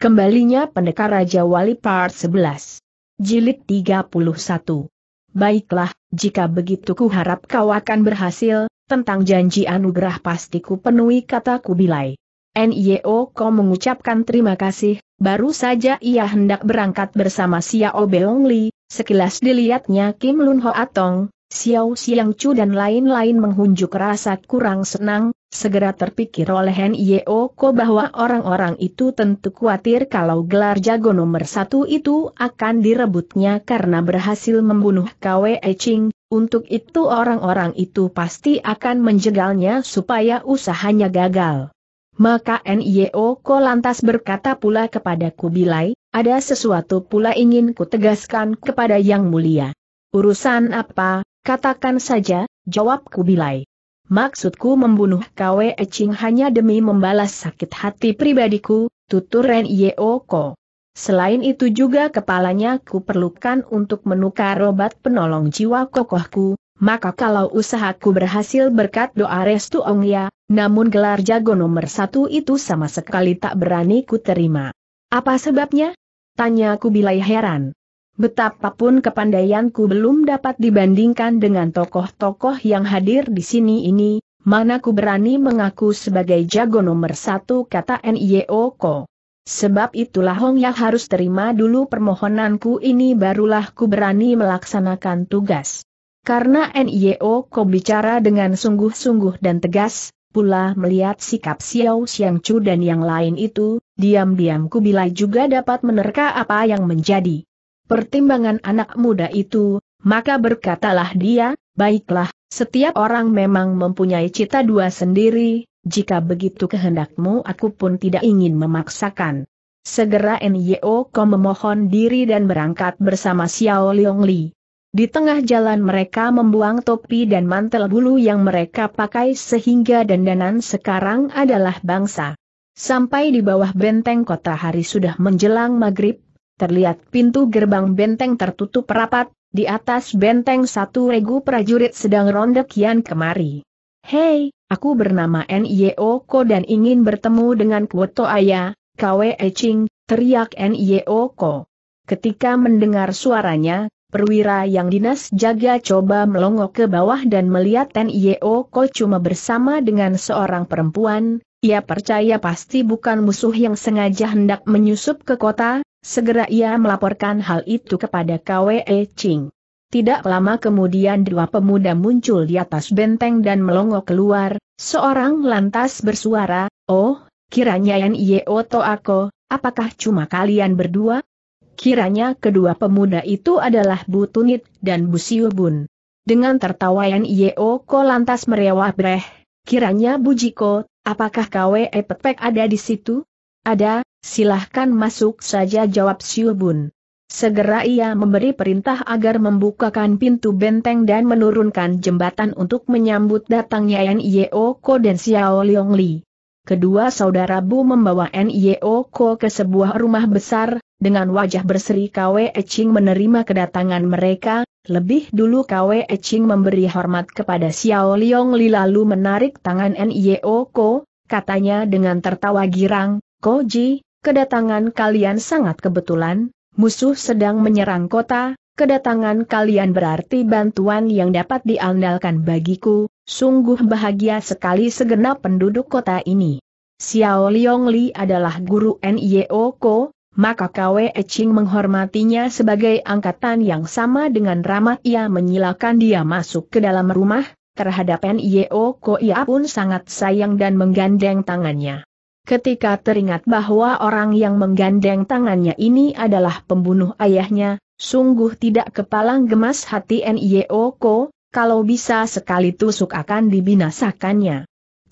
Kembalinya Pendekar Raja Wali Part 11. Jilid 31. Baiklah, jika begitu ku harap kau akan berhasil, tentang janji anugerah pasti ku penuhi kataku Bilai. NIO e kau mengucapkan terima kasih, baru saja ia hendak berangkat bersama Xiao Beongli, sekilas dilihatnya Kim Lun Ho Atong, Xiao Xiang Chu dan lain-lain menghunjuk rasa kurang senang, segera terpikir oleh Hen N.I.O. Ko bahwa orang-orang itu tentu khawatir kalau gelar jago nomor satu itu akan direbutnya karena berhasil membunuh Kwe Ching, untuk itu orang-orang itu pasti akan menjegalnya supaya usahanya gagal. Maka N.I.O. Ko lantas berkata pula kepada Kubilai, ada sesuatu pula ingin kutegaskan kepada Yang Mulia. Urusan apa, Katakan saja, jawab Kubilai. Maksudku membunuh Kwe Eching hanya demi membalas sakit hati pribadiku, tutur Ren Yeoko. Selain itu juga kepalanya ku perlukan untuk menukar obat penolong jiwa kokohku, maka kalau usahaku berhasil berkat doa Restu Ongya, namun gelar jago nomor satu itu sama sekali tak berani ku terima. Apa sebabnya? Tanya ku bilai heran. Betapapun kepandaianku belum dapat dibandingkan dengan tokoh-tokoh yang hadir di sini ini, mana ku berani mengaku sebagai jago nomor satu kata Ko. Sebab itulah Hong Ya harus terima dulu permohonanku ini barulah ku berani melaksanakan tugas. Karena NIO Ko bicara dengan sungguh-sungguh dan tegas, pula melihat sikap Xiao Chu dan yang lain itu, diam-diam ku bila juga dapat menerka apa yang menjadi pertimbangan anak muda itu, maka berkatalah dia, baiklah, setiap orang memang mempunyai cita dua sendiri, jika begitu kehendakmu aku pun tidak ingin memaksakan. Segera Nyo Ko memohon diri dan berangkat bersama Xiao Leong Li. Di tengah jalan mereka membuang topi dan mantel bulu yang mereka pakai sehingga dandanan sekarang adalah bangsa. Sampai di bawah benteng kota hari sudah menjelang maghrib, terlihat pintu gerbang benteng tertutup rapat, di atas benteng satu regu prajurit sedang ronde kian kemari. Hei, aku bernama Nio Ko dan ingin bertemu dengan Kuoto Aya, Kwe Ching, teriak Nio Ko. Ketika mendengar suaranya, perwira yang dinas jaga coba melongo ke bawah dan melihat Nio Ko cuma bersama dengan seorang perempuan, ia percaya pasti bukan musuh yang sengaja hendak menyusup ke kota, Segera ia melaporkan hal itu kepada Kwe Ching. Tidak lama kemudian dua pemuda muncul di atas benteng dan melongo keluar, seorang lantas bersuara, Oh, kiranya Yan Yeo To Ako, apakah cuma kalian berdua? Kiranya kedua pemuda itu adalah Bu Tunit dan Bu Siubun. Dengan tertawa Yan Yeo Ko lantas merewah breh, kiranya Bu Jiko, apakah Kwe Pepek ada di situ? Ada, silahkan masuk saja jawab Siubun. Segera ia memberi perintah agar membukakan pintu benteng dan menurunkan jembatan untuk menyambut datangnya N.I.O. Ko dan Xiao Liong Li. Kedua saudara Bu membawa N.I.O. Ko ke sebuah rumah besar, dengan wajah berseri Kwe Ching menerima kedatangan mereka, lebih dulu Kwe Ching memberi hormat kepada Xiao Liong Li lalu menarik tangan N.I.O. Ko, katanya dengan tertawa girang, Koji, kedatangan kalian sangat kebetulan, musuh sedang menyerang kota, kedatangan kalian berarti bantuan yang dapat diandalkan bagiku, sungguh bahagia sekali segenap penduduk kota ini. Xiao Liong Li adalah guru N.I.O. Ko, maka Kwe Ching menghormatinya sebagai angkatan yang sama dengan ramah ia menyilakan dia masuk ke dalam rumah, terhadap N.I.O. Ko ia pun sangat sayang dan menggandeng tangannya. Ketika teringat bahwa orang yang menggandeng tangannya ini adalah pembunuh ayahnya, sungguh tidak kepalang gemas hati Nioko, kalau bisa sekali tusuk akan dibinasakannya.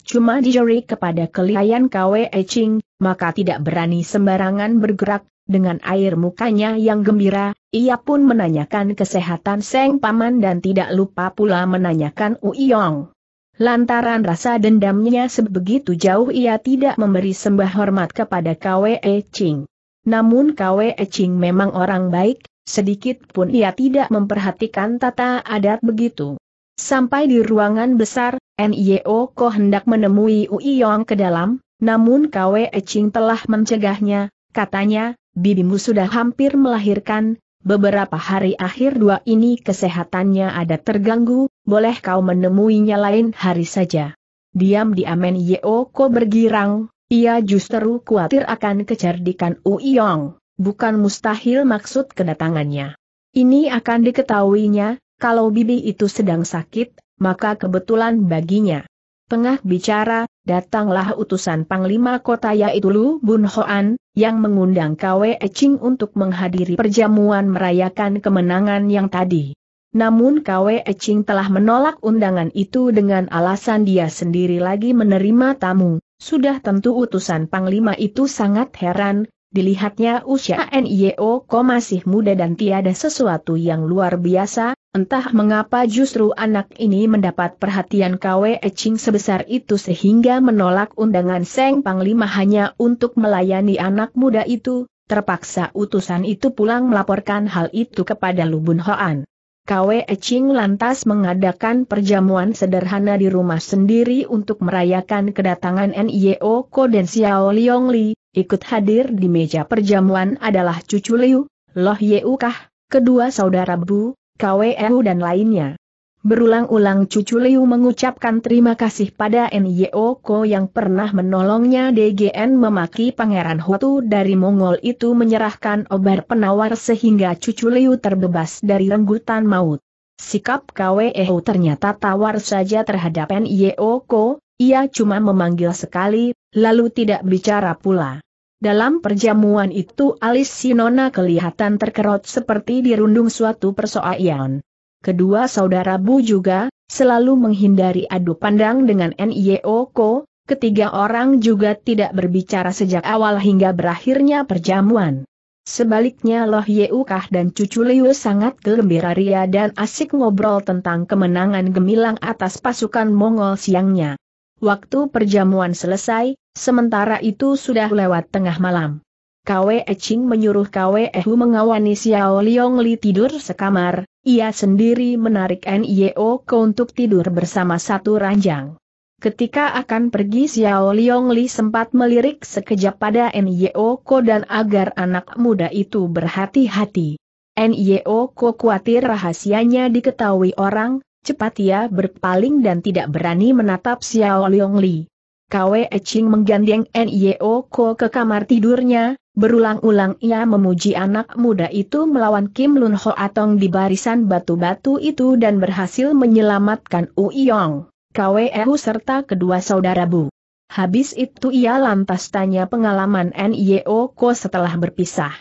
Cuma dijeri kepada kelihayan Kwe Eching, maka tidak berani sembarangan bergerak, dengan air mukanya yang gembira, ia pun menanyakan kesehatan Seng Paman dan tidak lupa pula menanyakan Uyong. Lantaran rasa dendamnya sebegitu jauh ia tidak memberi sembah hormat kepada Kwe e Ching. Namun Kwe e Ching memang orang baik, sedikit pun ia tidak memperhatikan tata adat begitu. Sampai di ruangan besar, NIO Ko hendak menemui Ui Yong ke dalam, namun Kwe e Ching telah mencegahnya, katanya, bibimu sudah hampir melahirkan, beberapa hari akhir dua ini kesehatannya ada terganggu, boleh kau menemuinya lain hari saja. Diam-diamen di Yeoko bergirang, ia justru khawatir akan kecerdikan Uyong, bukan mustahil maksud kedatangannya. Ini akan diketahuinya, kalau bibi itu sedang sakit, maka kebetulan baginya. Tengah bicara, datanglah utusan Panglima Kota yaitu Lu Bun Hoan, yang mengundang Kwe Ching untuk menghadiri perjamuan merayakan kemenangan yang tadi. Namun Kwe Ching telah menolak undangan itu dengan alasan dia sendiri lagi menerima tamu, sudah tentu utusan Panglima itu sangat heran, dilihatnya usia NIO masih muda dan tiada sesuatu yang luar biasa, Entah mengapa justru anak ini mendapat perhatian Kwe Eching sebesar itu sehingga menolak undangan Seng Panglima hanya untuk melayani anak muda itu, terpaksa utusan itu pulang melaporkan hal itu kepada Lubun Hoan. Kwe Eching lantas mengadakan perjamuan sederhana di rumah sendiri untuk merayakan kedatangan NIO Ko dan Xiao Liong Li, ikut hadir di meja perjamuan adalah cucu Liu, Loh Yeukah, kedua saudara Bu, KWU dan lainnya. Berulang-ulang cucu Liu mengucapkan terima kasih pada Nyo yang pernah menolongnya DGN memaki Pangeran Hotu dari Mongol itu menyerahkan obat penawar sehingga cucu Liu terbebas dari renggutan maut. Sikap KWEO ternyata tawar saja terhadap Nyo ia cuma memanggil sekali, lalu tidak bicara pula. Dalam perjamuan itu alis Sinona kelihatan terkerut seperti dirundung suatu persoalan. Kedua saudara Bu juga, selalu menghindari adu pandang dengan NIO e Ko, ketiga orang juga tidak berbicara sejak awal hingga berakhirnya perjamuan. Sebaliknya Loh Yeukah dan cucu Liu sangat gembira ria dan asik ngobrol tentang kemenangan gemilang atas pasukan Mongol siangnya. Waktu perjamuan selesai, sementara itu sudah lewat tengah malam. Kwe Eching menyuruh Kwe Ehu mengawani Xiao Liong Li tidur sekamar, ia sendiri menarik Nio Ko untuk tidur bersama satu ranjang. Ketika akan pergi Xiao Liong Li sempat melirik sekejap pada Nio Ko dan agar anak muda itu berhati-hati. Nio Ko khawatir rahasianya diketahui orang, cepat ia berpaling dan tidak berani menatap Xiao Liong Li. Kwe Eching menggandeng Nio Ko ke kamar tidurnya, berulang-ulang ia memuji anak muda itu melawan Kim Lun Ho Atong di barisan batu-batu itu dan berhasil menyelamatkan Yong, Kwe Ehu serta kedua saudara Bu. Habis itu ia lantas tanya pengalaman Nio Ko setelah berpisah.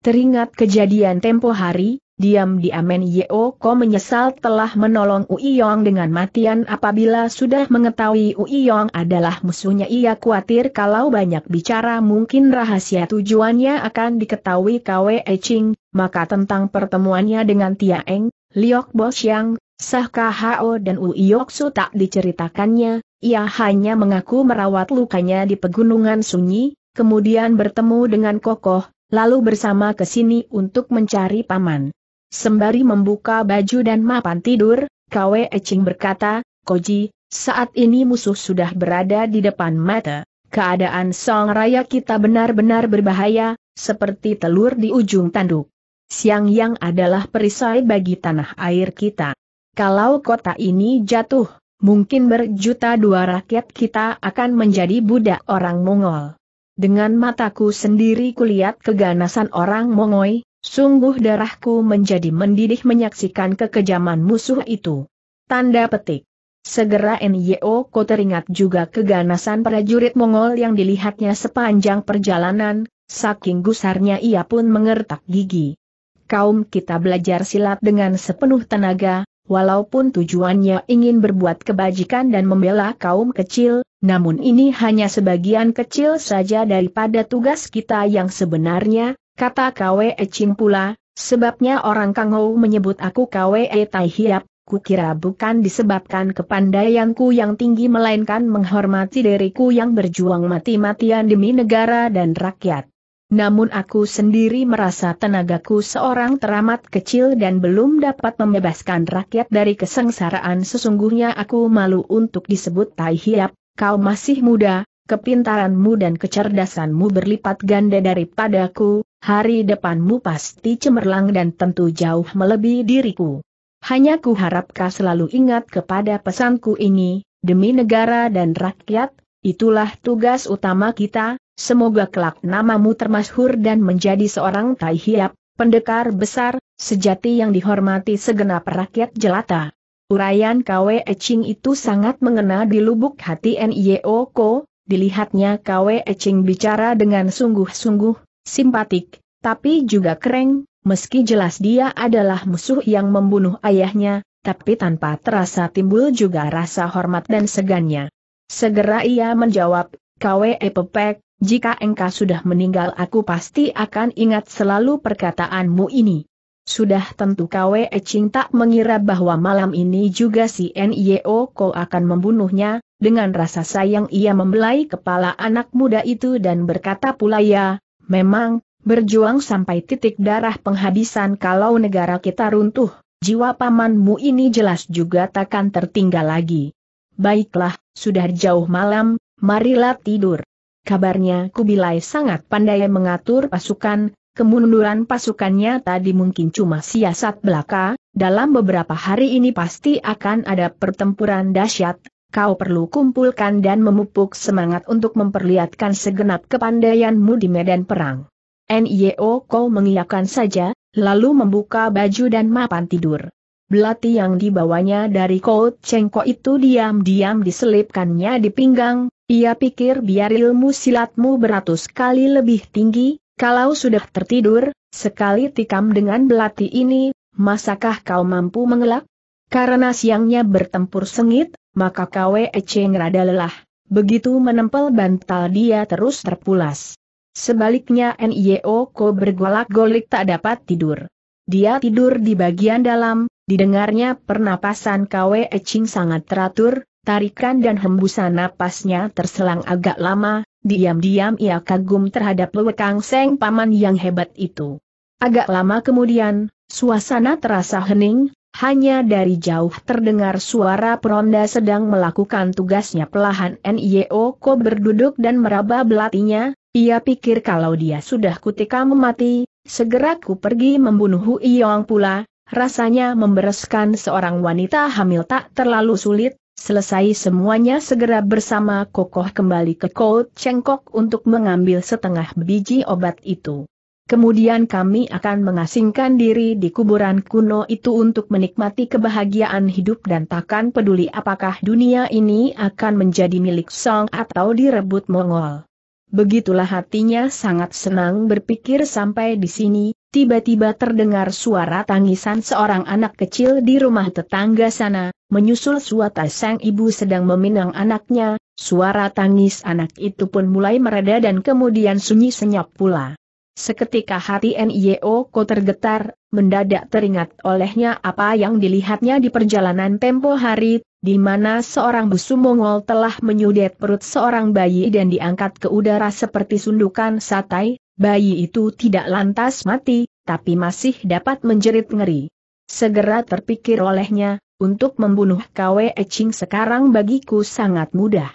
Teringat kejadian tempo hari, diam di Amen Yeo Ko menyesal telah menolong Ui Yong dengan matian apabila sudah mengetahui Ui Yong adalah musuhnya ia khawatir kalau banyak bicara mungkin rahasia tujuannya akan diketahui Kwe Ching. maka tentang pertemuannya dengan Tia Eng, Liok Bo Xiang, Sah Kho dan Uiyok Su tak diceritakannya, ia hanya mengaku merawat lukanya di pegunungan sunyi, kemudian bertemu dengan Kokoh, lalu bersama ke sini untuk mencari paman. Sembari membuka baju dan mapan tidur, Kwe Ecing berkata, Koji, saat ini musuh sudah berada di depan mata. Keadaan Song Raya kita benar-benar berbahaya, seperti telur di ujung tanduk. Siang yang adalah perisai bagi tanah air kita. Kalau kota ini jatuh, mungkin berjuta dua rakyat kita akan menjadi budak orang Mongol. Dengan mataku sendiri kulihat keganasan orang Mongoi, Sungguh darahku menjadi mendidih menyaksikan kekejaman musuh itu. Tanda petik. Segera Nyo Ko teringat juga keganasan prajurit Mongol yang dilihatnya sepanjang perjalanan, saking gusarnya ia pun mengertak gigi. Kaum kita belajar silat dengan sepenuh tenaga, walaupun tujuannya ingin berbuat kebajikan dan membela kaum kecil, namun ini hanya sebagian kecil saja daripada tugas kita yang sebenarnya, Kata Kwe Ching pula, sebabnya orang kang Kangou menyebut aku Kwe Tai Hiap, kukira bukan disebabkan kepandaianku yang tinggi melainkan menghormati diriku yang berjuang mati-matian demi negara dan rakyat. Namun aku sendiri merasa tenagaku seorang teramat kecil dan belum dapat membebaskan rakyat dari kesengsaraan sesungguhnya aku malu untuk disebut Tai Hiap, kau masih muda, kepintaranmu dan kecerdasanmu berlipat ganda daripadaku, Hari depanmu pasti cemerlang dan tentu jauh melebihi diriku. Hanya ku harap kau selalu ingat kepada pesanku ini, demi negara dan rakyat, itulah tugas utama kita, semoga kelak namamu termasyhur dan menjadi seorang tai hiap, pendekar besar, sejati yang dihormati segenap rakyat jelata. Uraian Kwe Eching itu sangat mengena di lubuk hati N.I.O. Ko, dilihatnya Kwe Eching bicara dengan sungguh-sungguh, simpatik, tapi juga kering, meski jelas dia adalah musuh yang membunuh ayahnya, tapi tanpa terasa timbul juga rasa hormat dan segannya. Segera ia menjawab, KWE Pepek, jika engkau sudah meninggal aku pasti akan ingat selalu perkataanmu ini. Sudah tentu KWE Ching tak mengira bahwa malam ini juga si NIO Ko akan membunuhnya, dengan rasa sayang ia membelai kepala anak muda itu dan berkata pula ya, Memang, berjuang sampai titik darah penghabisan kalau negara kita runtuh, jiwa pamanmu ini jelas juga takkan tertinggal lagi. Baiklah, sudah jauh malam, marilah tidur. Kabarnya Kubilai sangat pandai mengatur pasukan, kemunduran pasukannya tadi mungkin cuma siasat belaka, dalam beberapa hari ini pasti akan ada pertempuran dahsyat, kau perlu kumpulkan dan memupuk semangat untuk memperlihatkan segenap kepandaianmu di medan perang. NIO kau mengiyakan saja, lalu membuka baju dan mapan tidur. Belati yang dibawanya dari kau Cengko itu diam-diam diselipkannya di pinggang, ia pikir biar ilmu silatmu beratus kali lebih tinggi, kalau sudah tertidur, sekali tikam dengan belati ini, masakah kau mampu mengelak? Karena siangnya bertempur sengit, maka KWEC rada lelah. Begitu menempel bantal dia terus terpulas. Sebaliknya NIO Ko bergolak-golik tak dapat tidur. Dia tidur di bagian dalam, didengarnya pernapasan KW Eching sangat teratur, tarikan dan hembusan napasnya terselang agak lama, diam-diam ia kagum terhadap Lewekang Seng Paman yang hebat itu. Agak lama kemudian, suasana terasa hening, hanya dari jauh terdengar suara peronda sedang melakukan tugasnya pelahan NIO Ko berduduk dan meraba belatinya, ia pikir kalau dia sudah kutika memati, segera ku pergi membunuh Iyong pula, rasanya membereskan seorang wanita hamil tak terlalu sulit, selesai semuanya segera bersama kokoh kembali ke Kout Cengkok untuk mengambil setengah biji obat itu. Kemudian kami akan mengasingkan diri di kuburan kuno itu untuk menikmati kebahagiaan hidup dan takkan peduli apakah dunia ini akan menjadi milik Song atau direbut Mongol. Begitulah hatinya sangat senang berpikir sampai di sini, tiba-tiba terdengar suara tangisan seorang anak kecil di rumah tetangga sana, menyusul suara sang ibu sedang meminang anaknya, suara tangis anak itu pun mulai mereda dan kemudian sunyi senyap pula. Seketika hati NIO Ko tergetar, mendadak teringat olehnya apa yang dilihatnya di perjalanan tempo hari, di mana seorang busu Mongol telah menyudet perut seorang bayi dan diangkat ke udara seperti sundukan sate. bayi itu tidak lantas mati, tapi masih dapat menjerit ngeri. Segera terpikir olehnya, untuk membunuh K.W.E. Ching sekarang bagiku sangat mudah.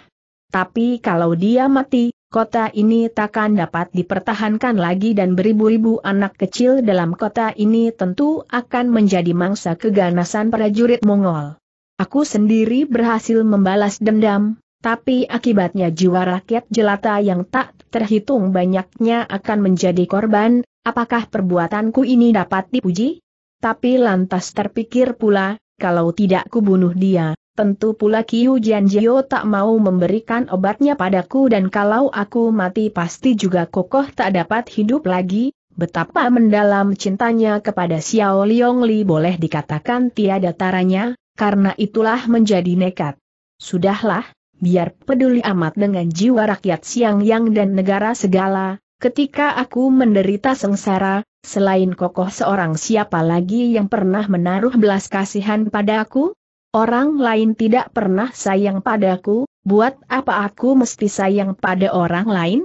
Tapi kalau dia mati, kota ini takkan dapat dipertahankan lagi dan beribu-ribu anak kecil dalam kota ini tentu akan menjadi mangsa keganasan prajurit Mongol. Aku sendiri berhasil membalas dendam, tapi akibatnya jiwa rakyat jelata yang tak terhitung banyaknya akan menjadi korban, apakah perbuatanku ini dapat dipuji? Tapi lantas terpikir pula, kalau tidak kubunuh dia, Tentu pula Kiu Jianjio tak mau memberikan obatnya padaku dan kalau aku mati pasti juga kokoh tak dapat hidup lagi, betapa mendalam cintanya kepada Xiao Li boleh dikatakan tiada taranya, karena itulah menjadi nekat. Sudahlah, biar peduli amat dengan jiwa rakyat siang yang dan negara segala, ketika aku menderita sengsara, selain kokoh seorang siapa lagi yang pernah menaruh belas kasihan padaku? Orang lain tidak pernah sayang padaku, buat apa aku mesti sayang pada orang lain?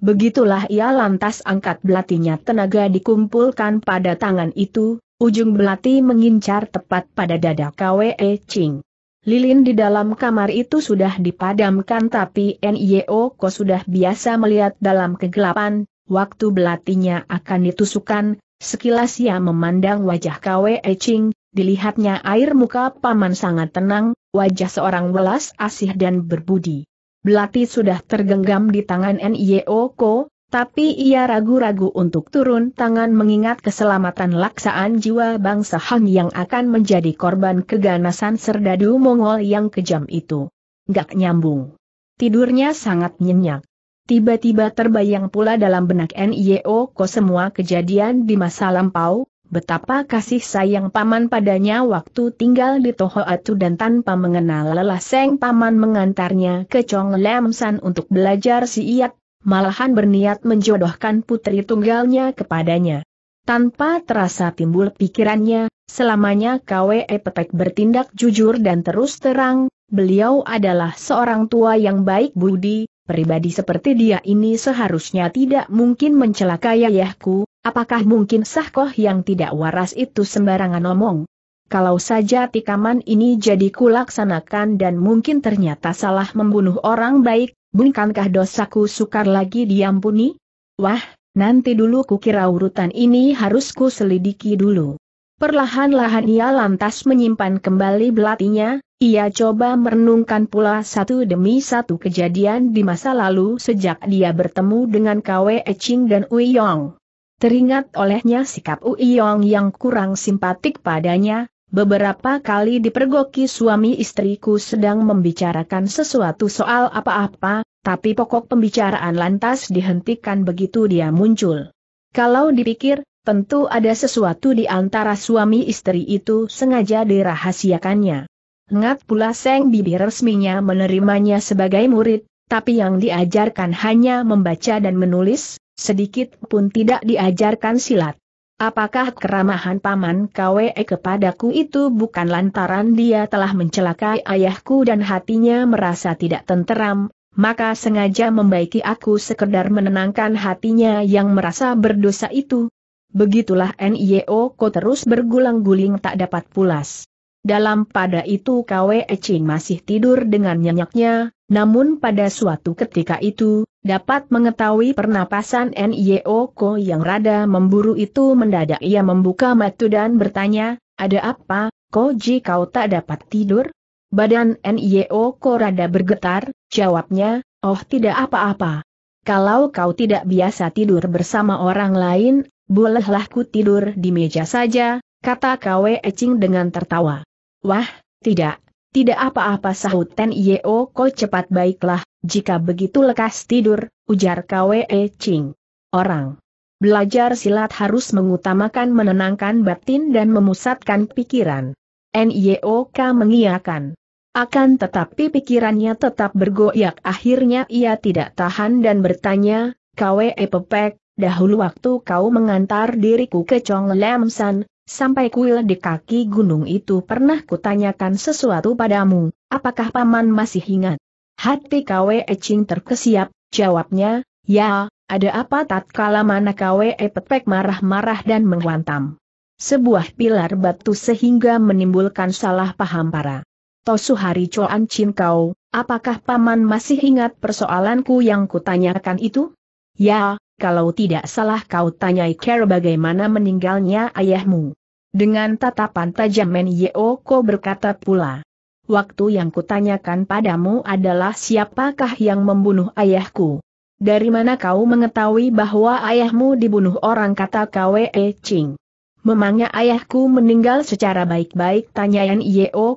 Begitulah ia lantas angkat belatinya tenaga dikumpulkan pada tangan itu, ujung belati mengincar tepat pada dada Kwe Ching. Lilin di dalam kamar itu sudah dipadamkan tapi Nio Ko sudah biasa melihat dalam kegelapan, waktu belatinya akan ditusukan, sekilas ia memandang wajah Kwe Ching, Dilihatnya air muka paman sangat tenang, wajah seorang welas asih dan berbudi. Belati sudah tergenggam di tangan N.I.O. Ko, tapi ia ragu-ragu untuk turun tangan mengingat keselamatan laksaan jiwa bangsa Hang yang akan menjadi korban keganasan serdadu Mongol yang kejam itu. Gak nyambung. Tidurnya sangat nyenyak. Tiba-tiba terbayang pula dalam benak N.I.O. Ko semua kejadian di masa lampau, Betapa kasih sayang paman padanya waktu tinggal di Tohoatu dan tanpa mengenal lelah Seng paman mengantarnya ke Chong Lam untuk belajar siat, malahan berniat menjodohkan putri tunggalnya kepadanya. Tanpa terasa timbul pikirannya, selamanya KWE Petek bertindak jujur dan terus terang, beliau adalah seorang tua yang baik budi, pribadi seperti dia ini seharusnya tidak mungkin mencelakai ayahku, Apakah mungkin sahkoh yang tidak waras itu sembarangan omong? Kalau saja tikaman ini jadi kulaksanakan dan mungkin ternyata salah membunuh orang baik, bukankah dosaku sukar lagi diampuni? Wah, nanti dulu kukira urutan ini harus ku selidiki dulu. Perlahan-lahan ia lantas menyimpan kembali belatinya, ia coba merenungkan pula satu demi satu kejadian di masa lalu sejak dia bertemu dengan Kwe Ching dan Yong. Teringat olehnya sikap Uiyong yang kurang simpatik padanya, beberapa kali dipergoki suami istriku sedang membicarakan sesuatu soal apa-apa, tapi pokok pembicaraan lantas dihentikan begitu dia muncul. Kalau dipikir, tentu ada sesuatu di antara suami istri itu sengaja dirahasiakannya. Ngat pula Seng Bibi resminya menerimanya sebagai murid, tapi yang diajarkan hanya membaca dan menulis, sedikit pun tidak diajarkan silat. Apakah keramahan paman KWE kepadaku itu bukan lantaran dia telah mencelakai ayahku dan hatinya merasa tidak tenteram, maka sengaja membaiki aku sekedar menenangkan hatinya yang merasa berdosa itu? Begitulah NIO ko terus bergulang-guling tak dapat pulas. Dalam pada itu KWE Ching masih tidur dengan nyenyaknya, namun pada suatu ketika itu, Dapat mengetahui pernapasan N.Y.O. Ko yang rada memburu itu mendadak ia membuka mata dan bertanya, ada apa, Koji kau tak dapat tidur? Badan N.Y.O. Ko rada bergetar, jawabnya, oh tidak apa-apa. Kalau kau tidak biasa tidur bersama orang lain, bolehlah ku tidur di meja saja, kata Kwe Ecing dengan tertawa. Wah, tidak, tidak apa-apa sahut N.Y.O. Ko cepat baiklah, jika begitu lekas tidur, ujar Kwe Ching. Orang belajar silat harus mengutamakan menenangkan batin dan memusatkan pikiran. NYOK mengiakan. Akan tetapi pikirannya tetap bergoyak akhirnya ia tidak tahan dan bertanya, Kwe Pepek, dahulu waktu kau mengantar diriku ke Chong San, sampai kuil di kaki gunung itu pernah kutanyakan sesuatu padamu, apakah paman masih ingat? Hati Kwe Ecing terkesiap, jawabnya, ya, ada apa tatkala mana Kwe Pepek marah-marah dan menghantam. Sebuah pilar batu sehingga menimbulkan salah paham para. Tosuhari Choan Chin Kau, apakah Paman masih ingat persoalanku yang kutanyakan itu? Ya, kalau tidak salah kau tanyai Care bagaimana meninggalnya ayahmu. Dengan tatapan tajam Men Yeoko berkata pula waktu yang kutanyakan padamu adalah siapakah yang membunuh ayahku. Dari mana kau mengetahui bahwa ayahmu dibunuh orang kata Kwe e Ching? Memangnya ayahku meninggal secara baik-baik tanyaan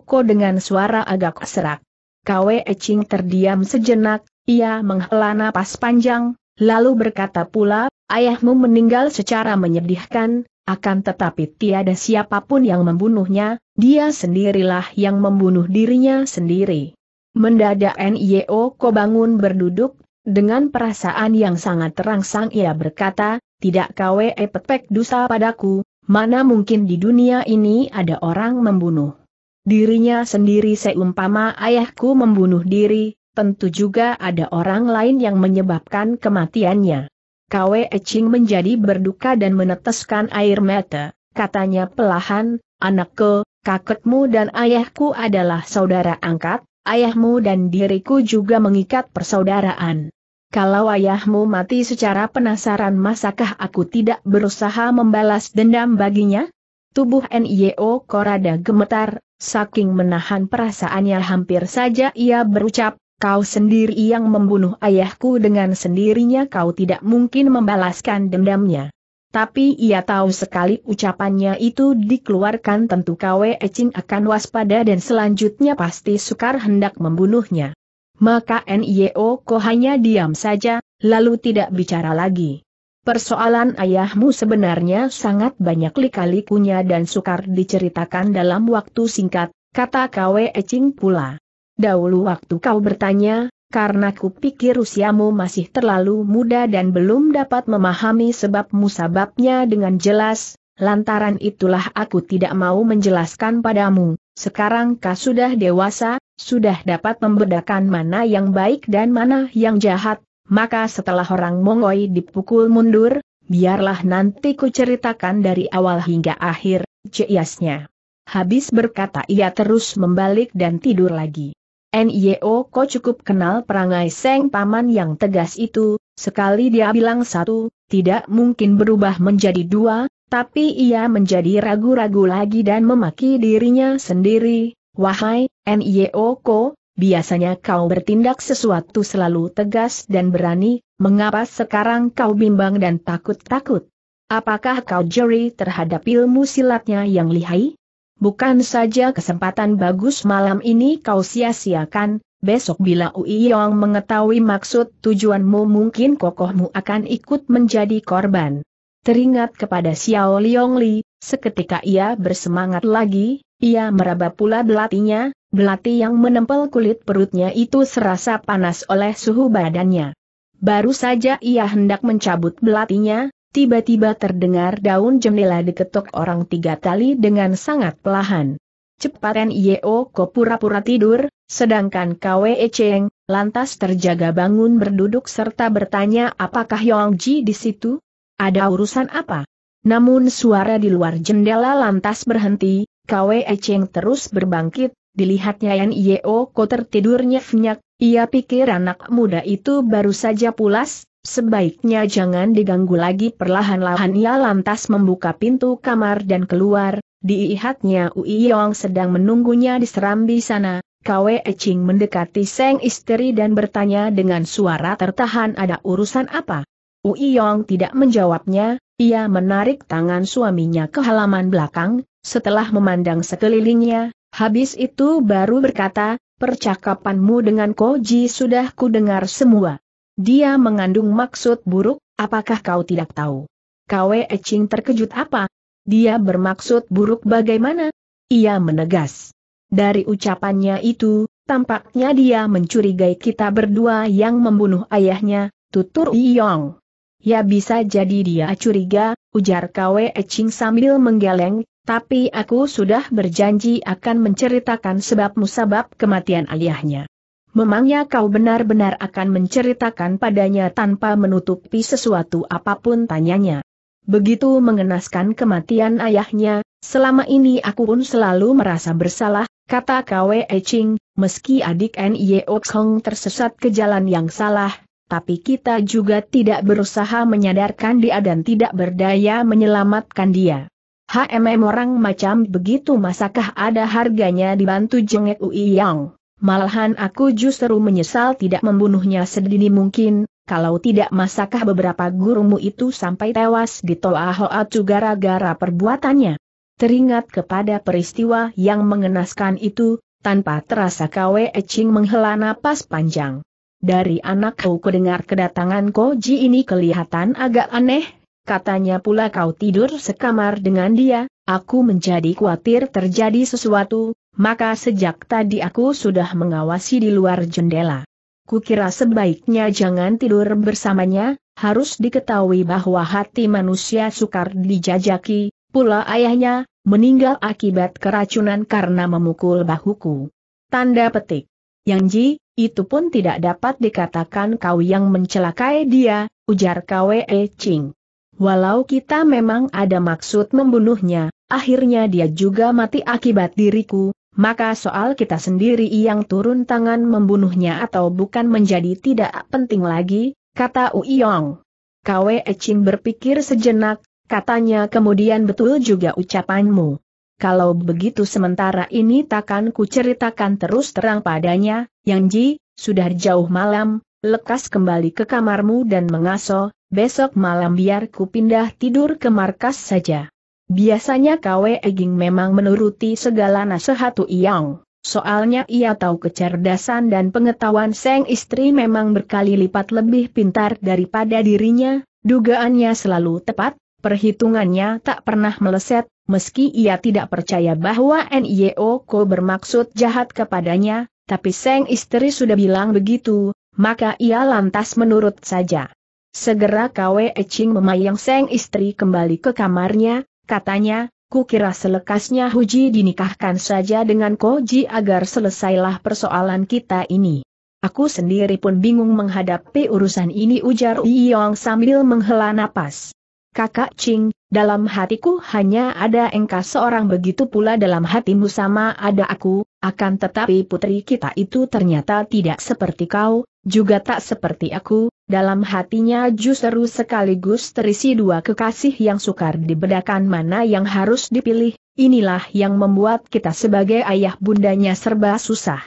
Ko dengan suara agak serak. Kwe e Ching terdiam sejenak, ia menghela napas panjang, lalu berkata pula, ayahmu meninggal secara menyedihkan, akan tetapi tiada siapapun yang membunuhnya, dia sendirilah yang membunuh dirinya sendiri. Mendadak Nio Ko bangun berduduk, dengan perasaan yang sangat terangsang ia berkata, tidak kwe petek dosa padaku, mana mungkin di dunia ini ada orang membunuh. Dirinya sendiri seumpama ayahku membunuh diri, tentu juga ada orang lain yang menyebabkan kematiannya. Kwe Eching menjadi berduka dan meneteskan air mata, katanya pelahan, anakku, kakekmu dan ayahku adalah saudara angkat, ayahmu dan diriku juga mengikat persaudaraan. Kalau ayahmu mati secara penasaran masakah aku tidak berusaha membalas dendam baginya? Tubuh NIO Korada gemetar, saking menahan perasaannya hampir saja ia berucap, Kau sendiri yang membunuh ayahku dengan sendirinya kau tidak mungkin membalaskan dendamnya. Tapi ia tahu sekali ucapannya itu dikeluarkan tentu Kwe Ecing akan waspada dan selanjutnya pasti sukar hendak membunuhnya. Maka NIO Ko hanya diam saja, lalu tidak bicara lagi. Persoalan ayahmu sebenarnya sangat banyak lika-likunya dan sukar diceritakan dalam waktu singkat, kata Kwe Ecing pula. Dahulu waktu kau bertanya, karena pikir usiamu masih terlalu muda dan belum dapat memahami sebab musababnya dengan jelas, lantaran itulah aku tidak mau menjelaskan padamu. Sekarang kau sudah dewasa, sudah dapat membedakan mana yang baik dan mana yang jahat, maka setelah orang Mongoi dipukul mundur, biarlah nanti ku ceritakan dari awal hingga akhir, ceiasnya. Habis berkata ia terus membalik dan tidur lagi. NIO Ko cukup kenal perangai Seng Paman yang tegas itu, sekali dia bilang satu, tidak mungkin berubah menjadi dua, tapi ia menjadi ragu-ragu lagi dan memaki dirinya sendiri, wahai, NIO Ko, biasanya kau bertindak sesuatu selalu tegas dan berani, mengapa sekarang kau bimbang dan takut-takut? Apakah kau jeri terhadap ilmu silatnya yang lihai? bukan saja kesempatan bagus malam ini kau sia-siakan, besok bila Ui Yong mengetahui maksud tujuanmu mungkin kokohmu akan ikut menjadi korban. Teringat kepada Xiao Liong Li, seketika ia bersemangat lagi, ia meraba pula belatinya, belati yang menempel kulit perutnya itu serasa panas oleh suhu badannya. Baru saja ia hendak mencabut belatinya, tiba-tiba terdengar daun jendela diketuk orang tiga tali dengan sangat perlahan. Cepat Nio e Ko pura-pura tidur, sedangkan Kwe Cheng, lantas terjaga bangun berduduk serta bertanya apakah Yong Ji di situ? Ada urusan apa? Namun suara di luar jendela lantas berhenti, Kwe Cheng terus berbangkit, dilihatnya Nio e Ko tertidur nyenyak, ia pikir anak muda itu baru saja pulas, Sebaiknya jangan diganggu lagi perlahan-lahan ia lantas membuka pintu kamar dan keluar, diihatnya Ui Yong sedang menunggunya di serambi sana, Kwe Ching mendekati Seng istri dan bertanya dengan suara tertahan ada urusan apa. Ui Yong tidak menjawabnya, ia menarik tangan suaminya ke halaman belakang, setelah memandang sekelilingnya, habis itu baru berkata, percakapanmu dengan Koji sudah kudengar semua. Dia mengandung maksud buruk, apakah kau tidak tahu? Kwe Eching terkejut apa? Dia bermaksud buruk bagaimana? Ia menegas. Dari ucapannya itu, tampaknya dia mencurigai kita berdua yang membunuh ayahnya, tutur Iyong. Ya bisa jadi dia curiga, ujar Kwe Eching sambil menggeleng, tapi aku sudah berjanji akan menceritakan sebab musabab kematian ayahnya. Memangnya kau benar-benar akan menceritakan padanya tanpa menutupi sesuatu apapun tanyanya. Begitu mengenaskan kematian ayahnya, selama ini aku pun selalu merasa bersalah, kata Kwe Eching, meski adik Nye Kong tersesat ke jalan yang salah, tapi kita juga tidak berusaha menyadarkan dia dan tidak berdaya menyelamatkan dia. HMM orang macam begitu masakah ada harganya dibantu jengek Ui Yang. Malahan aku justru menyesal tidak membunuhnya sedini mungkin, kalau tidak masakah beberapa gurumu itu sampai tewas di Hoatu gara-gara perbuatannya. Teringat kepada peristiwa yang mengenaskan itu, tanpa terasa Kwe Eching menghela napas panjang. Dari anak kau kedengar kedatangan Koji ini kelihatan agak aneh, katanya pula kau tidur sekamar dengan dia, aku menjadi khawatir terjadi sesuatu, maka sejak tadi aku sudah mengawasi di luar jendela. Kukira sebaiknya jangan tidur bersamanya, harus diketahui bahwa hati manusia sukar dijajaki, pula ayahnya, meninggal akibat keracunan karena memukul bahuku. Tanda petik. Yang Ji, itu pun tidak dapat dikatakan kau yang mencelakai dia, ujar Kwe Ching. Walau kita memang ada maksud membunuhnya, akhirnya dia juga mati akibat diriku, maka soal kita sendiri yang turun tangan membunuhnya atau bukan menjadi tidak penting lagi, kata Uiyong. Kwe Ecin berpikir sejenak, katanya kemudian betul juga ucapanmu. Kalau begitu sementara ini takkan kuceritakan terus terang padanya, Yang Ji, sudah jauh malam, lekas kembali ke kamarmu dan mengaso, besok malam biar ku pindah tidur ke markas saja. Biasanya Kwe Eging memang menuruti segala nasihat Iyang. Soalnya ia tahu kecerdasan dan pengetahuan sang istri memang berkali lipat lebih pintar daripada dirinya, dugaannya selalu tepat, perhitungannya tak pernah meleset, meski ia tidak percaya bahwa NIO Ko bermaksud jahat kepadanya, tapi sang istri sudah bilang begitu, maka ia lantas menurut saja. Segera Kwe Eching memayang Seng istri kembali ke kamarnya, katanya, kukira selekasnya Huji dinikahkan saja dengan Koji agar selesailah persoalan kita ini. Aku sendiri pun bingung menghadapi urusan ini ujar Yong sambil menghela napas. Kakak Ching, dalam hatiku hanya ada engkau seorang begitu pula dalam hatimu sama ada aku, akan tetapi putri kita itu ternyata tidak seperti kau, juga tak seperti aku, dalam hatinya justru sekaligus terisi dua kekasih yang sukar dibedakan mana yang harus dipilih, inilah yang membuat kita sebagai ayah bundanya serba susah.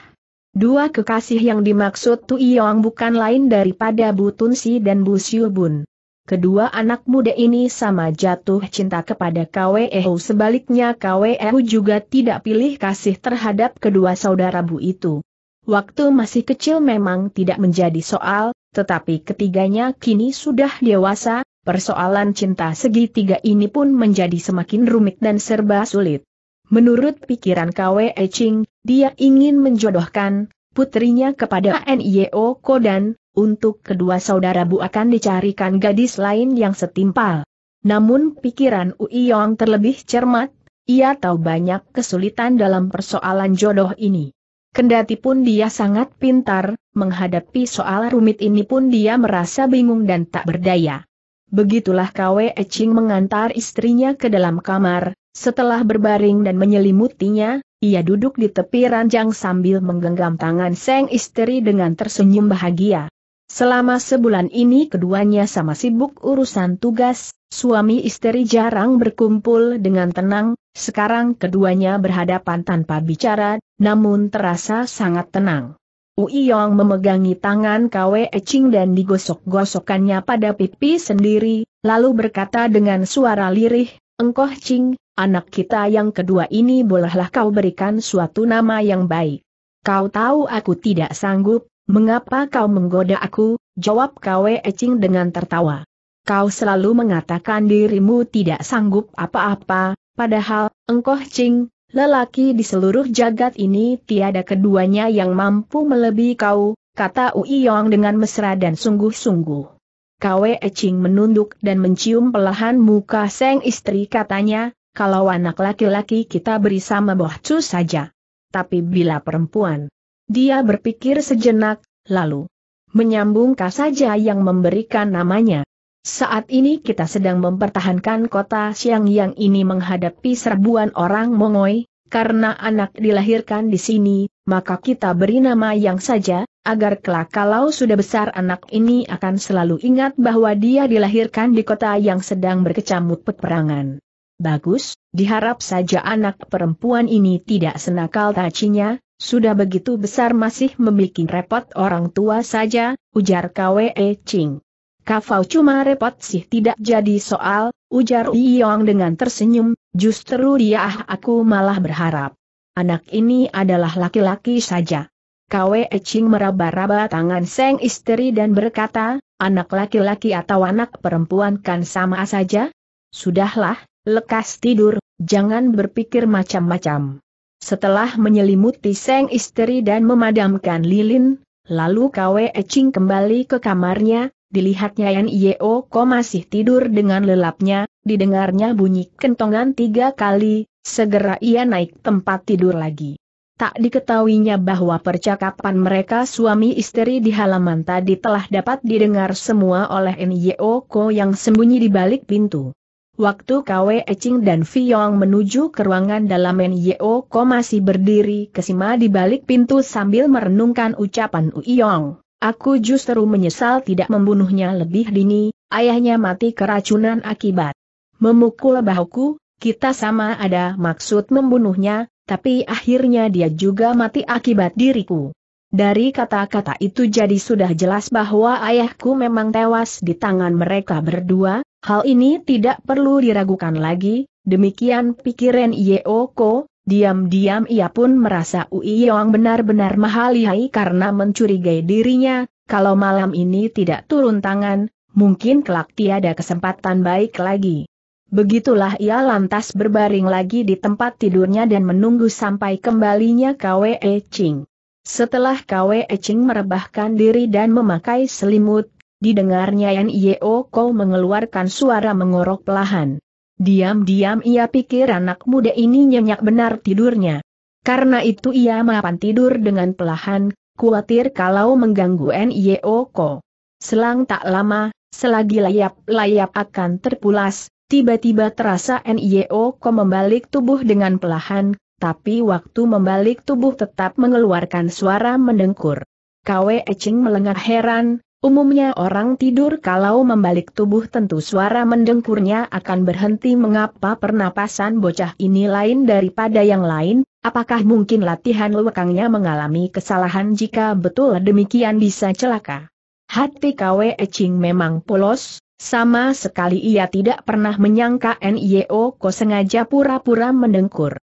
Dua kekasih yang dimaksud Tu Yong bukan lain daripada Bu Tun Si dan Bu Siu Bun. Kedua anak muda ini sama jatuh cinta kepada Kwe KWEU sebaliknya Kwe KWEU juga tidak pilih kasih terhadap kedua saudara Bu itu. Waktu masih kecil memang tidak menjadi soal, tetapi ketiganya kini sudah dewasa, persoalan cinta segitiga ini pun menjadi semakin rumit dan serba sulit. Menurut pikiran KW Eching, dia ingin menjodohkan putrinya kepada NIO Kodan, untuk kedua saudara Bu akan dicarikan gadis lain yang setimpal. Namun pikiran Ui Yong terlebih cermat, ia tahu banyak kesulitan dalam persoalan jodoh ini. Kendati pun dia sangat pintar, menghadapi soal rumit ini pun dia merasa bingung dan tak berdaya. Begitulah Kwe Eching mengantar istrinya ke dalam kamar, setelah berbaring dan menyelimutinya, ia duduk di tepi ranjang sambil menggenggam tangan sang istri dengan tersenyum bahagia. Selama sebulan ini keduanya sama sibuk urusan tugas, Suami istri jarang berkumpul dengan tenang, sekarang keduanya berhadapan tanpa bicara, namun terasa sangat tenang. Uiyong memegangi tangan Kwe Eching dan digosok-gosokannya pada pipi sendiri, lalu berkata dengan suara lirih, Engkoh Ching, anak kita yang kedua ini bolehlah kau berikan suatu nama yang baik. Kau tahu aku tidak sanggup, mengapa kau menggoda aku, jawab Kwe Eching dengan tertawa kau selalu mengatakan dirimu tidak sanggup apa-apa, padahal, engkau cing, lelaki di seluruh jagat ini tiada keduanya yang mampu melebihi kau, kata Uiyong dengan mesra dan sungguh-sungguh. Kwe Ching menunduk dan mencium pelahan muka Seng istri katanya, kalau anak laki-laki kita beri sama bohcu saja. Tapi bila perempuan, dia berpikir sejenak, lalu menyambung saja yang memberikan namanya. Saat ini kita sedang mempertahankan kota Siang yang ini menghadapi serbuan orang Mongoi, karena anak dilahirkan di sini, maka kita beri nama yang saja, agar kelak kalau sudah besar anak ini akan selalu ingat bahwa dia dilahirkan di kota yang sedang berkecamuk peperangan. Bagus, diharap saja anak perempuan ini tidak senakal tacinya, sudah begitu besar masih membuat repot orang tua saja, ujar Kwe Ching. Kafau cuma repot sih tidak jadi soal, ujar Yong dengan tersenyum, justru dia ah aku malah berharap. Anak ini adalah laki-laki saja. Kwe Eching meraba-raba tangan Seng istri dan berkata, anak laki-laki atau anak perempuan kan sama saja? Sudahlah, lekas tidur, jangan berpikir macam-macam. Setelah menyelimuti Seng istri dan memadamkan lilin, lalu Kwe Eching kembali ke kamarnya, dilihatnya Yan Yeo Ko masih tidur dengan lelapnya, didengarnya bunyi kentongan tiga kali, segera ia naik tempat tidur lagi. Tak diketahuinya bahwa percakapan mereka suami istri di halaman tadi telah dapat didengar semua oleh Yeo Ko yang sembunyi di balik pintu. Waktu Kwe Ching dan Fiyong menuju ke ruangan dalam Yeo Ko masih berdiri kesima di balik pintu sambil merenungkan ucapan Uyong. Aku justru menyesal tidak membunuhnya lebih dini, ayahnya mati keracunan akibat memukul bahuku, kita sama ada maksud membunuhnya, tapi akhirnya dia juga mati akibat diriku. Dari kata-kata itu jadi sudah jelas bahwa ayahku memang tewas di tangan mereka berdua, hal ini tidak perlu diragukan lagi, demikian pikiran Yeoko, Diam-diam ia pun merasa Ui Yong benar-benar mahalihai karena mencurigai dirinya, kalau malam ini tidak turun tangan, mungkin kelak tiada kesempatan baik lagi. Begitulah ia lantas berbaring lagi di tempat tidurnya dan menunggu sampai kembalinya Kwe Ching. Setelah Kwe Ching merebahkan diri dan memakai selimut, didengarnya Yan Yeo Ko mengeluarkan suara mengorok pelahan. Diam-diam ia pikir anak muda ini nyenyak benar tidurnya. Karena itu ia mapan tidur dengan pelahan, khawatir kalau mengganggu Nioko. Selang tak lama, selagi layap-layap akan terpulas, tiba-tiba terasa Nioko membalik tubuh dengan pelahan, tapi waktu membalik tubuh tetap mengeluarkan suara mendengkur. Kwe Eching melengah heran, Umumnya orang tidur kalau membalik tubuh tentu suara mendengkurnya akan berhenti mengapa pernapasan bocah ini lain daripada yang lain, apakah mungkin latihan lewekangnya mengalami kesalahan jika betul demikian bisa celaka. Hati KW Eching memang polos, sama sekali ia tidak pernah menyangka NIO Ko sengaja pura-pura mendengkur.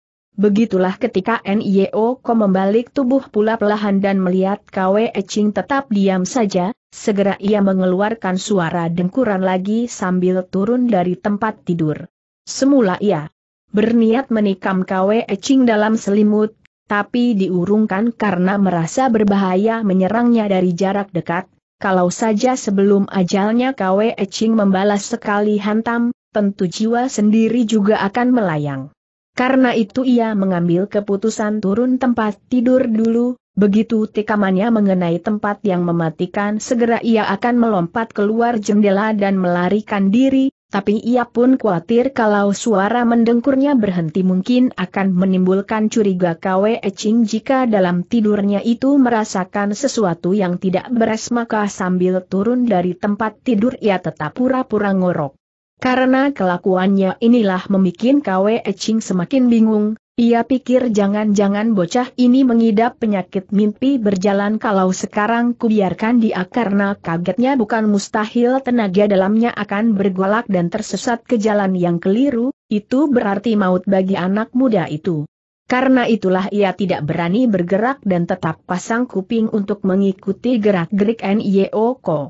Begitulah ketika NIO Ko membalik tubuh pula pelahan dan melihat Kwe Eching tetap diam saja, segera ia mengeluarkan suara dengkuran lagi sambil turun dari tempat tidur. Semula ia berniat menikam Kwe Eching dalam selimut, tapi diurungkan karena merasa berbahaya menyerangnya dari jarak dekat, kalau saja sebelum ajalnya Kwe Eching membalas sekali hantam, tentu jiwa sendiri juga akan melayang. Karena itu ia mengambil keputusan turun tempat tidur dulu, begitu tikamannya mengenai tempat yang mematikan segera ia akan melompat keluar jendela dan melarikan diri, tapi ia pun khawatir kalau suara mendengkurnya berhenti mungkin akan menimbulkan curiga Kwe Ecing jika dalam tidurnya itu merasakan sesuatu yang tidak beres maka sambil turun dari tempat tidur ia tetap pura-pura ngorok. Karena kelakuannya inilah membuat Kwe Eching semakin bingung, ia pikir jangan-jangan bocah ini mengidap penyakit mimpi berjalan kalau sekarang kubiarkan dia karena kagetnya bukan mustahil tenaga dalamnya akan bergolak dan tersesat ke jalan yang keliru, itu berarti maut bagi anak muda itu. Karena itulah ia tidak berani bergerak dan tetap pasang kuping untuk mengikuti gerak-gerik NIO Ko.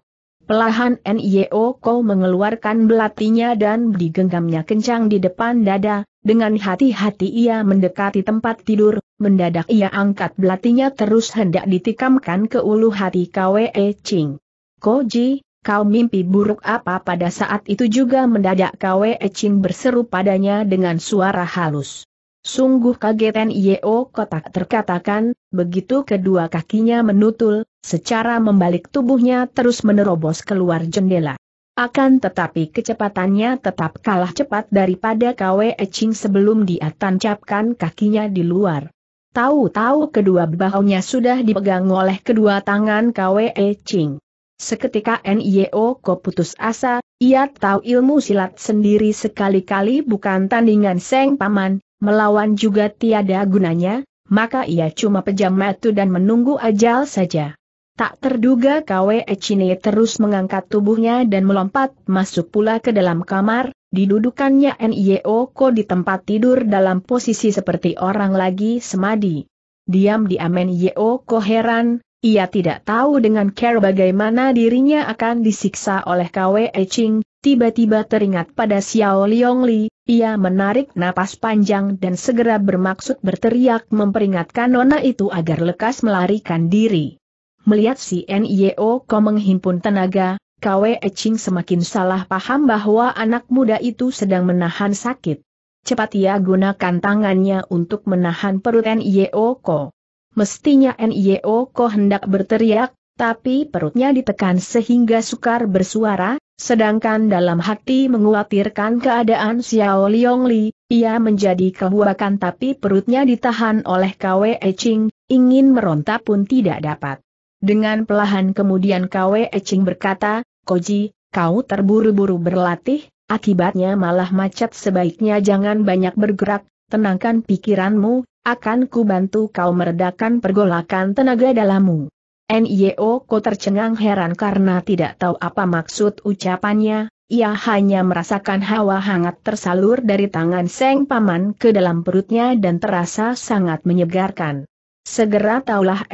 Pelahan NIO Ko mengeluarkan belatinya dan digenggamnya kencang di depan dada, dengan hati-hati ia mendekati tempat tidur, mendadak ia angkat belatinya terus hendak ditikamkan ke ulu hati Kwe Ching. Koji, kau mimpi buruk apa pada saat itu juga mendadak Kwe Ching berseru padanya dengan suara halus. Sungguh kaget Nio kotak terkatakan, begitu kedua kakinya menutul, Secara membalik tubuhnya terus menerobos keluar jendela. Akan tetapi kecepatannya tetap kalah cepat daripada KW Ching sebelum dia tancapkan kakinya di luar. Tahu-tahu kedua bahunya sudah dipegang oleh kedua tangan KW Ching. Seketika NIO Ko putus asa, ia tahu ilmu silat sendiri sekali-kali bukan tandingan Seng Paman, melawan juga tiada gunanya, maka ia cuma pejam mata dan menunggu ajal saja. Tak terduga Kwe Echine terus mengangkat tubuhnya dan melompat masuk pula ke dalam kamar, didudukannya N.I.O. E Ko di tempat tidur dalam posisi seperti orang lagi semadi. Diam-diam N.I.O. Ko heran, ia tidak tahu dengan care bagaimana dirinya akan disiksa oleh Kwe Eching, tiba-tiba teringat pada Xiao Liong Li, ia menarik napas panjang dan segera bermaksud berteriak memperingatkan nona itu agar lekas melarikan diri. Melihat si NIO Ko menghimpun tenaga, Kwe Eching semakin salah paham bahwa anak muda itu sedang menahan sakit. Cepat ia gunakan tangannya untuk menahan perut NIO Ko. Mestinya NIO Ko hendak berteriak, tapi perutnya ditekan sehingga sukar bersuara, sedangkan dalam hati mengkhawatirkan keadaan Xiao Li, ia menjadi kebuakan tapi perutnya ditahan oleh Kwe Eching, ingin meronta pun tidak dapat. Dengan pelahan kemudian Kwe Eching berkata, Koji, kau terburu-buru berlatih, akibatnya malah macet sebaiknya jangan banyak bergerak, tenangkan pikiranmu, akan ku bantu kau meredakan pergolakan tenaga dalammu. Nio Ko tercengang heran karena tidak tahu apa maksud ucapannya, ia hanya merasakan hawa hangat tersalur dari tangan Seng Paman ke dalam perutnya dan terasa sangat menyegarkan. Segera taulah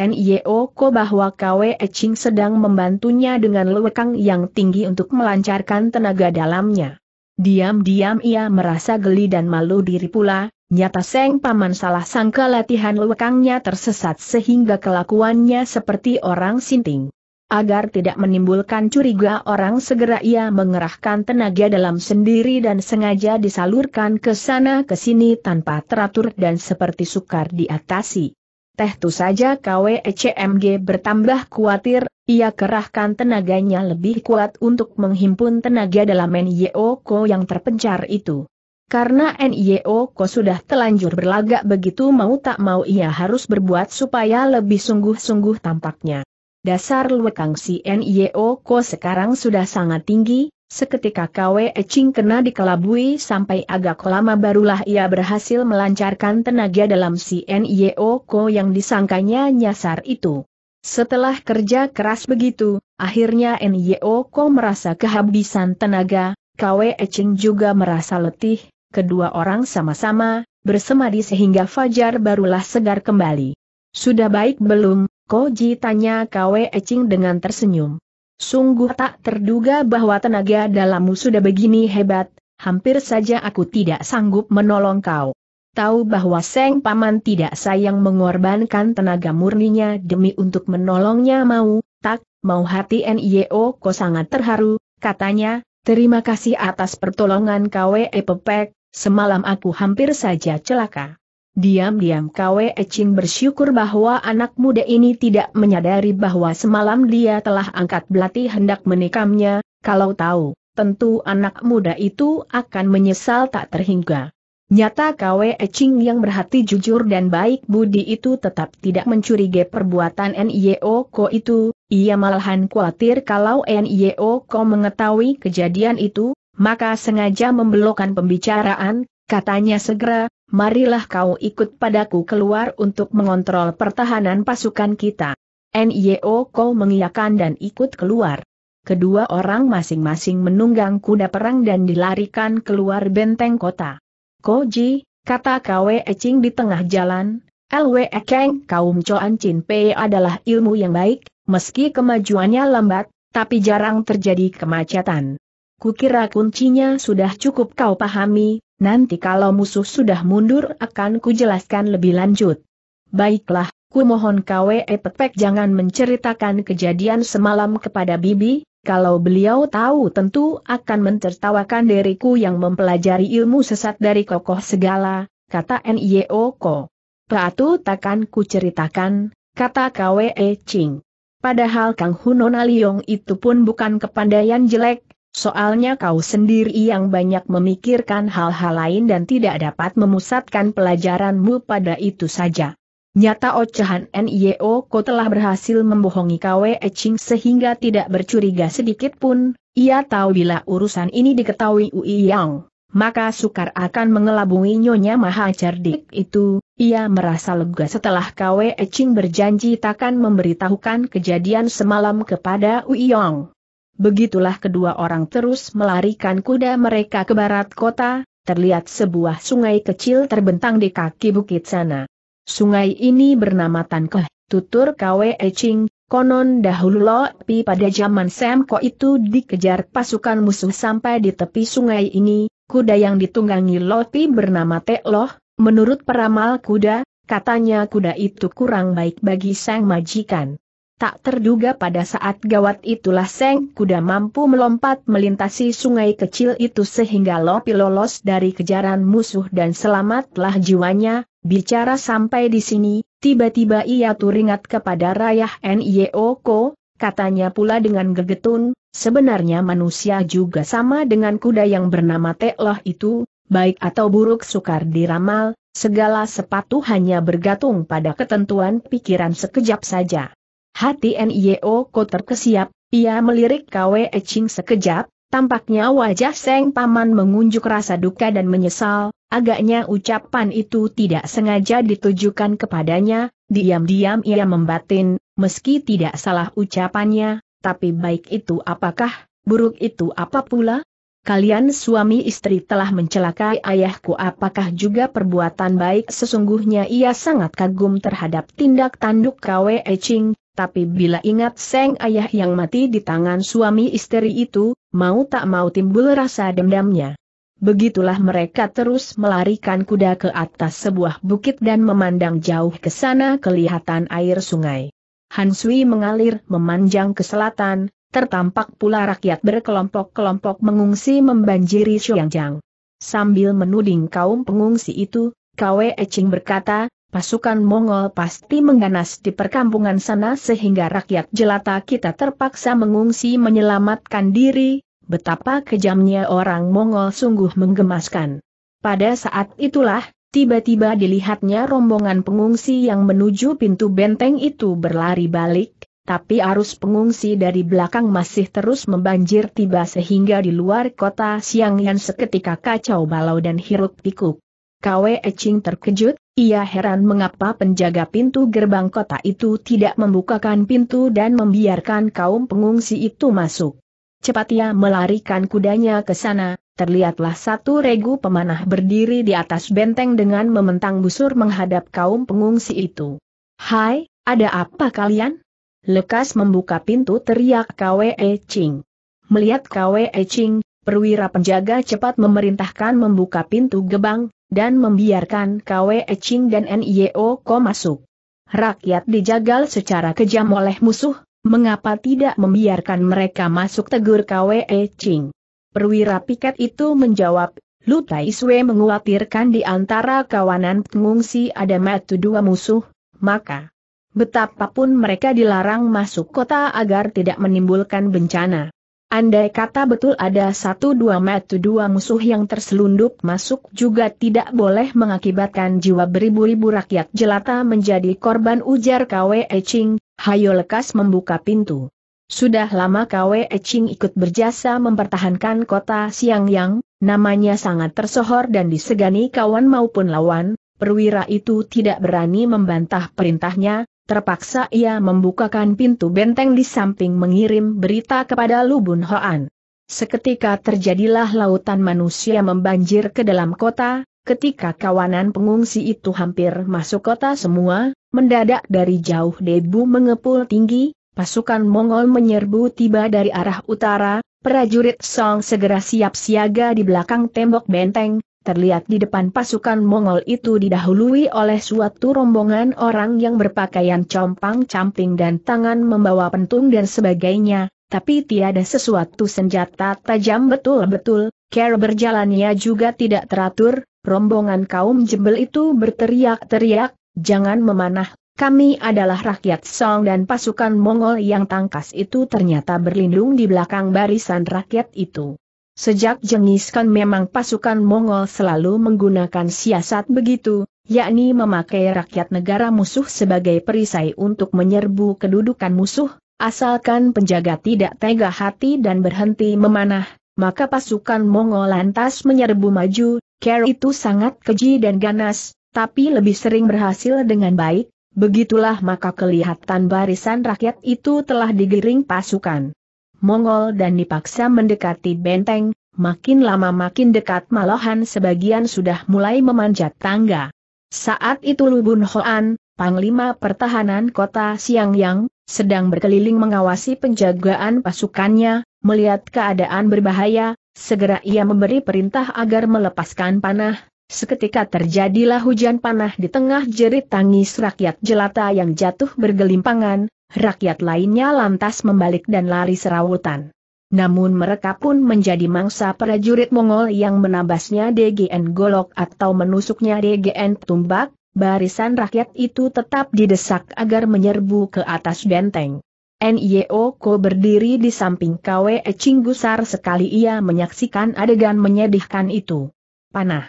Ko bahwa Kwe Eching sedang membantunya dengan lewekang yang tinggi untuk melancarkan tenaga dalamnya. Diam-diam ia merasa geli dan malu diri pula, nyata Seng Paman salah sangka latihan lewekangnya tersesat sehingga kelakuannya seperti orang sinting. Agar tidak menimbulkan curiga orang segera ia mengerahkan tenaga dalam sendiri dan sengaja disalurkan ke sana ke sini tanpa teratur dan seperti sukar diatasi. Teh tu saja KWECMG bertambah khawatir, ia kerahkan tenaganya lebih kuat untuk menghimpun tenaga dalam NYOKO yang terpencar itu. Karena NYOKO sudah telanjur berlagak begitu mau tak mau ia harus berbuat supaya lebih sungguh-sungguh tampaknya. Dasar luekang si NYOKO sekarang sudah sangat tinggi, Seketika Kwe Ecing kena dikelabui sampai agak lama barulah ia berhasil melancarkan tenaga dalam si Nio Ko yang disangkanya nyasar itu. Setelah kerja keras begitu, akhirnya Nio Ko merasa kehabisan tenaga, Kwe Ecing juga merasa letih, kedua orang sama-sama, bersemadi sehingga Fajar barulah segar kembali. Sudah baik belum, Koji tanya Kwe Ecing dengan tersenyum. Sungguh tak terduga bahwa tenaga dalammu sudah begini hebat, hampir saja aku tidak sanggup menolong kau. Tahu bahwa Seng Paman tidak sayang mengorbankan tenaga murninya demi untuk menolongnya mau, tak, mau hati NIO kau sangat terharu, katanya, terima kasih atas pertolongan kau Pepek, semalam aku hampir saja celaka. Diam-diam Kwe Ching bersyukur bahwa anak muda ini tidak menyadari bahwa semalam dia telah angkat belati hendak menikamnya, kalau tahu, tentu anak muda itu akan menyesal tak terhingga. Nyata Kwe Ching yang berhati jujur dan baik budi itu tetap tidak mencurigai perbuatan NIO Ko itu, ia malahan khawatir kalau NIO Ko mengetahui kejadian itu, maka sengaja membelokkan pembicaraan, katanya segera, marilah kau ikut padaku keluar untuk mengontrol pertahanan pasukan kita. NIO kau mengiyakan dan ikut keluar. Kedua orang masing-masing menunggang kuda perang dan dilarikan keluar benteng kota. Koji, kata Kwe Ecing di tengah jalan, L.W.E. Keng kaum Coan Chin Pei adalah ilmu yang baik, meski kemajuannya lambat, tapi jarang terjadi kemacetan. Kukira kuncinya sudah cukup kau pahami, Nanti kalau musuh sudah mundur akan kujelaskan lebih lanjut. Baiklah, ku mohon KWE Pepek jangan menceritakan kejadian semalam kepada Bibi, kalau beliau tahu tentu akan mentertawakan diriku yang mempelajari ilmu sesat dari kokoh segala, kata nio ko. Patu takkan ku ceritakan, kata KWE Ching. Padahal Kang Hunona Liong itu pun bukan kepandaian jelek, Soalnya kau sendiri yang banyak memikirkan hal-hal lain dan tidak dapat memusatkan pelajaranmu pada itu saja. Nyata ocehan NIO kau telah berhasil membohongi KWE Ching sehingga tidak bercuriga sedikit pun, ia tahu bila urusan ini diketahui Ui Yang, maka sukar akan mengelabui Nyonya Maha Cerdik itu, ia merasa lega setelah KWE Ching berjanji takkan memberitahukan kejadian semalam kepada Ui Yang. Begitulah kedua orang terus melarikan kuda mereka ke barat kota, terlihat sebuah sungai kecil terbentang di kaki bukit sana. Sungai ini bernama Tankeh, tutur Kwe Eching, konon dahulu Pi pada zaman Semko itu dikejar pasukan musuh sampai di tepi sungai ini, kuda yang ditunggangi Pi bernama Teloh, menurut peramal kuda, katanya kuda itu kurang baik bagi sang majikan. Tak terduga pada saat gawat itulah Seng Kuda mampu melompat melintasi sungai kecil itu sehingga Lopi lolos dari kejaran musuh dan selamatlah jiwanya. Bicara sampai di sini, tiba-tiba ia turingat kepada Rayah Nioko, katanya pula dengan gegetun, sebenarnya manusia juga sama dengan kuda yang bernama Tekloh itu, baik atau buruk sukar diramal, segala sepatu hanya bergantung pada ketentuan pikiran sekejap saja. Hati NIO Ko terkesiap, ia melirik Kwe Eching sekejap, tampaknya wajah Seng Paman mengunjuk rasa duka dan menyesal, agaknya ucapan itu tidak sengaja ditujukan kepadanya, diam-diam ia membatin, meski tidak salah ucapannya, tapi baik itu apakah, buruk itu apa pula? kalian suami istri telah mencelakai ayahku apakah juga perbuatan baik sesungguhnya ia sangat kagum terhadap tindak tanduk Kwe Eching, tapi bila ingat Seng ayah yang mati di tangan suami istri itu, mau tak mau timbul rasa dendamnya. Begitulah mereka terus melarikan kuda ke atas sebuah bukit dan memandang jauh ke sana kelihatan air sungai. Hansui mengalir memanjang ke selatan, tertampak pula rakyat berkelompok-kelompok mengungsi membanjiri Xiangjiang. Sambil menuding kaum pengungsi itu, Kwe Eching berkata, pasukan Mongol pasti mengganas di perkampungan sana sehingga rakyat jelata kita terpaksa mengungsi menyelamatkan diri, betapa kejamnya orang Mongol sungguh menggemaskan. Pada saat itulah, tiba-tiba dilihatnya rombongan pengungsi yang menuju pintu benteng itu berlari balik, tapi arus pengungsi dari belakang masih terus membanjir tiba sehingga di luar kota siang yang seketika kacau balau dan hiruk pikuk. Kwe Ching terkejut, ia heran mengapa penjaga pintu gerbang kota itu tidak membukakan pintu dan membiarkan kaum pengungsi itu masuk. Cepat ia melarikan kudanya ke sana, terlihatlah satu regu pemanah berdiri di atas benteng dengan mementang busur menghadap kaum pengungsi itu. Hai, ada apa kalian? Lekas membuka pintu teriak Kwe Ching. Melihat Kwe Ching, perwira penjaga cepat memerintahkan membuka pintu gebang, dan membiarkan Kwe Ching dan NIO e Ko masuk. Rakyat dijagal secara kejam oleh musuh, mengapa tidak membiarkan mereka masuk tegur Kwe Ching. Perwira piket itu menjawab, Lutai Iswe menguatirkan di antara kawanan pengungsi ada matu dua musuh, maka Betapapun mereka dilarang masuk kota agar tidak menimbulkan bencana. Andai kata betul ada satu dua metu dua musuh yang terselundup masuk juga tidak boleh mengakibatkan jiwa beribu-ribu rakyat jelata menjadi korban ujar KWE Ching. hayo lekas membuka pintu. Sudah lama KWE Ching ikut berjasa mempertahankan kota Siangyang, namanya sangat tersohor dan disegani kawan maupun lawan, perwira itu tidak berani membantah perintahnya, Terpaksa ia membukakan pintu benteng di samping mengirim berita kepada Lubun Hoan. Seketika terjadilah lautan manusia membanjir ke dalam kota, ketika kawanan pengungsi itu hampir masuk kota semua, mendadak dari jauh debu mengepul tinggi, pasukan Mongol menyerbu tiba dari arah utara, prajurit Song segera siap siaga di belakang tembok benteng, terlihat di depan pasukan Mongol itu didahului oleh suatu rombongan orang yang berpakaian compang-camping dan tangan membawa pentung dan sebagainya, tapi tiada sesuatu senjata tajam betul-betul, Care berjalannya juga tidak teratur, rombongan kaum jebel itu berteriak-teriak, jangan memanah, kami adalah rakyat Song dan pasukan Mongol yang tangkas itu ternyata berlindung di belakang barisan rakyat itu. Sejak Jengiskan memang pasukan Mongol selalu menggunakan siasat begitu, yakni memakai rakyat negara musuh sebagai perisai untuk menyerbu kedudukan musuh, asalkan penjaga tidak tega hati dan berhenti memanah, maka pasukan Mongol lantas menyerbu maju, Ker itu sangat keji dan ganas, tapi lebih sering berhasil dengan baik, begitulah maka kelihatan barisan rakyat itu telah digiring pasukan. Mongol dan dipaksa mendekati benteng, makin lama makin dekat malahan sebagian sudah mulai memanjat tangga. Saat itu Lubun Hoan, Panglima Pertahanan Kota Siangyang, sedang berkeliling mengawasi penjagaan pasukannya, melihat keadaan berbahaya, segera ia memberi perintah agar melepaskan panah, Seketika terjadilah hujan panah di tengah jerit tangis rakyat jelata yang jatuh bergelimpangan, Rakyat lainnya lantas membalik dan lari serawutan. Namun mereka pun menjadi mangsa prajurit Mongol yang menabasnya DGN Golok atau menusuknya DGN Tumbak, barisan rakyat itu tetap didesak agar menyerbu ke atas benteng. NIO Ko berdiri di samping KW Ching Gusar sekali ia menyaksikan adegan menyedihkan itu. Panah.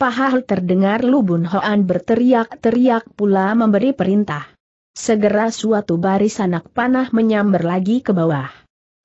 Pahal terdengar Lubun Hoan berteriak-teriak pula memberi perintah. Segera suatu baris anak panah menyambar lagi ke bawah.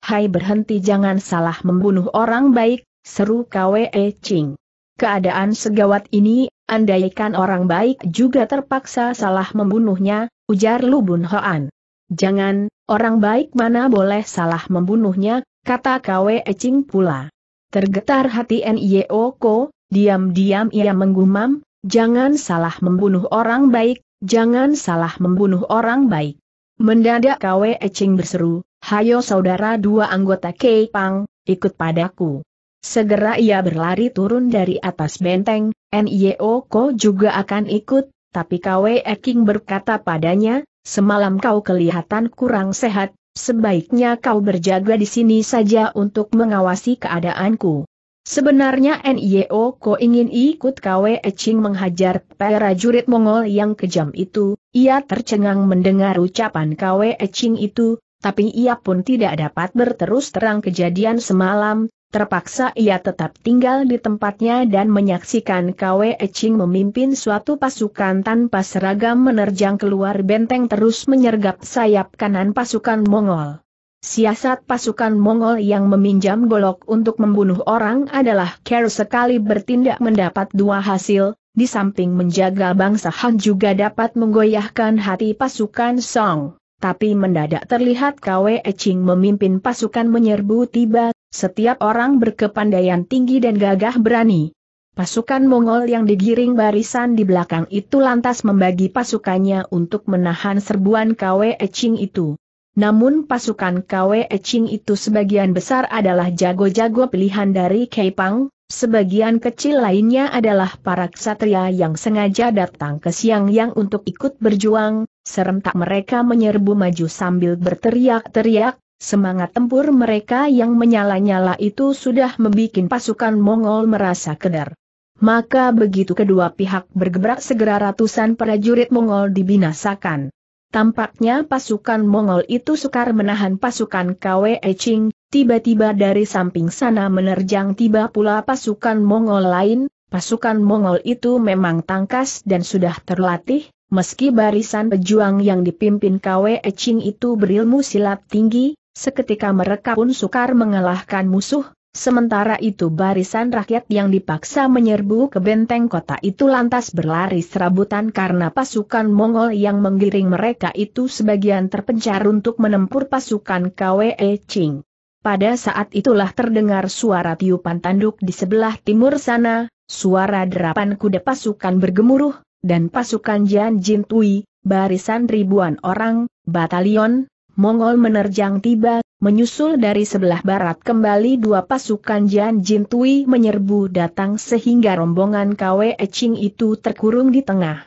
Hai berhenti jangan salah membunuh orang baik, seru KWE Ching. Keadaan segawat ini, andaikan orang baik juga terpaksa salah membunuhnya, ujar Lubun Hoan. Jangan, orang baik mana boleh salah membunuhnya, kata KWE Ching pula. Tergetar hati N.I.O. Ko, diam-diam ia menggumam, jangan salah membunuh orang baik, Jangan salah membunuh orang baik. Mendadak Kwe Eching berseru, Hayo saudara dua anggota Kei Pang, ikut padaku. Segera ia berlari turun dari atas benteng, N.I.O. Ko juga akan ikut, tapi Kwe Eching berkata padanya, semalam kau kelihatan kurang sehat, sebaiknya kau berjaga di sini saja untuk mengawasi keadaanku. Sebenarnya NIO Ko ingin ikut KW Ching menghajar para prajurit Mongol yang kejam itu, ia tercengang mendengar ucapan KW Ching itu, tapi ia pun tidak dapat berterus terang kejadian semalam, Terpaksa ia tetap tinggal di tempatnya dan menyaksikan KW Ching memimpin suatu pasukan tanpa seragam menerjang keluar benteng terus menyergap sayap kanan pasukan Mongol. Siasat pasukan Mongol yang meminjam golok untuk membunuh orang adalah care sekali bertindak mendapat dua hasil, di samping menjaga bangsa Han juga dapat menggoyahkan hati pasukan Song. Tapi mendadak terlihat Kwe Eching memimpin pasukan menyerbu tiba, setiap orang berkepandaian tinggi dan gagah berani. Pasukan Mongol yang digiring barisan di belakang itu lantas membagi pasukannya untuk menahan serbuan Kwe Eching itu. Namun pasukan KW Ching itu sebagian besar adalah jago-jago pilihan dari Keipang, sebagian kecil lainnya adalah para ksatria yang sengaja datang ke Siang Yang untuk ikut berjuang, serentak mereka menyerbu maju sambil berteriak-teriak, semangat tempur mereka yang menyala-nyala itu sudah membuat pasukan Mongol merasa keder. Maka begitu kedua pihak bergebrak segera ratusan prajurit Mongol dibinasakan. Tampaknya pasukan Mongol itu sukar menahan pasukan KWE Ching, tiba-tiba dari samping sana menerjang tiba pula pasukan Mongol lain, pasukan Mongol itu memang tangkas dan sudah terlatih, meski barisan pejuang yang dipimpin KWE Ching itu berilmu silat tinggi, seketika mereka pun sukar mengalahkan musuh, Sementara itu barisan rakyat yang dipaksa menyerbu ke benteng kota itu lantas berlari serabutan karena pasukan Mongol yang menggiring mereka itu sebagian terpencar untuk menempur pasukan KWE Ching. Pada saat itulah terdengar suara tiupan tanduk di sebelah timur sana, suara derapan kuda pasukan bergemuruh, dan pasukan Jian Jin Tui, barisan ribuan orang, batalion, Mongol menerjang tiba Menyusul dari sebelah barat kembali dua pasukan Jian Jin Tui menyerbu datang sehingga rombongan Kwe Eching itu terkurung di tengah.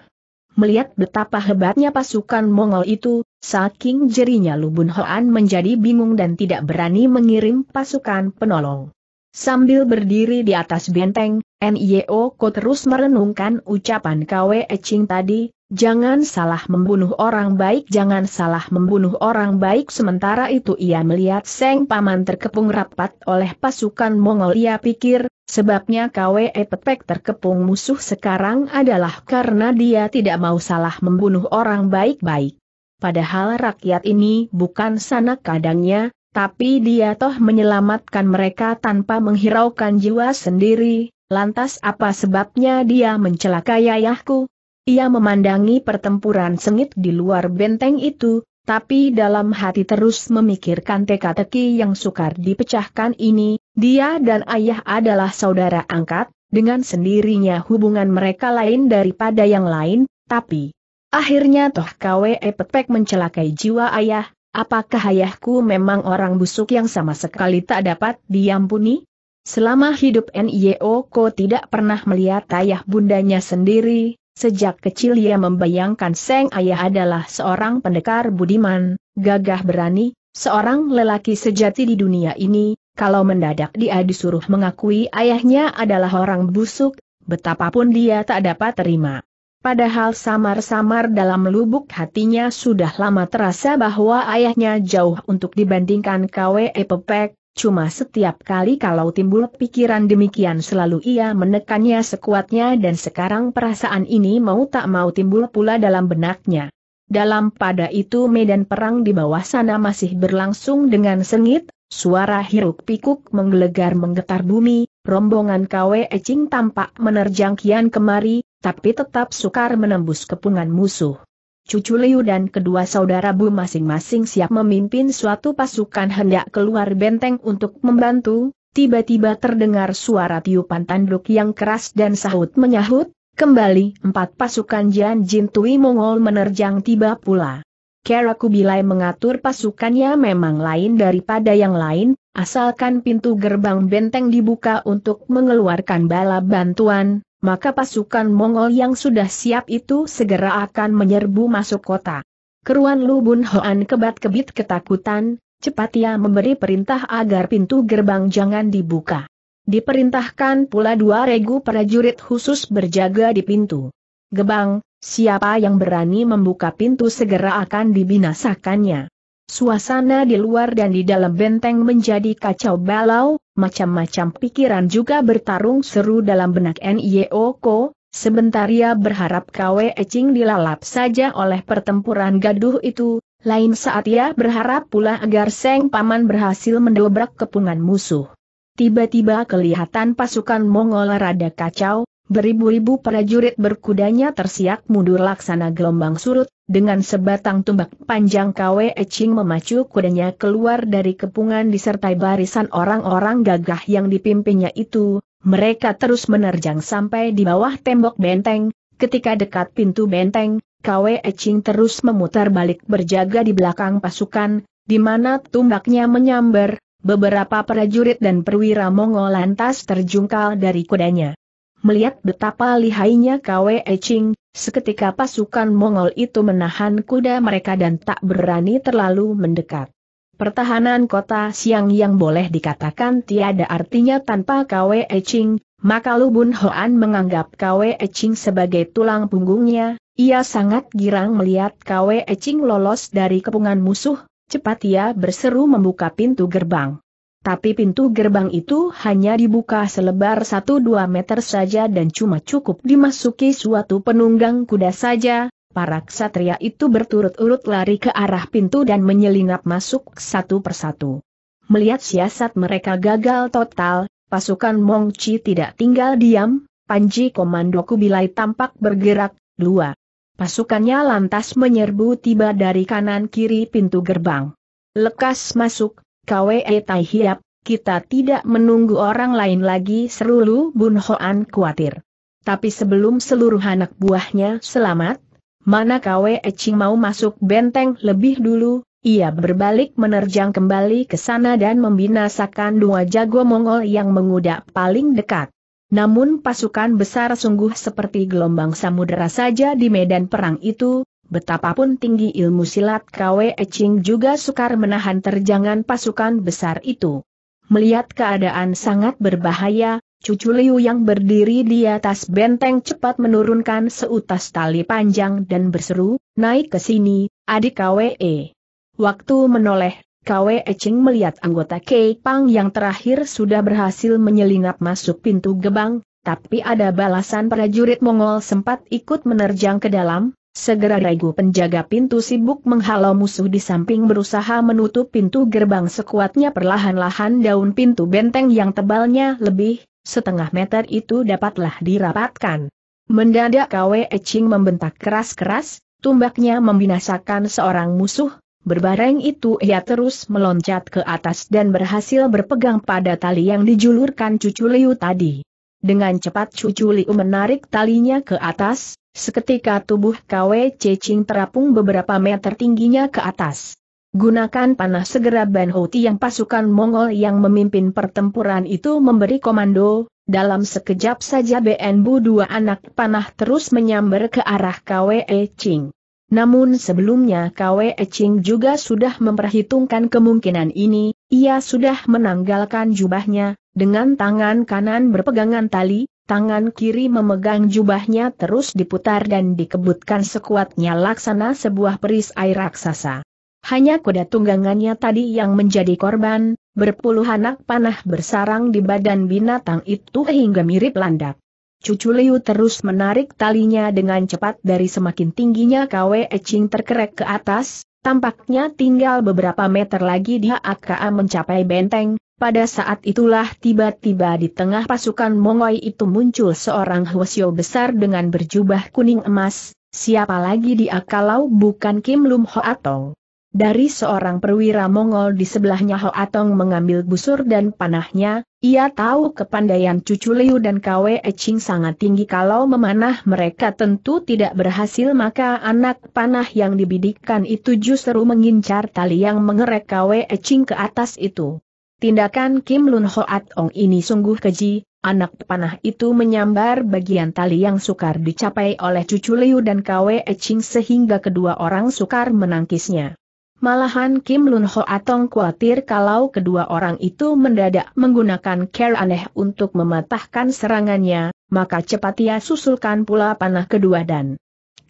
Melihat betapa hebatnya pasukan Mongol itu, saking jerinya Lubun Hoan menjadi bingung dan tidak berani mengirim pasukan penolong. Sambil berdiri di atas benteng, NIO Ko terus merenungkan ucapan Kwe Eching tadi, Jangan salah membunuh orang baik, jangan salah membunuh orang baik. Sementara itu ia melihat Seng Paman terkepung rapat oleh pasukan Mongol. Ia pikir, sebabnya KWE Pepek terkepung musuh sekarang adalah karena dia tidak mau salah membunuh orang baik-baik. Padahal rakyat ini bukan sanak kadangnya, tapi dia toh menyelamatkan mereka tanpa menghiraukan jiwa sendiri, lantas apa sebabnya dia mencelakai ayahku? Ia memandangi pertempuran sengit di luar benteng itu, tapi dalam hati terus memikirkan teka-teki yang sukar dipecahkan ini, dia dan ayah adalah saudara angkat, dengan sendirinya hubungan mereka lain daripada yang lain, tapi... Akhirnya toh KWE Pepek mencelakai jiwa ayah, apakah ayahku memang orang busuk yang sama sekali tak dapat diampuni? Selama hidup NIO Ko tidak pernah melihat ayah bundanya sendiri, Sejak kecil ia membayangkan Seng Ayah adalah seorang pendekar budiman, gagah berani, seorang lelaki sejati di dunia ini, kalau mendadak dia disuruh mengakui ayahnya adalah orang busuk, betapapun dia tak dapat terima. Padahal samar-samar dalam lubuk hatinya sudah lama terasa bahwa ayahnya jauh untuk dibandingkan KWE Pepek, Cuma setiap kali kalau timbul pikiran demikian selalu ia menekannya sekuatnya dan sekarang perasaan ini mau tak mau timbul pula dalam benaknya. Dalam pada itu medan perang di bawah sana masih berlangsung dengan sengit, suara hiruk pikuk menggelegar menggetar bumi, rombongan kawe Ecing tampak menerjang kian kemari, tapi tetap sukar menembus kepungan musuh. Cucu Liu dan kedua saudara Bu masing-masing siap memimpin suatu pasukan hendak keluar benteng untuk membantu, tiba-tiba terdengar suara tiupan tanduk yang keras dan sahut menyahut, kembali empat pasukan Jian Jin Tui Mongol menerjang tiba pula. Keraku Bilai mengatur pasukannya memang lain daripada yang lain, asalkan pintu gerbang benteng dibuka untuk mengeluarkan bala bantuan, maka pasukan Mongol yang sudah siap itu segera akan menyerbu masuk kota. Keruan Lu Hoan kebat-kebit ketakutan, cepat ia memberi perintah agar pintu gerbang jangan dibuka. Diperintahkan pula dua regu prajurit khusus berjaga di pintu. Gebang, siapa yang berani membuka pintu segera akan dibinasakannya. Suasana di luar dan di dalam benteng menjadi kacau balau, macam-macam pikiran juga bertarung seru dalam benak N.I.O.Ko, sebentar ia berharap Kwe Ecing dilalap saja oleh pertempuran gaduh itu, lain saat ia berharap pula agar Seng Paman berhasil mendobrak kepungan musuh. Tiba-tiba kelihatan pasukan Mongol rada kacau, beribu-ribu prajurit berkudanya tersiak mundur laksana gelombang surut, dengan sebatang tumbak panjang Kwe Ching memacu kudanya keluar dari kepungan disertai barisan orang-orang gagah yang dipimpinnya itu, mereka terus menerjang sampai di bawah tembok benteng, ketika dekat pintu benteng, Kwe Ching terus memutar balik berjaga di belakang pasukan, di mana tumbaknya menyambar, beberapa prajurit dan perwira Mongol lantas terjungkal dari kudanya. Melihat betapa lihainya Kwe Eching, seketika pasukan Mongol itu menahan kuda mereka dan tak berani terlalu mendekat. Pertahanan kota Siang yang boleh dikatakan tiada artinya tanpa Kwe Eching, maka Lubun Hoan menganggap Kwe Eching sebagai tulang punggungnya, ia sangat girang melihat Kwe Eching lolos dari kepungan musuh, cepat ia berseru membuka pintu gerbang. Tapi pintu gerbang itu hanya dibuka selebar 1-2 meter saja dan cuma cukup dimasuki suatu penunggang kuda saja, para ksatria itu berturut-urut lari ke arah pintu dan menyelinap masuk satu persatu. Melihat siasat mereka gagal total, pasukan Mongchi tidak tinggal diam, Panji Komando Kubilai tampak bergerak, dua. Pasukannya lantas menyerbu tiba dari kanan kiri pintu gerbang. Lekas masuk, Kwe eh Tai Hiap, kita tidak menunggu orang lain lagi seru Lu Bun Hoan khawatir. Tapi sebelum seluruh anak buahnya selamat, mana Kwe Ching mau masuk benteng lebih dulu, ia berbalik menerjang kembali ke sana dan membinasakan dua jago Mongol yang mengudak paling dekat. Namun pasukan besar sungguh seperti gelombang samudera saja di medan perang itu, betapapun tinggi ilmu silat Kwe Eching juga sukar menahan terjangan pasukan besar itu. Melihat keadaan sangat berbahaya, cucu Liu yang berdiri di atas benteng cepat menurunkan seutas tali panjang dan berseru, naik ke sini, adik Kwe. Waktu menoleh, Kwe Eching melihat anggota Kei Pang yang terakhir sudah berhasil menyelinap masuk pintu gebang, tapi ada balasan prajurit Mongol sempat ikut menerjang ke dalam, Segera regu penjaga pintu sibuk menghalau musuh di samping berusaha menutup pintu gerbang sekuatnya perlahan-lahan daun pintu benteng yang tebalnya lebih setengah meter itu dapatlah dirapatkan. Mendadak Kwe Eching membentak keras-keras, tumbaknya membinasakan seorang musuh, berbareng itu ia terus meloncat ke atas dan berhasil berpegang pada tali yang dijulurkan cucu Liu tadi. Dengan cepat cucu Liu menarik talinya ke atas, seketika tubuh KW Cicing terapung beberapa meter tingginya ke atas. Gunakan panah segera Ban Houti yang pasukan Mongol yang memimpin pertempuran itu memberi komando, dalam sekejap saja BN Bu dua anak panah terus menyambar ke arah Kwe Ching. Namun sebelumnya Kwe Eching juga sudah memperhitungkan kemungkinan ini, ia sudah menanggalkan jubahnya, dengan tangan kanan berpegangan tali, tangan kiri memegang jubahnya terus diputar dan dikebutkan sekuatnya laksana sebuah peris air raksasa. Hanya kuda tunggangannya tadi yang menjadi korban, berpuluh anak panah bersarang di badan binatang itu hingga mirip landak. Cucu Liu terus menarik talinya dengan cepat dari semakin tingginya Kwe Eching terkerek ke atas, tampaknya tinggal beberapa meter lagi dia akan mencapai benteng, pada saat itulah tiba-tiba di tengah pasukan Mongoy itu muncul seorang Hwasyo besar dengan berjubah kuning emas, siapa lagi dia kalau bukan Kim Lum Ho Atong. Dari seorang perwira Mongol di sebelahnya Ho Atong mengambil busur dan panahnya, ia tahu kepandaian cucu Liu dan Kwe Eching sangat tinggi kalau memanah mereka tentu tidak berhasil maka anak panah yang dibidikkan itu justru mengincar tali yang mengerek Kwe Eching ke atas itu. Tindakan Kim Lun Hoat Ong ini sungguh keji, anak panah itu menyambar bagian tali yang sukar dicapai oleh cucu Liu dan Kwe Eching sehingga kedua orang sukar menangkisnya. Malahan Kim Lun Ho Atong khawatir kalau kedua orang itu mendadak menggunakan care aneh untuk mematahkan serangannya, maka cepat ia susulkan pula panah kedua dan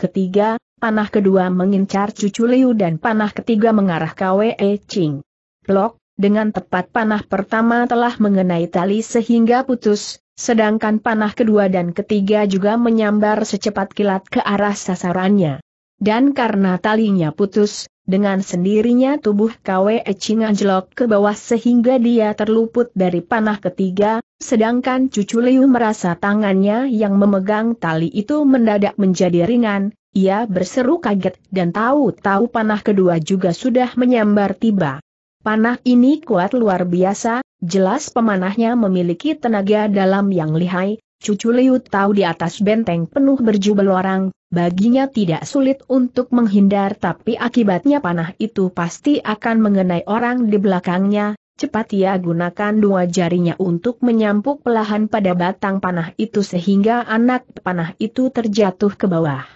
ketiga, panah kedua mengincar cucu Liu dan panah ketiga mengarah KWE Ching. Blok, dengan tepat panah pertama telah mengenai tali sehingga putus, sedangkan panah kedua dan ketiga juga menyambar secepat kilat ke arah sasarannya. Dan karena talinya putus, dengan sendirinya tubuh Kwe Ching anjlok ke bawah sehingga dia terluput dari panah ketiga, sedangkan cucu Liu merasa tangannya yang memegang tali itu mendadak menjadi ringan, ia berseru kaget dan tahu-tahu panah kedua juga sudah menyambar tiba. Panah ini kuat luar biasa, jelas pemanahnya memiliki tenaga dalam yang lihai, Cucu Liu tahu di atas benteng penuh berjubel orang, baginya tidak sulit untuk menghindar tapi akibatnya panah itu pasti akan mengenai orang di belakangnya, cepat ia gunakan dua jarinya untuk menyampuk pelahan pada batang panah itu sehingga anak panah itu terjatuh ke bawah.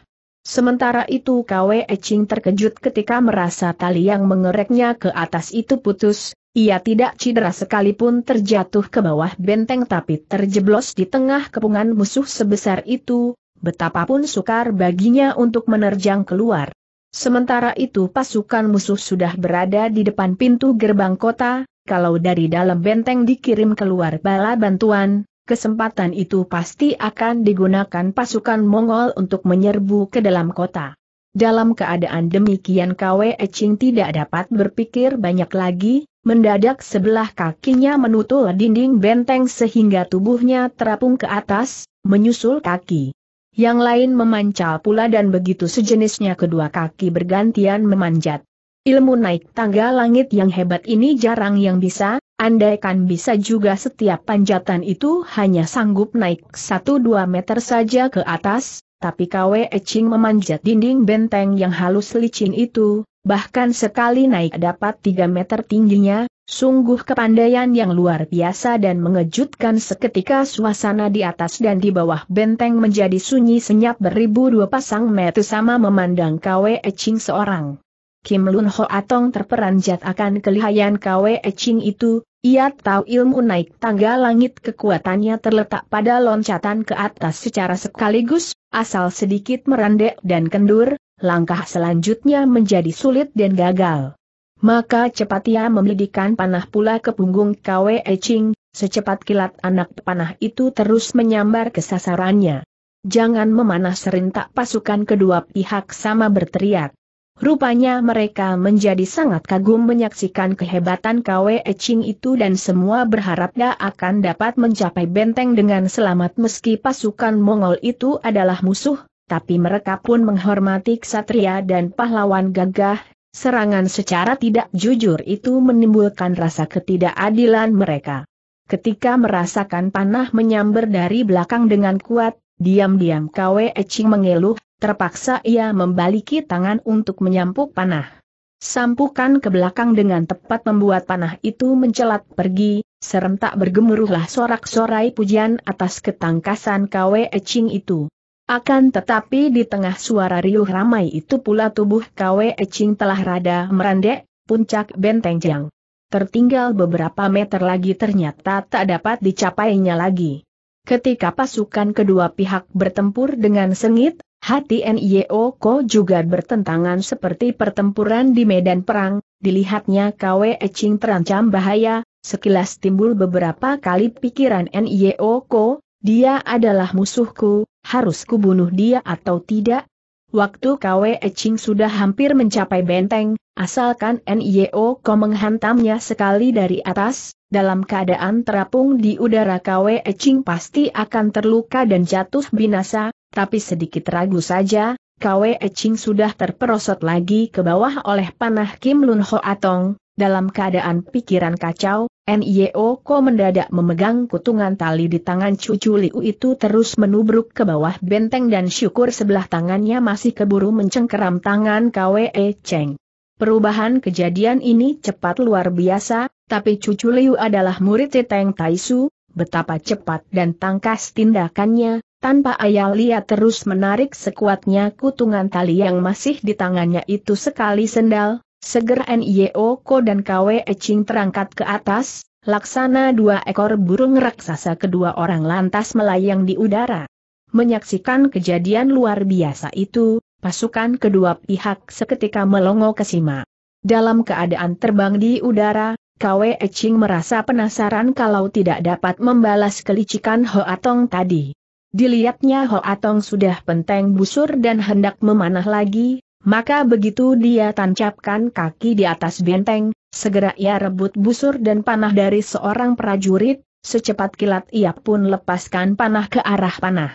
Sementara itu Kwe Eching terkejut ketika merasa tali yang mengereknya ke atas itu putus, ia tidak cedera sekalipun terjatuh ke bawah benteng tapi terjeblos di tengah kepungan musuh sebesar itu, betapapun sukar baginya untuk menerjang keluar. Sementara itu pasukan musuh sudah berada di depan pintu gerbang kota, kalau dari dalam benteng dikirim keluar bala bantuan, kesempatan itu pasti akan digunakan pasukan Mongol untuk menyerbu ke dalam kota. Dalam keadaan demikian Kwe Ching tidak dapat berpikir banyak lagi, Mendadak sebelah kakinya menutul dinding benteng sehingga tubuhnya terapung ke atas, menyusul kaki. Yang lain memancal pula dan begitu sejenisnya kedua kaki bergantian memanjat. Ilmu naik tangga langit yang hebat ini jarang yang bisa, andaikan bisa juga setiap panjatan itu hanya sanggup naik 1-2 meter saja ke atas, tapi Kwe Eching memanjat dinding benteng yang halus licin itu, bahkan sekali naik dapat 3 meter tingginya, sungguh kepandaian yang luar biasa dan mengejutkan seketika suasana di atas dan di bawah benteng menjadi sunyi senyap beribu dua pasang metu sama memandang Kwe Eching seorang. Kim Lun Ho Atong terperanjat akan kelihayan Kwe Eching itu, ia tahu ilmu naik tangga langit kekuatannya terletak pada loncatan ke atas secara sekaligus, asal sedikit merendek dan kendur, langkah selanjutnya menjadi sulit dan gagal. Maka cepat ia memelidikan panah pula ke punggung Kwe Eching, secepat kilat anak panah itu terus menyambar ke sasarannya. Jangan memanah serentak pasukan kedua pihak sama berteriak. Rupanya mereka menjadi sangat kagum menyaksikan kehebatan Kwe Eching itu dan semua berharap akan dapat mencapai benteng dengan selamat meski pasukan Mongol itu adalah musuh, tapi mereka pun menghormati ksatria dan pahlawan gagah, serangan secara tidak jujur itu menimbulkan rasa ketidakadilan mereka. Ketika merasakan panah menyambar dari belakang dengan kuat, diam-diam Kwe Ching mengeluh, terpaksa ia membaliki tangan untuk menyampuk panah. Sampukan ke belakang dengan tepat membuat panah itu mencelat pergi, serentak bergemuruhlah sorak-sorai pujian atas ketangkasan Kwe Ching itu. Akan tetapi di tengah suara riuh ramai itu pula tubuh Kwe Eching telah rada merandek, puncak benteng jang. Tertinggal beberapa meter lagi ternyata tak dapat dicapainya lagi. Ketika pasukan kedua pihak bertempur dengan sengit, hati NIO Ko juga bertentangan seperti pertempuran di medan perang, dilihatnya Kwe Eching terancam bahaya, sekilas timbul beberapa kali pikiran NIO Ko, dia adalah musuhku, harus kubunuh dia atau tidak? Waktu Kwe Eching sudah hampir mencapai benteng, asalkan NIO Ko menghantamnya sekali dari atas, dalam keadaan terapung di udara Kwe Eching pasti akan terluka dan jatuh binasa, tapi sedikit ragu saja, Kwe Eching sudah terperosot lagi ke bawah oleh panah Kim Lun Ho Atong, dalam keadaan pikiran kacau, Nio e Ko mendadak memegang kutungan tali di tangan cucu Liu itu terus menubruk ke bawah benteng dan syukur sebelah tangannya masih keburu mencengkeram tangan Kwe Cheng. Perubahan kejadian ini cepat luar biasa, tapi cucu Liu adalah murid Teng Taisu, betapa cepat dan tangkas tindakannya, tanpa ayah lihat terus menarik sekuatnya kutungan tali yang masih di tangannya itu sekali sendal, Segera NIO Ko dan KW Eching terangkat ke atas, laksana dua ekor burung raksasa kedua orang lantas melayang di udara. Menyaksikan kejadian luar biasa itu, pasukan kedua pihak seketika melongo ke sima. Dalam keadaan terbang di udara, KW Eching merasa penasaran kalau tidak dapat membalas kelicikan Ho Atong tadi. Dilihatnya Ho Atong sudah penteng busur dan hendak memanah lagi, maka begitu dia tancapkan kaki di atas benteng, segera ia rebut busur dan panah dari seorang prajurit, secepat kilat ia pun lepaskan panah ke arah panah.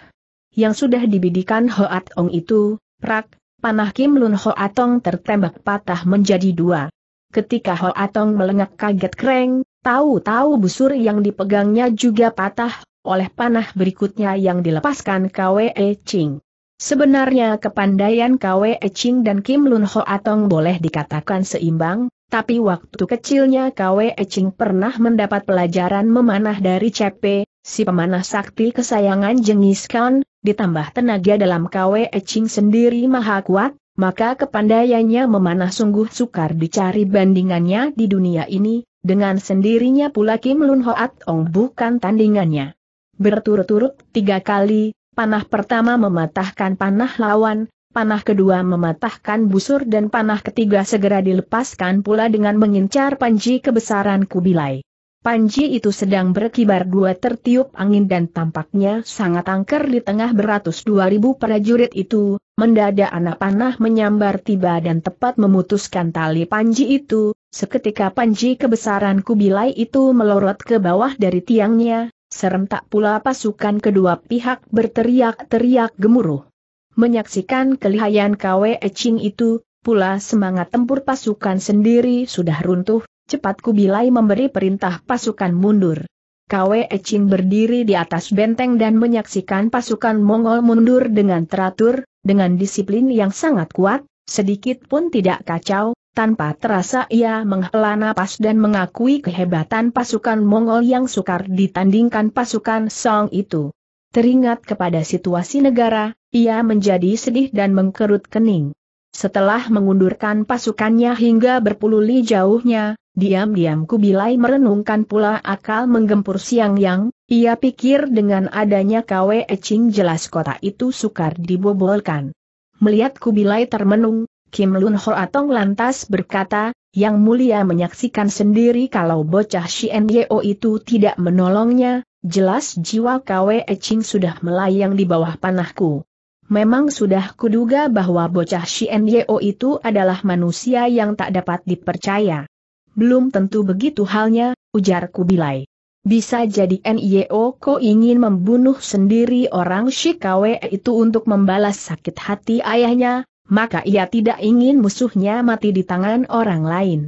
Yang sudah dibidikan Hoat Ong itu, prak, panah Kim Lun Hoat Ong tertembak patah menjadi dua. Ketika Hoat Ong melengak kaget kreng, tahu-tahu busur yang dipegangnya juga patah, oleh panah berikutnya yang dilepaskan KWE Ching. Sebenarnya kepandaian Kwe Ching dan Kim Lun Ho Atong boleh dikatakan seimbang, tapi waktu kecilnya Kwe Ching pernah mendapat pelajaran memanah dari CP, si pemanah sakti kesayangan Jengis Khan, ditambah tenaga dalam Kwe Ching sendiri maha kuat, maka kepandaiannya memanah sungguh sukar dicari bandingannya di dunia ini, dengan sendirinya pula Kim Lun Ho Atong bukan tandingannya. Berturut-turut tiga kali, Panah pertama mematahkan panah lawan, panah kedua mematahkan busur dan panah ketiga segera dilepaskan pula dengan mengincar panji kebesaran Kubilai. Panji itu sedang berkibar dua tertiup angin dan tampaknya sangat angker di tengah beratus dua ribu prajurit itu, mendadak anak panah menyambar tiba dan tepat memutuskan tali Panji itu, seketika Panji kebesaran Kubilai itu melorot ke bawah dari tiangnya, Serentak pula pasukan kedua pihak berteriak-teriak gemuruh. Menyaksikan kelihayan Kwe Eching itu, pula semangat tempur pasukan sendiri sudah runtuh, cepat Kubilai memberi perintah pasukan mundur. Kwe Eching berdiri di atas benteng dan menyaksikan pasukan Mongol mundur dengan teratur, dengan disiplin yang sangat kuat, sedikit pun tidak kacau, tanpa terasa ia menghela napas dan mengakui kehebatan pasukan Mongol yang sukar ditandingkan pasukan Song itu. Teringat kepada situasi negara, ia menjadi sedih dan mengkerut kening. Setelah mengundurkan pasukannya hingga berpuluh li jauhnya, diam-diam Kubilai merenungkan pula akal menggempur siang yang, ia pikir dengan adanya kwe Ecing jelas kota itu sukar dibobolkan. Melihat Kubilai termenung, Kim Lun Atong lantas berkata, Yang Mulia menyaksikan sendiri kalau bocah Xian Yeo itu tidak menolongnya, jelas jiwa Kwe Eching sudah melayang di bawah panahku. Memang sudah kuduga bahwa bocah Xian Yeo itu adalah manusia yang tak dapat dipercaya. Belum tentu begitu halnya, ujar Kubilai. Bisa jadi NIO Ko ingin membunuh sendiri orang Shikawe itu untuk membalas sakit hati ayahnya, maka ia tidak ingin musuhnya mati di tangan orang lain.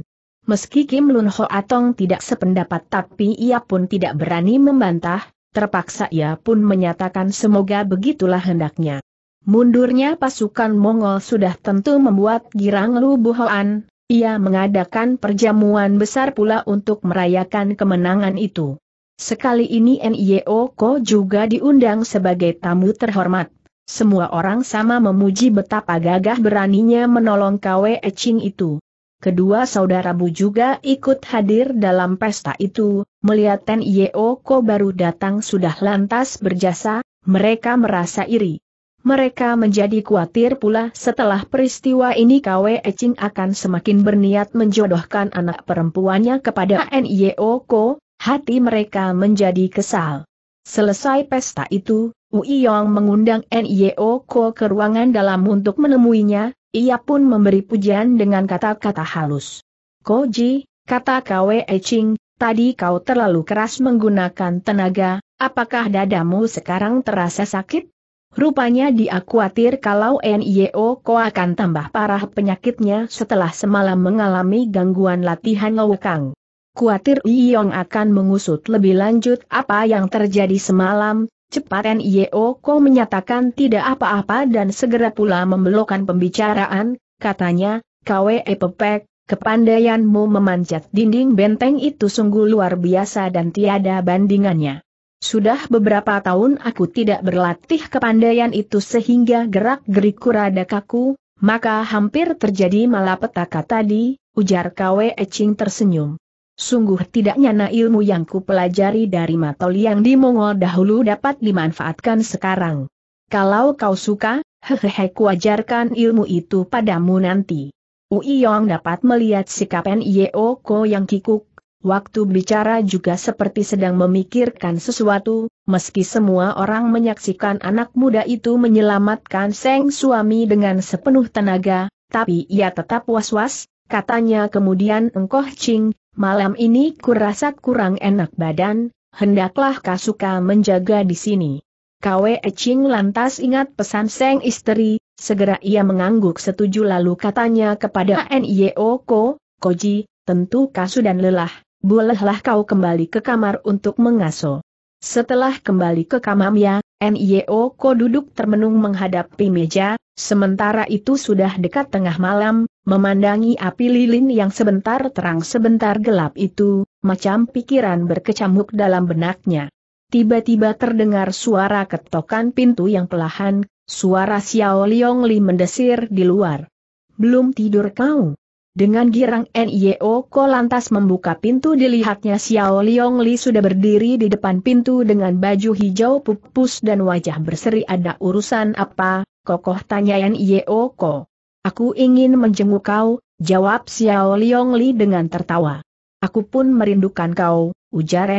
Meski Kim Lun Ho Atong tidak sependapat tapi ia pun tidak berani membantah, terpaksa ia pun menyatakan semoga begitulah hendaknya. Mundurnya pasukan Mongol sudah tentu membuat girang Lu Buhoan, ia mengadakan perjamuan besar pula untuk merayakan kemenangan itu. Sekali ini NIO e Ko juga diundang sebagai tamu terhormat. Semua orang sama memuji betapa gagah beraninya menolong Kwe Eching itu. Kedua saudara Bu juga ikut hadir dalam pesta itu, melihat Ten Yeoko baru datang sudah lantas berjasa, mereka merasa iri. Mereka menjadi khawatir pula setelah peristiwa ini Kwe Eching akan semakin berniat menjodohkan anak perempuannya kepada N. Yeoko, hati mereka menjadi kesal. Selesai pesta itu, Yong mengundang N.I.O. Ko ke ruangan dalam untuk menemuinya, ia pun memberi pujian dengan kata-kata halus. Ko Ji, kata Kwe Eching, tadi kau terlalu keras menggunakan tenaga, apakah dadamu sekarang terasa sakit? Rupanya dia khawatir kalau NIO Ko akan tambah parah penyakitnya setelah semalam mengalami gangguan latihan ngewekang. Kuatir Yong akan mengusut lebih lanjut apa yang terjadi semalam, cepat Nio Ko menyatakan tidak apa-apa dan segera pula membelokkan pembicaraan, katanya, KWE Pepek, kepandaianmu memanjat dinding benteng itu sungguh luar biasa dan tiada bandingannya. Sudah beberapa tahun aku tidak berlatih kepandaian itu sehingga gerak-gerikku rada kaku, maka hampir terjadi malapetaka tadi, ujar Kwe Ching tersenyum. Sungguh tidak nyana ilmu yang kupelajari dari Matol yang di Mongol dahulu dapat dimanfaatkan sekarang. Kalau kau suka, hehehe kuajarkan ilmu itu padamu nanti. Uiyong dapat melihat sikap Nio Ko yang kikuk, waktu bicara juga seperti sedang memikirkan sesuatu, meski semua orang menyaksikan anak muda itu menyelamatkan Seng suami dengan sepenuh tenaga, tapi ia tetap was-was, Katanya kemudian engkoh Ching, malam ini kurasa kurang enak badan, hendaklah kau suka menjaga di sini. Kwe Ching lantas ingat pesan Seng istri, segera ia mengangguk setuju lalu katanya kepada Nio Ko, Koji, tentu Kasu dan lelah, bolehlah kau kembali ke kamar untuk mengaso. Setelah kembali ke kamarnya, Nio Ko duduk termenung menghadapi meja, sementara itu sudah dekat tengah malam, Memandangi api lilin yang sebentar terang sebentar gelap itu, macam pikiran berkecamuk dalam benaknya. Tiba-tiba terdengar suara ketokan pintu yang pelahan, suara Xiao Liong Li mendesir di luar. Belum tidur kau? Dengan girang NIO Ko lantas membuka pintu dilihatnya Xiao Liong Li sudah berdiri di depan pintu dengan baju hijau pupus dan wajah berseri ada urusan apa, kokoh tanya NIO Ko. Aku ingin menjenguk kau, jawab Xiao Liong Li dengan tertawa. Aku pun merindukan kau, ujar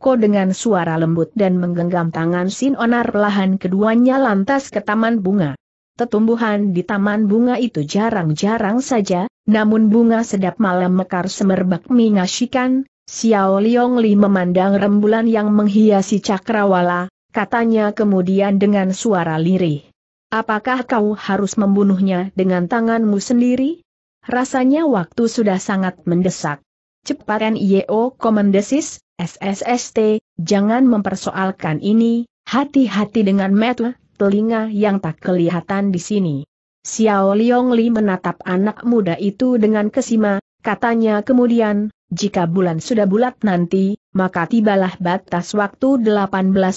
Ko dengan suara lembut dan menggenggam tangan Sin Onar lahan keduanya lantas ke taman bunga. Tetumbuhan di taman bunga itu jarang-jarang saja, namun bunga sedap malam mekar semerbak mengasyikan, Xiao Liong Li memandang rembulan yang menghiasi cakrawala, katanya kemudian dengan suara lirih. Apakah kau harus membunuhnya dengan tanganmu sendiri? Rasanya waktu sudah sangat mendesak. Cepat NIO Komendesis, SSST, jangan mempersoalkan ini, hati-hati dengan mata, telinga yang tak kelihatan di sini. Xiao Liong Li menatap anak muda itu dengan kesima, katanya kemudian, jika bulan sudah bulat nanti, maka tibalah batas waktu 18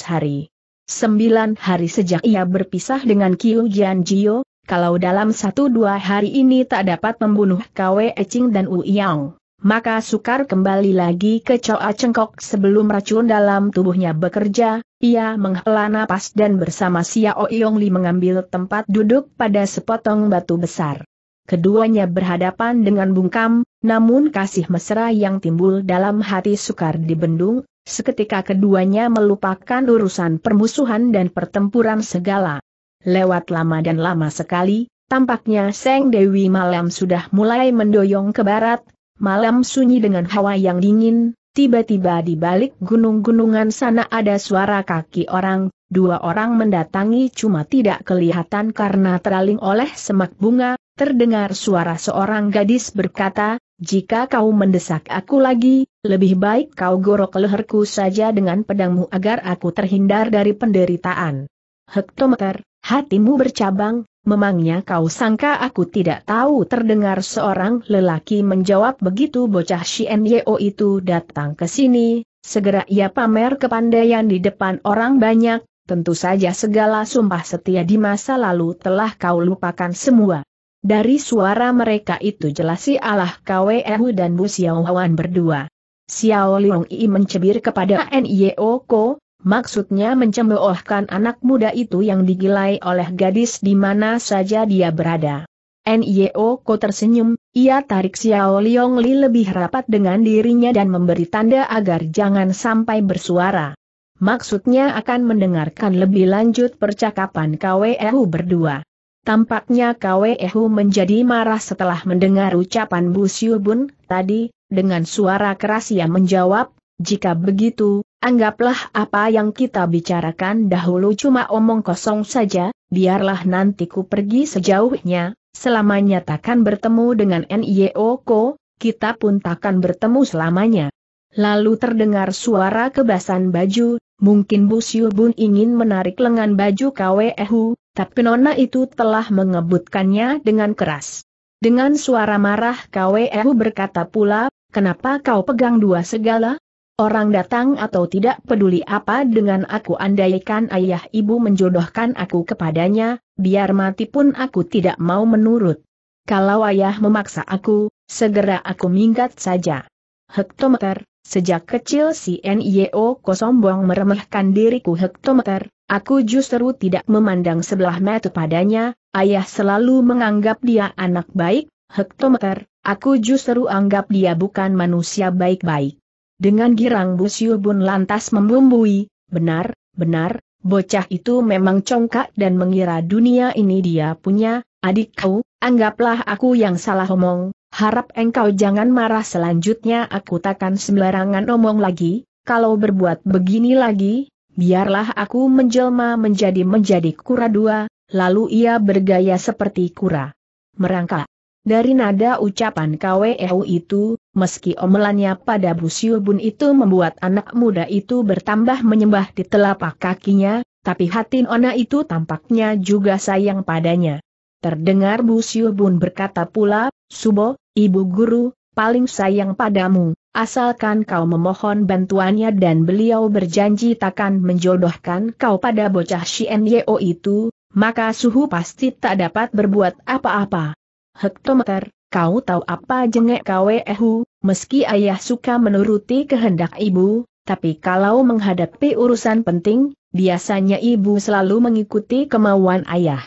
hari. Sembilan hari sejak ia berpisah dengan Kiu Jian Jio, kalau dalam satu dua hari ini tak dapat membunuh Kwe Eching dan Wu Yang, maka sukar kembali lagi ke Choa Cengkok sebelum racun dalam tubuhnya bekerja, ia menghela napas dan bersama Xiao Yong Li mengambil tempat duduk pada sepotong batu besar. Keduanya berhadapan dengan bungkam, namun kasih mesra yang timbul dalam hati sukar dibendung, Seketika keduanya melupakan urusan permusuhan dan pertempuran segala. Lewat lama dan lama sekali, tampaknya Seng Dewi malam sudah mulai mendoyong ke barat, malam sunyi dengan hawa yang dingin, tiba-tiba di balik gunung-gunungan sana ada suara kaki orang, dua orang mendatangi cuma tidak kelihatan karena teraling oleh semak bunga, terdengar suara seorang gadis berkata, jika kau mendesak aku lagi, lebih baik kau gorok leherku saja dengan pedangmu agar aku terhindar dari penderitaan. Hektometer, hatimu bercabang, memangnya kau sangka aku tidak tahu terdengar seorang lelaki menjawab begitu bocah Shien itu datang ke sini, segera ia pamer kepandaian di depan orang banyak, tentu saja segala sumpah setia di masa lalu telah kau lupakan semua. Dari suara mereka itu jelas si Allah Kwehu dan Bu Xiaohuan berdua. Xiao Liong Yi mencebir kepada Nio Ko, maksudnya mencemoohkan anak muda itu yang digilai oleh gadis di mana saja dia berada. Nio Ko tersenyum, ia tarik Xiao Liong Li lebih rapat dengan dirinya dan memberi tanda agar jangan sampai bersuara. Maksudnya akan mendengarkan lebih lanjut percakapan Hu e berdua. Tampaknya Hu e menjadi marah setelah mendengar ucapan Bu Xiu Bun tadi, dengan suara keras ia menjawab, jika begitu, anggaplah apa yang kita bicarakan dahulu cuma omong kosong saja, biarlah nanti ku pergi sejauhnya, selamanya takkan bertemu dengan Nioko, kita pun takkan bertemu selamanya. Lalu terdengar suara kebasan baju, mungkin Bu Bun ingin menarik lengan baju Kwehu, tapi Nona itu telah mengebutkannya dengan keras. Dengan suara marah Kwehu berkata pula, Kenapa kau pegang dua segala? Orang datang atau tidak peduli apa dengan aku andaikan ayah ibu menjodohkan aku kepadanya, biar mati pun aku tidak mau menurut. Kalau ayah memaksa aku, segera aku minggat saja. Hektometer, sejak kecil si NIO kosombong meremehkan diriku hektometer, aku justru tidak memandang sebelah mata padanya, ayah selalu menganggap dia anak baik, hektometer, Aku justru anggap dia bukan manusia baik-baik. Dengan girang Bu Bun lantas membumbui, benar, benar, bocah itu memang congkak dan mengira dunia ini dia punya, adik kau, anggaplah aku yang salah omong, harap engkau jangan marah selanjutnya aku takkan sembarangan omong lagi, kalau berbuat begini lagi, biarlah aku menjelma menjadi menjadi kura dua, lalu ia bergaya seperti kura. Merangkak. Dari nada ucapan KWEU itu, meski omelannya pada Busyu Bun itu membuat anak muda itu bertambah menyembah di telapak kakinya, tapi hati Nona itu tampaknya juga sayang padanya. Terdengar Busyu Bun berkata pula, Subo, ibu guru, paling sayang padamu, asalkan kau memohon bantuannya dan beliau berjanji takkan menjodohkan kau pada bocah Shien Yeo itu, maka suhu pasti tak dapat berbuat apa-apa. Hektometer, kau tahu apa jengek kau ehu, meski ayah suka menuruti kehendak ibu, tapi kalau menghadapi urusan penting, biasanya ibu selalu mengikuti kemauan ayah.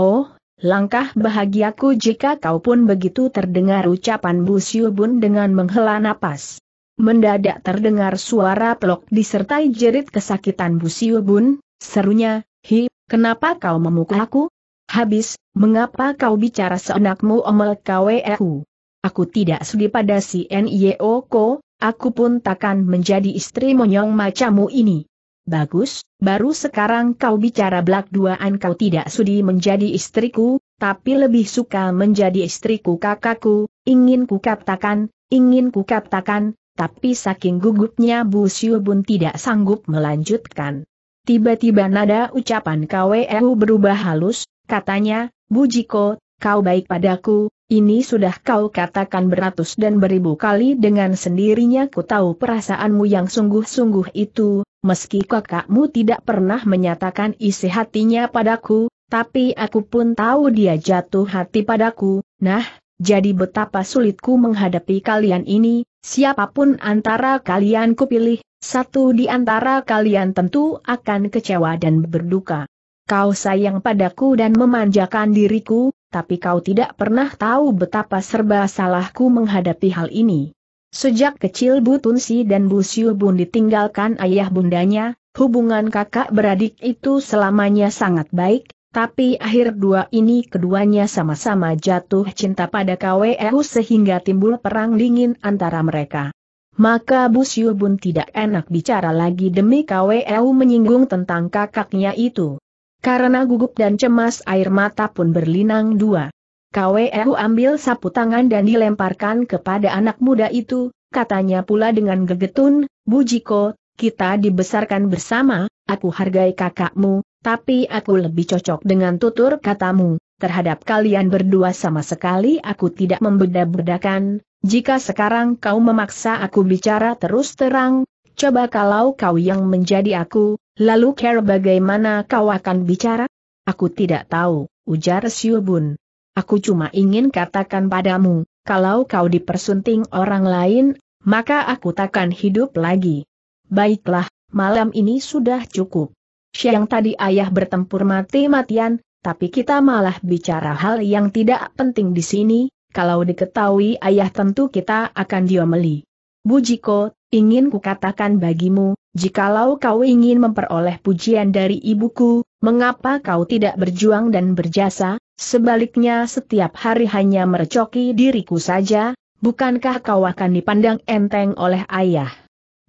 Oh, langkah bahagiaku jika kau pun begitu terdengar ucapan Bu Siubun dengan menghela napas. Mendadak terdengar suara pelok disertai jerit kesakitan Bu Siubun, serunya, Hi, kenapa kau memukul aku? Habis, mengapa kau bicara seenakmu omel kwehu? Aku tidak sudi pada si Ko, aku pun takkan menjadi istri monyong macamu ini. Bagus, baru sekarang kau bicara belak duaan kau tidak sudi menjadi istriku, tapi lebih suka menjadi istriku kakakku, ingin ku katakan, ingin ku katakan, tapi saking gugupnya Bu Siu tidak sanggup melanjutkan. Tiba-tiba nada ucapan KWU berubah halus, Katanya, Bujiko, kau baik padaku, ini sudah kau katakan beratus dan beribu kali dengan sendirinya ku tahu perasaanmu yang sungguh-sungguh itu, meski kakakmu tidak pernah menyatakan isi hatinya padaku, tapi aku pun tahu dia jatuh hati padaku, nah, jadi betapa sulitku menghadapi kalian ini, siapapun antara kalian kupilih, satu di antara kalian tentu akan kecewa dan berduka. Kau sayang padaku dan memanjakan diriku, tapi kau tidak pernah tahu betapa serba salahku menghadapi hal ini. Sejak kecil Bu Tunsi dan Bu Siu ditinggalkan ayah bundanya, hubungan kakak beradik itu selamanya sangat baik, tapi akhir dua ini keduanya sama-sama jatuh cinta pada KWU e sehingga timbul perang dingin antara mereka. Maka Bu Siu tidak enak bicara lagi demi KWU e menyinggung tentang kakaknya itu. Karena gugup dan cemas air mata pun berlinang dua. KWU ambil sapu tangan dan dilemparkan kepada anak muda itu, katanya pula dengan gegetun, Bujiko, kita dibesarkan bersama, aku hargai kakakmu, tapi aku lebih cocok dengan tutur katamu, terhadap kalian berdua sama sekali aku tidak membeda-bedakan, jika sekarang kau memaksa aku bicara terus terang, coba kalau kau yang menjadi aku, Lalu Care bagaimana kau akan bicara? Aku tidak tahu, ujar Siobun. Aku cuma ingin katakan padamu, kalau kau dipersunting orang lain, maka aku takkan hidup lagi. Baiklah, malam ini sudah cukup. Siang tadi ayah bertempur mati-matian, tapi kita malah bicara hal yang tidak penting di sini, kalau diketahui ayah tentu kita akan diomeli. Bujiko, ingin kukatakan bagimu, jikalau kau ingin memperoleh pujian dari ibuku, mengapa kau tidak berjuang dan berjasa, sebaliknya setiap hari hanya merecoki diriku saja, bukankah kau akan dipandang enteng oleh ayah?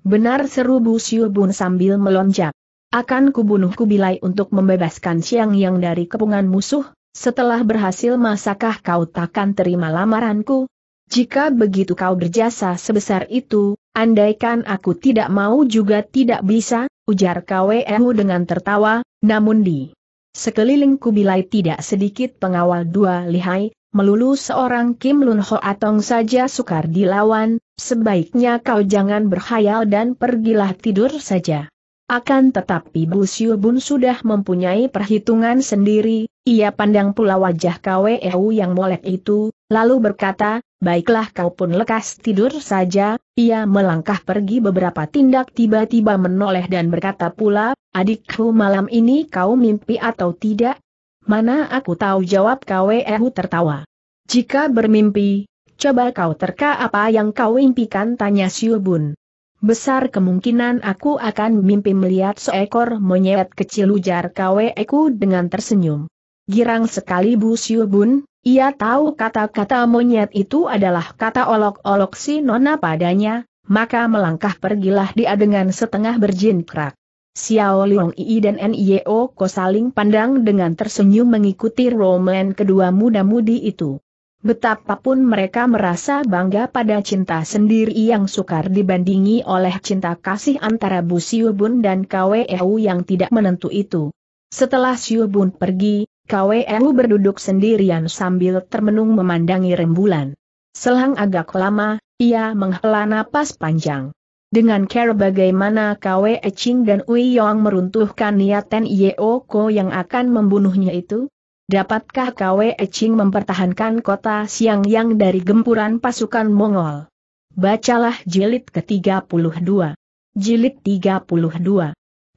Benar seru Bu Siubun sambil melonjak. Akan kubunuh Kubilai untuk membebaskan Siang Yang dari kepungan musuh, setelah berhasil masakah kau takkan terima lamaranku, jika begitu kau berjasa sebesar itu, andaikan aku tidak mau juga tidak bisa, ujar KWMU dengan tertawa, namun di sekeliling kubilai tidak sedikit pengawal dua lihai, melulu seorang Kim Lun Ho Atong saja sukar dilawan, sebaiknya kau jangan berhayal dan pergilah tidur saja. Akan tetapi Bu Siu Bun sudah mempunyai perhitungan sendiri, ia pandang pula wajah KWEU yang molek itu, lalu berkata, Baiklah kau pun lekas tidur saja, ia melangkah pergi beberapa tindak tiba-tiba menoleh dan berkata pula, adikku malam ini kau mimpi atau tidak? Mana aku tahu jawab Kwehu tertawa. Jika bermimpi, coba kau terka apa yang kau impikan tanya Siubun. Besar kemungkinan aku akan mimpi melihat seekor monyet kecil ujar Kweku dengan tersenyum. Girang sekali Bu Siubun, ia tahu kata-kata monyet itu adalah kata olok-olok si Nona padanya, maka melangkah pergilah dia dengan setengah krak. Xiao Liong Yi dan Nio Ko saling pandang dengan tersenyum mengikuti roman kedua muda-mudi itu. Betapapun mereka merasa bangga pada cinta sendiri yang sukar dibandingi oleh cinta kasih antara Bu Siubun dan Kwe Ewu yang tidak menentu itu. Setelah Siubun pergi, KWLU berduduk sendirian sambil termenung memandangi rembulan. Selang agak lama, ia menghela napas panjang. Dengan care bagaimana KW Eching dan Ui Yong meruntuhkan niatan Yeo Ko yang akan membunuhnya itu? Dapatkah KW Eching mempertahankan kota Siang Yang dari gempuran pasukan Mongol? Bacalah jilid ke-32. Jilid 32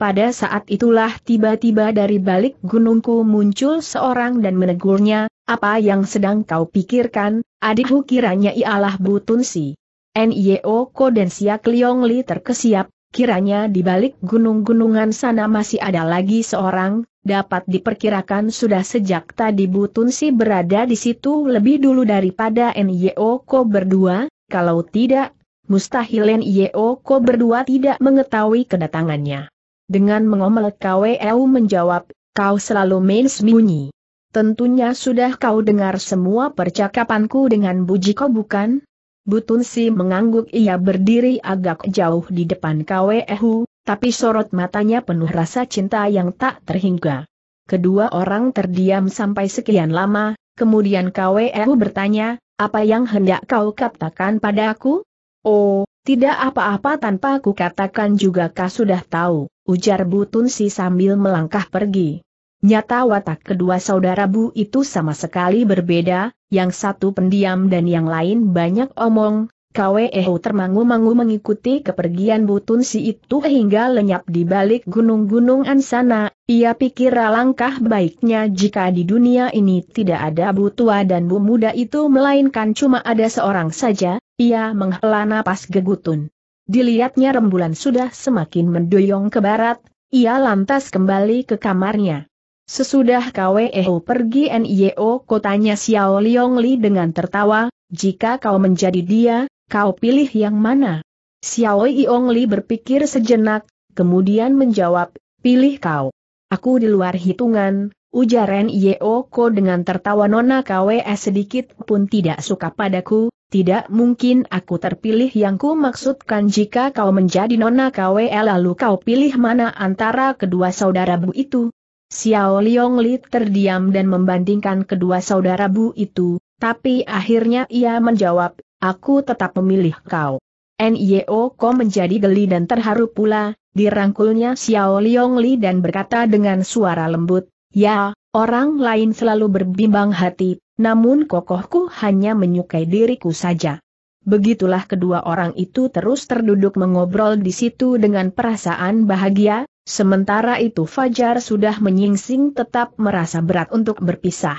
pada saat itulah tiba-tiba dari balik gunungku muncul seorang dan menegurnya, apa yang sedang kau pikirkan, adikku kiranya ialah Butunsi. Si. N.I.O. Ko dan Siak Liong terkesiap, kiranya di balik gunung-gunungan sana masih ada lagi seorang, dapat diperkirakan sudah sejak tadi Butunsi Si berada di situ lebih dulu daripada N.I.O. Ko berdua, kalau tidak, mustahil N.I.O. Ko berdua tidak mengetahui kedatangannya. Dengan mengomel KWU menjawab, kau selalu main sembunyi. Tentunya sudah kau dengar semua percakapanku dengan Bujiko bukan? Butun Si mengangguk ia berdiri agak jauh di depan KWEHU, tapi sorot matanya penuh rasa cinta yang tak terhingga. Kedua orang terdiam sampai sekian lama, kemudian KWEHU bertanya, apa yang hendak kau katakan padaku? Oh, tidak apa-apa tanpa ku katakan juga kau sudah tahu, ujar Butun Si sambil melangkah pergi. Nyata watak kedua saudara Bu itu sama sekali berbeda, yang satu pendiam dan yang lain banyak omong, Kweho termangu-mangu mengikuti kepergian Butun si itu hingga lenyap di balik gunung-gunung Ansana, ia pikir alangkah baiknya jika di dunia ini tidak ada Bu Tua dan Bu Muda itu melainkan cuma ada seorang saja, ia menghela napas gegutun. Dilihatnya rembulan sudah semakin mendoyong ke barat, ia lantas kembali ke kamarnya. Sesudah Kweho pergi NIO e kotanya Xiao Li dengan tertawa, jika kau menjadi dia, Kau pilih yang mana? Xiao Yong Li berpikir sejenak, kemudian menjawab, pilih kau. Aku di luar hitungan, ujar Ren Yeoko dengan tertawa Nona KWS sedikit pun tidak suka padaku, tidak mungkin aku terpilih yang ku maksudkan jika kau menjadi Nona KWS. lalu kau pilih mana antara kedua saudara Bu itu. Xiao Liong Li terdiam dan membandingkan kedua saudara Bu itu, tapi akhirnya ia menjawab, aku tetap memilih kau. Nio Ko menjadi geli dan terharu pula, dirangkulnya Xiao Liong Li dan berkata dengan suara lembut, Ya, orang lain selalu berbimbang hati, namun kokohku hanya menyukai diriku saja. Begitulah kedua orang itu terus terduduk mengobrol di situ dengan perasaan bahagia, sementara itu Fajar sudah menyingsing tetap merasa berat untuk berpisah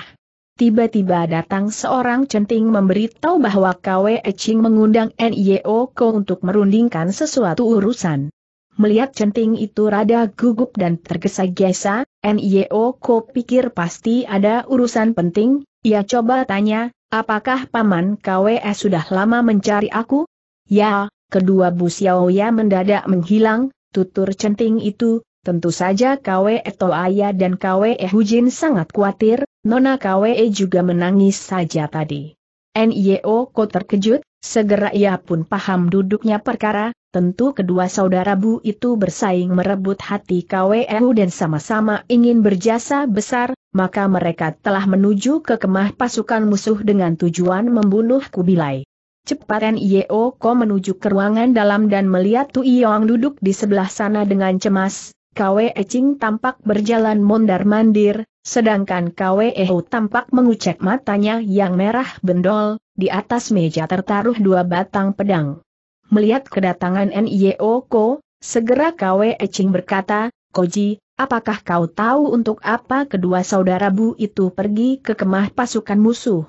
tiba-tiba datang seorang centing memberitahu bahwa Kwe Eching mengundang NIO Ko untuk merundingkan sesuatu urusan. Melihat centing itu rada gugup dan tergesa-gesa, NIO Ko pikir pasti ada urusan penting, ia coba tanya, apakah Paman Kwe sudah lama mencari aku? Ya, kedua Bu Xiaoya mendadak menghilang, tutur centing itu, Tentu saja Kwe Toaya dan Kwe Hujin sangat khawatir, Nona KWE juga menangis saja tadi. NIO Ko terkejut, segera ia pun paham duduknya perkara, tentu kedua saudara Bu itu bersaing merebut hati KWE dan sama-sama ingin berjasa besar, maka mereka telah menuju ke kemah pasukan musuh dengan tujuan membunuh Kubilai. Cepat NIO Ko menuju ke ruangan dalam dan melihat Yong duduk di sebelah sana dengan cemas, KWE Ching tampak berjalan mondar-mandir, Sedangkan Kweo tampak mengucek matanya yang merah bendol, di atas meja tertaruh dua batang pedang. Melihat kedatangan Nio Ko, segera KWE Ching berkata, Koji, apakah kau tahu untuk apa kedua saudara Bu itu pergi ke kemah pasukan musuh?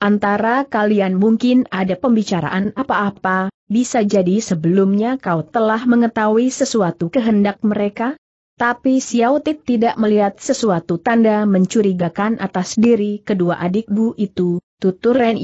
Antara kalian mungkin ada pembicaraan apa-apa, bisa jadi sebelumnya kau telah mengetahui sesuatu kehendak mereka? Tapi Xiao Tit tidak melihat sesuatu tanda mencurigakan atas diri kedua adik Bu itu, tutur Ren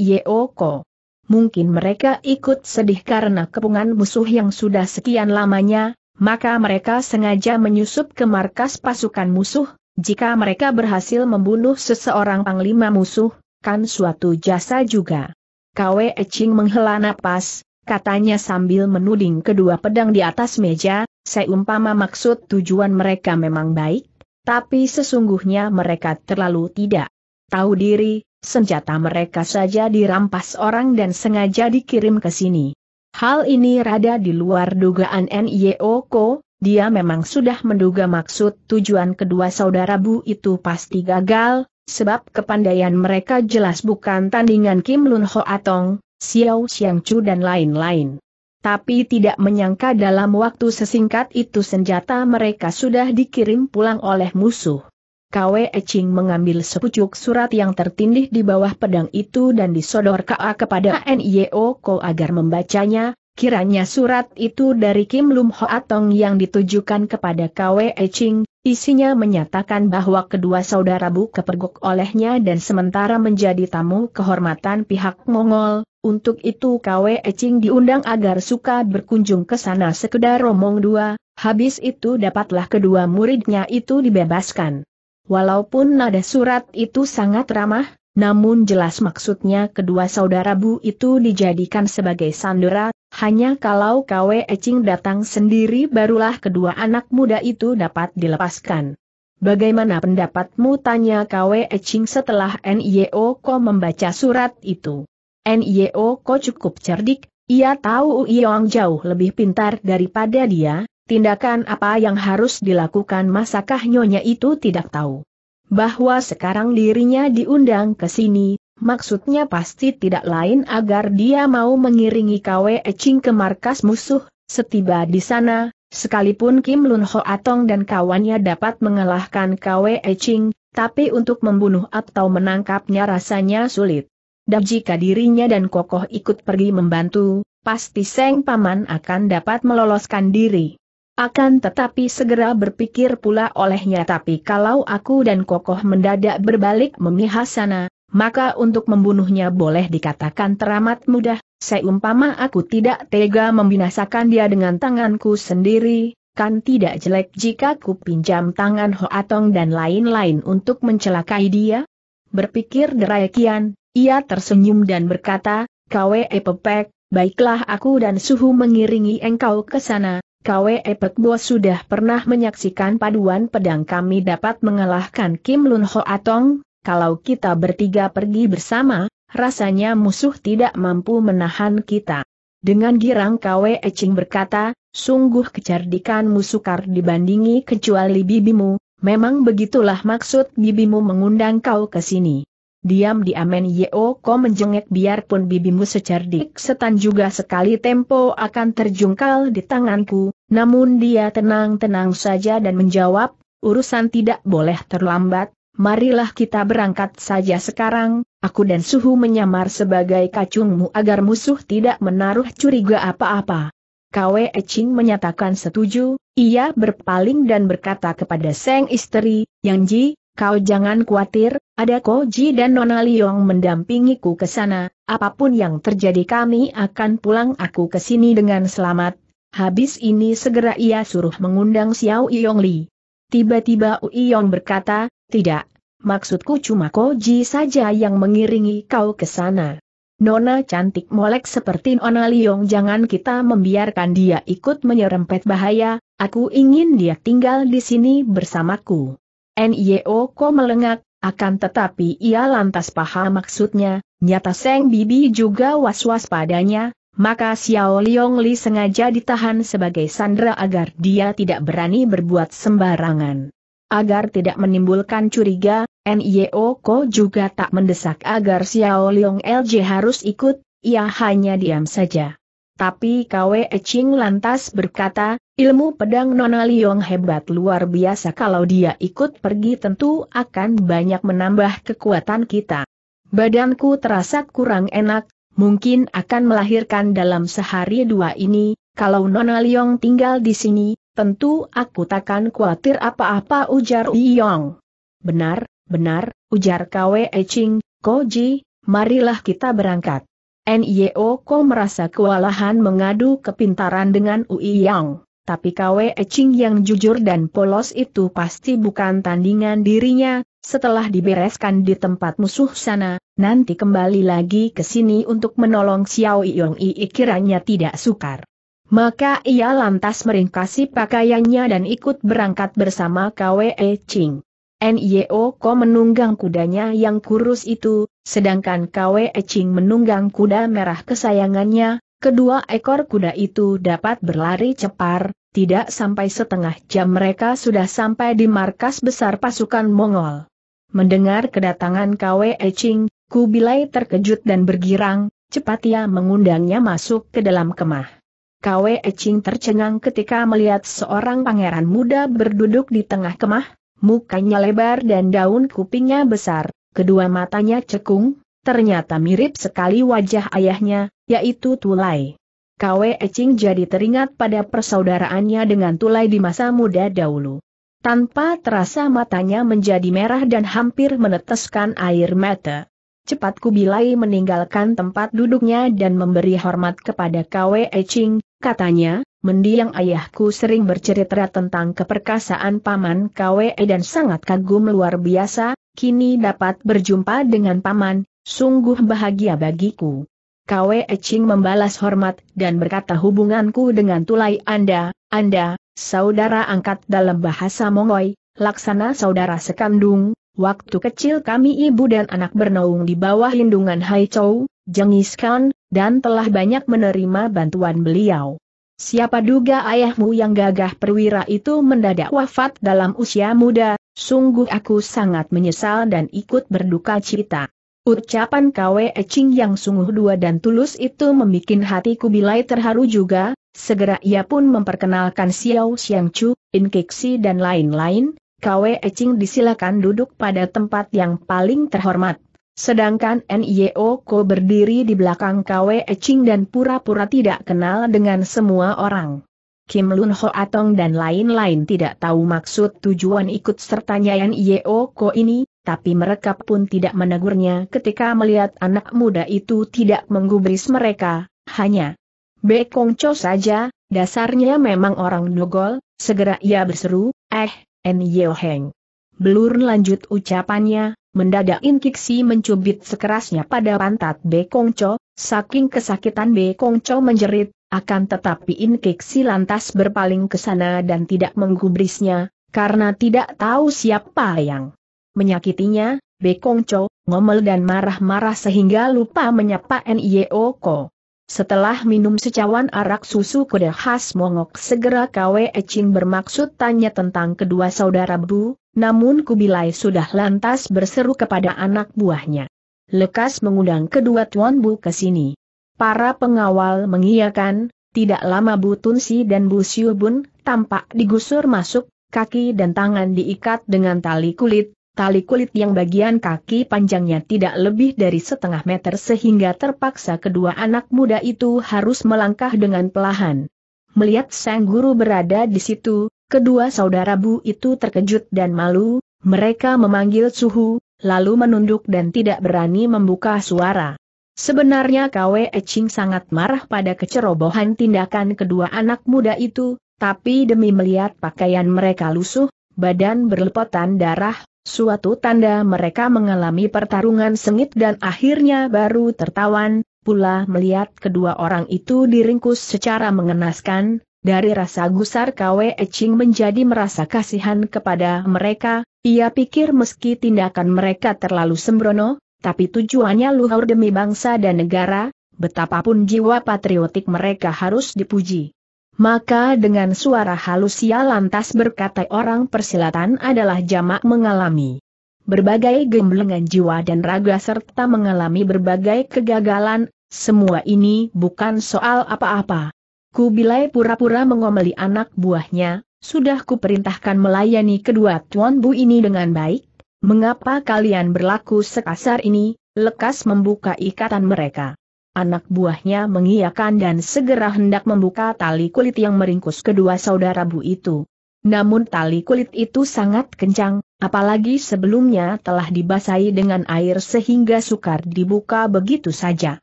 Ko. Mungkin mereka ikut sedih karena kepungan musuh yang sudah sekian lamanya, maka mereka sengaja menyusup ke markas pasukan musuh, jika mereka berhasil membunuh seseorang panglima musuh, kan suatu jasa juga. Kwe Eching menghela napas, katanya sambil menuding kedua pedang di atas meja, seumpama maksud tujuan mereka memang baik, tapi sesungguhnya mereka terlalu tidak tahu diri, senjata mereka saja dirampas orang dan sengaja dikirim ke sini. Hal ini rada di luar dugaan Nyeoko, dia memang sudah menduga maksud tujuan kedua saudara Bu itu pasti gagal, sebab kepandaian mereka jelas bukan tandingan Kim Lun Ho Atong, Xiao Xiang Chu dan lain-lain tapi tidak menyangka dalam waktu sesingkat itu senjata mereka sudah dikirim pulang oleh musuh. Kwe Eching mengambil sepucuk surat yang tertindih di bawah pedang itu dan disodor KA kepada NIO Ko agar membacanya, kiranya surat itu dari Kim Lum Ho Atong yang ditujukan kepada Kwe Eching, isinya menyatakan bahwa kedua saudara Bu kepergok olehnya dan sementara menjadi tamu kehormatan pihak Mongol, untuk itu Kwe Ecing diundang agar suka berkunjung ke sana sekedar romong dua, habis itu dapatlah kedua muridnya itu dibebaskan. Walaupun nada surat itu sangat ramah, namun jelas maksudnya kedua saudara Bu itu dijadikan sebagai sandera, hanya kalau Kwe Ecing datang sendiri barulah kedua anak muda itu dapat dilepaskan. Bagaimana pendapatmu tanya Kwe Ecing setelah NIO membaca surat itu? NIO e kau cukup cerdik, ia tahu Uyong jauh lebih pintar daripada dia, tindakan apa yang harus dilakukan masakah nyonya itu tidak tahu. Bahwa sekarang dirinya diundang ke sini, maksudnya pasti tidak lain agar dia mau mengiringi KWE Ching ke markas musuh, setiba di sana, sekalipun Kim Lun Ho Atong dan kawannya dapat mengalahkan KWE Ching, tapi untuk membunuh atau menangkapnya rasanya sulit dan jika dirinya dan kokoh ikut pergi membantu, pasti Seng Paman akan dapat meloloskan diri. Akan tetapi segera berpikir pula olehnya tapi kalau aku dan kokoh mendadak berbalik memihak sana, maka untuk membunuhnya boleh dikatakan teramat mudah, seumpama aku tidak tega membinasakan dia dengan tanganku sendiri, kan tidak jelek jika ku pinjam tangan Hoatong dan lain-lain untuk mencelakai dia? Berpikir derai kian, ia tersenyum dan berkata, Kwe Pepek, baiklah aku dan Suhu mengiringi engkau ke sana, Kwe Epek Bo sudah pernah menyaksikan paduan pedang kami dapat mengalahkan Kim Lun Ho Atong, kalau kita bertiga pergi bersama, rasanya musuh tidak mampu menahan kita. Dengan girang Kwe Ching berkata, sungguh kecerdikanmu sukar dibandingi kecuali bibimu, memang begitulah maksud bibimu mengundang kau ke sini diam di Yeo oh, Ko menjengek biarpun bibimu secerdik setan juga sekali tempo akan terjungkal di tanganku, namun dia tenang-tenang saja dan menjawab, urusan tidak boleh terlambat, marilah kita berangkat saja sekarang, aku dan Suhu menyamar sebagai kacungmu agar musuh tidak menaruh curiga apa-apa. Kwe Eching menyatakan setuju, ia berpaling dan berkata kepada Seng Istri, Yang Ji, Kau jangan khawatir, ada Koji dan Nona Liong mendampingiku ke sana, apapun yang terjadi kami akan pulang aku ke sini dengan selamat. Habis ini segera ia suruh mengundang Xiao Yong Li. Tiba-tiba Yong berkata, tidak, maksudku cuma Koji saja yang mengiringi kau ke sana. Nona cantik molek seperti Nona Liong jangan kita membiarkan dia ikut menyerempet bahaya, aku ingin dia tinggal di sini bersamaku. NIO e Ko melengak, akan tetapi ia lantas paham maksudnya, nyata Seng Bibi juga was-was padanya, maka Xiao Liong Li sengaja ditahan sebagai sandera agar dia tidak berani berbuat sembarangan. Agar tidak menimbulkan curiga, NIO e Ko juga tak mendesak agar Xiao Liong LJ harus ikut, ia hanya diam saja. Tapi Kwe Eching lantas berkata, ilmu pedang Nona Liong hebat luar biasa kalau dia ikut pergi tentu akan banyak menambah kekuatan kita. Badanku terasa kurang enak, mungkin akan melahirkan dalam sehari dua ini, kalau Nona Liong tinggal di sini, tentu aku takkan khawatir apa-apa ujar Liong. Benar, benar, ujar Kwe Eching, Koji, marilah kita berangkat. Nio, e Ko merasa kewalahan mengadu kepintaran dengan Ui Yang, tapi Kwe Ching yang jujur dan polos itu pasti bukan tandingan dirinya, setelah dibereskan di tempat musuh sana, nanti kembali lagi ke sini untuk menolong Xiao Yong Ii kiranya tidak sukar. Maka ia lantas meringkasi pakaiannya dan ikut berangkat bersama Kwe Ching. Nio, e Ko menunggang kudanya yang kurus itu, sedangkan Kwe Eching menunggang kuda merah kesayangannya, kedua ekor kuda itu dapat berlari cepat, tidak sampai setengah jam mereka sudah sampai di markas besar pasukan Mongol. Mendengar kedatangan Kwe Eching, Kubilai terkejut dan bergirang, cepat ia mengundangnya masuk ke dalam kemah. Kwe Eching tercengang ketika melihat seorang pangeran muda berduduk di tengah kemah, mukanya lebar dan daun kupingnya besar, Kedua matanya cekung, ternyata mirip sekali wajah ayahnya, yaitu Tulai. Kwe Ecing jadi teringat pada persaudaraannya dengan Tulai di masa muda dahulu. Tanpa terasa matanya menjadi merah dan hampir meneteskan air mata. Cepat Kubilai meninggalkan tempat duduknya dan memberi hormat kepada Kwe Eching, katanya, mendiang ayahku sering bercerita tentang keperkasaan paman Kwe e dan sangat kagum luar biasa, kini dapat berjumpa dengan paman, sungguh bahagia bagiku. Kwe Eching membalas hormat dan berkata hubunganku dengan tulai Anda, Anda, saudara angkat dalam bahasa Mongoy, laksana saudara sekandung, waktu kecil kami ibu dan anak bernaung di bawah lindungan Hai Chou, Jengis Khan, dan telah banyak menerima bantuan beliau. Siapa duga ayahmu yang gagah perwira itu mendadak wafat dalam usia muda, sungguh aku sangat menyesal dan ikut berduka cita. Ucapan Kwe Ching yang sungguh dua dan tulus itu membuat hatiku bilai terharu juga, segera ia pun memperkenalkan Xiao Xiang Chu, In Kixi dan lain-lain, Kwe Ching disilakan duduk pada tempat yang paling terhormat. Sedangkan NIO Ko berdiri di belakang Kwe Ching dan pura-pura tidak kenal dengan semua orang. Kim Lun Ho Atong dan lain-lain tidak tahu maksud tujuan ikut sertanya NIO Ko ini, tapi mereka pun tidak menegurnya ketika melihat anak muda itu tidak menggubris mereka, hanya Bekong Cho saja, dasarnya memang orang dogol, segera ia berseru, eh, NIO Heng. Belur lanjut ucapannya, Mendadak Inkiksi mencubit sekerasnya pada pantat Bekongco, saking kesakitan Bekongco menjerit, akan tetapi Inkiksi lantas berpaling ke sana dan tidak menggubrisnya, karena tidak tahu siapa yang menyakitinya, Bekongco, ngomel dan marah-marah sehingga lupa menyapa Nioko. E setelah minum secawan arak susu kuda khas Mongok segera Kwe Ecing bermaksud tanya tentang kedua saudara Bu, namun Kubilai sudah lantas berseru kepada anak buahnya. Lekas mengundang kedua Tuan Bu ke sini. Para pengawal mengiyakan, tidak lama Bu Tunsi dan Bu Siubun tampak digusur masuk, kaki dan tangan diikat dengan tali kulit, tali kulit yang bagian kaki panjangnya tidak lebih dari setengah meter sehingga terpaksa kedua anak muda itu harus melangkah dengan pelahan. Melihat sang guru berada di situ, kedua saudara Bu itu terkejut dan malu, mereka memanggil Suhu, lalu menunduk dan tidak berani membuka suara. Sebenarnya Kwe Ching sangat marah pada kecerobohan tindakan kedua anak muda itu, tapi demi melihat pakaian mereka lusuh, badan berlepotan darah, Suatu tanda mereka mengalami pertarungan sengit dan akhirnya baru tertawan, pula melihat kedua orang itu diringkus secara mengenaskan, dari rasa gusar Kwe Ching menjadi merasa kasihan kepada mereka, ia pikir meski tindakan mereka terlalu sembrono, tapi tujuannya luhur demi bangsa dan negara, betapapun jiwa patriotik mereka harus dipuji. Maka dengan suara halus ia lantas berkata orang persilatan adalah jamak mengalami berbagai gemblengan jiwa dan raga serta mengalami berbagai kegagalan, semua ini bukan soal apa-apa. Kubilai pura-pura mengomeli anak buahnya, sudah kuperintahkan melayani kedua tuan bu ini dengan baik, mengapa kalian berlaku sekasar ini, lekas membuka ikatan mereka. Anak buahnya mengiyakan dan segera hendak membuka tali kulit yang meringkus kedua saudara Bu itu. Namun tali kulit itu sangat kencang, apalagi sebelumnya telah dibasahi dengan air sehingga sukar dibuka begitu saja.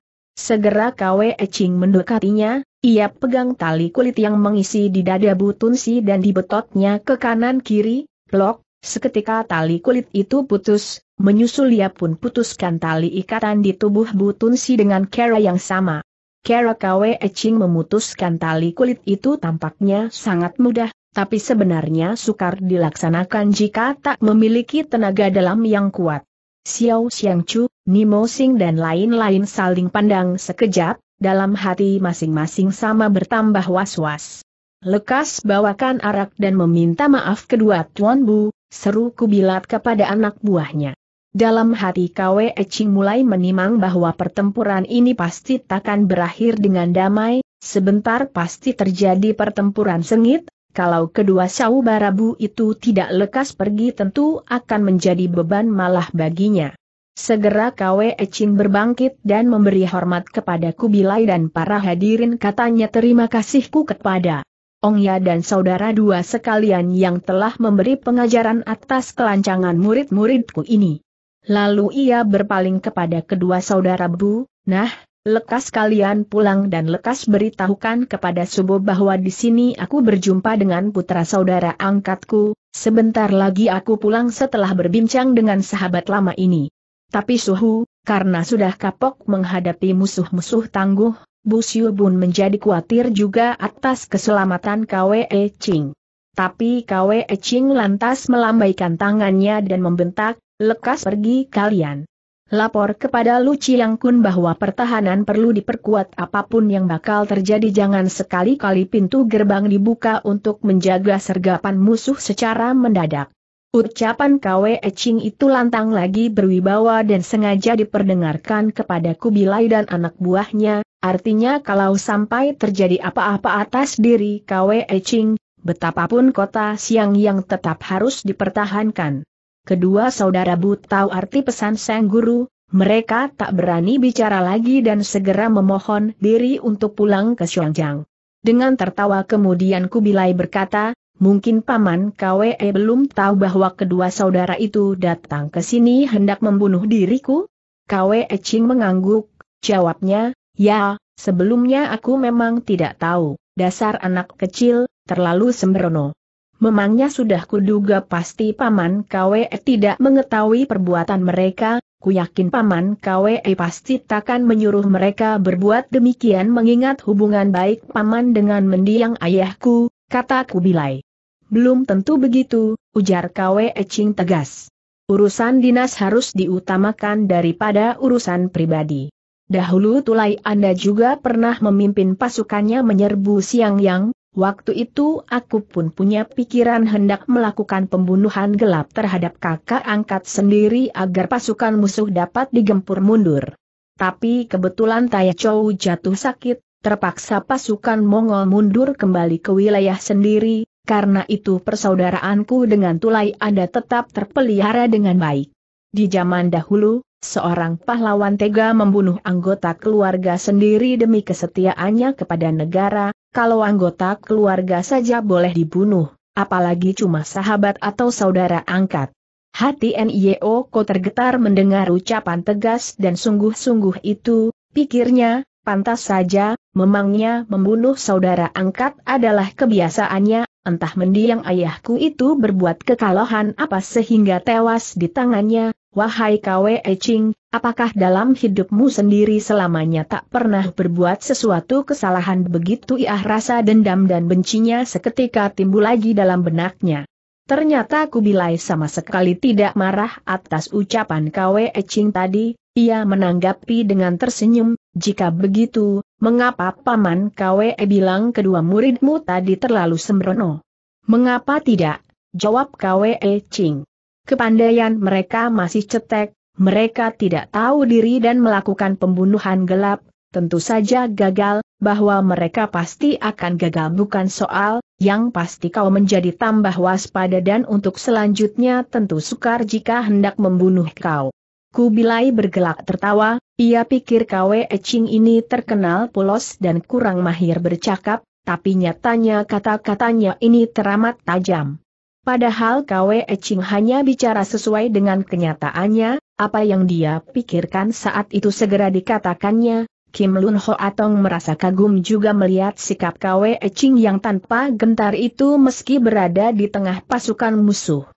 Segera Kwe Ecing mendekatinya, ia pegang tali kulit yang mengisi di dada Bu Tunsi dan dibetotnya ke kanan kiri, plok, seketika tali kulit itu putus, Menyusul ia pun putuskan tali ikatan di tubuh Butun Si dengan cara yang sama. Cara Kwe Eching memutuskan tali kulit itu tampaknya sangat mudah, tapi sebenarnya sukar dilaksanakan jika tak memiliki tenaga dalam yang kuat. Xiao Xiangchu, Nimo Sing dan lain-lain saling pandang sekejap, dalam hati masing-masing sama bertambah was-was. Lekas bawakan arak dan meminta maaf kedua Tuan Bu, seru kubilat kepada anak buahnya. Dalam hati Kwe Eching mulai menimang bahwa pertempuran ini pasti takkan berakhir dengan damai, sebentar pasti terjadi pertempuran sengit, kalau kedua saubarabu itu tidak lekas pergi tentu akan menjadi beban malah baginya. Segera Kwe Ecin berbangkit dan memberi hormat kepada Kubilai dan para hadirin katanya terima kasihku kepada Ongya dan saudara dua sekalian yang telah memberi pengajaran atas kelancangan murid-muridku ini. Lalu ia berpaling kepada kedua saudara Bu, nah, lekas kalian pulang dan lekas beritahukan kepada Subo bahwa di sini aku berjumpa dengan putra saudara angkatku, sebentar lagi aku pulang setelah berbincang dengan sahabat lama ini. Tapi Suhu, karena sudah kapok menghadapi musuh-musuh tangguh, Bu Bun menjadi khawatir juga atas keselamatan Kwe Ching. Tapi Kwe Ching lantas melambaikan tangannya dan membentak, Lekas pergi kalian. Lapor kepada Lu Chiang Kun bahwa pertahanan perlu diperkuat apapun yang bakal terjadi jangan sekali-kali pintu gerbang dibuka untuk menjaga sergapan musuh secara mendadak. Ucapan Kwe Eching itu lantang lagi berwibawa dan sengaja diperdengarkan kepada Kubilai dan anak buahnya, artinya kalau sampai terjadi apa-apa atas diri Kwe Eching, betapapun kota siang yang tetap harus dipertahankan kedua saudara but tahu arti pesan sang guru, mereka tak berani bicara lagi dan segera memohon diri untuk pulang ke Xiongjang. Dengan tertawa kemudian Kubilai berkata, mungkin Paman KWE belum tahu bahwa kedua saudara itu datang ke sini hendak membunuh diriku? KWE Ching mengangguk, jawabnya, ya, sebelumnya aku memang tidak tahu, dasar anak kecil, terlalu sembrono. Memangnya sudah kuduga pasti Paman Kwe tidak mengetahui perbuatan mereka, ku yakin Paman Kwe pasti takkan menyuruh mereka berbuat demikian mengingat hubungan baik Paman dengan mendiang ayahku, kata Kubilai. Belum tentu begitu, ujar Kwe Ecing tegas. Urusan dinas harus diutamakan daripada urusan pribadi. Dahulu Tulai Anda juga pernah memimpin pasukannya menyerbu Siang Yang, Waktu itu aku pun punya pikiran hendak melakukan pembunuhan gelap terhadap kakak angkat sendiri agar pasukan musuh dapat digempur mundur. Tapi kebetulan Taya Chou jatuh sakit, terpaksa pasukan Mongol mundur kembali ke wilayah sendiri, karena itu persaudaraanku dengan Tulai Ada tetap terpelihara dengan baik. Di zaman dahulu, seorang pahlawan tega membunuh anggota keluarga sendiri demi kesetiaannya kepada negara, kalau anggota keluarga saja boleh dibunuh, apalagi cuma sahabat atau saudara angkat. Hati NIO Ko tergetar mendengar ucapan tegas dan sungguh-sungguh itu, pikirnya, pantas saja, memangnya membunuh saudara angkat adalah kebiasaannya entah mendiang ayahku itu berbuat kekalahan apa sehingga tewas di tangannya, wahai Kwe Ching, apakah dalam hidupmu sendiri selamanya tak pernah berbuat sesuatu kesalahan begitu ia rasa dendam dan bencinya seketika timbul lagi dalam benaknya. Ternyata Kubilai sama sekali tidak marah atas ucapan Kwe Ching tadi, ia menanggapi dengan tersenyum, jika begitu, Mengapa Paman Kwe bilang kedua muridmu tadi terlalu sembrono? Mengapa tidak? Jawab Kwe Ching. Kepandaian mereka masih cetek, mereka tidak tahu diri dan melakukan pembunuhan gelap, tentu saja gagal, bahwa mereka pasti akan gagal bukan soal, yang pasti kau menjadi tambah waspada dan untuk selanjutnya tentu sukar jika hendak membunuh kau. Kubilai bergelak tertawa, ia pikir Kwe Eching ini terkenal polos dan kurang mahir bercakap, tapi nyatanya kata-katanya ini teramat tajam. Padahal Kwe Eching hanya bicara sesuai dengan kenyataannya, apa yang dia pikirkan saat itu segera dikatakannya, Kim Lun Ho Atong merasa kagum juga melihat sikap Kwe Eching yang tanpa gentar itu meski berada di tengah pasukan musuh.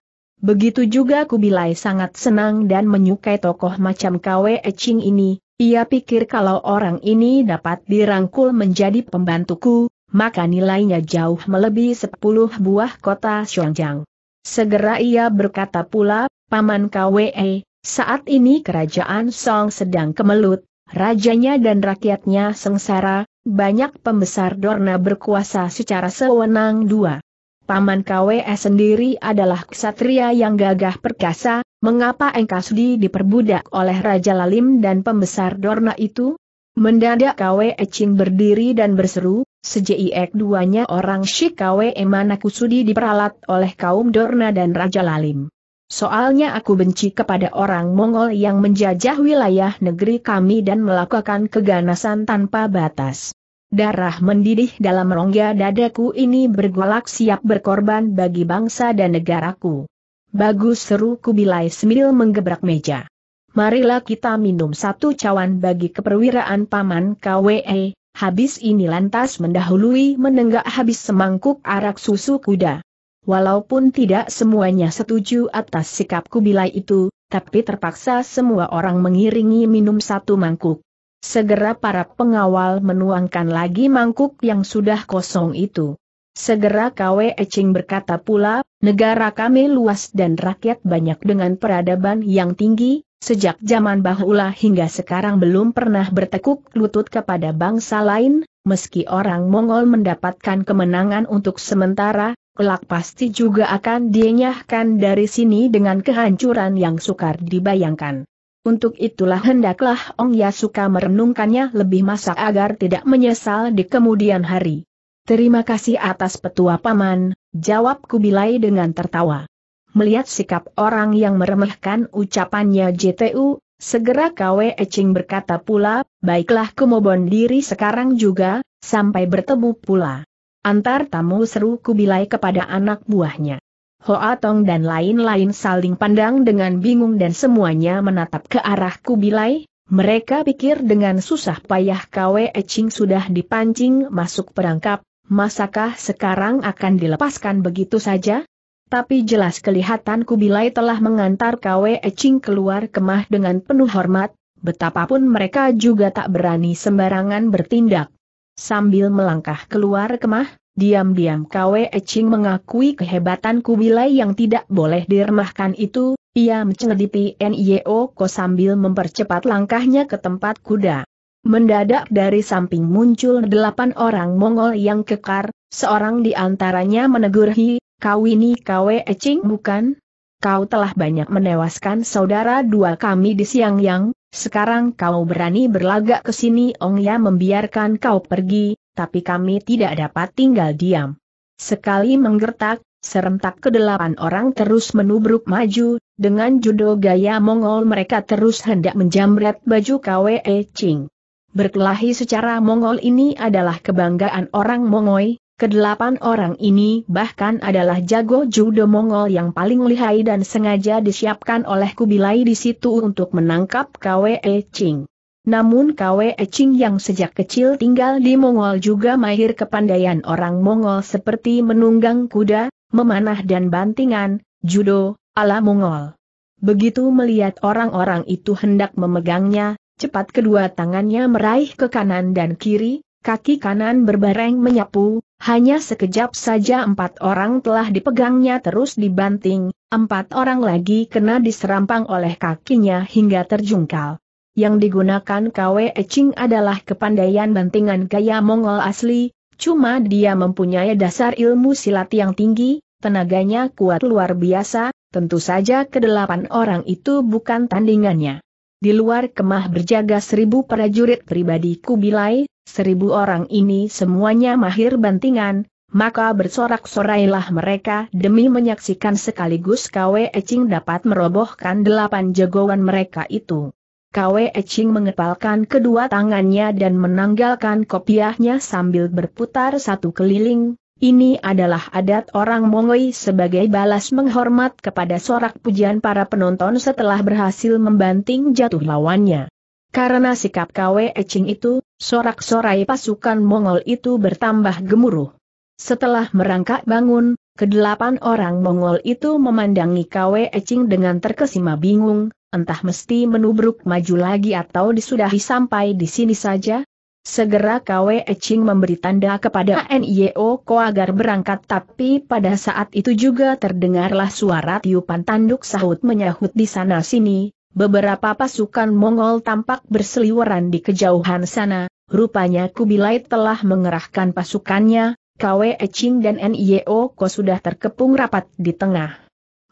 Begitu juga Kubilai sangat senang dan menyukai tokoh macam Kwe Eching ini, ia pikir kalau orang ini dapat dirangkul menjadi pembantuku, maka nilainya jauh melebihi sepuluh buah kota Xiongjang. Segera ia berkata pula, Paman Kwe, saat ini kerajaan Song sedang kemelut, rajanya dan rakyatnya sengsara, banyak pembesar Dorna berkuasa secara sewenang dua. Paman KWE sendiri adalah ksatria yang gagah perkasa, mengapa sudi diperbudak oleh Raja Lalim dan pembesar Dorna itu? Mendadak KW Ecing berdiri dan berseru, sejiek duanya orang Syik KW e Kusudi diperalat oleh kaum Dorna dan Raja Lalim. Soalnya aku benci kepada orang Mongol yang menjajah wilayah negeri kami dan melakukan keganasan tanpa batas. Darah mendidih dalam rongga dadaku ini bergolak siap berkorban bagi bangsa dan negaraku. Bagus seru Kubilai sembil menggebrak meja. Marilah kita minum satu cawan bagi keperwiraan Paman KWE, habis ini lantas mendahului menenggak habis semangkuk arak susu kuda. Walaupun tidak semuanya setuju atas sikap Kubilai itu, tapi terpaksa semua orang mengiringi minum satu mangkuk. Segera para pengawal menuangkan lagi mangkuk yang sudah kosong itu. Segera Kwe Ecing berkata pula, negara kami luas dan rakyat banyak dengan peradaban yang tinggi, sejak zaman bahula hingga sekarang belum pernah bertekuk lutut kepada bangsa lain, meski orang Mongol mendapatkan kemenangan untuk sementara, kelak pasti juga akan dienyahkan dari sini dengan kehancuran yang sukar dibayangkan. Untuk itulah hendaklah Ong Yasuka merenungkannya lebih masak agar tidak menyesal di kemudian hari. Terima kasih atas petua paman, jawab Kubilai dengan tertawa. Melihat sikap orang yang meremehkan ucapannya JTU, segera Kwe Ecing berkata pula, baiklah kumobon diri sekarang juga, sampai bertemu pula. Antar tamu seru Kubilai kepada anak buahnya. Hoa Tong dan lain-lain saling pandang dengan bingung dan semuanya menatap ke arah Kubilai, mereka pikir dengan susah payah Kwe Ching sudah dipancing masuk perangkap, masakah sekarang akan dilepaskan begitu saja? Tapi jelas kelihatan Kubilai telah mengantar Kwe Ching keluar kemah dengan penuh hormat, betapapun mereka juga tak berani sembarangan bertindak. Sambil melangkah keluar kemah, Diam-diam Kwe Eching mengakui kehebatan Kubilai yang tidak boleh diremahkan itu, ia mencengedipi Nyo Ko sambil mempercepat langkahnya ke tempat kuda. Mendadak dari samping muncul delapan orang Mongol yang kekar, seorang di antaranya menegur Hi, kau ini Kwe Eching bukan? Kau telah banyak menewaskan saudara dua kami di Siang Yang, sekarang kau berani berlagak ke sini Ong Ya membiarkan kau pergi, tapi kami tidak dapat tinggal diam. Sekali menggertak, serentak kedelapan orang terus menubruk maju, dengan judo gaya Mongol mereka terus hendak menjamret baju KWE Ching. Berkelahi secara Mongol ini adalah kebanggaan orang Mongoi, kedelapan orang ini bahkan adalah jago judo Mongol yang paling lihai dan sengaja disiapkan oleh Kubilai di situ untuk menangkap KWE Ching. Namun Kwe Eching yang sejak kecil tinggal di Mongol juga mahir kepandaian orang Mongol seperti menunggang kuda, memanah dan bantingan, judo, ala Mongol. Begitu melihat orang-orang itu hendak memegangnya, cepat kedua tangannya meraih ke kanan dan kiri, kaki kanan berbareng menyapu, hanya sekejap saja empat orang telah dipegangnya terus dibanting, empat orang lagi kena diserampang oleh kakinya hingga terjungkal. Yang digunakan Kwe Eching adalah kepandaian bantingan gaya Mongol asli, cuma dia mempunyai dasar ilmu silat yang tinggi, tenaganya kuat luar biasa, tentu saja kedelapan orang itu bukan tandingannya. Di luar kemah berjaga seribu prajurit pribadi Kubilai, seribu orang ini semuanya mahir bantingan, maka bersorak-sorailah mereka demi menyaksikan sekaligus Kwe Eching dapat merobohkan delapan jagoan mereka itu. Kwe Eching mengepalkan kedua tangannya dan menanggalkan kopiahnya sambil berputar satu keliling. Ini adalah adat orang Mongoi sebagai balas menghormat kepada sorak pujian para penonton setelah berhasil membanting jatuh lawannya. Karena sikap Kwe Eching itu, sorak-sorai pasukan Mongol itu bertambah gemuruh. Setelah merangkak bangun, Kedelapan orang Mongol itu memandangi Kwe Eching dengan terkesima bingung, entah mesti menubruk maju lagi atau disudahi sampai di sini saja? Segera Kwe Eching memberi tanda kepada NIO Ko agar berangkat tapi pada saat itu juga terdengarlah suara tiupan tanduk sahut menyahut di sana-sini, beberapa pasukan Mongol tampak berseliweran di kejauhan sana, rupanya Kubilai telah mengerahkan pasukannya, Kwe Eching dan NIO Ko sudah terkepung rapat di tengah.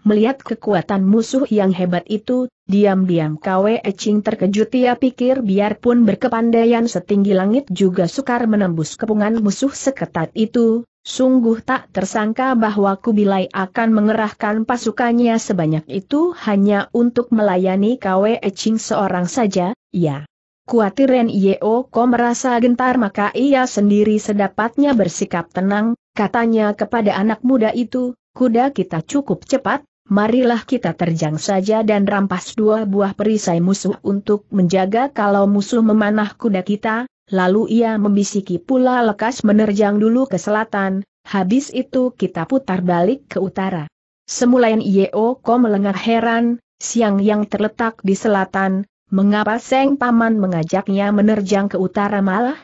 Melihat kekuatan musuh yang hebat itu, Diam-diam Kwe Ecing terkejut ia pikir biarpun berkepandaian setinggi langit juga sukar menembus kepungan musuh seketat itu, sungguh tak tersangka bahwa Kubilai akan mengerahkan pasukannya sebanyak itu hanya untuk melayani Kwe Ecing seorang saja, ya. Kuatir Ren Yeo Ko merasa gentar maka ia sendiri sedapatnya bersikap tenang, katanya kepada anak muda itu, kuda kita cukup cepat, marilah kita terjang saja dan rampas dua buah perisai musuh untuk menjaga kalau musuh memanah kuda kita, lalu ia membisiki pula lekas menerjang dulu ke selatan, habis itu kita putar balik ke utara. Semulain Yeoko melengar heran, siang yang terletak di selatan, mengapa Seng Paman mengajaknya menerjang ke utara malah?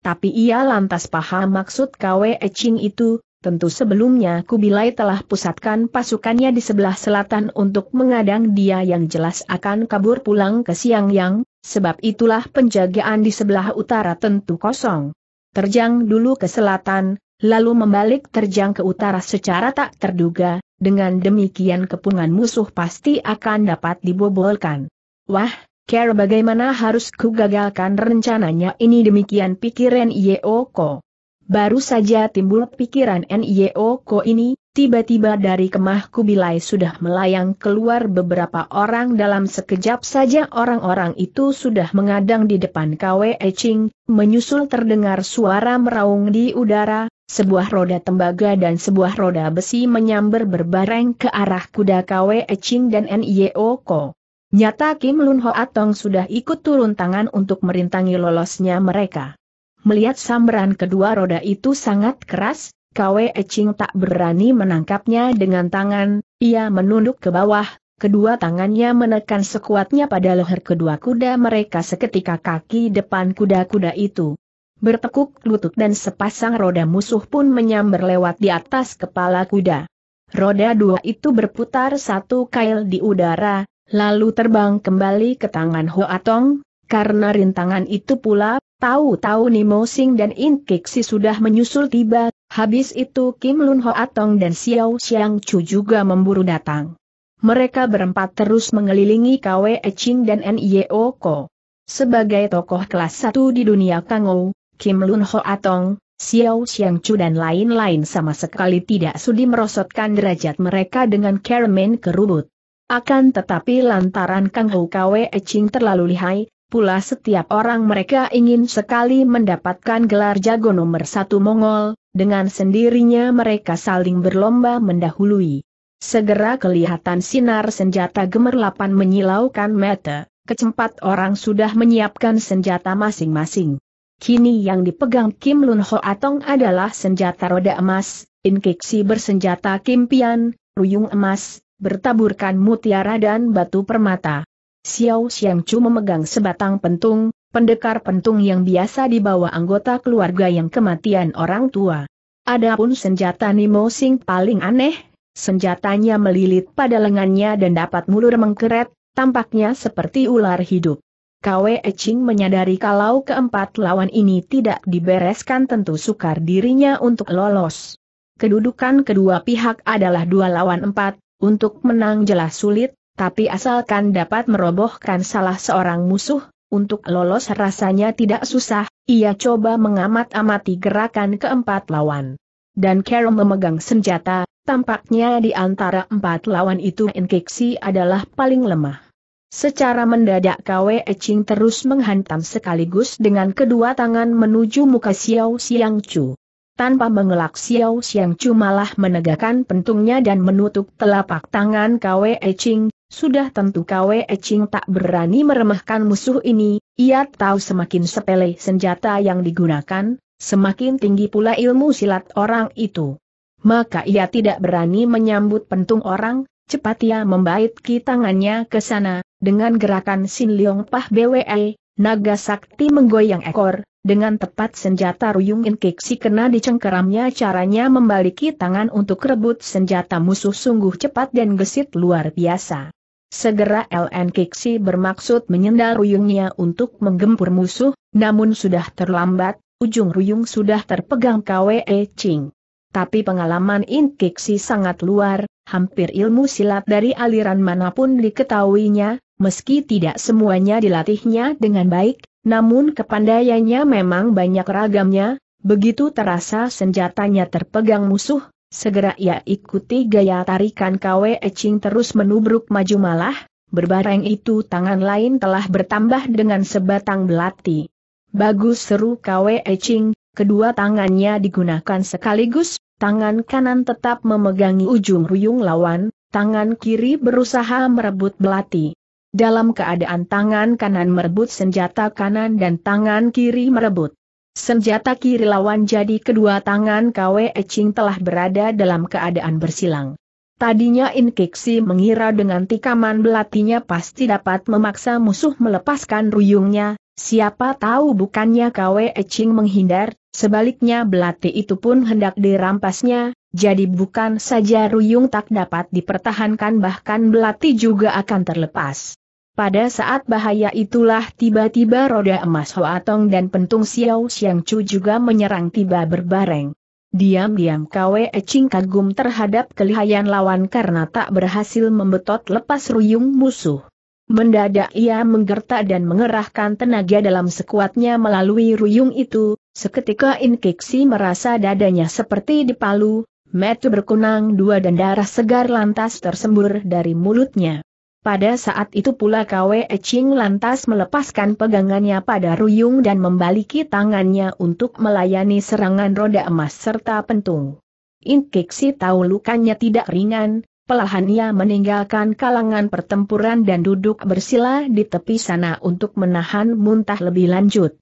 Tapi ia lantas paham maksud Kwe Eching itu, Tentu sebelumnya Kubilai telah pusatkan pasukannya di sebelah selatan untuk mengadang dia yang jelas akan kabur pulang ke Siang Yang, sebab itulah penjagaan di sebelah utara tentu kosong. Terjang dulu ke selatan, lalu membalik terjang ke utara secara tak terduga, dengan demikian kepungan musuh pasti akan dapat dibobolkan. Wah, kira bagaimana harus kugagalkan rencananya ini demikian pikiran Yeoko. Baru saja timbul pikiran N.I.O. Ko ini, tiba-tiba dari kemah kubilai sudah melayang keluar beberapa orang dalam sekejap saja orang-orang itu sudah mengadang di depan K.W.E. Ching. menyusul terdengar suara meraung di udara, sebuah roda tembaga dan sebuah roda besi menyambar berbareng ke arah kuda K.W.E. Ching dan N.I.O. Ko. Nyata Kim Lun Ho Atong sudah ikut turun tangan untuk merintangi lolosnya mereka. Melihat sambaran kedua roda itu sangat keras, Kwe Eching tak berani menangkapnya dengan tangan, ia menunduk ke bawah, kedua tangannya menekan sekuatnya pada leher kedua kuda mereka seketika kaki depan kuda-kuda itu. Bertekuk lutut dan sepasang roda musuh pun menyambar lewat di atas kepala kuda. Roda dua itu berputar satu kail di udara, lalu terbang kembali ke tangan Hoa Tong, karena rintangan itu pula, tahu-tahu Nimo Sing dan In sudah menyusul tiba, habis itu Kim Lun Ho Atong dan Xiao Xiang Chu juga memburu datang. Mereka berempat terus mengelilingi Kwe Eching dan NIO Ko. Sebagai tokoh kelas satu di dunia Kang Kangou, Kim Lun Ho Atong, Xiao Xiang Chu dan lain-lain sama sekali tidak sudi merosotkan derajat mereka dengan Kermen kerubut. Akan tetapi lantaran Kang Ho Kwe Eching terlalu lihai, Pula setiap orang mereka ingin sekali mendapatkan gelar jago nomor satu Mongol, dengan sendirinya mereka saling berlomba mendahului. Segera kelihatan sinar senjata gemerlapan menyilaukan mata, kecepat orang sudah menyiapkan senjata masing-masing. Kini yang dipegang Kim Lun Ho Atong adalah senjata roda emas, Inkiksi bersenjata kimpian, ruyung emas, bertaburkan mutiara dan batu permata. Xiao Xiang Chu memegang sebatang pentung, pendekar pentung yang biasa dibawa anggota keluarga yang kematian orang tua. Adapun senjata Nimo Sing paling aneh, senjatanya melilit pada lengannya dan dapat mulur mengkeret, tampaknya seperti ular hidup. Kwe Eching menyadari kalau keempat lawan ini tidak dibereskan tentu sukar dirinya untuk lolos. Kedudukan kedua pihak adalah dua lawan empat, untuk menang jelas sulit, tapi asalkan dapat merobohkan salah seorang musuh, untuk lolos rasanya tidak susah, ia coba mengamat-amati gerakan keempat lawan. Dan Carol memegang senjata, tampaknya di antara empat lawan itu Nkeksi adalah paling lemah. Secara mendadak Kwe Ching terus menghantam sekaligus dengan kedua tangan menuju muka Xiao Xiang Chu. Tanpa mengelak Xiao Xiang Chu malah menegakkan pentungnya dan menutup telapak tangan Kwe Ching sudah tentu Kwe Eching tak berani meremehkan musuh ini, ia tahu semakin sepele senjata yang digunakan, semakin tinggi pula ilmu silat orang itu. Maka ia tidak berani menyambut pentung orang, cepat ia membaitki tangannya ke sana, dengan gerakan Sin Leong Pah BWE, naga sakti menggoyang ekor, dengan tepat senjata Ruyung inkeksi si kena dicengkeramnya. caranya membaliki tangan untuk rebut senjata musuh sungguh cepat dan gesit luar biasa. Segera LN Kiksi bermaksud menyendal ruyungnya untuk menggempur musuh, namun sudah terlambat, ujung ruyung sudah terpegang KWE Ching. Tapi pengalaman In Kiksi sangat luar, hampir ilmu silat dari aliran manapun diketahuinya, meski tidak semuanya dilatihnya dengan baik, namun kepandaiannya memang banyak ragamnya, begitu terasa senjatanya terpegang musuh, Segera ia ikuti gaya tarikan Kwe Eching terus menubruk maju malah, berbareng itu tangan lain telah bertambah dengan sebatang belati. Bagus seru Kwe Eching, kedua tangannya digunakan sekaligus, tangan kanan tetap memegangi ujung ruyung lawan, tangan kiri berusaha merebut belati. Dalam keadaan tangan kanan merebut senjata kanan dan tangan kiri merebut Senjata kiri lawan jadi kedua tangan Kwe Ching telah berada dalam keadaan bersilang. Tadinya Inkiksi mengira dengan tikaman belatinya pasti dapat memaksa musuh melepaskan ruyungnya, siapa tahu bukannya Kwe Ching menghindar, sebaliknya belati itu pun hendak dirampasnya, jadi bukan saja ruyung tak dapat dipertahankan bahkan belati juga akan terlepas. Pada saat bahaya itulah tiba-tiba roda emas Hoatong dan pentung Xiao Xiang Chu juga menyerang tiba berbareng. Diam-diam Kwe Eching kagum terhadap kelihayan lawan karena tak berhasil membetot lepas ruyung musuh. Mendadak ia menggertak dan mengerahkan tenaga dalam sekuatnya melalui ruyung itu, seketika Inkeksi merasa dadanya seperti dipalu, metu berkunang dua dan darah segar lantas tersembur dari mulutnya. Pada saat itu pula Kwe Ching lantas melepaskan pegangannya pada Ruyung dan membaliki tangannya untuk melayani serangan roda emas serta pentung. Inkeksi tahu lukanya tidak ringan, pelahan ia meninggalkan kalangan pertempuran dan duduk bersila di tepi sana untuk menahan muntah lebih lanjut.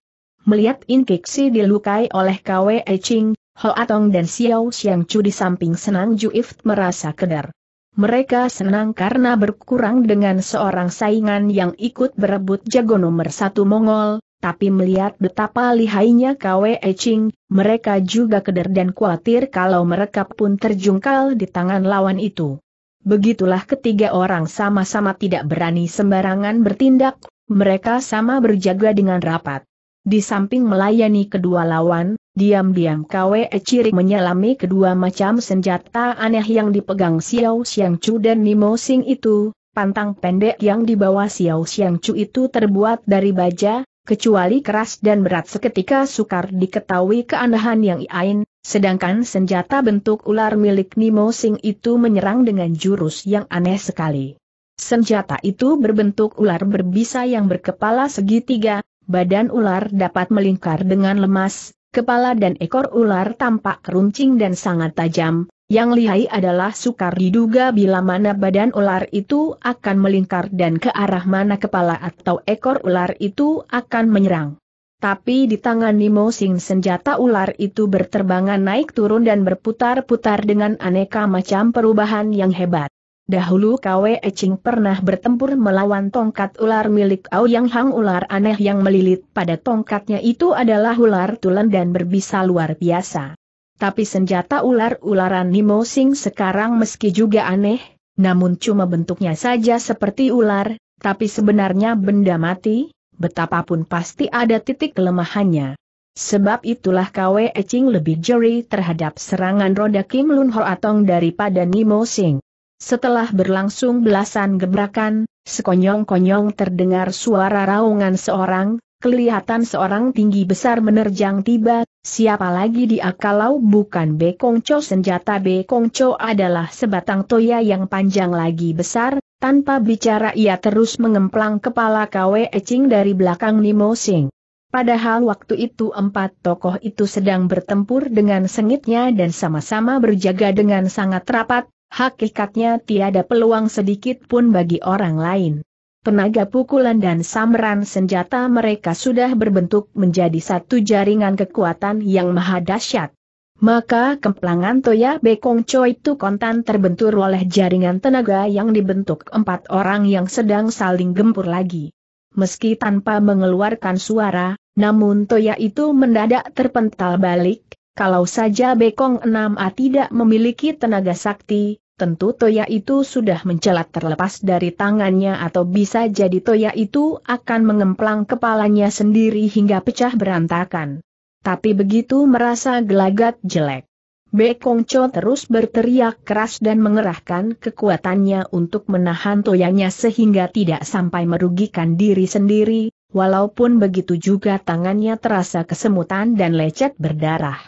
Melihat Inkeksi dilukai oleh Kwe Eching, Hoatong dan Xiao Xiangchu di samping Senang Juif merasa kedar mereka senang karena berkurang dengan seorang saingan yang ikut berebut jago nomor satu Mongol, tapi melihat betapa lihainya Kwe Eching, mereka juga keder dan khawatir kalau mereka pun terjungkal di tangan lawan itu. Begitulah ketiga orang sama-sama tidak berani sembarangan bertindak, mereka sama berjaga dengan rapat. Di samping melayani kedua lawan, Diam-diam Kwe Ciri menyelami kedua macam senjata aneh yang dipegang Xiao Xiang Chu dan Nimo Sing itu, pantang pendek yang dibawa Xiao Xiang Chu itu terbuat dari baja, kecuali keras dan berat seketika sukar diketahui keanehan yang iain, sedangkan senjata bentuk ular milik Nimo Sing itu menyerang dengan jurus yang aneh sekali. Senjata itu berbentuk ular berbisa yang berkepala segitiga, badan ular dapat melingkar dengan lemas, Kepala dan ekor ular tampak keruncing dan sangat tajam, yang lihai adalah sukar diduga bila mana badan ular itu akan melingkar dan ke arah mana kepala atau ekor ular itu akan menyerang. Tapi di tangan Nimo Sing senjata ular itu berterbangan naik turun dan berputar-putar dengan aneka macam perubahan yang hebat. Dahulu Kwe Eching pernah bertempur melawan tongkat ular milik Aoyang Hang ular aneh yang melilit pada tongkatnya itu adalah ular tulen dan berbisa luar biasa. Tapi senjata ular-ularan Nimo Sing sekarang meski juga aneh, namun cuma bentuknya saja seperti ular, tapi sebenarnya benda mati, betapapun pasti ada titik kelemahannya. Sebab itulah Kwe Eching lebih jeri terhadap serangan roda Kim Lun Ho Atong daripada Nimo Sing. Setelah berlangsung belasan gebrakan, sekonyong-konyong terdengar suara raungan seorang, kelihatan seorang tinggi besar menerjang tiba, siapa lagi dia kalau bukan Bekongco? senjata Bekongco adalah sebatang toya yang panjang lagi besar, tanpa bicara ia terus mengemplang kepala Kwe Ecing dari belakang Nimo Sing. Padahal waktu itu empat tokoh itu sedang bertempur dengan sengitnya dan sama-sama berjaga dengan sangat rapat, hakikatnya tiada peluang sedikit pun bagi orang lain. Tenaga pukulan dan samran senjata mereka sudah berbentuk menjadi satu jaringan kekuatan yang maha dahsyat. Maka kemplangan Toya Bekong Choi itu kontan terbentur oleh jaringan tenaga yang dibentuk empat orang yang sedang saling gempur lagi. Meski tanpa mengeluarkan suara, namun Toya itu mendadak terpental balik, kalau saja Bekong 6 A tidak memiliki tenaga sakti, tentu Toya itu sudah mencelat terlepas dari tangannya atau bisa jadi Toya itu akan mengemplang kepalanya sendiri hingga pecah berantakan. Tapi begitu merasa gelagat jelek. Bekongco terus berteriak keras dan mengerahkan kekuatannya untuk menahan toyanya sehingga tidak sampai merugikan diri sendiri, walaupun begitu juga tangannya terasa kesemutan dan lecet berdarah.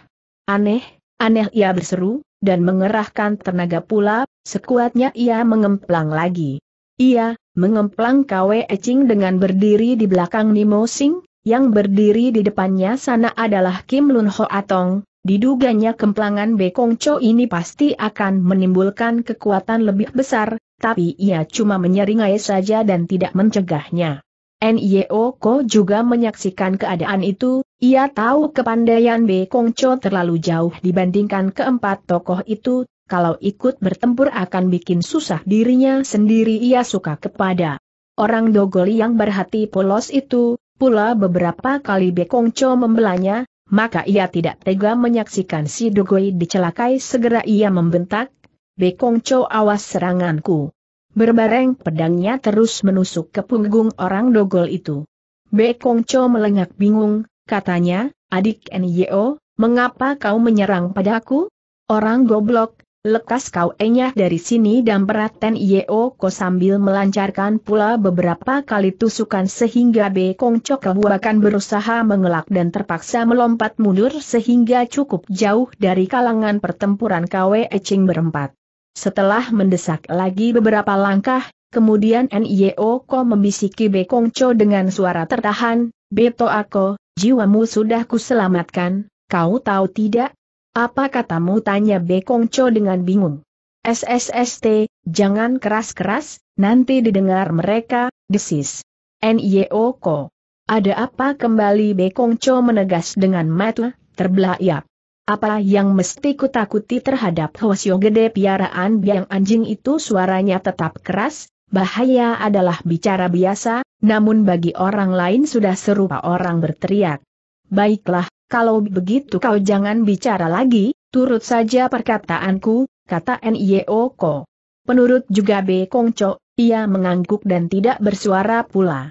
Aneh, aneh ia berseru, dan mengerahkan tenaga pula, sekuatnya ia mengemplang lagi. Ia, mengemplang Kwe Ecing dengan berdiri di belakang Nimo Sing, yang berdiri di depannya sana adalah Kim Lun Ho Atong, diduganya kemplangan Bekong Cho ini pasti akan menimbulkan kekuatan lebih besar, tapi ia cuma menyeringai saja dan tidak mencegahnya. Nio Ko juga menyaksikan keadaan itu, ia tahu kepandaian Be Cho terlalu jauh dibandingkan keempat tokoh itu, kalau ikut bertempur akan bikin susah dirinya sendiri ia suka kepada. Orang dogoli yang berhati polos itu, pula beberapa kali Be Cho membelanya, maka ia tidak tega menyaksikan si dogoi dicelakai segera ia membentak, Be Cho awas seranganku. Berbareng pedangnya terus menusuk ke punggung orang dogol itu. Be Cho melengak bingung, katanya, adik NYO, mengapa kau menyerang padaku? Orang goblok, lekas kau enyah dari sini dan berat N.Y.O. kau sambil melancarkan pula beberapa kali tusukan sehingga Bekong Kau bahkan berusaha mengelak dan terpaksa melompat mundur sehingga cukup jauh dari kalangan pertempuran KW Eching berempat. Setelah mendesak lagi beberapa langkah, kemudian N.Y.O. Ko membisiki Kong Cho dengan suara tertahan, Beto Ako, Jiwamu sudah kuselamatkan, kau tahu tidak? Apa katamu tanya Bekongco dengan bingung. SSST, jangan keras-keras, nanti didengar mereka, desis. Nyeoko. Ko. Ada apa kembali Bekongco Cho menegas dengan mata, terbelayap. Apa yang mesti kutakuti terhadap Hwasyo gede piaraan biang anjing itu suaranya tetap keras, bahaya adalah bicara biasa, namun bagi orang lain sudah serupa orang berteriak. Baiklah, kalau begitu kau jangan bicara lagi, turut saja perkataanku, kata Ko. Penurut juga B. Kongco, ia mengangguk dan tidak bersuara pula.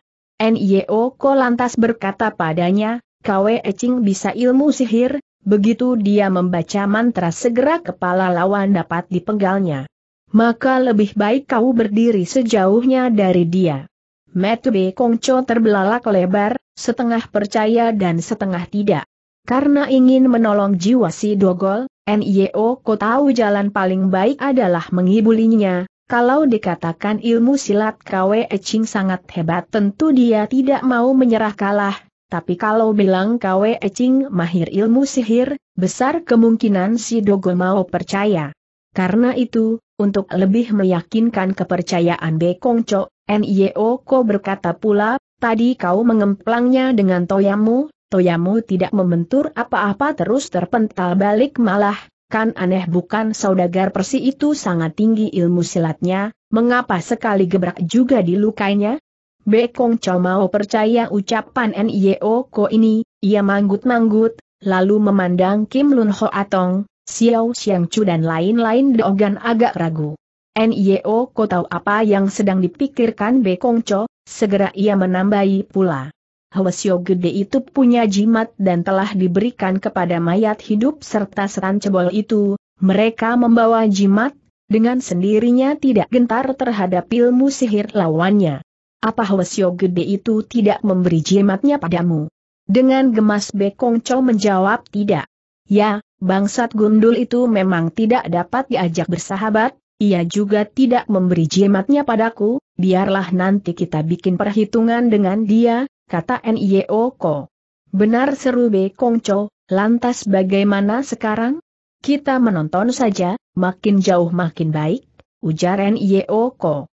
Ko lantas berkata padanya, Kwe Ecing bisa ilmu sihir, begitu dia membaca mantra segera kepala lawan dapat dipenggalnya. Maka lebih baik kau berdiri sejauhnya dari dia. Metube Kongco terbelalak lebar, setengah percaya dan setengah tidak. Karena ingin menolong jiwa si Dogol, N.Y.O. Ko tahu jalan paling baik adalah mengibulinya, kalau dikatakan ilmu silat Kwe Eching sangat hebat tentu dia tidak mau menyerah kalah, tapi kalau bilang Kwe Eching mahir ilmu sihir, besar kemungkinan si Dogol mau percaya. Karena itu, untuk lebih meyakinkan kepercayaan Bekong Cho, Nio Ko berkata pula, tadi kau mengemplangnya dengan toyamu, toyamu tidak membentur apa-apa terus terpental balik malah, kan aneh bukan saudagar persi itu sangat tinggi ilmu silatnya, mengapa sekali gebrak juga dilukainya? Bekong Cho mau percaya ucapan Nio Ko ini, ia manggut-manggut, lalu memandang Kim Lun Ho Atong, Xiao Xiangchu dan lain-lain Dogan agak ragu. Nio kau tahu apa yang sedang dipikirkan Bekong Cho, segera ia menambahi pula. Hwasyo gede itu punya jimat dan telah diberikan kepada mayat hidup serta setan cebol itu, mereka membawa jimat, dengan sendirinya tidak gentar terhadap ilmu sihir lawannya. Apa Hwasyo gede itu tidak memberi jimatnya padamu? Dengan gemas Bekong Cho menjawab tidak. Ya, bangsat gundul itu memang tidak dapat diajak bersahabat, ia juga tidak memberi jimatnya padaku, biarlah nanti kita bikin perhitungan dengan dia, kata Ko. Benar seru Be Kongco, lantas bagaimana sekarang? Kita menonton saja, makin jauh makin baik, ujar Ko.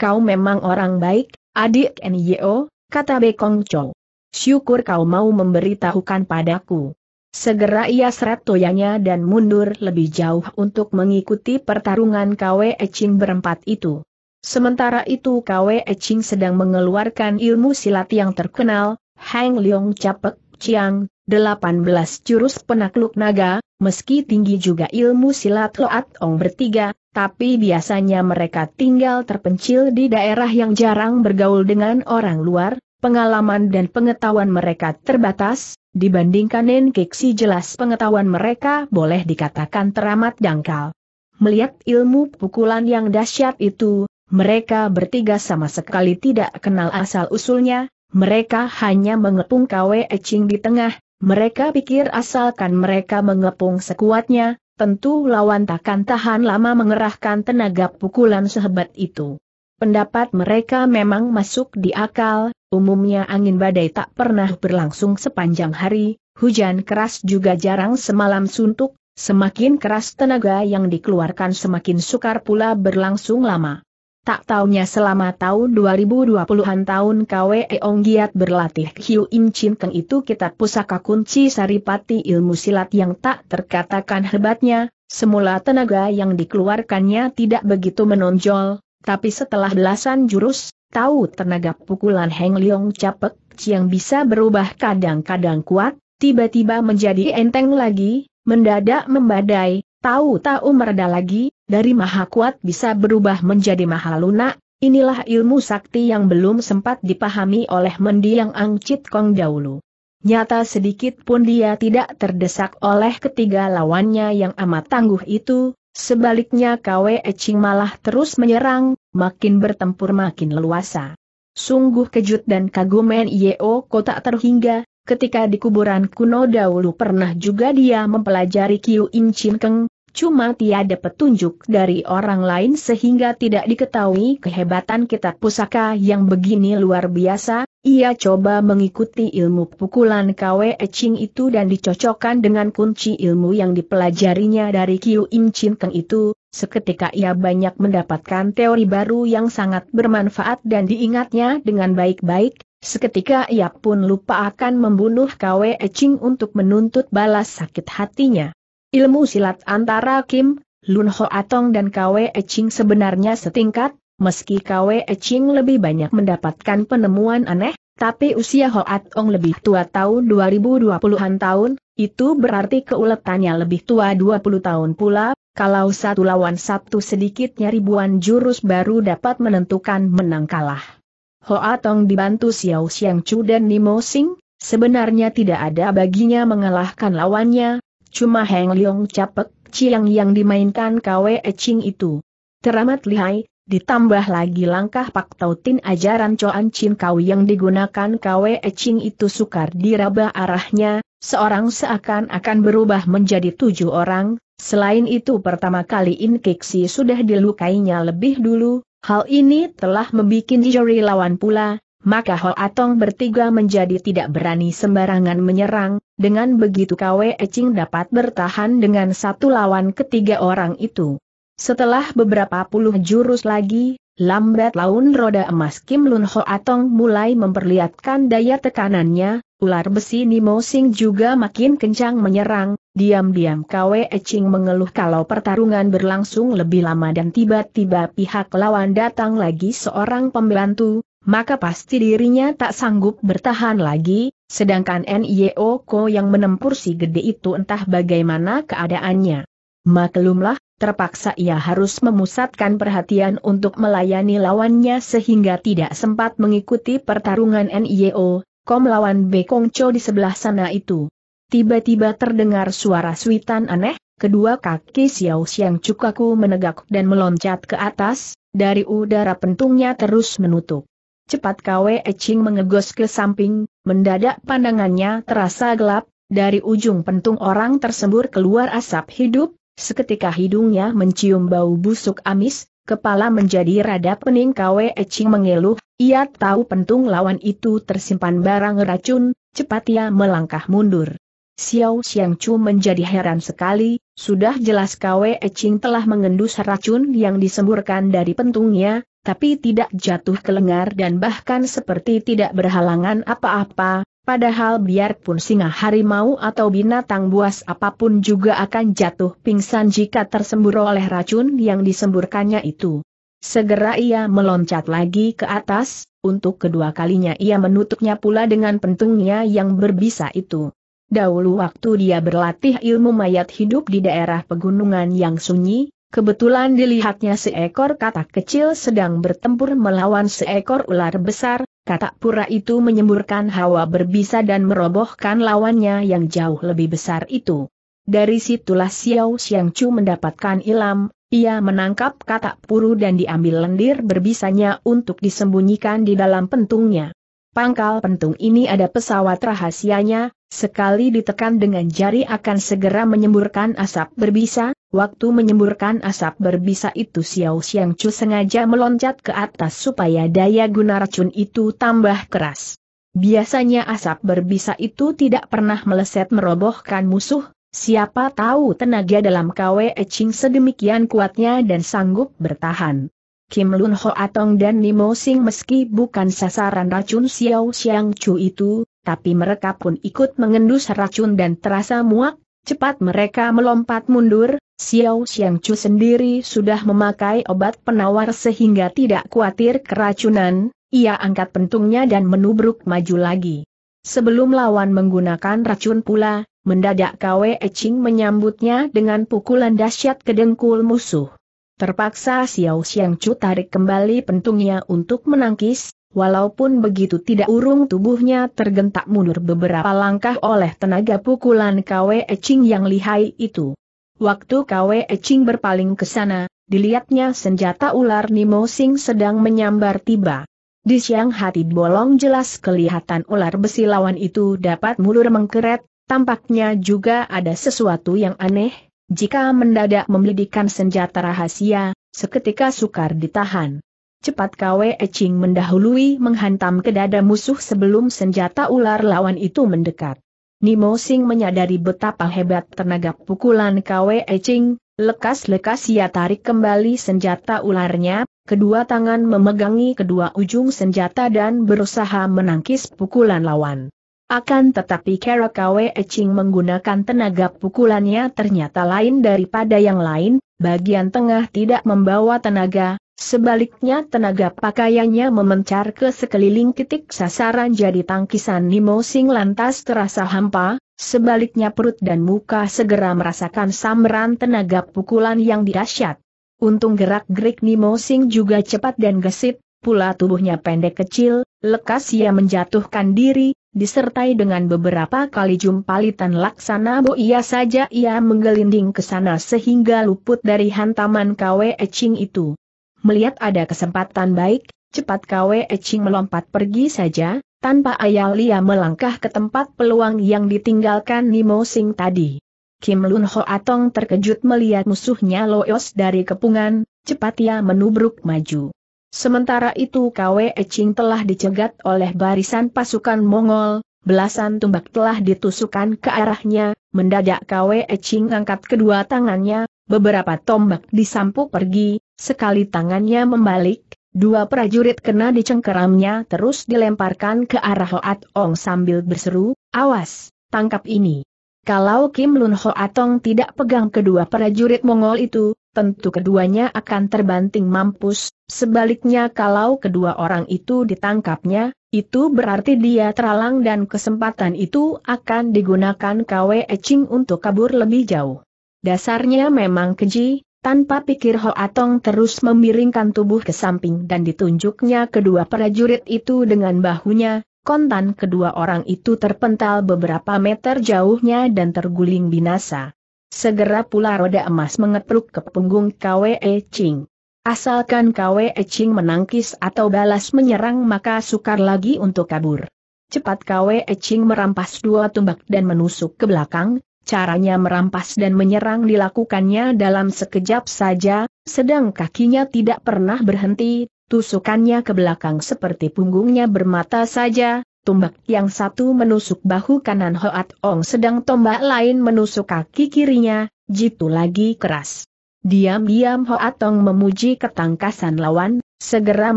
Kau memang orang baik, adik Nio, kata Be Kongco. Syukur kau mau memberitahukan padaku. Segera ia seret toyanya dan mundur lebih jauh untuk mengikuti pertarungan Kwe Eching berempat itu. Sementara itu Kwe Eching sedang mengeluarkan ilmu silat yang terkenal, Hang Leong Capek Chiang, 18 jurus penakluk naga, meski tinggi juga ilmu silat Loat Ong bertiga, tapi biasanya mereka tinggal terpencil di daerah yang jarang bergaul dengan orang luar, pengalaman dan pengetahuan mereka terbatas, dibandingkan Nenkeksi jelas pengetahuan mereka boleh dikatakan teramat dangkal. Melihat ilmu pukulan yang dahsyat itu, mereka bertiga sama sekali tidak kenal asal-usulnya, mereka hanya mengepung KW Eching di tengah, mereka pikir asalkan mereka mengepung sekuatnya, tentu lawan takkan tahan lama mengerahkan tenaga pukulan sehebat itu. Pendapat mereka memang masuk di akal, Umumnya angin badai tak pernah berlangsung sepanjang hari, hujan keras juga jarang semalam suntuk, semakin keras tenaga yang dikeluarkan semakin sukar pula berlangsung lama. Tak taunya selama tahun 2020-an tahun KWE Ong Giat berlatih Hiu Im Chin Keng itu kitab pusaka kunci saripati ilmu silat yang tak terkatakan hebatnya, semula tenaga yang dikeluarkannya tidak begitu menonjol, tapi setelah belasan jurus, Tahu tenaga pukulan Heng Leong Capek, yang bisa berubah kadang-kadang kuat, tiba-tiba menjadi enteng lagi, mendadak membadai, tahu-tahu mereda lagi, dari maha kuat bisa berubah menjadi maha lunak, inilah ilmu sakti yang belum sempat dipahami oleh mendiang Ang Chit Kong dahulu. Nyata sedikit pun dia tidak terdesak oleh ketiga lawannya yang amat tangguh itu, Sebaliknya Kwe Eching malah terus menyerang, makin bertempur makin leluasa. Sungguh kejut dan kagum Yeo kota terhingga, ketika di kuburan kuno dahulu pernah juga dia mempelajari Kiu Im Chin Keng, cuma tiada petunjuk dari orang lain sehingga tidak diketahui kehebatan kitab pusaka yang begini luar biasa, ia coba mengikuti ilmu pukulan Kwe Ching itu dan dicocokkan dengan kunci ilmu yang dipelajarinya dari Kiu Im Chin Keng itu, seketika ia banyak mendapatkan teori baru yang sangat bermanfaat dan diingatnya dengan baik-baik, seketika ia pun lupa akan membunuh Kwe Ching untuk menuntut balas sakit hatinya. Ilmu silat antara Kim, Lun Ho Atong dan Kwe Eching sebenarnya setingkat, meski Kwe Eching lebih banyak mendapatkan penemuan aneh, tapi usia Ho Atong lebih tua tahun 2020-an tahun, itu berarti keuletannya lebih tua 20 tahun pula, kalau satu lawan satu sedikitnya ribuan jurus baru dapat menentukan menang kalah. Ho Atong dibantu Xiao Xiang Chu dan Nimo Sing, sebenarnya tidak ada baginya mengalahkan lawannya, Cuma Heng Leong capek, ciang yang dimainkan Kwe Eching itu. Teramat lihai, ditambah lagi langkah Pak Tautin ajaran Coan Chin Kau yang digunakan Kwe Eching itu sukar diraba arahnya, seorang seakan-akan berubah menjadi tujuh orang, selain itu pertama kali Kixi sudah dilukainya lebih dulu, hal ini telah membuat juri lawan pula, maka Ho Atong bertiga menjadi tidak berani sembarangan menyerang, dengan begitu Kwe Ecing dapat bertahan dengan satu lawan ketiga orang itu. Setelah beberapa puluh jurus lagi, lambat laun roda emas Kim Lun Ho Atong mulai memperlihatkan daya tekanannya, ular besi Nimo Sing juga makin kencang menyerang, diam-diam Kwe Ecing mengeluh kalau pertarungan berlangsung lebih lama dan tiba-tiba pihak lawan datang lagi seorang pembantu, maka pasti dirinya tak sanggup bertahan lagi, Sedangkan NIO Ko yang menempur si gede itu entah bagaimana keadaannya. Maklumlah, terpaksa ia harus memusatkan perhatian untuk melayani lawannya sehingga tidak sempat mengikuti pertarungan NIO, Ko melawan Bekong Cho di sebelah sana itu. Tiba-tiba terdengar suara suitan aneh, kedua kaki Xiao Xiang Cukaku menegak dan meloncat ke atas, dari udara pentungnya terus menutup. Cepat Kwe Eching mengegos ke samping, mendadak pandangannya terasa gelap, dari ujung pentung orang tersebut keluar asap hidup, seketika hidungnya mencium bau busuk amis, kepala menjadi rada pening Kwe Eching mengeluh, ia tahu pentung lawan itu tersimpan barang racun, cepat ia melangkah mundur. Xiao Xiang Chu menjadi heran sekali, sudah jelas Kwe Eching telah mengendus racun yang disemburkan dari pentungnya, tapi tidak jatuh ke lengar dan bahkan seperti tidak berhalangan apa-apa, padahal biarpun singa harimau atau binatang buas apapun juga akan jatuh pingsan jika tersembur oleh racun yang disemburkannya itu. Segera ia meloncat lagi ke atas, untuk kedua kalinya ia menutupnya pula dengan pentungnya yang berbisa itu. Dahulu waktu dia berlatih ilmu mayat hidup di daerah pegunungan yang sunyi, kebetulan dilihatnya seekor katak kecil sedang bertempur melawan seekor ular besar, katak pura itu menyemburkan hawa berbisa dan merobohkan lawannya yang jauh lebih besar itu. Dari situlah Xiao Xiang Chu mendapatkan ilam. ia menangkap katak puru dan diambil lendir berbisanya untuk disembunyikan di dalam pentungnya. Pangkal pentung ini ada pesawat rahasianya, sekali ditekan dengan jari akan segera menyemburkan asap berbisa, waktu menyemburkan asap berbisa itu Xiao Xiang Chu sengaja meloncat ke atas supaya daya guna racun itu tambah keras. Biasanya asap berbisa itu tidak pernah meleset merobohkan musuh, siapa tahu tenaga dalam kwe Eching sedemikian kuatnya dan sanggup bertahan. Kim Lun Ho Atong dan Nimo Sing meski bukan sasaran racun Xiao Xiang Chu itu, tapi mereka pun ikut mengendus racun dan terasa muak, cepat mereka melompat mundur, Xiao Xiang Chu sendiri sudah memakai obat penawar sehingga tidak khawatir keracunan, ia angkat pentungnya dan menubruk maju lagi. Sebelum lawan menggunakan racun pula, mendadak Kwe Ching menyambutnya dengan pukulan dahsyat ke dengkul musuh. Terpaksa Xiao Xiang Chu tarik kembali pentungnya untuk menangkis, walaupun begitu tidak urung tubuhnya tergentak mundur beberapa langkah oleh tenaga pukulan Kwe Eching yang lihai itu. Waktu Kwe Eching berpaling ke sana, dilihatnya senjata ular Nimo Sing sedang menyambar tiba. Di siang hati bolong jelas kelihatan ular besi lawan itu dapat mulur mengkeret, tampaknya juga ada sesuatu yang aneh, jika mendadak memelidikan senjata rahasia, seketika sukar ditahan. Cepat Kwe Eching mendahului menghantam ke dada musuh sebelum senjata ular lawan itu mendekat. Nimo Sing menyadari betapa hebat tenaga pukulan Kwe Eching, lekas-lekas ia tarik kembali senjata ularnya, kedua tangan memegangi kedua ujung senjata dan berusaha menangkis pukulan lawan. Akan tetapi Kwe Eching menggunakan tenaga pukulannya ternyata lain daripada yang lain, bagian tengah tidak membawa tenaga, sebaliknya tenaga pakaiannya memencar ke sekeliling titik sasaran jadi tangkisan Nimo Sing lantas terasa hampa, sebaliknya perut dan muka segera merasakan samran tenaga pukulan yang dahsyat. Untung gerak-gerik Nimo Sing juga cepat dan gesit, pula tubuhnya pendek kecil, lekas ia menjatuhkan diri, disertai dengan beberapa kali jumpalitan laksana boia saja ia menggelinding ke sana sehingga luput dari hantaman Kwe Ecing itu. Melihat ada kesempatan baik, cepat Kwe Ecing melompat pergi saja, tanpa ayah ia melangkah ke tempat peluang yang ditinggalkan Nimo Sing tadi. Kim Lun Ho Atong terkejut melihat musuhnya loyos dari kepungan, cepat ia menubruk maju. Sementara itu Kwe Eching telah dicegat oleh barisan pasukan Mongol, belasan tumbak telah ditusukan ke arahnya, mendadak Kwe Eching angkat kedua tangannya, beberapa tombak disampu pergi, sekali tangannya membalik, dua prajurit kena dicengkeramnya terus dilemparkan ke arah Hoat Ong sambil berseru, awas, tangkap ini. Kalau Kim Lun Hoatong tidak pegang kedua prajurit Mongol itu, tentu keduanya akan terbanting mampus, sebaliknya kalau kedua orang itu ditangkapnya, itu berarti dia teralang dan kesempatan itu akan digunakan KW Ching untuk kabur lebih jauh. Dasarnya memang keji, tanpa pikir Ho Atong terus memiringkan tubuh ke samping dan ditunjuknya kedua prajurit itu dengan bahunya, kontan kedua orang itu terpental beberapa meter jauhnya dan terguling binasa. Segera pula roda emas mengepruk ke punggung Kwe Ching. Asalkan Kwe Ching menangkis atau balas menyerang maka sukar lagi untuk kabur. Cepat Kwe Ching merampas dua tumbak dan menusuk ke belakang, caranya merampas dan menyerang dilakukannya dalam sekejap saja, sedang kakinya tidak pernah berhenti, tusukannya ke belakang seperti punggungnya bermata saja, Tombak yang satu menusuk bahu kanan Hoat Ong sedang tombak lain menusuk kaki kirinya, jitu lagi keras. Diam-diam Hoat Ong memuji ketangkasan lawan, segera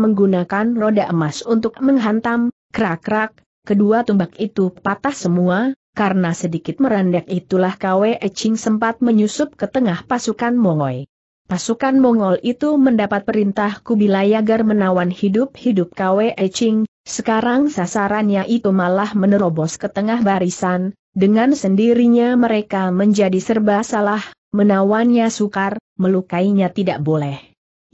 menggunakan roda emas untuk menghantam, krak-krak, kedua tombak itu patah semua, karena sedikit merandek itulah Kwe Ching sempat menyusup ke tengah pasukan Mongoy. Pasukan Mongol itu mendapat perintah Kubilai agar menawan hidup-hidup Kwe Ching, sekarang sasarannya itu malah menerobos ke tengah barisan, dengan sendirinya mereka menjadi serba salah, menawannya sukar, melukainya tidak boleh.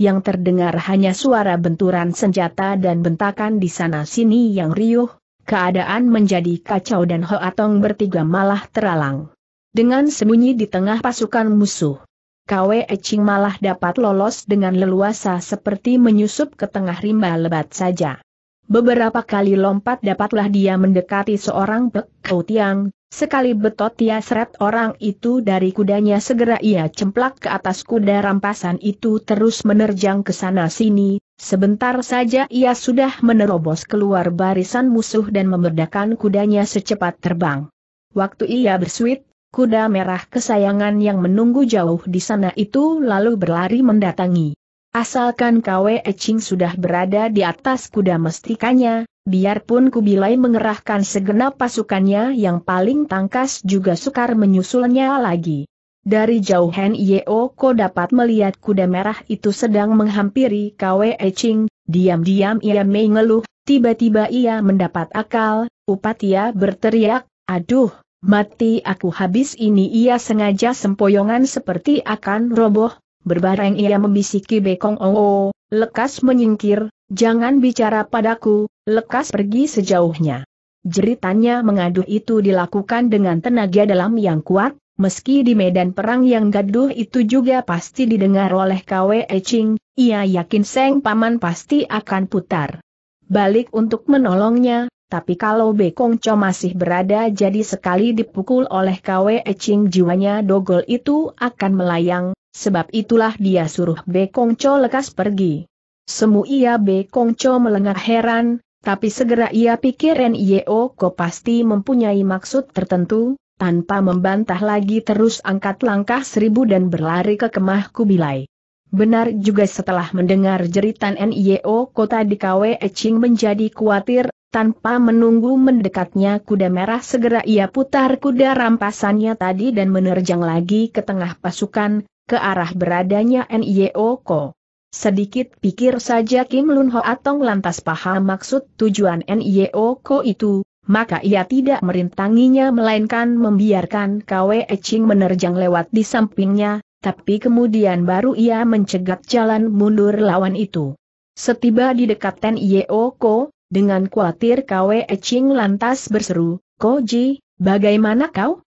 Yang terdengar hanya suara benturan senjata dan bentakan di sana-sini yang riuh, keadaan menjadi kacau dan Hoatong bertiga malah teralang. Dengan sembunyi di tengah pasukan musuh. Kwe Ching malah dapat lolos dengan leluasa seperti menyusup ke tengah rimba lebat saja. Beberapa kali lompat dapatlah dia mendekati seorang pekau tiang, sekali betot ia seret orang itu dari kudanya segera ia cemplak ke atas kuda rampasan itu terus menerjang ke sana sini, Sebentar saja ia sudah menerobos keluar barisan musuh dan memerdakan kudanya secepat terbang. Waktu ia bersuit, kuda merah kesayangan yang menunggu jauh di sana itu lalu berlari mendatangi. Asalkan Kwe Eching sudah berada di atas kuda mestikanya, biarpun Kubilai mengerahkan segenap pasukannya yang paling tangkas juga sukar menyusulnya lagi. Dari jauh Hen Yeo Ko dapat melihat kuda merah itu sedang menghampiri Kwe Eching, diam-diam ia mengeluh, tiba-tiba ia mendapat akal, upatia berteriak, aduh, Mati aku habis ini ia sengaja sempoyongan seperti akan roboh, berbareng ia membisiki Bekong Oo, oh oh. lekas menyingkir, jangan bicara padaku, lekas pergi sejauhnya. Jeritannya mengadu itu dilakukan dengan tenaga dalam yang kuat, meski di medan perang yang gaduh itu juga pasti didengar oleh kwe Eching, ia yakin Seng Paman pasti akan putar balik untuk menolongnya, tapi kalau Bekong Cho masih berada jadi sekali dipukul oleh Kwe Ching jiwanya dogol itu akan melayang, sebab itulah dia suruh Bekong Cho lekas pergi. Semua ia Bekong Cho melengah heran, tapi segera ia pikir N.I.O. Ko pasti mempunyai maksud tertentu, tanpa membantah lagi terus angkat langkah seribu dan berlari ke kemah Kubilai. Benar juga setelah mendengar jeritan NIO kota di KWE Eching menjadi khawatir, tanpa menunggu mendekatnya kuda merah segera ia putar kuda rampasannya tadi dan menerjang lagi ke tengah pasukan, ke arah beradanya NIO Ko. Sedikit pikir saja Kim Lun Ho Atong lantas paham maksud tujuan NIO Ko itu, maka ia tidak merintanginya melainkan membiarkan KWE Eching menerjang lewat di sampingnya, tapi kemudian baru ia mencegat jalan mundur lawan itu. Setiba di dekat Ten Ko, dengan khawatir Kwe Ching lantas berseru, Koji, bagaimana kau?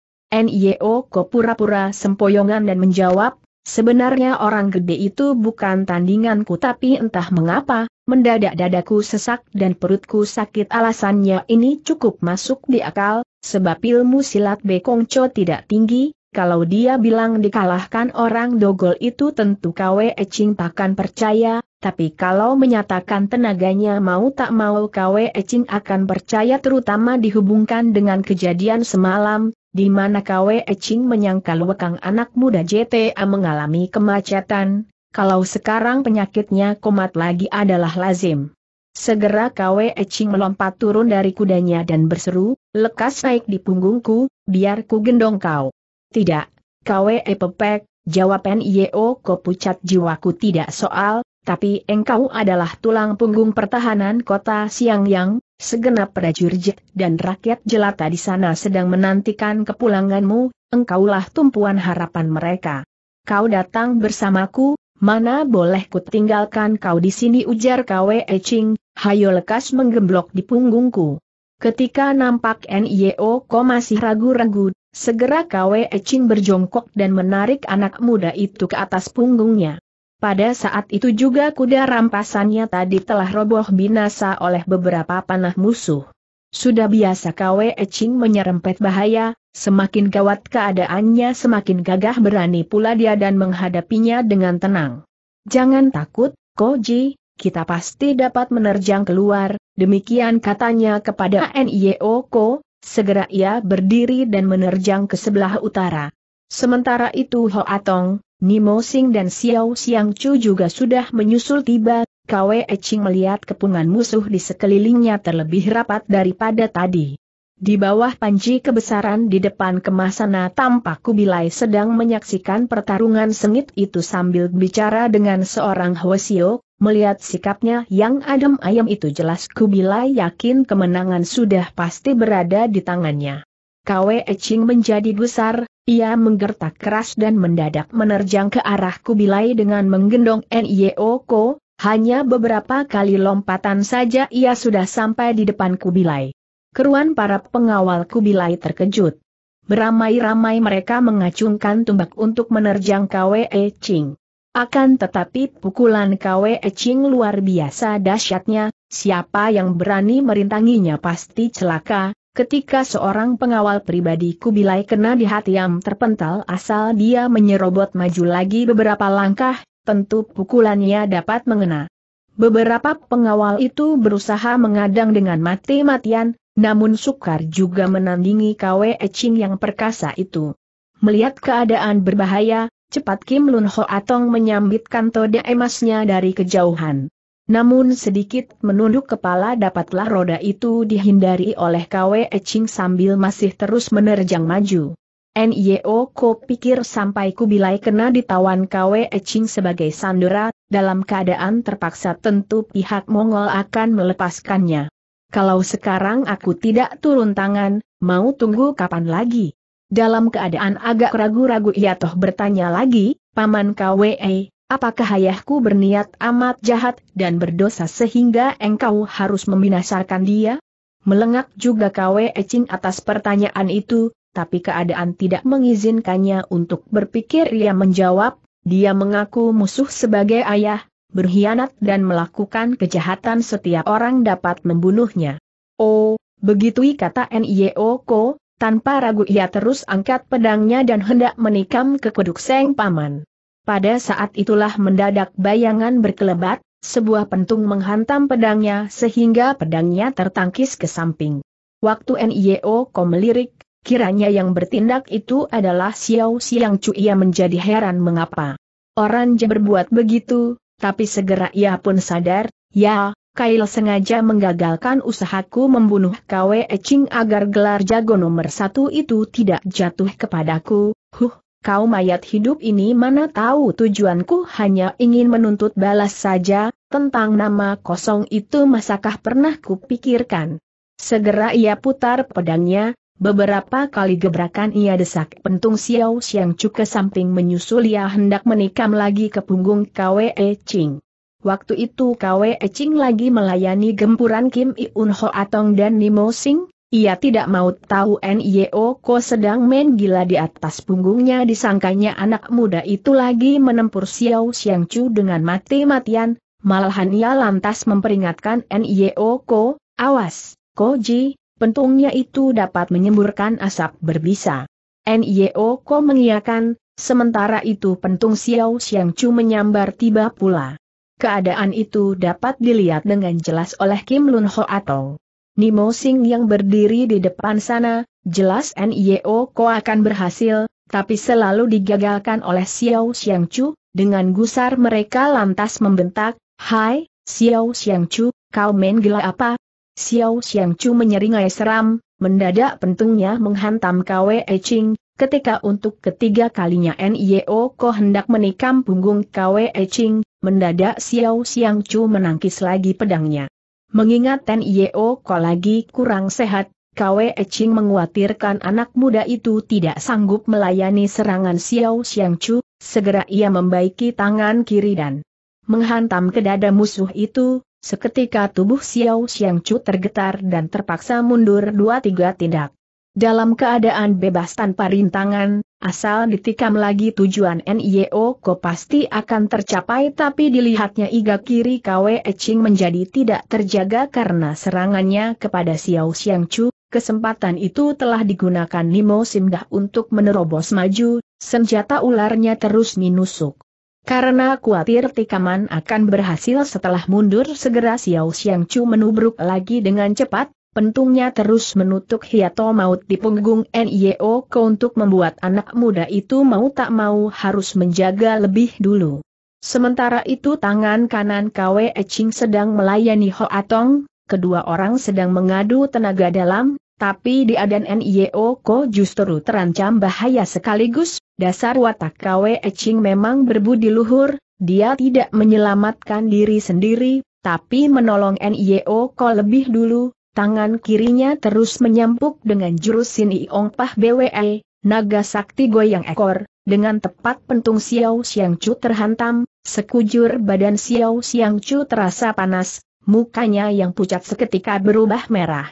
Ko pura-pura sempoyongan dan menjawab, sebenarnya orang gede itu bukan tandinganku tapi entah mengapa, mendadak dadaku sesak dan perutku sakit alasannya ini cukup masuk di akal, sebab ilmu silat Bekongco tidak tinggi, kalau dia bilang dikalahkan orang dogol itu tentu Kwe Ching takkan percaya, tapi kalau menyatakan tenaganya mau tak mau Kwe Ching akan percaya terutama dihubungkan dengan kejadian semalam, di mana Kwe Ching menyangkal wekang anak muda JTA mengalami kemacetan, kalau sekarang penyakitnya komat lagi adalah lazim. Segera Kwe Ching melompat turun dari kudanya dan berseru, lekas naik di punggungku, biar ku gendong kau. Tidak, KWE Pepek, jawab NIO Ko pucat jiwaku tidak soal, tapi engkau adalah tulang punggung pertahanan kota Siangyang, segenap prajurit dan rakyat jelata di sana sedang menantikan kepulanganmu, engkaulah tumpuan harapan mereka. Kau datang bersamaku, mana boleh kutinggalkan kau di sini ujar KW Ching, hayo lekas menggemblok di punggungku. Ketika nampak NIO ko masih ragu-ragu, Segera Kwe Ecing berjongkok dan menarik anak muda itu ke atas punggungnya. Pada saat itu juga kuda rampasannya tadi telah roboh binasa oleh beberapa panah musuh. Sudah biasa Kwe Ecing menyerempet bahaya, semakin gawat keadaannya semakin gagah berani pula dia dan menghadapinya dengan tenang. Jangan takut, Koji, kita pasti dapat menerjang keluar, demikian katanya kepada NIO Ko, Segera ia berdiri dan menerjang ke sebelah utara. Sementara itu Ho Tong, Nimo Sing dan Xiao Xiang Chu juga sudah menyusul tiba, Kwe Eching melihat kepungan musuh di sekelilingnya terlebih rapat daripada tadi. Di bawah panci kebesaran di depan kemasana tampak Kubilai sedang menyaksikan pertarungan sengit itu sambil bicara dengan seorang Hwasio, melihat sikapnya yang adem ayam itu jelas Kubilai yakin kemenangan sudah pasti berada di tangannya. Kwe Eching menjadi besar, ia menggertak keras dan mendadak menerjang ke arah Kubilai dengan menggendong Nio e Ko, hanya beberapa kali lompatan saja ia sudah sampai di depan Kubilai keruan para pengawal Kubilai terkejut. Beramai-ramai mereka mengacungkan tumbak untuk menerjang Kwe Ching. Akan tetapi pukulan Kwe Ching luar biasa dahsyatnya, siapa yang berani merintanginya pasti celaka, ketika seorang pengawal pribadi Kubilai kena di hati yang terpental asal dia menyerobot maju lagi beberapa langkah, tentu pukulannya dapat mengena. Beberapa pengawal itu berusaha mengadang dengan mati-matian, namun sukar juga menandingi Kwe Eching yang perkasa itu. Melihat keadaan berbahaya, cepat Kim Lun Ho Atong menyambitkan toda emasnya dari kejauhan. Namun sedikit menunduk kepala dapatlah roda itu dihindari oleh Kwe Eching sambil masih terus menerjang maju. NIO ko pikir sampai kubilai kena ditawan Kwe Eching sebagai sandera, dalam keadaan terpaksa tentu pihak Mongol akan melepaskannya. Kalau sekarang aku tidak turun tangan, mau tunggu kapan lagi? Dalam keadaan agak ragu-ragu ia toh bertanya lagi, Paman KWE, apakah ayahku berniat amat jahat dan berdosa sehingga engkau harus membinasarkan dia? Melengak juga KWE Cing atas pertanyaan itu, tapi keadaan tidak mengizinkannya untuk berpikir ia menjawab, dia mengaku musuh sebagai ayah, berkhianat dan melakukan kejahatan setiap orang dapat membunuhnya. Oh, begitu kata N.I.O. Ko, tanpa ragu ia terus angkat pedangnya dan hendak menikam ke keduk Seng Paman. Pada saat itulah mendadak bayangan berkelebat, sebuah pentung menghantam pedangnya sehingga pedangnya tertangkis ke samping. Waktu NIO Ko melirik, kiranya yang bertindak itu adalah Xiao Xiang Chu ia menjadi heran mengapa. Orang berbuat begitu, tapi segera ia pun sadar, ya, Kail sengaja menggagalkan usahaku membunuh Kwe Eching agar gelar jago nomor satu itu tidak jatuh kepadaku, huh, kau mayat hidup ini mana tahu tujuanku hanya ingin menuntut balas saja, tentang nama kosong itu masakah pernah kupikirkan. Segera ia putar pedangnya, Beberapa kali gebrakan ia desak pentung Xiao Xiang Chu ke samping menyusul ia hendak menikam lagi ke punggung Kwe Ching. Waktu itu Kwe Ching lagi melayani gempuran Kim Iun Ho Atong dan Nimo Sing, ia tidak mau tahu N.I.O. Ko sedang main gila di atas punggungnya disangkanya anak muda itu lagi menempur Xiao Xiang Chu dengan mati-matian, malahan ia lantas memperingatkan N.I.O. Ko, awas, Ko Ji. Pentungnya itu dapat menyemburkan asap berbisa. Nio Ko mengiakan, sementara itu pentung Xiao Xiang Chu menyambar tiba pula. Keadaan itu dapat dilihat dengan jelas oleh Kim Lun Ho atau Nimo Sing yang berdiri di depan sana, jelas Nio Ko akan berhasil, tapi selalu digagalkan oleh Xiao Xiang Chu, dengan gusar mereka lantas membentak, Hai, Xiao Xiang Chu, kau main gila apa? Xiao Xiangchu menyeringai seram, mendadak pentungnya menghantam Kwe Eching, ketika untuk ketiga kalinya Nio e Ko hendak menikam punggung Kwe Eching, mendadak Xiao Xiangchu menangkis lagi pedangnya. Mengingat Nio e Ko lagi kurang sehat, Kwe Eching menguatirkan anak muda itu tidak sanggup melayani serangan Xiao Xiangchu, segera ia membaiki tangan kiri dan menghantam ke dada musuh itu, Seketika tubuh Xiao Xiang Chu tergetar dan terpaksa mundur dua tiga tindak. Dalam keadaan bebas tanpa rintangan, asal ditikam lagi tujuan NIO ko pasti akan tercapai tapi dilihatnya iga kiri KW Eching menjadi tidak terjaga karena serangannya kepada Xiao Xiang Chu, kesempatan itu telah digunakan Nimo Simdah untuk menerobos maju, senjata ularnya terus menusuk. Karena khawatir tikaman akan berhasil setelah mundur segera Xiao Xiang Chu menubruk lagi dengan cepat, pentungnya terus menutup hiato maut di punggung NIO Ko untuk membuat anak muda itu mau tak mau harus menjaga lebih dulu. Sementara itu tangan kanan Kwe Ching sedang melayani Ho Atong, kedua orang sedang mengadu tenaga dalam, tapi di adan NIO Ko justru terancam bahaya sekaligus Dasar watak Kwe Eching memang berbudi luhur, dia tidak menyelamatkan diri sendiri, tapi menolong NIO Ko lebih dulu, tangan kirinya terus menyampuk dengan jurus Sini Ong Pah BWE, naga sakti goyang ekor, dengan tepat pentung Xiao Xiang Chu terhantam, sekujur badan Xiao Xiang Chu terasa panas, mukanya yang pucat seketika berubah merah.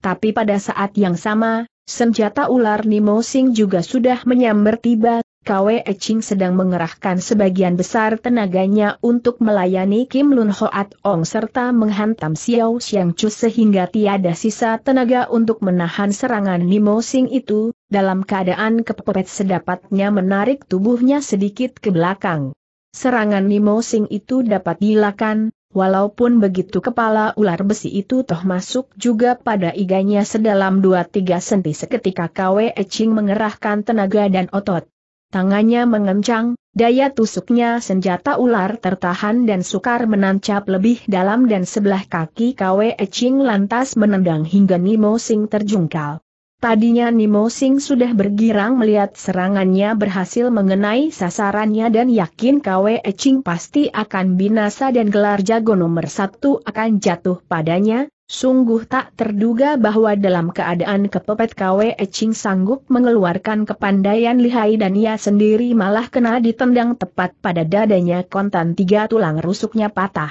Tapi pada saat yang sama, Senjata ular Nimo Sing juga sudah menyambar tiba, Kwe Eching sedang mengerahkan sebagian besar tenaganya untuk melayani Kim Lun Hoat Ong serta menghantam Xiao Xiang Chu sehingga tiada sisa tenaga untuk menahan serangan Nimo Sing itu, dalam keadaan kepepet sedapatnya menarik tubuhnya sedikit ke belakang. Serangan Nimo Sing itu dapat dilakukan, Walaupun begitu kepala ular besi itu toh masuk juga pada iganya sedalam 2-3 senti seketika Kwe Eching mengerahkan tenaga dan otot. Tangannya mengencang, daya tusuknya senjata ular tertahan dan sukar menancap lebih dalam dan sebelah kaki Kwe Eching lantas menendang hingga Nimo Sing terjungkal. Tadinya Nimo Sing sudah bergirang melihat serangannya berhasil mengenai sasarannya dan yakin Kwe Ching pasti akan binasa dan gelar jago nomor satu akan jatuh padanya, sungguh tak terduga bahwa dalam keadaan kepepet Kwe Ching sanggup mengeluarkan kepandaian lihai dan ia sendiri malah kena ditendang tepat pada dadanya kontan tiga tulang rusuknya patah.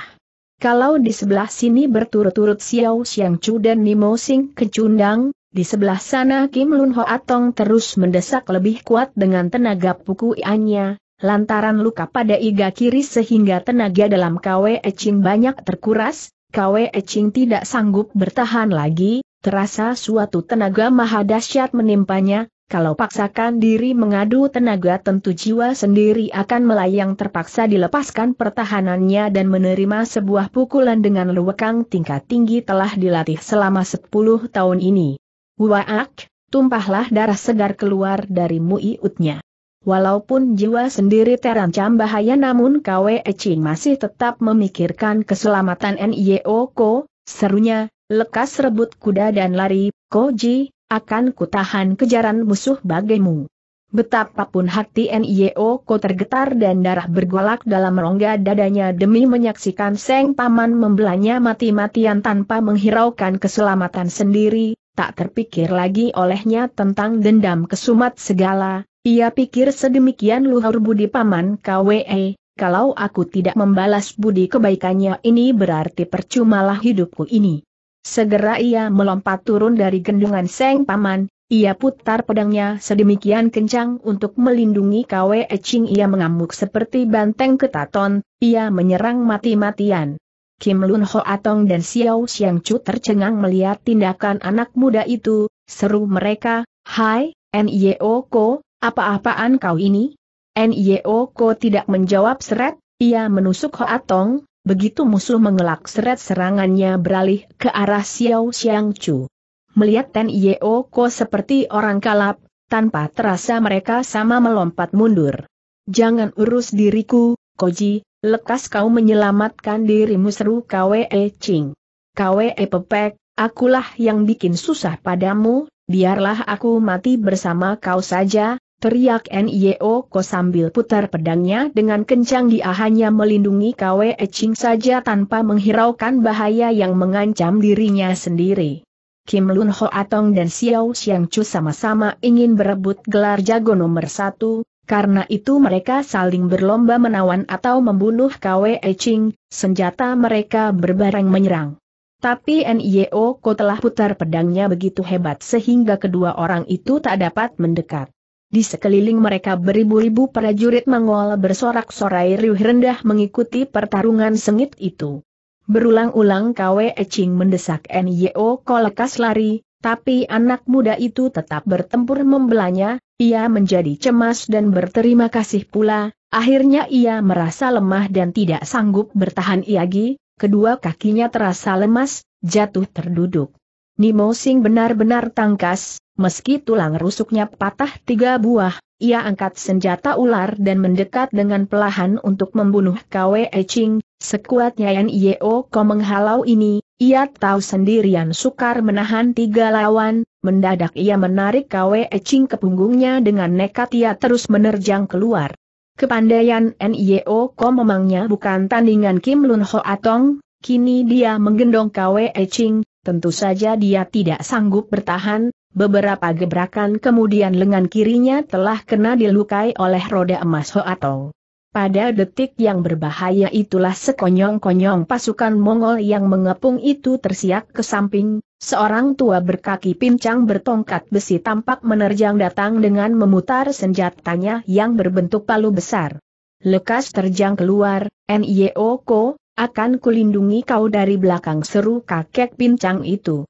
Kalau di sebelah sini berturut-turut Xiao Xiang Chu dan Nimo Sing kecundang, di sebelah sana Kim Lun Ho Atong terus mendesak lebih kuat dengan tenaga pukuiannya, lantaran luka pada iga kiri sehingga tenaga dalam Kwe Eching banyak terkuras, Kwe Eching tidak sanggup bertahan lagi, terasa suatu tenaga maha dahsyat menimpanya, kalau paksakan diri mengadu tenaga tentu jiwa sendiri akan melayang terpaksa dilepaskan pertahanannya dan menerima sebuah pukulan dengan lewekang tingkat tinggi telah dilatih selama 10 tahun ini. Waak, tumpahlah darah segar keluar dari muiutnya. Walaupun jiwa sendiri terancam bahaya namun Kwe Ching masih tetap memikirkan keselamatan Nio Ko, serunya, lekas rebut kuda dan lari, Ko Ji, akan kutahan kejaran musuh bagimu. Betapapun hati Nio Ko tergetar dan darah bergolak dalam rongga dadanya demi menyaksikan Seng Paman membelanya mati-matian tanpa menghiraukan keselamatan sendiri, tak terpikir lagi olehnya tentang dendam kesumat segala, ia pikir sedemikian luhur budi paman KWE, kalau aku tidak membalas budi kebaikannya ini berarti percumalah hidupku ini. Segera ia melompat turun dari gendungan Seng Paman, ia putar pedangnya sedemikian kencang untuk melindungi Kwe. Ching ia mengamuk seperti banteng ketaton, ia menyerang mati-matian. Kim Lun Ho Atong dan Xiao Xiang Chu tercengang melihat tindakan anak muda itu, seru mereka, Hai, N.Y.O. Ko, apa-apaan kau ini? N.Y.O. Ko tidak menjawab seret, ia menusuk Ho Atong, begitu musuh mengelak seret serangannya beralih ke arah Xiao Xiang Chu. Melihat N.Y.O. Ko seperti orang kalap, tanpa terasa mereka sama melompat mundur. Jangan urus diriku, Koji, Lekas kau menyelamatkan dirimu seru Kwe Ching. Kwe Pepek, akulah yang bikin susah padamu, biarlah aku mati bersama kau saja, teriak Nio Ko sambil putar pedangnya dengan kencang dia hanya melindungi Kwe Ching saja tanpa menghiraukan bahaya yang mengancam dirinya sendiri. Kim Lun Ho Atong dan Xiao Xiang Chu sama-sama ingin berebut gelar jago nomor satu, karena itu mereka saling berlomba menawan atau membunuh Kwe Eching, senjata mereka berbareng menyerang. Tapi NIO Ko telah putar pedangnya begitu hebat sehingga kedua orang itu tak dapat mendekat. Di sekeliling mereka beribu-ribu prajurit Mongol bersorak-sorai riuh rendah mengikuti pertarungan sengit itu. Berulang-ulang Kwe Eching mendesak NIO Ko lekas lari, tapi anak muda itu tetap bertempur membelanya, ia menjadi cemas dan berterima kasih pula, akhirnya ia merasa lemah dan tidak sanggup bertahan Iagi, kedua kakinya terasa lemas, jatuh terduduk. Nimo Sing benar-benar tangkas, meski tulang rusuknya patah tiga buah, ia angkat senjata ular dan mendekat dengan pelahan untuk membunuh Kwe Ching. sekuatnya Yan Yeo Ko menghalau ini, ia tahu sendirian sukar menahan tiga lawan, mendadak ia menarik Kwe Ching ke punggungnya dengan nekat ia terus menerjang keluar. Kepandaian NIO Ko memangnya bukan tandingan Kim Lun Ho Atong, kini dia menggendong Kwe Ching, tentu saja dia tidak sanggup bertahan, Beberapa gebrakan kemudian lengan kirinya telah kena dilukai oleh roda emas Hoatong. Pada detik yang berbahaya itulah sekonyong-konyong pasukan Mongol yang mengepung itu tersiak ke samping, seorang tua berkaki pincang bertongkat besi tampak menerjang datang dengan memutar senjatanya yang berbentuk palu besar. Lekas terjang keluar, N.I.O. akan kulindungi kau dari belakang seru kakek pincang itu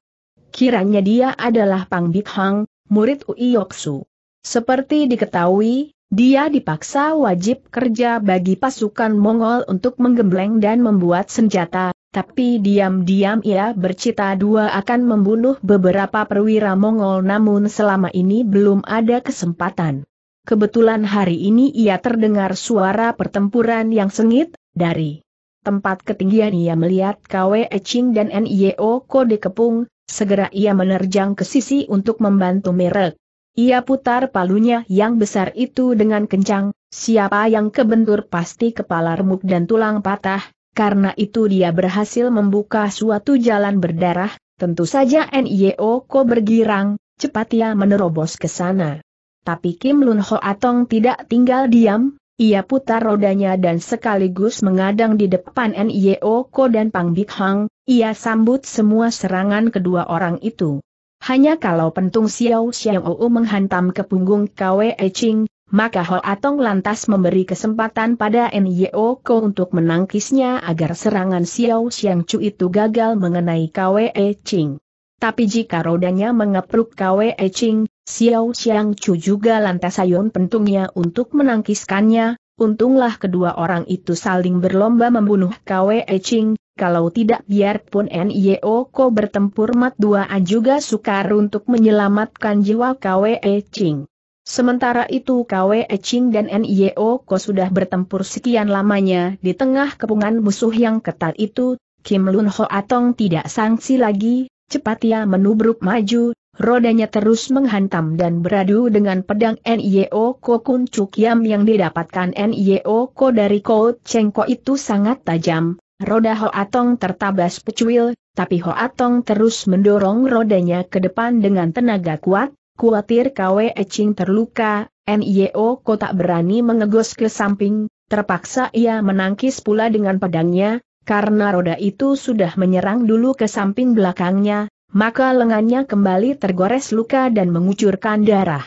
kiranya dia adalah Pang Bik Hang, murid Ui Yoksu. Seperti diketahui, dia dipaksa wajib kerja bagi pasukan Mongol untuk menggembleng dan membuat senjata, tapi diam-diam ia bercita dua akan membunuh beberapa perwira Mongol namun selama ini belum ada kesempatan. Kebetulan hari ini ia terdengar suara pertempuran yang sengit, dari tempat ketinggian ia melihat Kwe Eching dan NIO Kode Kepung, Segera ia menerjang ke sisi untuk membantu Merek. Ia putar palunya yang besar itu dengan kencang, siapa yang kebentur pasti kepala remuk dan tulang patah, karena itu dia berhasil membuka suatu jalan berdarah, tentu saja NIO Ko bergirang, cepat ia menerobos ke sana. Tapi Kim Lun Ho Atong tidak tinggal diam, ia putar rodanya dan sekaligus mengadang di depan NIO Ko dan Pang Bik Hang, ia sambut semua serangan kedua orang itu. Hanya kalau pentung Xiao Xiao Ou menghantam ke punggung Kwe Ching, maka Ho Atong lantas memberi kesempatan pada Nyo Ko untuk menangkisnya agar serangan Xiao Xiang Chu itu gagal mengenai Kwe Ching. Tapi jika rodanya mengepruk Kwe Ching, Xiao Xiang Chu juga lantas ayun pentungnya untuk menangkiskannya, untunglah kedua orang itu saling berlomba membunuh Kwe Ching, kalau tidak biarpun NIO Ko bertempur mat dua A juga sukar untuk menyelamatkan jiwa KWE Ching. Sementara itu KWE Ching dan NIO Ko sudah bertempur sekian lamanya di tengah kepungan musuh yang ketat itu, Kim Lun Ho Atong tidak sangsi lagi, cepat ia menubruk maju, rodanya terus menghantam dan beradu dengan pedang NIO Ko Kun Yam yang didapatkan NIO Ko dari Ko Ko itu sangat tajam, roda Hoatong tertabas pecuil, tapi Hoatong terus mendorong rodanya ke depan dengan tenaga kuat, kuatir Kwe Ecing terluka, NIO Ko tak berani mengegos ke samping, terpaksa ia menangkis pula dengan pedangnya, karena roda itu sudah menyerang dulu ke samping belakangnya, maka lengannya kembali tergores luka dan mengucurkan darah.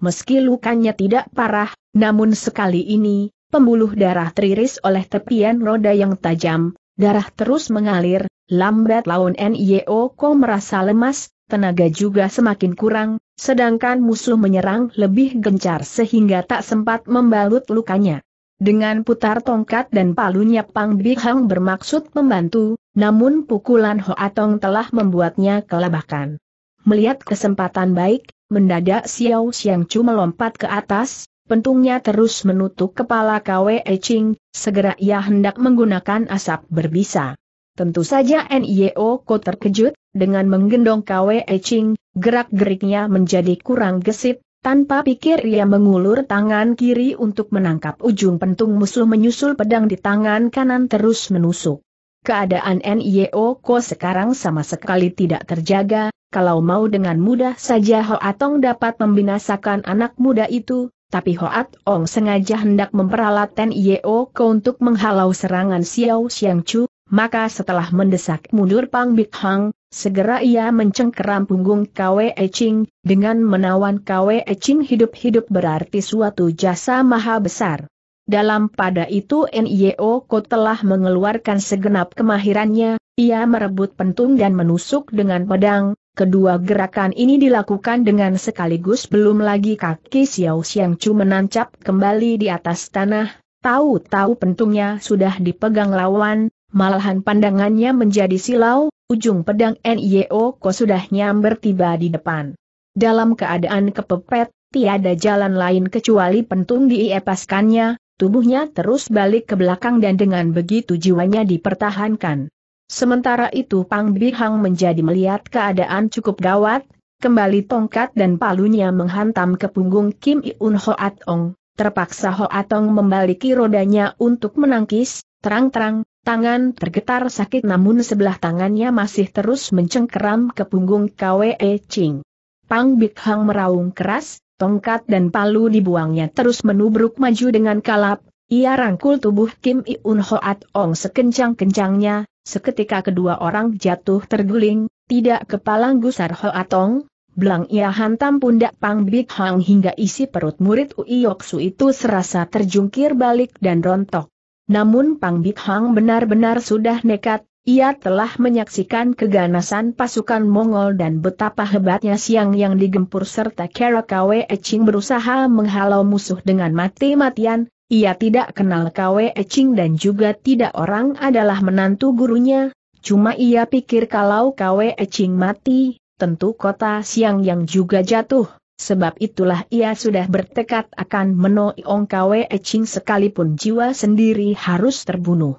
Meski lukanya tidak parah, namun sekali ini, pembuluh darah teriris oleh tepian roda yang tajam, darah terus mengalir, lambat laun Ko merasa lemas, tenaga juga semakin kurang, sedangkan musuh menyerang lebih gencar sehingga tak sempat membalut lukanya. Dengan putar tongkat dan palunya Pang Bihang bermaksud membantu, namun pukulan Ho Atong telah membuatnya kelabakan. Melihat kesempatan baik, mendadak Xiao Xiangchu melompat ke atas, Pentungnya terus menutup kepala Kwe Eching, segera ia hendak menggunakan asap berbisa. Tentu saja NIO Ko terkejut, dengan menggendong Kwe Eching, gerak-geriknya menjadi kurang gesit, tanpa pikir ia mengulur tangan kiri untuk menangkap ujung pentung musuh menyusul pedang di tangan kanan terus menusuk. Keadaan NIO Ko sekarang sama sekali tidak terjaga, kalau mau dengan mudah saja Ho Atong dapat membinasakan anak muda itu, tapi Hoat Ong sengaja hendak memperalat Ten Yeo Ko untuk menghalau serangan Xiao Xiang Chu, maka setelah mendesak mundur Pang Bik Hang, segera ia mencengkeram punggung Kwe E Ching, dengan menawan Kwe E Ching hidup-hidup berarti suatu jasa maha besar. Dalam pada itu N.I.O. Ko telah mengeluarkan segenap kemahirannya, ia merebut pentung dan menusuk dengan pedang, Kedua gerakan ini dilakukan dengan sekaligus belum lagi kaki Xiao Xiang Chu menancap kembali di atas tanah, tahu-tahu pentungnya sudah dipegang lawan, malahan pandangannya menjadi silau, ujung pedang NIO Ko sudah nyamber tiba di depan. Dalam keadaan kepepet, tiada jalan lain kecuali pentung diepaskannya, tubuhnya terus balik ke belakang dan dengan begitu jiwanya dipertahankan. Sementara itu Pang Bihang menjadi melihat keadaan cukup gawat, kembali tongkat dan palunya menghantam ke punggung Kim Iun Hoat Ong. Terpaksa Hoat Ong membaliki rodanya untuk menangkis, terang-terang, tangan tergetar sakit namun sebelah tangannya masih terus mencengkeram ke punggung Kwe Ching. Pang Bikhang meraung keras, tongkat dan palu dibuangnya terus menubruk maju dengan kalap, ia rangkul tubuh Kim Iun Hoat Ong sekencang-kencangnya, seketika kedua orang jatuh terguling, tidak kepalang gusar Hoat Ong, belang ia hantam pundak Pang Bik Hang hingga isi perut murid Ui Yoksu itu serasa terjungkir balik dan rontok. Namun Pang Bik Hang benar-benar sudah nekat, ia telah menyaksikan keganasan pasukan Mongol dan betapa hebatnya siang yang digempur serta Kara Kwe Eching berusaha menghalau musuh dengan mati-matian, ia tidak kenal Kwe Ching dan juga tidak orang adalah menantu gurunya, cuma ia pikir kalau Kwe Ching mati, tentu kota siang yang juga jatuh, sebab itulah ia sudah bertekad akan menoiong Kwe Ching sekalipun jiwa sendiri harus terbunuh.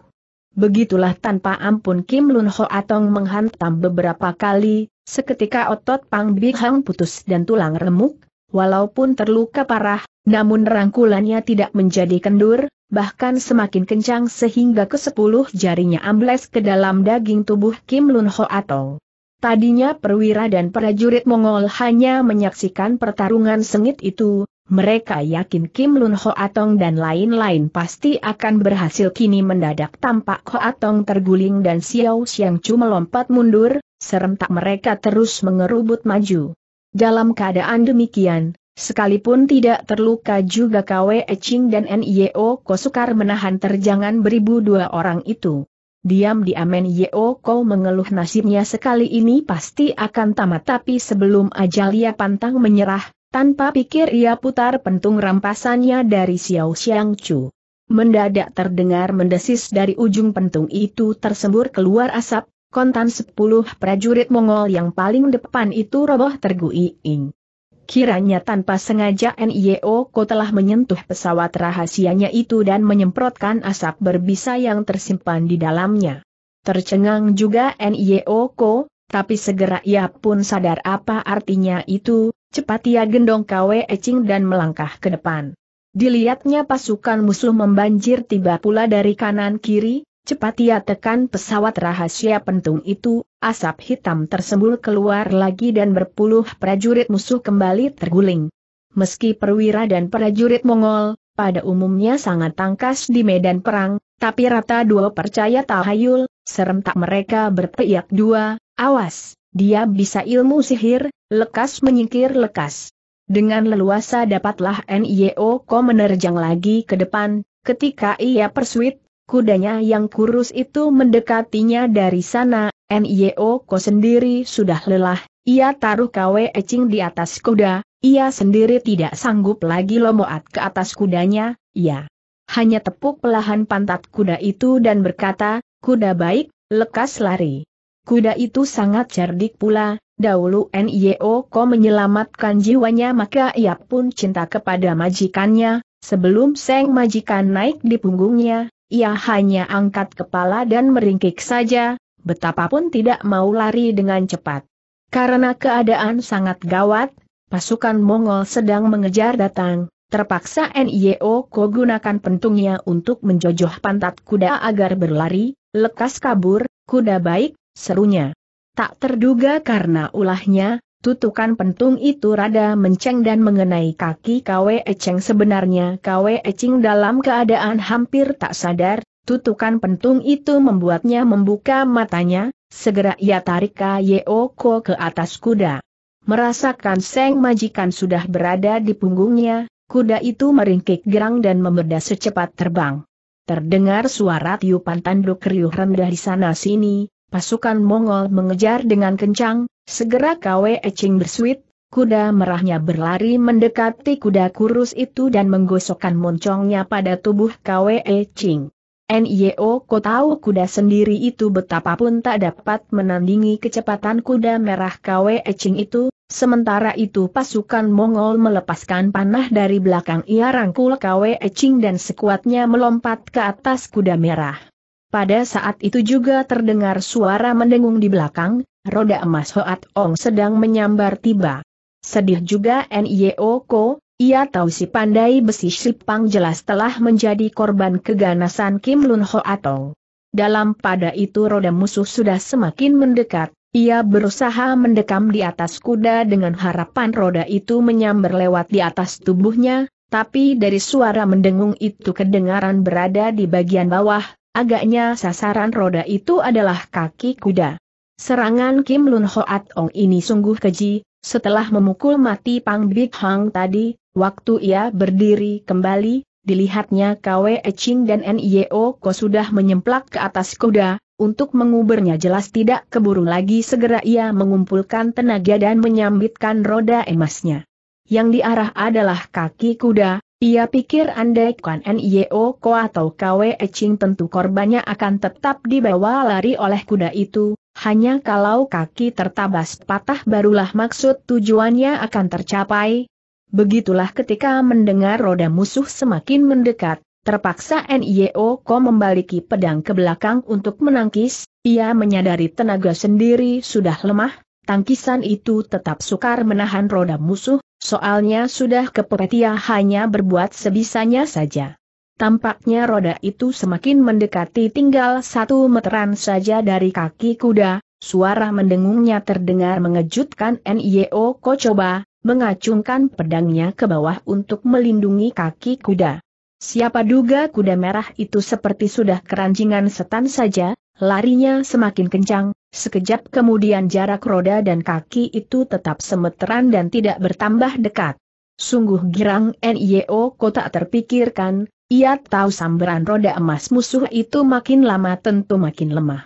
Begitulah tanpa ampun Kim Lun Ho Atong menghantam beberapa kali, seketika otot Pang hang putus dan tulang remuk, Walaupun terluka parah, namun rangkulannya tidak menjadi kendur, bahkan semakin kencang sehingga ke sepuluh jarinya ambles ke dalam daging tubuh Kim Lun Ho Atong. Tadinya perwira dan prajurit Mongol hanya menyaksikan pertarungan sengit itu, mereka yakin Kim Lun Ho Atong dan lain-lain pasti akan berhasil kini mendadak tampak Ho Atong terguling dan Xiao Xiang Chu melompat mundur, serentak mereka terus mengerubut maju. Dalam keadaan demikian, sekalipun tidak terluka juga KW Ecing dan NIO Kosukar menahan terjangan beribu dua orang itu. diam di Yeo Ko mengeluh nasibnya sekali ini pasti akan tamat tapi sebelum ajal ia pantang menyerah, tanpa pikir ia putar pentung rampasannya dari Xiao Xiang Chu. Mendadak terdengar mendesis dari ujung pentung itu tersembur keluar asap, kontan sepuluh prajurit Mongol yang paling depan itu roboh terguiing. Kiranya tanpa sengaja NIO Ko telah menyentuh pesawat rahasianya itu dan menyemprotkan asap berbisa yang tersimpan di dalamnya. Tercengang juga NIO Ko, tapi segera ia pun sadar apa artinya itu, cepat ia gendong kawe Ecing dan melangkah ke depan. Dilihatnya pasukan musuh membanjir tiba pula dari kanan kiri, Cepat ia tekan pesawat rahasia pentung itu, asap hitam tersembul keluar lagi dan berpuluh prajurit musuh kembali terguling. Meski perwira dan prajurit Mongol, pada umumnya sangat tangkas di medan perang, tapi rata dua percaya tahayul, serentak mereka berteriak dua, awas, dia bisa ilmu sihir, lekas menyingkir lekas. Dengan leluasa dapatlah NIO menerjang lagi ke depan, ketika ia persuit, kudanya yang kurus itu mendekatinya dari sana, NIO Ko sendiri sudah lelah, ia taruh KW Ecing di atas kuda, ia sendiri tidak sanggup lagi lomoat ke atas kudanya, ya. Hanya tepuk pelahan pantat kuda itu dan berkata, kuda baik, lekas lari. Kuda itu sangat cerdik pula, dahulu NIO Ko menyelamatkan jiwanya maka ia pun cinta kepada majikannya, sebelum Seng Majikan naik di punggungnya, ia hanya angkat kepala dan meringkik saja, betapapun tidak mau lari dengan cepat. Karena keadaan sangat gawat, pasukan Mongol sedang mengejar datang, terpaksa NIO Ko gunakan pentungnya untuk menjojoh pantat kuda agar berlari, lekas kabur, kuda baik, serunya. Tak terduga karena ulahnya, Tutukan pentung itu rada menceng dan mengenai kaki Kwe Eceng sebenarnya Kwe Eceng dalam keadaan hampir tak sadar, tutukan pentung itu membuatnya membuka matanya, segera ia tarik Yeoko ke atas kuda. Merasakan Seng Majikan sudah berada di punggungnya, kuda itu meringkik gerang dan memeda secepat terbang. Terdengar suara tiupan tanduk riuh rendah di sana-sini, Pasukan Mongol mengejar dengan kencang, segera Kwe Ecing bersuit, kuda merahnya berlari mendekati kuda kurus itu dan menggosokkan moncongnya pada tubuh Kwe Ecing. NIO kau tahu kuda sendiri itu betapapun tak dapat menandingi kecepatan kuda merah Kwe Ecing itu, sementara itu pasukan Mongol melepaskan panah dari belakang ia rangkul Kwe Ecing dan sekuatnya melompat ke atas kuda merah. Pada saat itu juga terdengar suara mendengung di belakang, roda emas Hoat Ong sedang menyambar tiba. Sedih juga Nio Ko, ia tahu si pandai besi Sipang jelas telah menjadi korban keganasan Kim Lun Hoat Ong. Dalam pada itu roda musuh sudah semakin mendekat, ia berusaha mendekam di atas kuda dengan harapan roda itu menyambar lewat di atas tubuhnya, tapi dari suara mendengung itu kedengaran berada di bagian bawah, Agaknya sasaran roda itu adalah kaki kuda. Serangan Kim Lun Hoat Ong ini sungguh keji, setelah memukul mati Pang Big Hang tadi, waktu ia berdiri kembali, dilihatnya Kwe Eching dan Nio Ko sudah menyemplak ke atas kuda, untuk mengubernya jelas tidak keburu lagi segera ia mengumpulkan tenaga dan menyambitkan roda emasnya. Yang diarah adalah kaki kuda, ia pikir andai kan NIO Ko atau KW Eching tentu korbannya akan tetap dibawa lari oleh kuda itu, hanya kalau kaki tertabas patah barulah maksud tujuannya akan tercapai. Begitulah ketika mendengar roda musuh semakin mendekat, terpaksa NIO Ko membaliki pedang ke belakang untuk menangkis, ia menyadari tenaga sendiri sudah lemah, tangkisan itu tetap sukar menahan roda musuh, Soalnya sudah kepepet ia hanya berbuat sebisanya saja. Tampaknya roda itu semakin mendekati tinggal satu meteran saja dari kaki kuda, suara mendengungnya terdengar mengejutkan NIO Kocoba, mengacungkan pedangnya ke bawah untuk melindungi kaki kuda. Siapa duga kuda merah itu seperti sudah keranjingan setan saja, Larinya semakin kencang, sekejap kemudian jarak roda dan kaki itu tetap semeteran dan tidak bertambah dekat. Sungguh girang NIO kota terpikirkan, ia tahu sambaran roda emas musuh itu makin lama tentu makin lemah.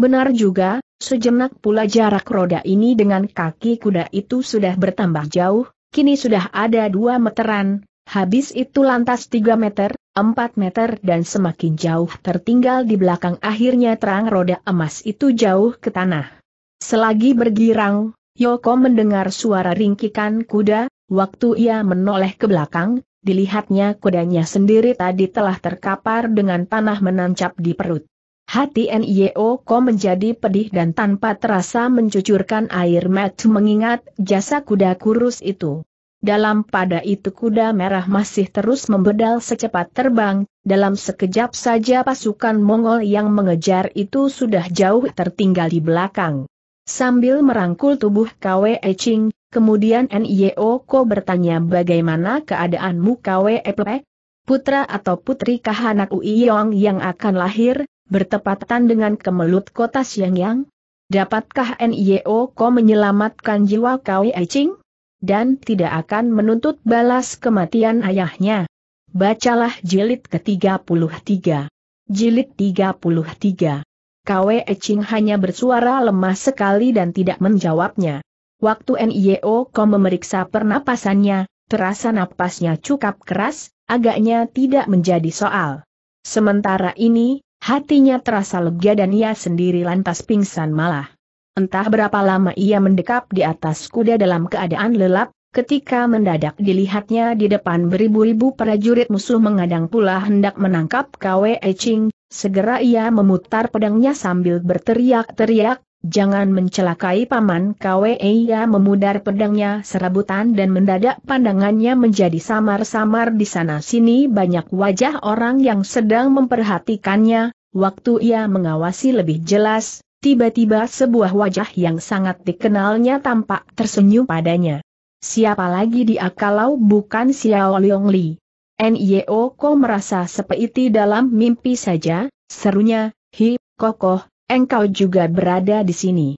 Benar juga, sejenak pula jarak roda ini dengan kaki kuda itu sudah bertambah jauh, kini sudah ada dua meteran, habis itu lantas tiga meter, 4 meter dan semakin jauh tertinggal di belakang akhirnya terang roda emas itu jauh ke tanah. Selagi bergirang, Yoko mendengar suara ringkikan kuda, waktu ia menoleh ke belakang, dilihatnya kudanya sendiri tadi telah terkapar dengan tanah menancap di perut. Hati Nyoko menjadi pedih dan tanpa terasa mencucurkan air mata mengingat jasa kuda kurus itu. Dalam pada itu kuda merah masih terus membedal secepat terbang, dalam sekejap saja pasukan Mongol yang mengejar itu sudah jauh tertinggal di belakang. Sambil merangkul tubuh KWE Ching, kemudian N.I.O. Ko bertanya bagaimana keadaanmu KWE Eplek? Putra atau putri kahanak Yong yang akan lahir, bertepatan dengan kemelut kota Siangyang? Dapatkah N.I.O. Ko menyelamatkan jiwa KWE Ching? dan tidak akan menuntut balas kematian ayahnya. Bacalah jilid ke-33. Jilid 33. Kwe Eching hanya bersuara lemah sekali dan tidak menjawabnya. Waktu NIO Kom memeriksa pernapasannya, terasa napasnya cukup keras, agaknya tidak menjadi soal. Sementara ini, hatinya terasa lega dan ia sendiri lantas pingsan malah. Entah berapa lama ia mendekap di atas kuda dalam keadaan lelap, ketika mendadak dilihatnya di depan beribu-ribu prajurit musuh mengadang pula hendak menangkap Kwe Eching, segera ia memutar pedangnya sambil berteriak-teriak, jangan mencelakai paman Kwe ia memudar pedangnya serabutan dan mendadak pandangannya menjadi samar-samar di sana-sini banyak wajah orang yang sedang memperhatikannya, waktu ia mengawasi lebih jelas, tiba-tiba sebuah wajah yang sangat dikenalnya tampak tersenyum padanya. Siapa lagi dia kalau bukan Xiao Liong Li? Nio Ko merasa sepeiti dalam mimpi saja, serunya, Hi, Kokoh, engkau juga berada di sini.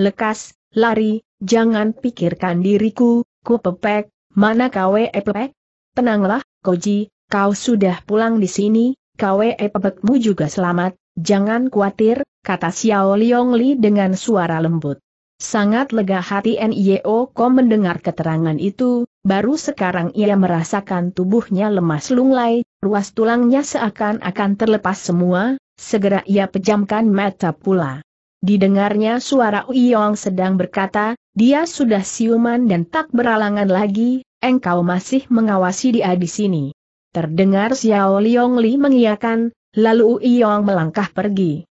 Lekas, lari, jangan pikirkan diriku, ku pepek, mana kawe e pepek? Tenanglah, Koji, kau sudah pulang di sini, kawe e pepekmu juga selamat, jangan khawatir, kata Xiao Liong Li dengan suara lembut. Sangat lega hati NIO Kom mendengar keterangan itu, baru sekarang ia merasakan tubuhnya lemas lunglai, ruas tulangnya seakan-akan terlepas semua, segera ia pejamkan mata pula. Didengarnya suara Uyong sedang berkata, dia sudah siuman dan tak beralangan lagi, engkau masih mengawasi dia di sini. Terdengar Xiao Liong Li mengiakan, lalu Uyong melangkah pergi.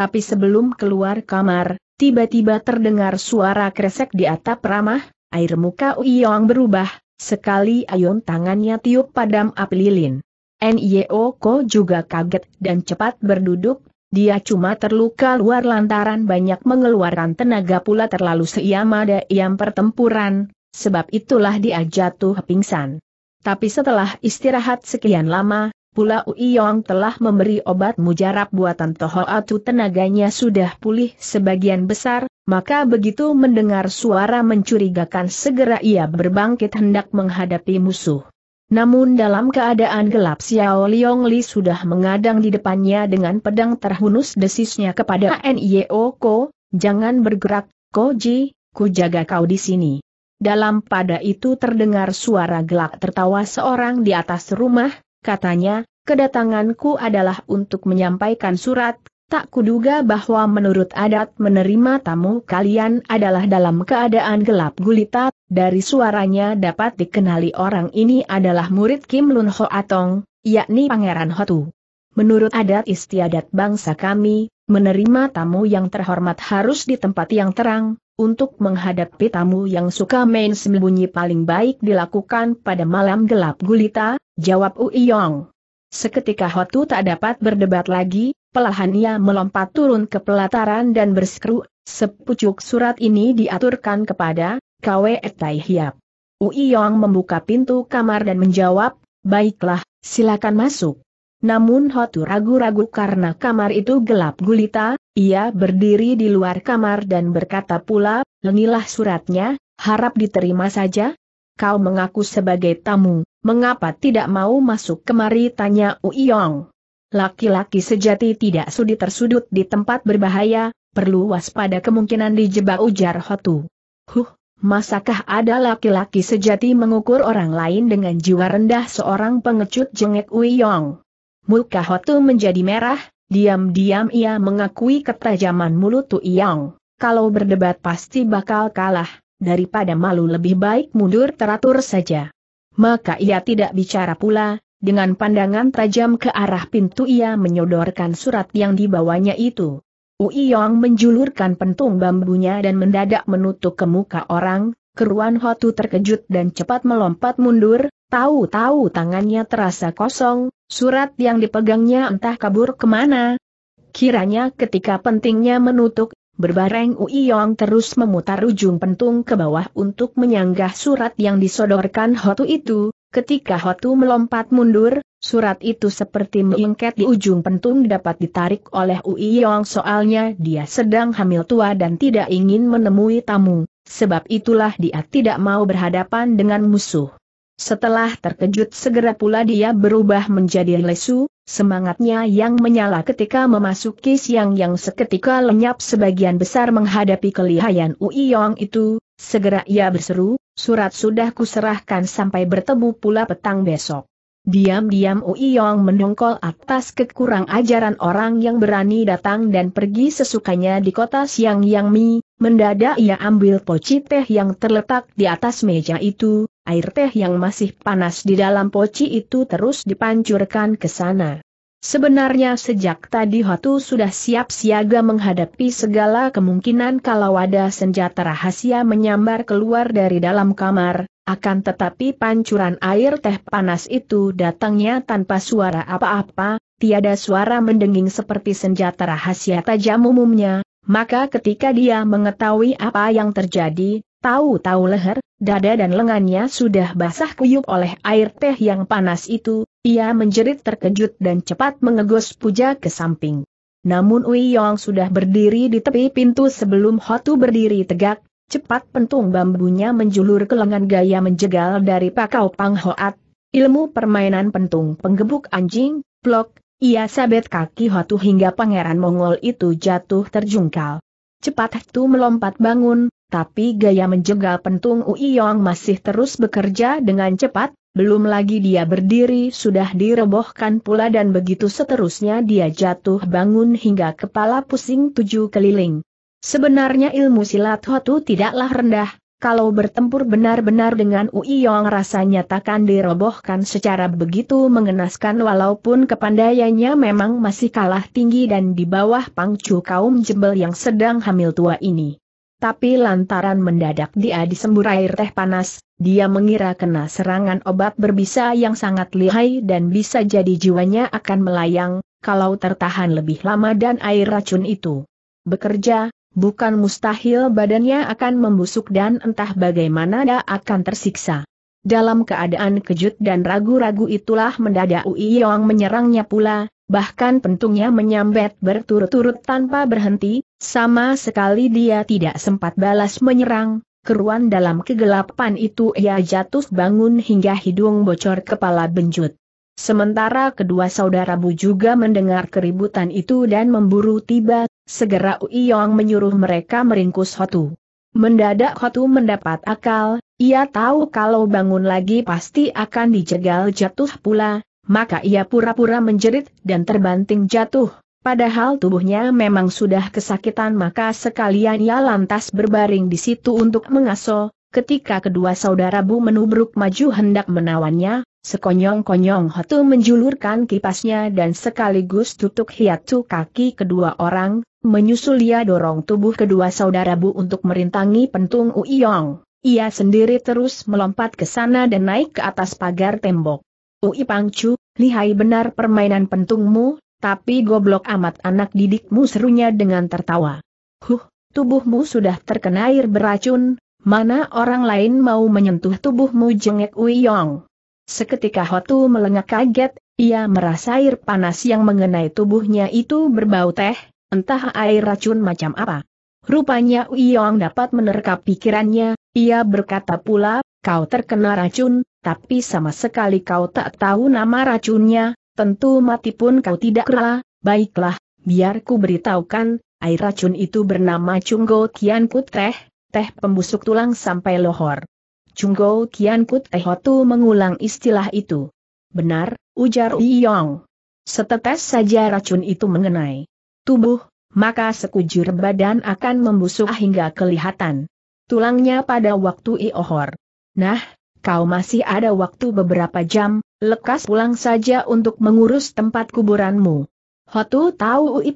Tapi sebelum keluar kamar, tiba-tiba terdengar suara kresek di atap ramah, air muka Uyong berubah, sekali ayun tangannya tiup padam api lilin. Nio Ko juga kaget dan cepat berduduk, dia cuma terluka luar lantaran banyak mengeluarkan tenaga pula terlalu ada iam pertempuran, sebab itulah dia jatuh pingsan. Tapi setelah istirahat sekian lama, Pula Uiyong telah memberi obat mujarab buatan Toho Atu tenaganya sudah pulih sebagian besar, maka begitu mendengar suara mencurigakan segera ia berbangkit hendak menghadapi musuh. Namun dalam keadaan gelap Xiao Liong Li sudah mengadang di depannya dengan pedang terhunus desisnya kepada Nio Ko, jangan bergerak, Koji, ku jaga kau di sini. Dalam pada itu terdengar suara gelak tertawa seorang di atas rumah, katanya, kedatanganku adalah untuk menyampaikan surat, tak kuduga bahwa menurut adat menerima tamu kalian adalah dalam keadaan gelap gulita, dari suaranya dapat dikenali orang ini adalah murid Kim Lun Ho Atong, yakni Pangeran Hotu. Menurut adat istiadat bangsa kami, menerima tamu yang terhormat harus di tempat yang terang, untuk menghadapi tamu yang suka main sembunyi paling baik dilakukan pada malam gelap gulita, jawab Uiyong. Seketika Hotu tak dapat berdebat lagi, pelahan ia melompat turun ke pelataran dan berseru, sepucuk surat ini diaturkan kepada Kwe Tai Hiap. Uiyong membuka pintu kamar dan menjawab, baiklah, silakan masuk. Namun Hotu ragu-ragu karena kamar itu gelap gulita, ia berdiri di luar kamar dan berkata pula, lengilah suratnya, harap diterima saja. Kau mengaku sebagai tamu, Mengapa tidak mau masuk kemari tanya Uyong? Laki-laki sejati tidak sudi tersudut di tempat berbahaya, perlu waspada kemungkinan dijebak ujar Hotu. Huh, masakah ada laki-laki sejati mengukur orang lain dengan jiwa rendah seorang pengecut jengek Uyong? Muka Hotu menjadi merah, diam-diam ia mengakui ketajaman mulut Uyong. Kalau berdebat pasti bakal kalah, daripada malu lebih baik mundur teratur saja. Maka ia tidak bicara pula, dengan pandangan tajam ke arah pintu ia menyodorkan surat yang dibawanya itu. Yong menjulurkan pentung bambunya dan mendadak menutup ke muka orang, keruan Hotu terkejut dan cepat melompat mundur, tahu-tahu tangannya terasa kosong, surat yang dipegangnya entah kabur kemana. Kiranya ketika pentingnya menutup Berbareng Uiyong terus memutar ujung pentung ke bawah untuk menyanggah surat yang disodorkan Hotu itu, ketika Hotu melompat mundur, surat itu seperti melengket di ujung pentung dapat ditarik oleh Uiyong soalnya dia sedang hamil tua dan tidak ingin menemui tamu, sebab itulah dia tidak mau berhadapan dengan musuh. Setelah terkejut segera pula dia berubah menjadi lesu, semangatnya yang menyala ketika memasuki siang yang seketika lenyap sebagian besar menghadapi kelihayan Yong itu, segera ia berseru, surat sudah kuserahkan sampai bertemu pula petang besok. Diam-diam Ui Yong mendongkol atas kekurang ajaran orang yang berani datang dan pergi sesukanya di kota Siang Yang Mi, mendadak ia ambil poci teh yang terletak di atas meja itu, air teh yang masih panas di dalam poci itu terus dipancurkan ke sana. Sebenarnya sejak tadi Hotu sudah siap siaga menghadapi segala kemungkinan kalau ada senjata rahasia menyambar keluar dari dalam kamar, akan tetapi pancuran air teh panas itu datangnya tanpa suara apa-apa, tiada suara mendenging seperti senjata rahasia tajam umumnya, maka ketika dia mengetahui apa yang terjadi, tahu-tahu leher, dada dan lengannya sudah basah kuyup oleh air teh yang panas itu, ia menjerit terkejut dan cepat mengegos puja ke samping. Namun Wei Yong sudah berdiri di tepi pintu sebelum Hotu berdiri tegak, cepat pentung bambunya menjulur ke lengan gaya menjegal dari pakau Pang Hoat, ilmu permainan pentung penggebuk anjing, blok, ia sabet kaki Hotu hingga pangeran Mongol itu jatuh terjungkal. Cepat Hotu melompat bangun, tapi gaya menjegal pentung Ui Yong masih terus bekerja dengan cepat, belum lagi dia berdiri sudah direbohkan pula dan begitu seterusnya dia jatuh bangun hingga kepala pusing tujuh keliling. Sebenarnya ilmu silat Hotu tidaklah rendah, kalau bertempur benar-benar dengan Ui Yong rasanya takkan dirobohkan secara begitu mengenaskan walaupun kepandaiannya memang masih kalah tinggi dan di bawah pangcu kaum jebel yang sedang hamil tua ini tapi lantaran mendadak dia disembur air teh panas, dia mengira kena serangan obat berbisa yang sangat lihai dan bisa jadi jiwanya akan melayang, kalau tertahan lebih lama dan air racun itu bekerja, bukan mustahil badannya akan membusuk dan entah bagaimana dia akan tersiksa. Dalam keadaan kejut dan ragu-ragu itulah mendadak Ui Yong menyerangnya pula, bahkan pentungnya menyambet berturut-turut tanpa berhenti, sama sekali dia tidak sempat balas menyerang, keruan dalam kegelapan itu ia jatuh bangun hingga hidung bocor kepala benjut. Sementara kedua saudara Bu juga mendengar keributan itu dan memburu tiba, segera Uiyong menyuruh mereka meringkus Hotu. Mendadak Hotu mendapat akal, ia tahu kalau bangun lagi pasti akan dijegal jatuh pula, maka ia pura-pura menjerit dan terbanting jatuh. Padahal tubuhnya memang sudah kesakitan maka sekalian ia lantas berbaring di situ untuk mengaso, ketika kedua saudara Bu menubruk maju hendak menawannya, sekonyong-konyong Hotu menjulurkan kipasnya dan sekaligus tutup hiatu kaki kedua orang, menyusul ia dorong tubuh kedua saudara Bu untuk merintangi pentung Uiyong. Ia sendiri terus melompat ke sana dan naik ke atas pagar tembok. Ui Pangcu, Lihai benar permainan pentungmu, tapi goblok amat anak didikmu serunya dengan tertawa. Huh, tubuhmu sudah terkena air beracun, mana orang lain mau menyentuh tubuhmu jengek Uyong. Seketika Hotu melengak kaget, ia merasa air panas yang mengenai tubuhnya itu berbau teh, entah air racun macam apa. Rupanya Uyong dapat menerka pikirannya, ia berkata pula, kau terkena racun, tapi sama sekali kau tak tahu nama racunnya, tentu mati pun kau tidak rela, baiklah, biar ku beritahukan, air racun itu bernama Cunggo Kian Teh, teh pembusuk tulang sampai lohor. Cunggo Kian Teh Hotu mengulang istilah itu. Benar, ujar Yong. Setetes saja racun itu mengenai tubuh, maka sekujur badan akan membusuk hingga kelihatan tulangnya pada waktu Iohor. Nah, kau masih ada waktu beberapa jam, lekas pulang saja untuk mengurus tempat kuburanmu. Hotu tahu Ui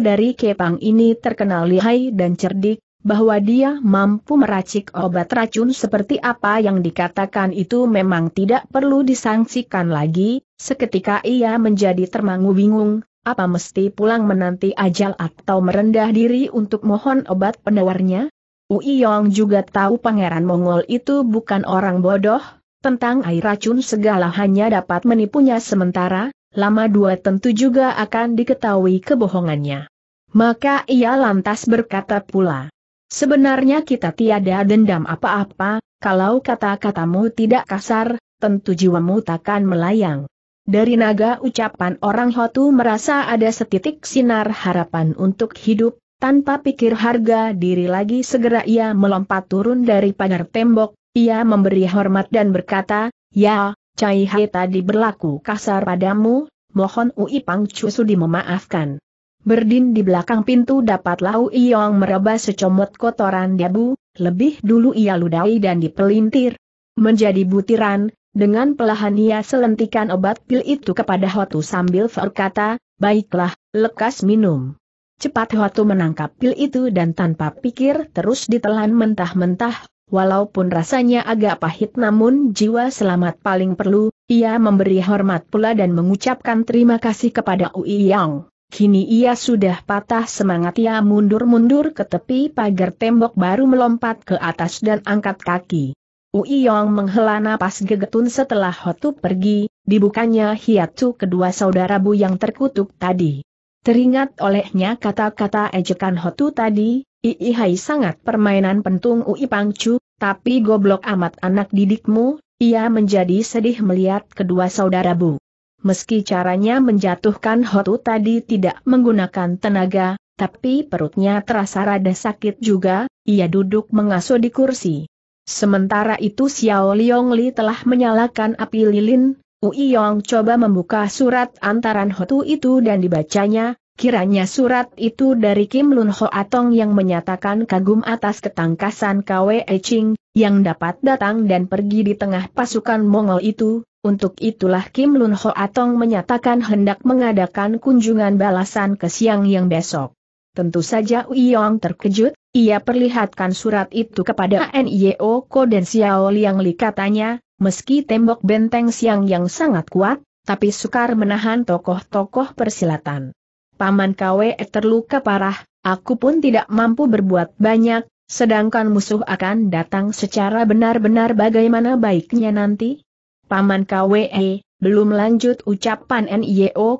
dari Kepang ini terkenal lihai dan cerdik, bahwa dia mampu meracik obat racun seperti apa yang dikatakan itu memang tidak perlu disangsikan lagi, seketika ia menjadi termangu bingung, apa mesti pulang menanti ajal atau merendah diri untuk mohon obat penawarnya? Uiyong juga tahu pangeran Mongol itu bukan orang bodoh, tentang air racun segala hanya dapat menipunya sementara, lama dua tentu juga akan diketahui kebohongannya. Maka ia lantas berkata pula, Sebenarnya kita tiada dendam apa-apa, kalau kata-katamu tidak kasar, tentu jiwamu takkan melayang. Dari naga ucapan orang Hotu merasa ada setitik sinar harapan untuk hidup, tanpa pikir harga diri lagi segera ia melompat turun dari pagar tembok, ia memberi hormat dan berkata, Ya, Cai Hai tadi berlaku kasar padamu, mohon Ui Pangcu sudi memaafkan. Berdin di belakang pintu dapat Lau Iyong meraba secomot kotoran debu, lebih dulu ia ludahi dan dipelintir. Menjadi butiran, dengan pelahan ia selentikan obat pil itu kepada Hotu sambil berkata, Baiklah, lekas minum. Cepat Hotu menangkap pil itu dan tanpa pikir terus ditelan mentah-mentah, walaupun rasanya agak pahit namun jiwa selamat paling perlu, ia memberi hormat pula dan mengucapkan terima kasih kepada Ui Yang. Kini ia sudah patah semangat ia mundur-mundur ke tepi pagar tembok baru melompat ke atas dan angkat kaki. Ui Yong menghela napas gegetun setelah Hotu pergi, dibukanya hiatu kedua saudara Bu yang terkutuk tadi. Teringat olehnya kata-kata ejekan Hotu tadi, Iihai sangat permainan pentung Ui Pangcu, tapi goblok amat anak didikmu, ia menjadi sedih melihat kedua saudara Bu. Meski caranya menjatuhkan Hotu tadi tidak menggunakan tenaga, tapi perutnya terasa rada sakit juga, ia duduk mengasuh di kursi. Sementara itu Xiao Liong Li telah menyalakan api lilin, Ui Yong coba membuka surat antaran Hotu itu dan dibacanya, kiranya surat itu dari Kim Lun Ho Atong yang menyatakan kagum atas ketangkasan Kwe Ching, yang dapat datang dan pergi di tengah pasukan Mongol itu, untuk itulah Kim Lun Ho Atong menyatakan hendak mengadakan kunjungan balasan ke siang yang besok. Tentu saja Ui Yong terkejut, ia perlihatkan surat itu kepada NIO Ko dan Xiao Liang Li katanya, Meski tembok benteng siang yang sangat kuat, tapi sukar menahan tokoh-tokoh persilatan. Paman Kwe terluka parah, aku pun tidak mampu berbuat banyak, sedangkan musuh akan datang secara benar-benar bagaimana baiknya nanti. Paman KWE, belum lanjut ucapan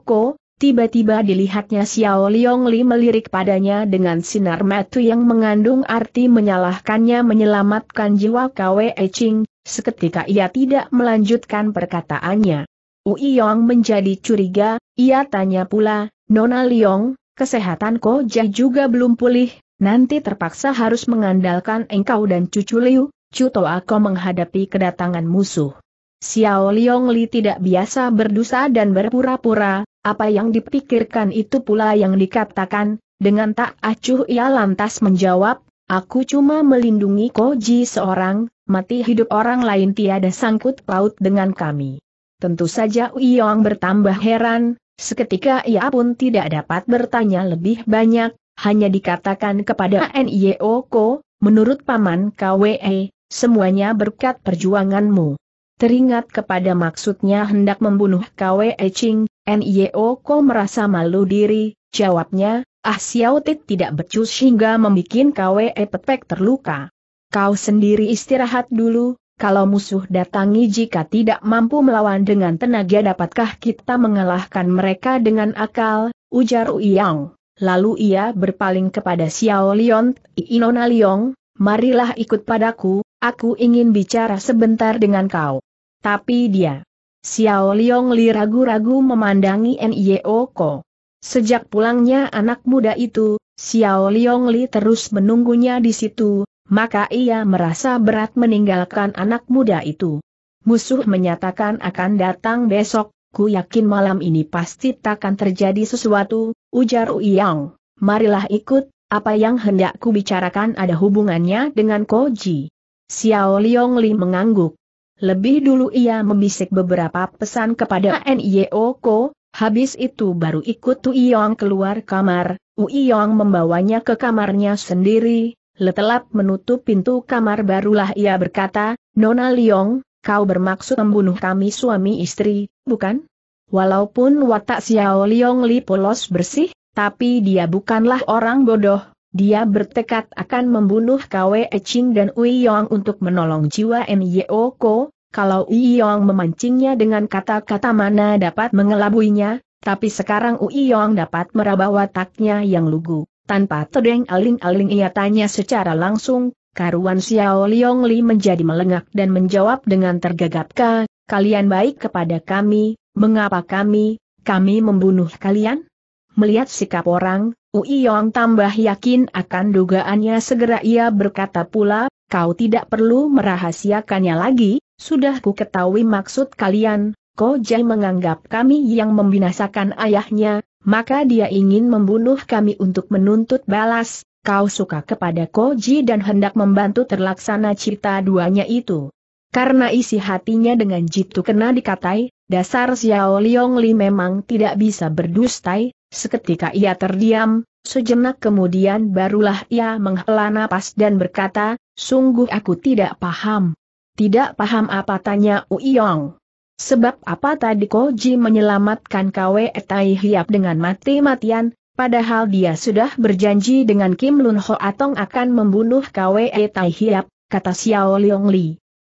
Ko, tiba-tiba dilihatnya Xiao Liong Li melirik padanya dengan sinar metu yang mengandung arti menyalahkannya menyelamatkan jiwa KWE Ching, seketika ia tidak melanjutkan perkataannya. Ui Yong menjadi curiga, ia tanya pula, Nona Liong, kesehatan Ko Jai juga belum pulih, nanti terpaksa harus mengandalkan engkau dan cucu Liu, Cuto aku menghadapi kedatangan musuh. Xiao Liong Li tidak biasa berdosa dan berpura-pura, apa yang dipikirkan itu pula yang dikatakan, dengan tak acuh ia lantas menjawab, aku cuma melindungi Ko Ji seorang, mati hidup orang lain tiada sangkut paut dengan kami. Tentu saja Uyong bertambah heran, seketika ia pun tidak dapat bertanya lebih banyak, hanya dikatakan kepada Nio Ko, menurut Paman KWE, semuanya berkat perjuanganmu. Teringat kepada maksudnya hendak membunuh KWE Ching, Nio Ko merasa malu diri, jawabnya, Ah Xiao Tit tidak becus hingga membuat KWE Petek terluka. Kau sendiri istirahat dulu, kalau musuh datangi jika tidak mampu melawan dengan tenaga dapatkah kita mengalahkan mereka dengan akal, ujar Uyang. Lalu ia berpaling kepada Xiao Lion, Inona Liong, marilah ikut padaku, aku ingin bicara sebentar dengan kau. Tapi dia, Xiao Liong Li ragu-ragu memandangi Nio Ko. Sejak pulangnya anak muda itu, Xiao Liong Li terus menunggunya di situ, maka ia merasa berat meninggalkan anak muda itu. Musuh menyatakan akan datang besok, ku yakin malam ini pasti takkan terjadi sesuatu, ujar Uyang. Marilah ikut, apa yang hendak ku bicarakan ada hubungannya dengan Koji. Xiao Liong Li mengangguk. Lebih dulu ia membisik beberapa pesan kepada NIO Ko, habis itu baru ikut Uyong keluar kamar, Uyong membawanya ke kamarnya sendiri, letelap menutup pintu kamar barulah ia berkata, Nona Liong, kau bermaksud membunuh kami suami istri, bukan? Walaupun watak Xiao Liong Li polos bersih, tapi dia bukanlah orang bodoh, dia bertekad akan membunuh Kwe Eching dan Ui Yong untuk menolong jiwa Nyo Ko, kalau Ui Yong memancingnya dengan kata-kata mana dapat mengelabuinya, tapi sekarang Ui Yong dapat meraba wataknya yang lugu. Tanpa tedeng aling-aling ia tanya secara langsung, karuan Xiao Liong Li menjadi melengak dan menjawab dengan tergagap ka, kalian baik kepada kami, mengapa kami, kami membunuh kalian? Melihat sikap orang, Ui Yong tambah yakin akan dugaannya segera ia berkata pula, kau tidak perlu merahasiakannya lagi, sudah ku ketahui maksud kalian, Ko Jai menganggap kami yang membinasakan ayahnya, maka dia ingin membunuh kami untuk menuntut balas, kau suka kepada Koji dan hendak membantu terlaksana cita duanya itu. Karena isi hatinya dengan jitu kena dikatai, dasar Xiao Liong Li memang tidak bisa berdustai, seketika ia terdiam, sejenak kemudian barulah ia menghela napas dan berkata, sungguh aku tidak paham. Tidak paham apa tanya Uyong. Sebab apa tadi Koji menyelamatkan Kwe Tai Hiap dengan mati-matian, padahal dia sudah berjanji dengan Kim Lun Ho Atong akan membunuh Kwe Tai Hiap, kata Xiao Leong Li.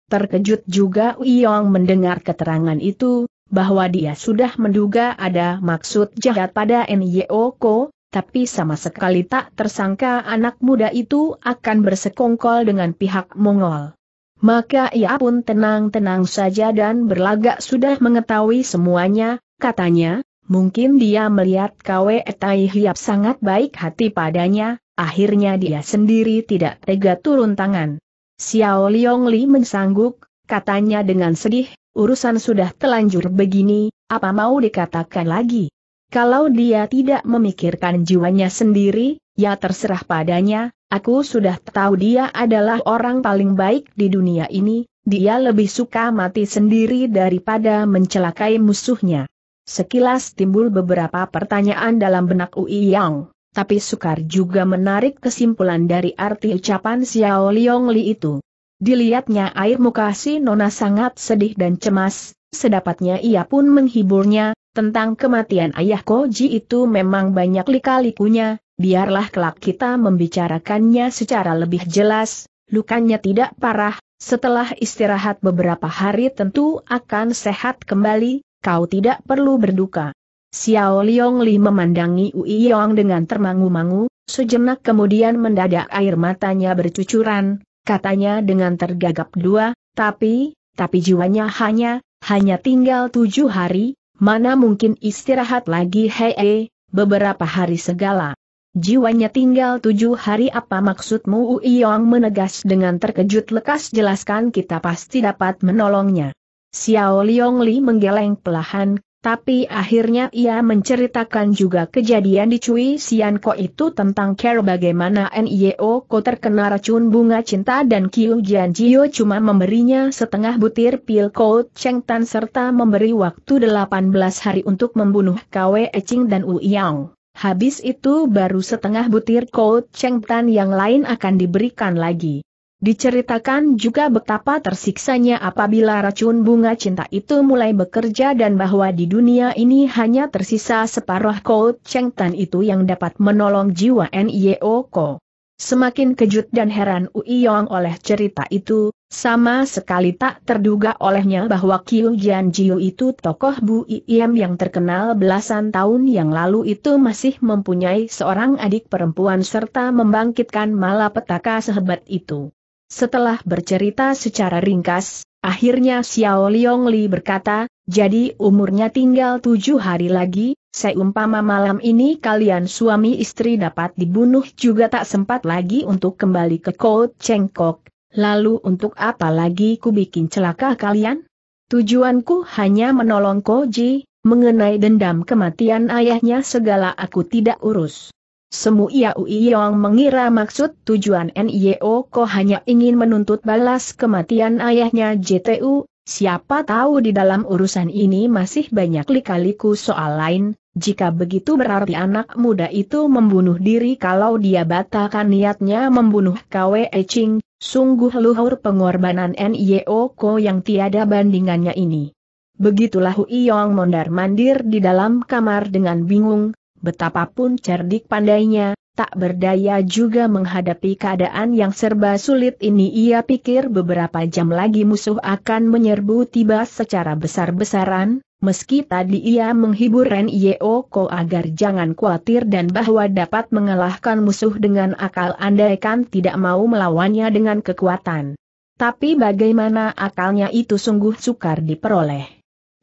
Terkejut juga Yong mendengar keterangan itu, bahwa dia sudah menduga ada maksud jahat pada Nyo Ko, tapi sama sekali tak tersangka anak muda itu akan bersekongkol dengan pihak Mongol. Maka ia pun tenang-tenang saja dan berlagak sudah mengetahui semuanya, katanya, mungkin dia melihat Kwe Tai Hiap sangat baik hati padanya, akhirnya dia sendiri tidak tega turun tangan. Xiao Liong Li mensangguk, katanya dengan sedih, urusan sudah telanjur begini, apa mau dikatakan lagi? Kalau dia tidak memikirkan jiwanya sendiri, ya terserah padanya, Aku sudah tahu dia adalah orang paling baik di dunia ini, dia lebih suka mati sendiri daripada mencelakai musuhnya. Sekilas timbul beberapa pertanyaan dalam benak Ui Yang, tapi sukar juga menarik kesimpulan dari arti ucapan Xiao Liong Li itu. Dilihatnya air muka si Nona sangat sedih dan cemas, sedapatnya ia pun menghiburnya, tentang kematian ayah Koji itu memang banyak lika-likunya, biarlah kelak kita membicarakannya secara lebih jelas, lukanya tidak parah, setelah istirahat beberapa hari tentu akan sehat kembali, kau tidak perlu berduka. Xiao Liong Li memandangi Ui Yong dengan termangu-mangu, sejenak kemudian mendadak air matanya bercucuran, katanya dengan tergagap dua, tapi, tapi jiwanya hanya, hanya tinggal tujuh hari, mana mungkin istirahat lagi hei, beberapa hari segala. Jiwanya tinggal tujuh hari apa maksudmu Uiyong menegas dengan terkejut lekas jelaskan kita pasti dapat menolongnya. Xiao Liong Li menggeleng pelahan, tapi akhirnya ia menceritakan juga kejadian di Cui Sian Ko itu tentang care bagaimana N.I.O. Ko terkena racun bunga cinta dan Kiu Jian Jio cuma memberinya setengah butir pil Ko Cheng Tan serta memberi waktu 18 hari untuk membunuh Kwe Eching dan Uiyong. Habis itu baru setengah butir Kout Cheng yang lain akan diberikan lagi. Diceritakan juga betapa tersiksanya apabila racun bunga cinta itu mulai bekerja dan bahwa di dunia ini hanya tersisa separuh Kout Cheng itu yang dapat menolong jiwa Nyeoko. Semakin kejut dan heran Uyong oleh cerita itu, sama sekali tak terduga olehnya bahwa Kiu Jian Jiu itu tokoh Bu Iem yang terkenal belasan tahun yang lalu itu masih mempunyai seorang adik perempuan serta membangkitkan malapetaka sehebat itu. Setelah bercerita secara ringkas, akhirnya Xiao Liong Li berkata, jadi umurnya tinggal tujuh hari lagi, seumpama malam ini kalian suami istri dapat dibunuh juga tak sempat lagi untuk kembali ke Cold Cengkok Lalu untuk apa lagi ku bikin celaka kalian? Tujuanku hanya menolong Koji, mengenai dendam kematian ayahnya segala aku tidak urus. Semu Ia yang mengira maksud tujuan NIO Ko hanya ingin menuntut balas kematian ayahnya JTU, siapa tahu di dalam urusan ini masih banyak likaliku soal lain, jika begitu berarti anak muda itu membunuh diri kalau dia batalkan niatnya membunuh KWE Ching Sungguh luhur pengorbanan NIO Ko yang tiada bandingannya ini. Begitulah Hui Yong mondar-mandir di dalam kamar dengan bingung, betapapun cerdik pandainya, tak berdaya juga menghadapi keadaan yang serba sulit ini ia pikir beberapa jam lagi musuh akan menyerbu tiba secara besar-besaran, Meski tadi ia menghibur Ren Yeoko agar jangan khawatir dan bahwa dapat mengalahkan musuh dengan akal andaikan tidak mau melawannya dengan kekuatan. Tapi bagaimana akalnya itu sungguh sukar diperoleh.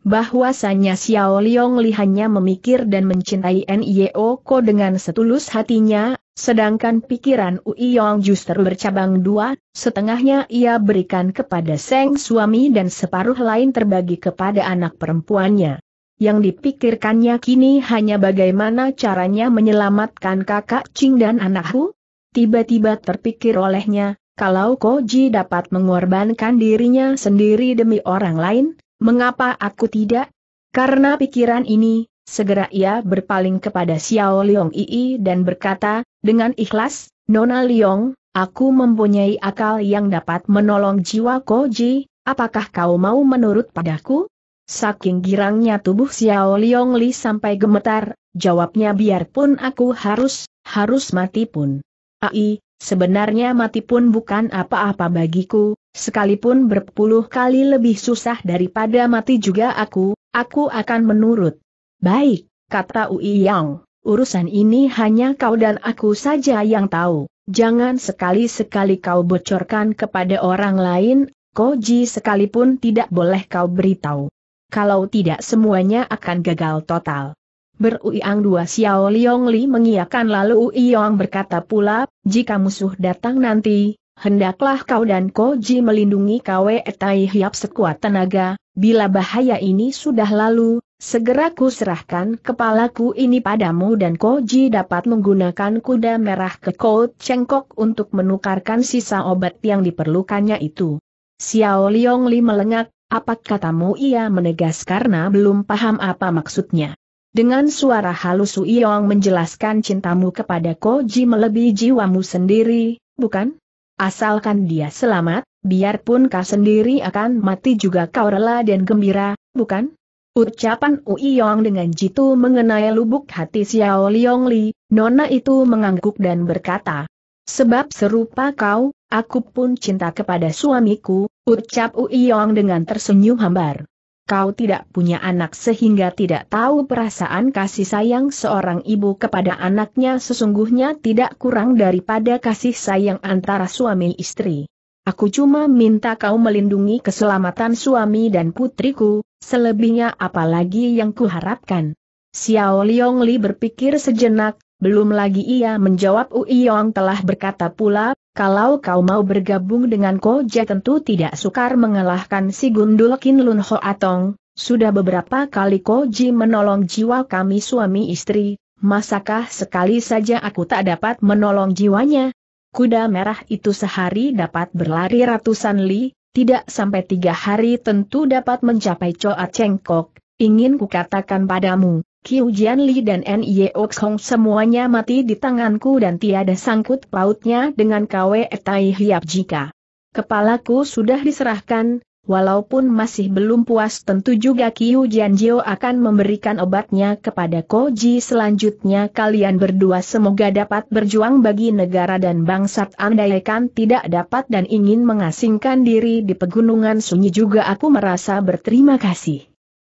Bahwasanya Xiao Liong hanya memikir dan mencintai Nio Ko dengan setulus hatinya, sedangkan pikiran Ui Yong justru bercabang dua, setengahnya ia berikan kepada Seng suami dan separuh lain terbagi kepada anak perempuannya. Yang dipikirkannya kini hanya bagaimana caranya menyelamatkan kakak Ching dan anakku. Tiba-tiba terpikir olehnya, kalau Koji dapat mengorbankan dirinya sendiri demi orang lain, Mengapa aku tidak? Karena pikiran ini, segera ia berpaling kepada Xiao Liong Ii dan berkata, dengan ikhlas, Nona Liong, aku mempunyai akal yang dapat menolong jiwa Koji, apakah kau mau menurut padaku? Saking girangnya tubuh Xiao Liong Li sampai gemetar, jawabnya biarpun aku harus, harus mati pun. Ai, sebenarnya mati pun bukan apa-apa bagiku, Sekalipun berpuluh kali lebih susah daripada mati juga aku, aku akan menurut. Baik, kata Ui Yang, urusan ini hanya kau dan aku saja yang tahu. Jangan sekali-sekali kau bocorkan kepada orang lain, Koji sekalipun tidak boleh kau beritahu. Kalau tidak semuanya akan gagal total. Beruiang dua Xiao Liong Li mengiakan lalu Uiyong berkata pula, jika musuh datang nanti, hendaklah kau dan Koji melindungi Kwe Tai Hiap sekuat tenaga, bila bahaya ini sudah lalu, segera ku serahkan kepalaku ini padamu dan Koji dapat menggunakan kuda merah ke Kout Cengkok untuk menukarkan sisa obat yang diperlukannya itu. Xiao Liong Li melengak, apa katamu ia menegas karena belum paham apa maksudnya. Dengan suara halus Su Yong menjelaskan cintamu kepada Koji melebihi jiwamu sendiri, bukan? Asalkan dia selamat, biarpun kau sendiri akan mati juga kau rela dan gembira, bukan? Ucapan Ui Yong dengan jitu mengenai lubuk hati Xiao Liong Li, Nona itu mengangguk dan berkata, Sebab serupa kau, aku pun cinta kepada suamiku, ucap Ui Yong dengan tersenyum hambar kau tidak punya anak sehingga tidak tahu perasaan kasih sayang seorang ibu kepada anaknya sesungguhnya tidak kurang daripada kasih sayang antara suami istri. Aku cuma minta kau melindungi keselamatan suami dan putriku, selebihnya apalagi yang kuharapkan. Xiao Liong berpikir sejenak, belum lagi ia menjawab Uiyong telah berkata pula, kalau kau mau bergabung dengan Ko Je tentu tidak sukar mengalahkan si Gundul Kin Lun Ho Atong, sudah beberapa kali Ko Ji menolong jiwa kami suami istri, masakah sekali saja aku tak dapat menolong jiwanya? Kuda merah itu sehari dapat berlari ratusan li, tidak sampai tiga hari tentu dapat mencapai Coa Cengkok, ingin kukatakan padamu, Qiu Jianli dan Nie Hong semuanya mati di tanganku dan tiada sangkut pautnya dengan Kwe Tai Hiap jika kepalaku sudah diserahkan, walaupun masih belum puas tentu juga Qiu Jianjio akan memberikan obatnya kepada Koji selanjutnya kalian berdua semoga dapat berjuang bagi negara dan bangsa andaikan tidak dapat dan ingin mengasingkan diri di pegunungan sunyi juga aku merasa berterima kasih.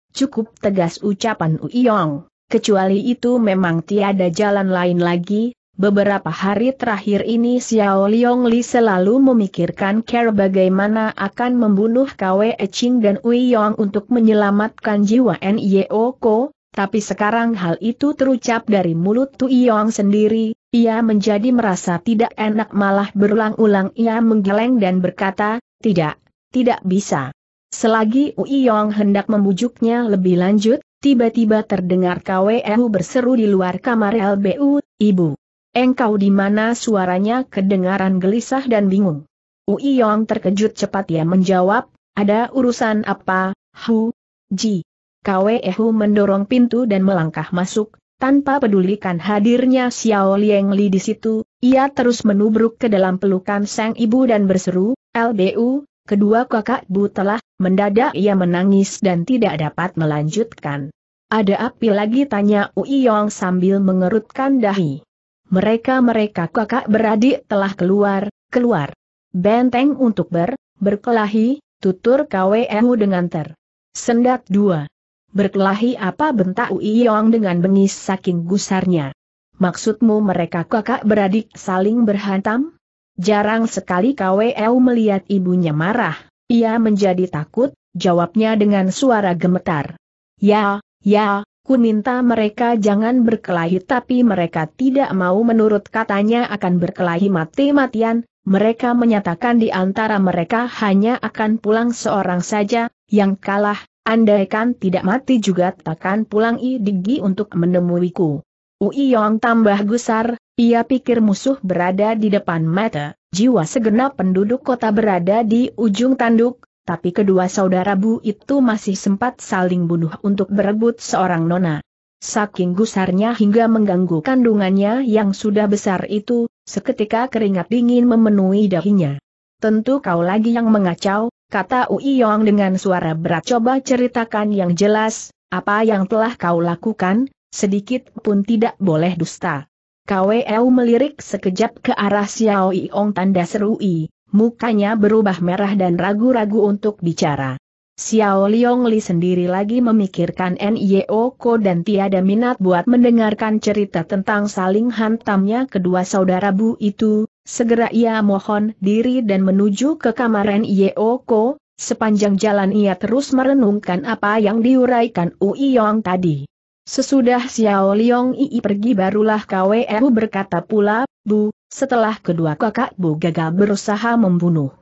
Cukup tegas ucapan Uyong. Kecuali itu memang tiada jalan lain lagi, beberapa hari terakhir ini Xiao Liong Li selalu memikirkan care bagaimana akan membunuh Kwe Eching dan Ui Yong untuk menyelamatkan jiwa Nio Ko, tapi sekarang hal itu terucap dari mulut Tu Yong sendiri, ia menjadi merasa tidak enak malah berulang-ulang ia menggeleng dan berkata, tidak, tidak bisa. Selagi Ui Yong hendak membujuknya lebih lanjut, Tiba-tiba terdengar KWU berseru di luar kamar LBU, Ibu. Engkau di mana suaranya kedengaran gelisah dan bingung. Ui Yong terkejut cepat ia menjawab, ada urusan apa, Hu? Ji. KWU mendorong pintu dan melangkah masuk, tanpa pedulikan hadirnya Xiao Liang Li di situ, ia terus menubruk ke dalam pelukan sang ibu dan berseru, LBU, Kedua kakak Bu telah, mendadak ia menangis dan tidak dapat melanjutkan. Ada api lagi tanya Uiyong sambil mengerutkan dahi. Mereka-mereka kakak beradik telah keluar, keluar. Benteng untuk ber, berkelahi, tutur KWMU dengan ter. Sendat dua. Berkelahi apa bentak Uiyong dengan bengis saking gusarnya. Maksudmu mereka kakak beradik saling berhantam? Jarang sekali KWL melihat ibunya marah. Ia menjadi takut, jawabnya dengan suara gemetar. Ya, ya, ku minta mereka jangan berkelahi tapi mereka tidak mau menurut katanya akan berkelahi mati-matian, mereka menyatakan di antara mereka hanya akan pulang seorang saja, yang kalah, andaikan tidak mati juga takkan pulang Idigi untuk menemuiku. Ui Yong tambah gusar, ia pikir musuh berada di depan mata, jiwa segenap penduduk kota berada di ujung tanduk, tapi kedua saudara Bu itu masih sempat saling bunuh untuk berebut seorang nona. Saking gusarnya hingga mengganggu kandungannya yang sudah besar itu, seketika keringat dingin memenuhi dahinya. Tentu kau lagi yang mengacau, kata Ui Yong dengan suara berat coba ceritakan yang jelas, apa yang telah kau lakukan, Sedikit pun tidak boleh dusta. KWL melirik sekejap ke arah Xiao Iong tanda seru I, mukanya berubah merah dan ragu-ragu untuk bicara. Xiao Liong Li sendiri lagi memikirkan Nio Ko dan tiada minat buat mendengarkan cerita tentang saling hantamnya kedua saudara Bu itu, segera ia mohon diri dan menuju ke kamar Nio Ko, sepanjang jalan ia terus merenungkan apa yang diuraikan Ui Yong tadi. Sesudah Xiao Liong Ii pergi barulah KWU berkata pula, Bu, setelah kedua kakak Bu gagal berusaha membunuh.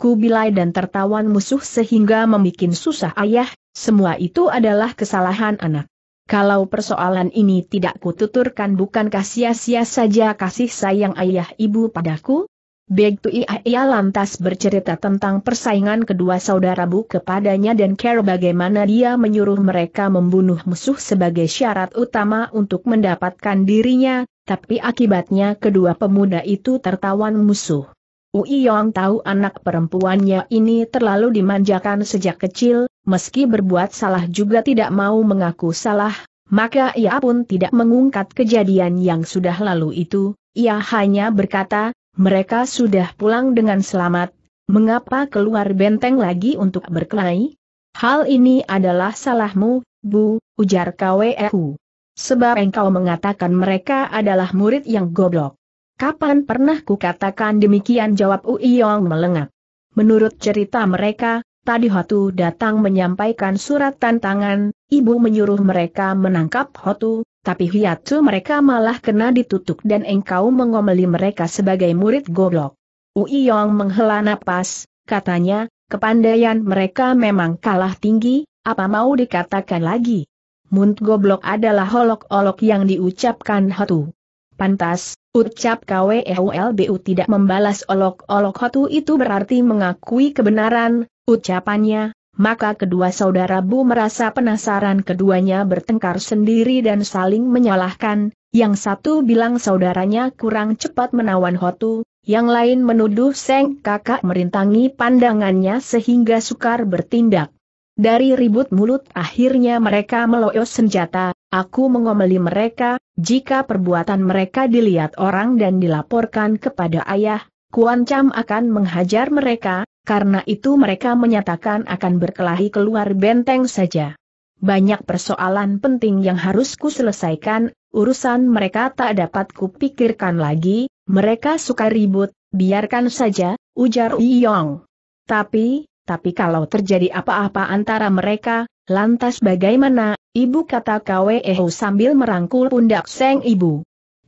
ku bilai dan tertawan musuh sehingga membuat susah ayah, semua itu adalah kesalahan anak. Kalau persoalan ini tidak kututurkan bukankah sia-sia saja kasih sayang ayah ibu padaku? Beg Ia lantas bercerita tentang persaingan kedua saudara Bu kepadanya dan care bagaimana dia menyuruh mereka membunuh musuh sebagai syarat utama untuk mendapatkan dirinya, tapi akibatnya kedua pemuda itu tertawan musuh. Ui Yong tahu anak perempuannya ini terlalu dimanjakan sejak kecil, meski berbuat salah juga tidak mau mengaku salah, maka ia pun tidak mengungkap kejadian yang sudah lalu itu, ia hanya berkata, mereka sudah pulang dengan selamat, mengapa keluar benteng lagi untuk berkelahi? Hal ini adalah salahmu, Bu, ujar KWEU. Sebab engkau mengatakan mereka adalah murid yang goblok. Kapan pernah kukatakan demikian jawab Uiyong melengak. Menurut cerita mereka, tadi Hotu datang menyampaikan surat tantangan, ibu menyuruh mereka menangkap Hotu, tapi hiatu mereka malah kena ditutup dan engkau mengomeli mereka sebagai murid goblok. Uiyong menghela napas, katanya, kepandaian mereka memang kalah tinggi, apa mau dikatakan lagi? Munt goblok adalah holok-olok yang diucapkan Hotu. Pantas, ucap KWEULBU tidak membalas olok-olok Hotu itu berarti mengakui kebenaran, ucapannya, maka kedua saudara Bu merasa penasaran keduanya bertengkar sendiri dan saling menyalahkan, yang satu bilang saudaranya kurang cepat menawan Hotu, yang lain menuduh Seng kakak merintangi pandangannya sehingga sukar bertindak. Dari ribut mulut akhirnya mereka meloyos senjata, aku mengomeli mereka, jika perbuatan mereka dilihat orang dan dilaporkan kepada ayah, kuancam akan menghajar mereka, karena itu mereka menyatakan akan berkelahi keluar benteng saja. Banyak persoalan penting yang harus kuselesaikan, urusan mereka tak dapat kupikirkan lagi, mereka suka ribut, biarkan saja, ujar Yong. Tapi, tapi kalau terjadi apa-apa antara mereka, lantas bagaimana, ibu kata Kwe sambil merangkul pundak Seng ibu.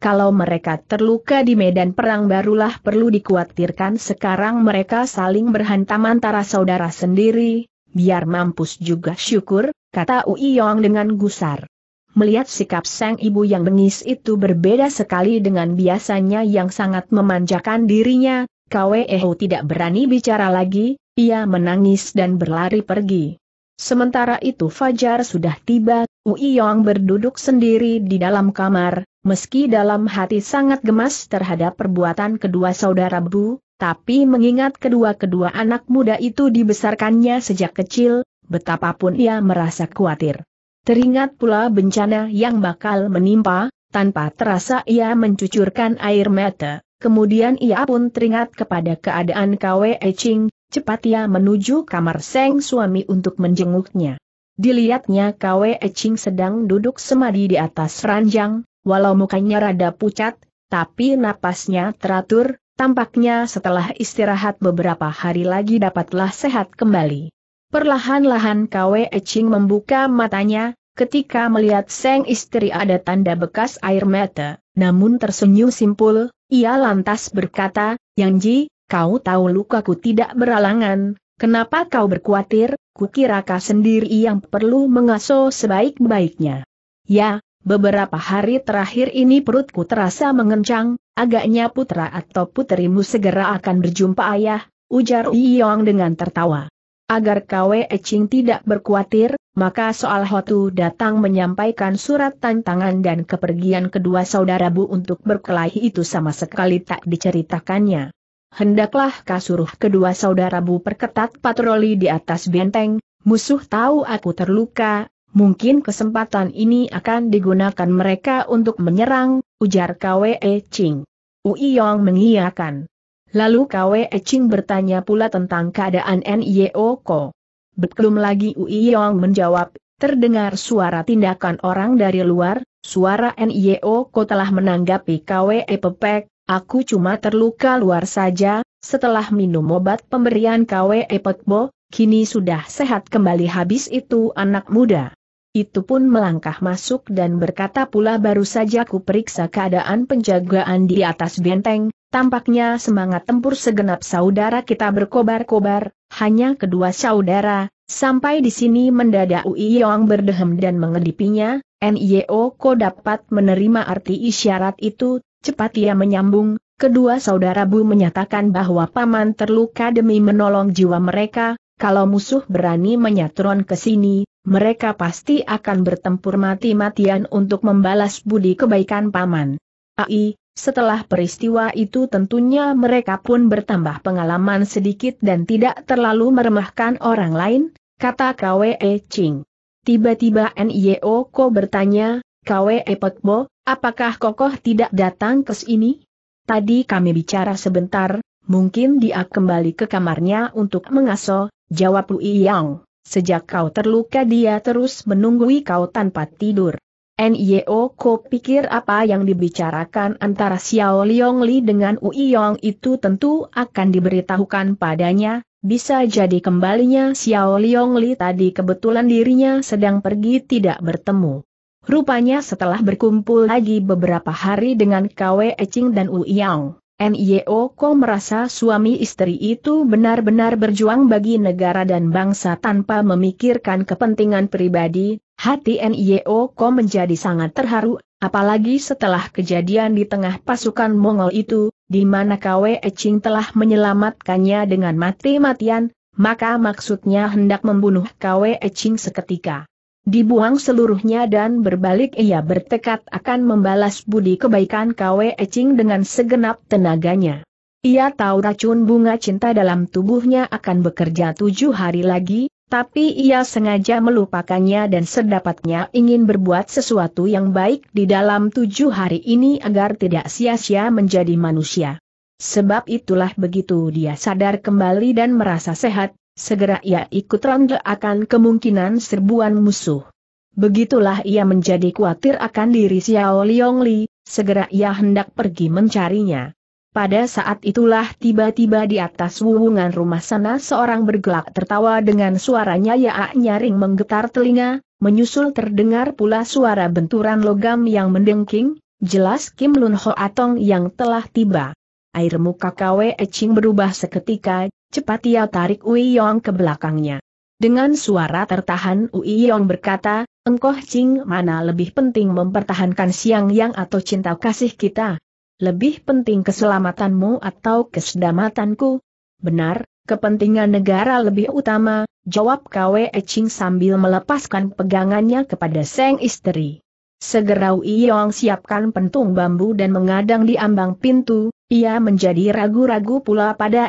Kalau mereka terluka di medan perang barulah perlu dikhawatirkan sekarang mereka saling berhantam antara saudara sendiri, biar mampus juga syukur, kata Yong dengan gusar. Melihat sikap sang ibu yang bengis itu berbeda sekali dengan biasanya yang sangat memanjakan dirinya, Kwe Eho tidak berani bicara lagi, ia menangis dan berlari pergi. Sementara itu Fajar sudah tiba, Yong berduduk sendiri di dalam kamar, Meski dalam hati sangat gemas terhadap perbuatan kedua saudara Bu, tapi mengingat kedua-kedua anak muda itu dibesarkannya sejak kecil, betapapun ia merasa khawatir. Teringat pula bencana yang bakal menimpa, tanpa terasa ia mencucurkan air mata, kemudian ia pun teringat kepada keadaan KWE Ching. cepat ia menuju kamar Seng suami untuk menjenguknya. Dilihatnya KWE Ching sedang duduk semadi di atas ranjang, Walau mukanya rada pucat, tapi napasnya teratur, tampaknya setelah istirahat beberapa hari lagi dapatlah sehat kembali. Perlahan-lahan Kwe Eching membuka matanya, ketika melihat Seng istri ada tanda bekas air mata, namun tersenyum simpul, ia lantas berkata, Yang Ji, kau tahu lukaku tidak beralangan, kenapa kau berkhawatir, kukira kau sendiri yang perlu mengasuh sebaik-baiknya. Ya, Beberapa hari terakhir ini perutku terasa mengencang, agaknya putra atau putrimu segera akan berjumpa ayah, ujar Yi Yong dengan tertawa. Agar Kwe Eching tidak berkhawatir, maka soal Hotu datang menyampaikan surat tantangan dan kepergian kedua saudara Bu untuk berkelahi itu sama sekali tak diceritakannya. Hendaklah kasuruh kedua saudara Bu perketat patroli di atas benteng, musuh tahu aku terluka, Mungkin kesempatan ini akan digunakan mereka untuk menyerang, ujar Kwe Ching. Ui Yong mengiyakan. Lalu Kwe Ching bertanya pula tentang keadaan Nyo Ko. Belum lagi Ui Yong menjawab, terdengar suara tindakan orang dari luar, suara Nyo Ko telah menanggapi Kwe Pepek, aku cuma terluka luar saja, setelah minum obat pemberian Kwe Pekbo, kini sudah sehat kembali habis itu anak muda. Itu pun melangkah masuk dan berkata pula baru saja ku periksa keadaan penjagaan di atas benteng, tampaknya semangat tempur segenap saudara kita berkobar-kobar, hanya kedua saudara, sampai di sini mendadak Ui Yong berdehem dan mengedipinya, NIO Ko dapat menerima arti isyarat itu, cepat ia menyambung, kedua saudara Bu menyatakan bahwa paman terluka demi menolong jiwa mereka, kalau musuh berani menyatron ke sini, mereka pasti akan bertempur mati-matian untuk membalas budi kebaikan paman. AI, setelah peristiwa itu tentunya mereka pun bertambah pengalaman sedikit dan tidak terlalu meremahkan orang lain, kata KWE Ching. Tiba-tiba NIO Ko bertanya, KWE Pekbo, apakah kokoh tidak datang ke sini? Tadi kami bicara sebentar, mungkin dia kembali ke kamarnya untuk mengaso, Jawab Lui Yang, sejak kau terluka dia terus menunggui kau tanpa tidur. Nio kau pikir apa yang dibicarakan antara Xiao Liong Li dengan Ui Yong itu tentu akan diberitahukan padanya, bisa jadi kembalinya Xiao Liong Li tadi kebetulan dirinya sedang pergi tidak bertemu. Rupanya setelah berkumpul lagi beberapa hari dengan Kwe Eching dan Ui Yang, NIO e Ko merasa suami istri itu benar-benar berjuang bagi negara dan bangsa tanpa memikirkan kepentingan pribadi, hati NIO e Ko menjadi sangat terharu, apalagi setelah kejadian di tengah pasukan Mongol itu, di mana Kwe Eching telah menyelamatkannya dengan mati-matian, maka maksudnya hendak membunuh Kwe Eching seketika. Dibuang seluruhnya dan berbalik ia bertekad akan membalas budi kebaikan Kwe Ecing dengan segenap tenaganya. Ia tahu racun bunga cinta dalam tubuhnya akan bekerja tujuh hari lagi, tapi ia sengaja melupakannya dan sedapatnya ingin berbuat sesuatu yang baik di dalam tujuh hari ini agar tidak sia-sia menjadi manusia. Sebab itulah begitu dia sadar kembali dan merasa sehat, Segera ia ikut ronde akan kemungkinan serbuan musuh. Begitulah ia menjadi khawatir akan diri Xiao Liong Li, segera ia hendak pergi mencarinya. Pada saat itulah tiba-tiba di atas wuhungan rumah sana seorang bergelak tertawa dengan suaranya ya nyaring menggetar telinga, menyusul terdengar pula suara benturan logam yang mendengking, jelas Kim Lun Ho Atong yang telah tiba. Air muka Kwe Ching berubah seketika, Cepat ia tarik Ui Yong ke belakangnya. Dengan suara tertahan Ui Yong berkata, Engkoh Ching mana lebih penting mempertahankan siang yang atau cinta kasih kita? Lebih penting keselamatanmu atau kesedamatanku? Benar, kepentingan negara lebih utama, jawab Kwe Ching sambil melepaskan pegangannya kepada Seng istri. Segera Ui Yong siapkan pentung bambu dan mengadang di ambang pintu, ia menjadi ragu-ragu pula pada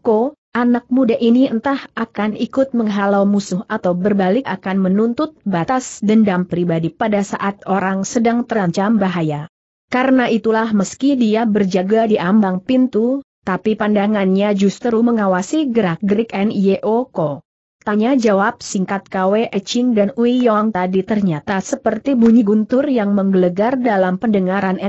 Ko, anak muda ini entah akan ikut menghalau musuh atau berbalik akan menuntut batas dendam pribadi pada saat orang sedang terancam bahaya. Karena itulah meski dia berjaga di ambang pintu, tapi pandangannya justru mengawasi gerak-gerik Ko. Tanya jawab singkat kwe Eching dan Ui Yong tadi ternyata seperti bunyi guntur yang menggelegar dalam pendengaran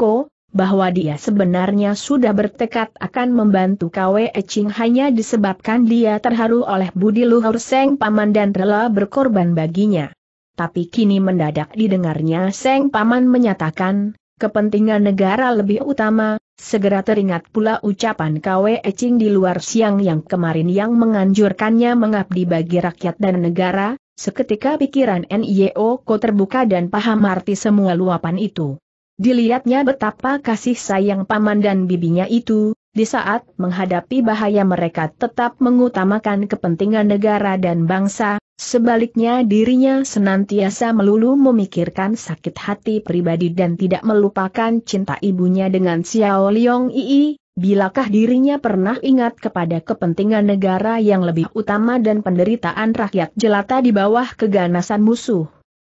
Ko, bahwa dia sebenarnya sudah bertekad akan membantu Kwe Eching hanya disebabkan dia terharu oleh budi luhur Seng Paman dan rela berkorban baginya. Tapi kini mendadak didengarnya Seng Paman menyatakan, kepentingan negara lebih utama, segera teringat pula ucapan Kwe Eching di luar siang yang kemarin yang menganjurkannya mengabdi bagi rakyat dan negara, Seketika pikiran NIO Ko terbuka dan paham arti semua luapan itu. Dilihatnya betapa kasih sayang paman dan bibinya itu, di saat menghadapi bahaya mereka tetap mengutamakan kepentingan negara dan bangsa, sebaliknya dirinya senantiasa melulu memikirkan sakit hati pribadi dan tidak melupakan cinta ibunya dengan Xiao Liong Ii, Bilakah dirinya pernah ingat kepada kepentingan negara yang lebih utama dan penderitaan rakyat jelata di bawah keganasan musuh?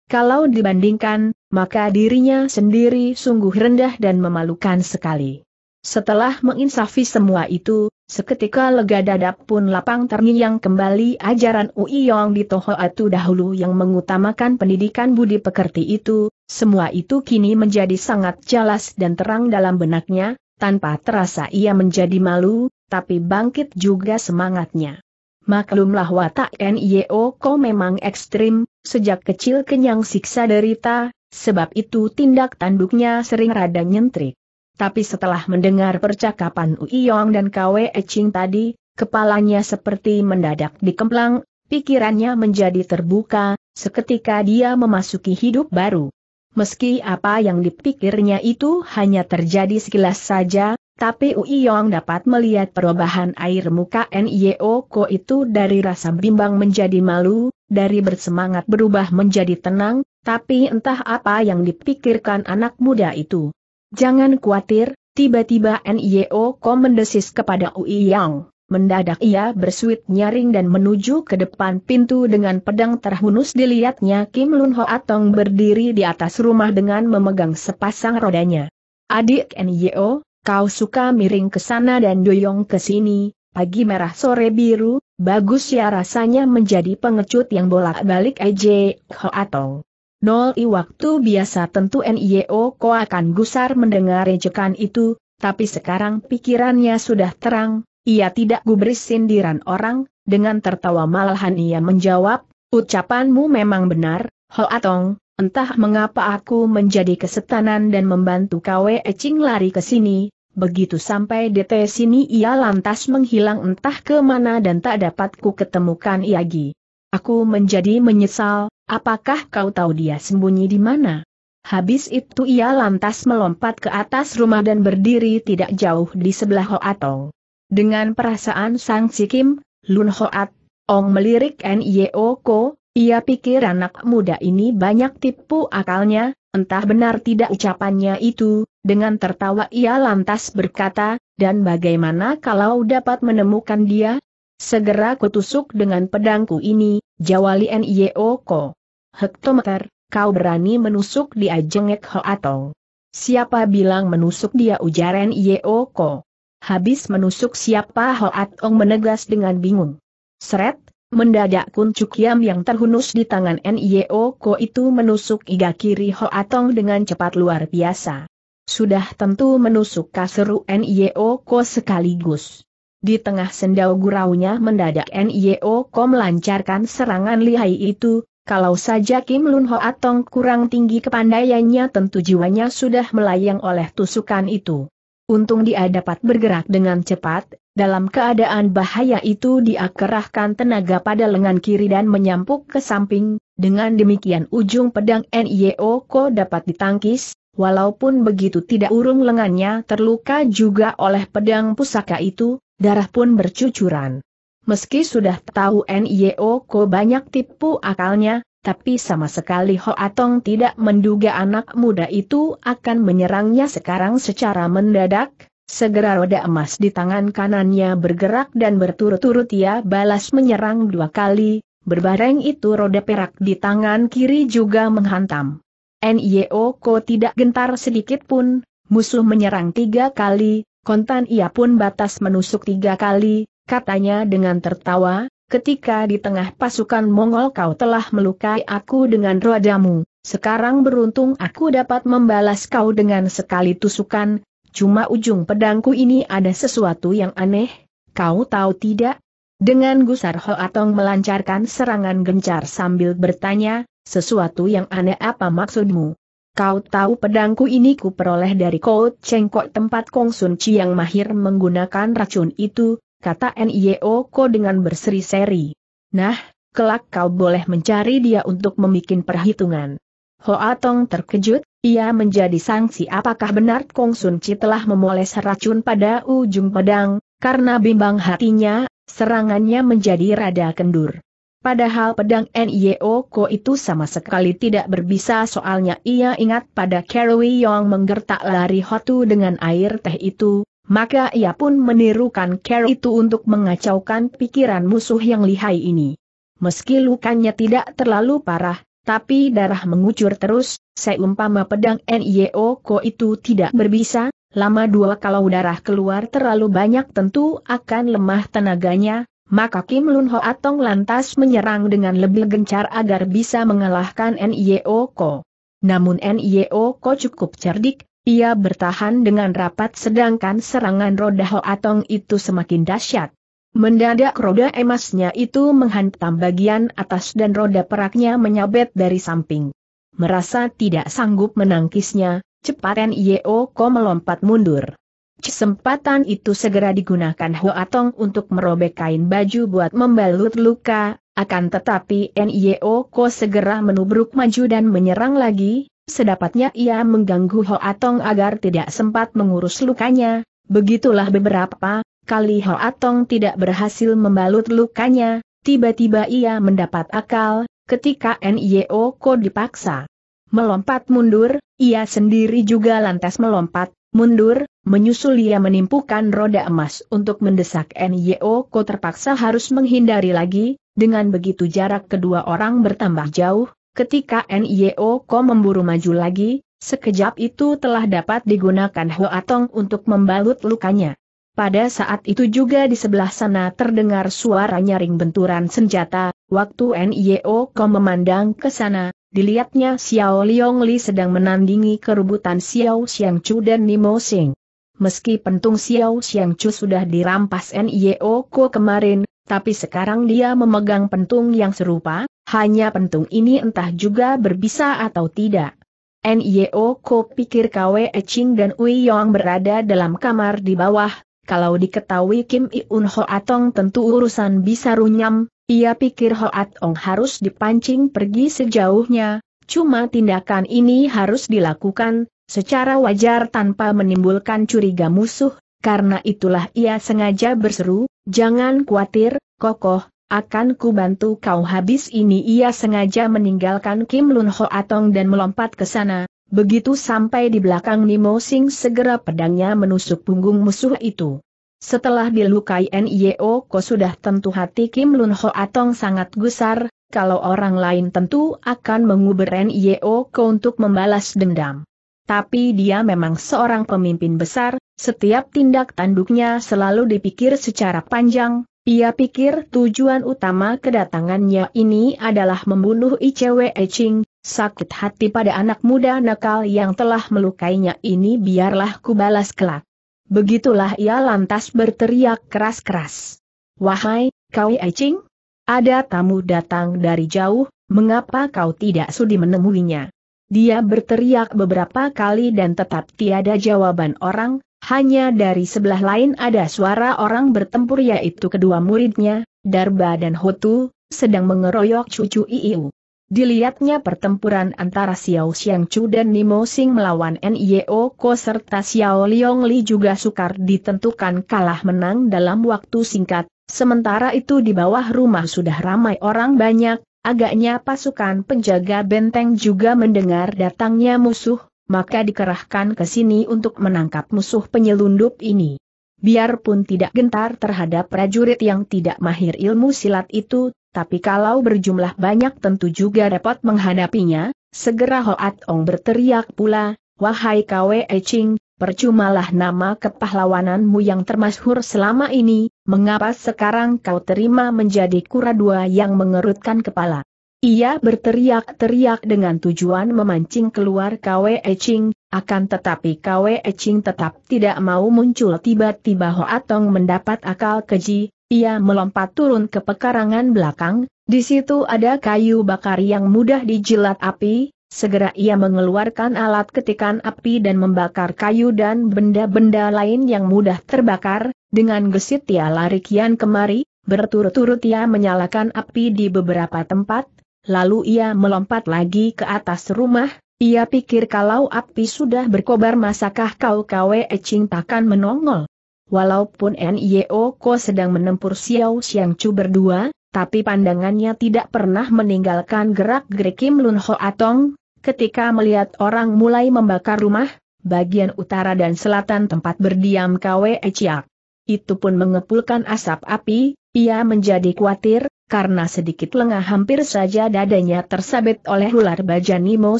Kalau dibandingkan, maka dirinya sendiri sungguh rendah dan memalukan sekali. Setelah menginsafi semua itu, seketika lega dadap pun lapang terngiang kembali ajaran Ui Yong di Toho Atu dahulu yang mengutamakan pendidikan budi pekerti itu, semua itu kini menjadi sangat jelas dan terang dalam benaknya, tanpa terasa ia menjadi malu, tapi bangkit juga semangatnya. Maklumlah watak NIO Ko memang ekstrim, sejak kecil kenyang siksa derita, sebab itu tindak tanduknya sering rada nyentrik. Tapi setelah mendengar percakapan Uiyong dan Kwe Eching tadi, kepalanya seperti mendadak dikemplang, pikirannya menjadi terbuka, seketika dia memasuki hidup baru. Meski apa yang dipikirnya itu hanya terjadi sekilas saja, tapi Ui Yong dapat melihat perubahan air muka Nio Ko itu dari rasa bimbang menjadi malu, dari bersemangat berubah menjadi tenang, tapi entah apa yang dipikirkan anak muda itu. Jangan khawatir, tiba-tiba Nio Ko mendesis kepada Ui Yong. Mendadak ia bersuit nyaring dan menuju ke depan pintu dengan pedang terhunus dilihatnya Kim Lun Ho Atong berdiri di atas rumah dengan memegang sepasang rodanya. Adik Nio, Kau suka miring ke sana dan doyong ke sini, pagi merah sore biru, bagus ya rasanya menjadi pengecut yang bolak-balik ej, atau. Nol i waktu biasa tentu NIO Ko akan gusar mendengar rejekan itu, tapi sekarang pikirannya sudah terang, ia tidak gubris sindiran orang, dengan tertawa malahan ia menjawab, ucapanmu memang benar, atong. entah mengapa aku menjadi kesetanan dan membantu kau Ecing lari ke sini, Begitu sampai di sini ia lantas menghilang entah ke mana dan tak dapat ku ketemukan lagi. Aku menjadi menyesal, apakah kau tahu dia sembunyi di mana? Habis itu ia lantas melompat ke atas rumah dan berdiri tidak jauh di sebelah Hoatong. Dengan perasaan sang sikim, Lun Hoat, Ong melirik Nyeo Ko, ia pikir anak muda ini banyak tipu akalnya, entah benar tidak ucapannya itu, dengan tertawa ia lantas berkata, dan bagaimana kalau dapat menemukan dia? Segera kutusuk dengan pedangku ini, jawali Nyeoko. Hektometer, kau berani menusuk dia jengek Hoatong. Siapa bilang menusuk dia ujar Nioko. Habis menusuk siapa Hoatong menegas dengan bingung. Seret, Mendadak kuncuk yam yang terhunus di tangan N.I.O. Ko itu menusuk iga kiri Ho Atong dengan cepat luar biasa. Sudah tentu menusuk kasur N.I.O. Ko sekaligus. Di tengah sendau guraunya mendadak N.I.O. Ko melancarkan serangan lihai itu, kalau saja Kim Lun Ho Atong kurang tinggi kepandaiannya tentu jiwanya sudah melayang oleh tusukan itu. Untung dia dapat bergerak dengan cepat, dalam keadaan bahaya itu dia kerahkan tenaga pada lengan kiri dan menyampuk ke samping, dengan demikian ujung pedang Nio Ko dapat ditangkis, walaupun begitu tidak urung lengannya terluka juga oleh pedang pusaka itu, darah pun bercucuran. Meski sudah tahu Nio Ko banyak tipu akalnya, tapi sama sekali Ho Atong tidak menduga anak muda itu akan menyerangnya sekarang secara mendadak, Segera roda emas di tangan kanannya bergerak dan berturut-turut ia balas menyerang dua kali, berbareng itu roda perak di tangan kiri juga menghantam. N.Y.O. Ko tidak gentar sedikit pun, musuh menyerang tiga kali, kontan ia pun batas menusuk tiga kali, katanya dengan tertawa, ketika di tengah pasukan Mongol kau telah melukai aku dengan rodamu, sekarang beruntung aku dapat membalas kau dengan sekali tusukan, Cuma ujung pedangku ini ada sesuatu yang aneh, kau tahu tidak? Dengan gusar Hoatong melancarkan serangan gencar sambil bertanya, sesuatu yang aneh apa maksudmu? Kau tahu pedangku ini ku peroleh dari kau Cengkok tempat Kong Sun Chi yang mahir menggunakan racun itu, kata N.I.O. Ko dengan berseri-seri. Nah, kelak kau boleh mencari dia untuk membuat perhitungan. Hoa Tong terkejut, ia menjadi sangsi apakah benar Kong Sun Chi telah memoles racun pada ujung pedang, karena bimbang hatinya, serangannya menjadi rada kendur. Padahal pedang Nyo Ko itu sama sekali tidak berbisa soalnya ia ingat pada Carrie Yong menggertak lari Hotu dengan air teh itu, maka ia pun menirukan Carrie itu untuk mengacaukan pikiran musuh yang lihai ini. Meski lukanya tidak terlalu parah, tapi darah mengucur terus, Saya seumpama pedang NIO Ko itu tidak berbisa, lama dua kalau darah keluar terlalu banyak tentu akan lemah tenaganya, maka Kim Lun Ho Atong lantas menyerang dengan lebih gencar agar bisa mengalahkan NIO Ko. Namun NIO Ko cukup cerdik, ia bertahan dengan rapat sedangkan serangan roda Ho Atong itu semakin dahsyat. Mendadak roda emasnya itu menghantam bagian atas dan roda peraknya menyabet dari samping. Merasa tidak sanggup menangkisnya, cepat N.I.O. Ko melompat mundur. Kesempatan itu segera digunakan Hua Tong untuk merobek kain baju buat membalut luka, akan tetapi N.I.O. Ko segera menubruk maju dan menyerang lagi, sedapatnya ia mengganggu Hua Tong agar tidak sempat mengurus lukanya, begitulah beberapa, Kali Hoatong tidak berhasil membalut lukanya, tiba-tiba ia mendapat akal, ketika Nio e Ko dipaksa melompat mundur, ia sendiri juga lantas melompat, mundur, menyusul ia menimpukan roda emas untuk mendesak Nio e Ko terpaksa harus menghindari lagi, dengan begitu jarak kedua orang bertambah jauh, ketika Nio e Ko memburu maju lagi, sekejap itu telah dapat digunakan Hoatong untuk membalut lukanya. Pada saat itu juga di sebelah sana terdengar suara nyaring benturan senjata, waktu NIO Ko memandang ke sana, dilihatnya Xiao Liong Li sedang menandingi kerubutan Xiao Xiang Chu dan Nimo Sing. Meski pentung Xiao Xiang Chu sudah dirampas NIO Ko kemarin, tapi sekarang dia memegang pentung yang serupa, hanya pentung ini entah juga berbisa atau tidak. NIO Ko pikir Kwe Ching dan Ui Yong berada dalam kamar di bawah, kalau diketahui Kim Iun Atong tentu urusan bisa runyam, ia pikir Ho Atong harus dipancing pergi sejauhnya, cuma tindakan ini harus dilakukan, secara wajar tanpa menimbulkan curiga musuh, karena itulah ia sengaja berseru, jangan khawatir, kokoh, akan ku bantu kau habis ini ia sengaja meninggalkan Kim Lun Ho Atong dan melompat ke sana, Begitu sampai di belakang Nimo Sing segera pedangnya menusuk punggung musuh itu. Setelah dilukai Nio Ko sudah tentu hati Kim Lun Ho Atong sangat gusar, kalau orang lain tentu akan menguber Nio Ko untuk membalas dendam. Tapi dia memang seorang pemimpin besar, setiap tindak tanduknya selalu dipikir secara panjang, ia pikir tujuan utama kedatangannya ini adalah membunuh Icewe Eching, Sakit hati pada anak muda nakal yang telah melukainya ini biarlah ku balas kelak. Begitulah ia lantas berteriak keras-keras. Wahai, kau Ecing? Ada tamu datang dari jauh, mengapa kau tidak sudi menemuinya? Dia berteriak beberapa kali dan tetap tiada jawaban orang, hanya dari sebelah lain ada suara orang bertempur yaitu kedua muridnya, Darba dan Hotu, sedang mengeroyok cucu Iiu. Dilihatnya pertempuran antara Xiao Xiangchu dan Nimo Sing melawan Nio Ko serta Xiao Liong Li juga sukar ditentukan kalah menang dalam waktu singkat, sementara itu di bawah rumah sudah ramai orang banyak, agaknya pasukan penjaga benteng juga mendengar datangnya musuh, maka dikerahkan ke sini untuk menangkap musuh penyelundup ini. Biarpun tidak gentar terhadap prajurit yang tidak mahir ilmu silat itu, tapi kalau berjumlah banyak tentu juga repot menghadapinya. segera Hoat Ong berteriak pula, Wahai Kwe Eching, percumalah nama kepahlawananmu yang termasyhur selama ini, mengapa sekarang kau terima menjadi kura dua yang mengerutkan kepala? Ia berteriak-teriak dengan tujuan memancing keluar Kwe Eching, akan tetapi Kwe Eching tetap tidak mau muncul tiba-tiba Hoatong mendapat akal keji, ia melompat turun ke pekarangan belakang, di situ ada kayu bakar yang mudah dijilat api, segera ia mengeluarkan alat ketikan api dan membakar kayu dan benda-benda lain yang mudah terbakar, dengan gesit ia lari kian kemari, berturut-turut ia menyalakan api di beberapa tempat, lalu ia melompat lagi ke atas rumah, ia pikir kalau api sudah berkobar masakah kau kawe ecing takkan menongol. Walaupun Nio Ko sedang menempur Xiao Xiang Chu berdua, tapi pandangannya tidak pernah meninggalkan gerak-gerik Kim Lun Ho Atong, ketika melihat orang mulai membakar rumah, bagian utara dan selatan tempat berdiam Kwe Chiak. Itu pun mengepulkan asap api, ia menjadi khawatir, karena sedikit lengah hampir saja dadanya tersabit oleh ular baja Nimo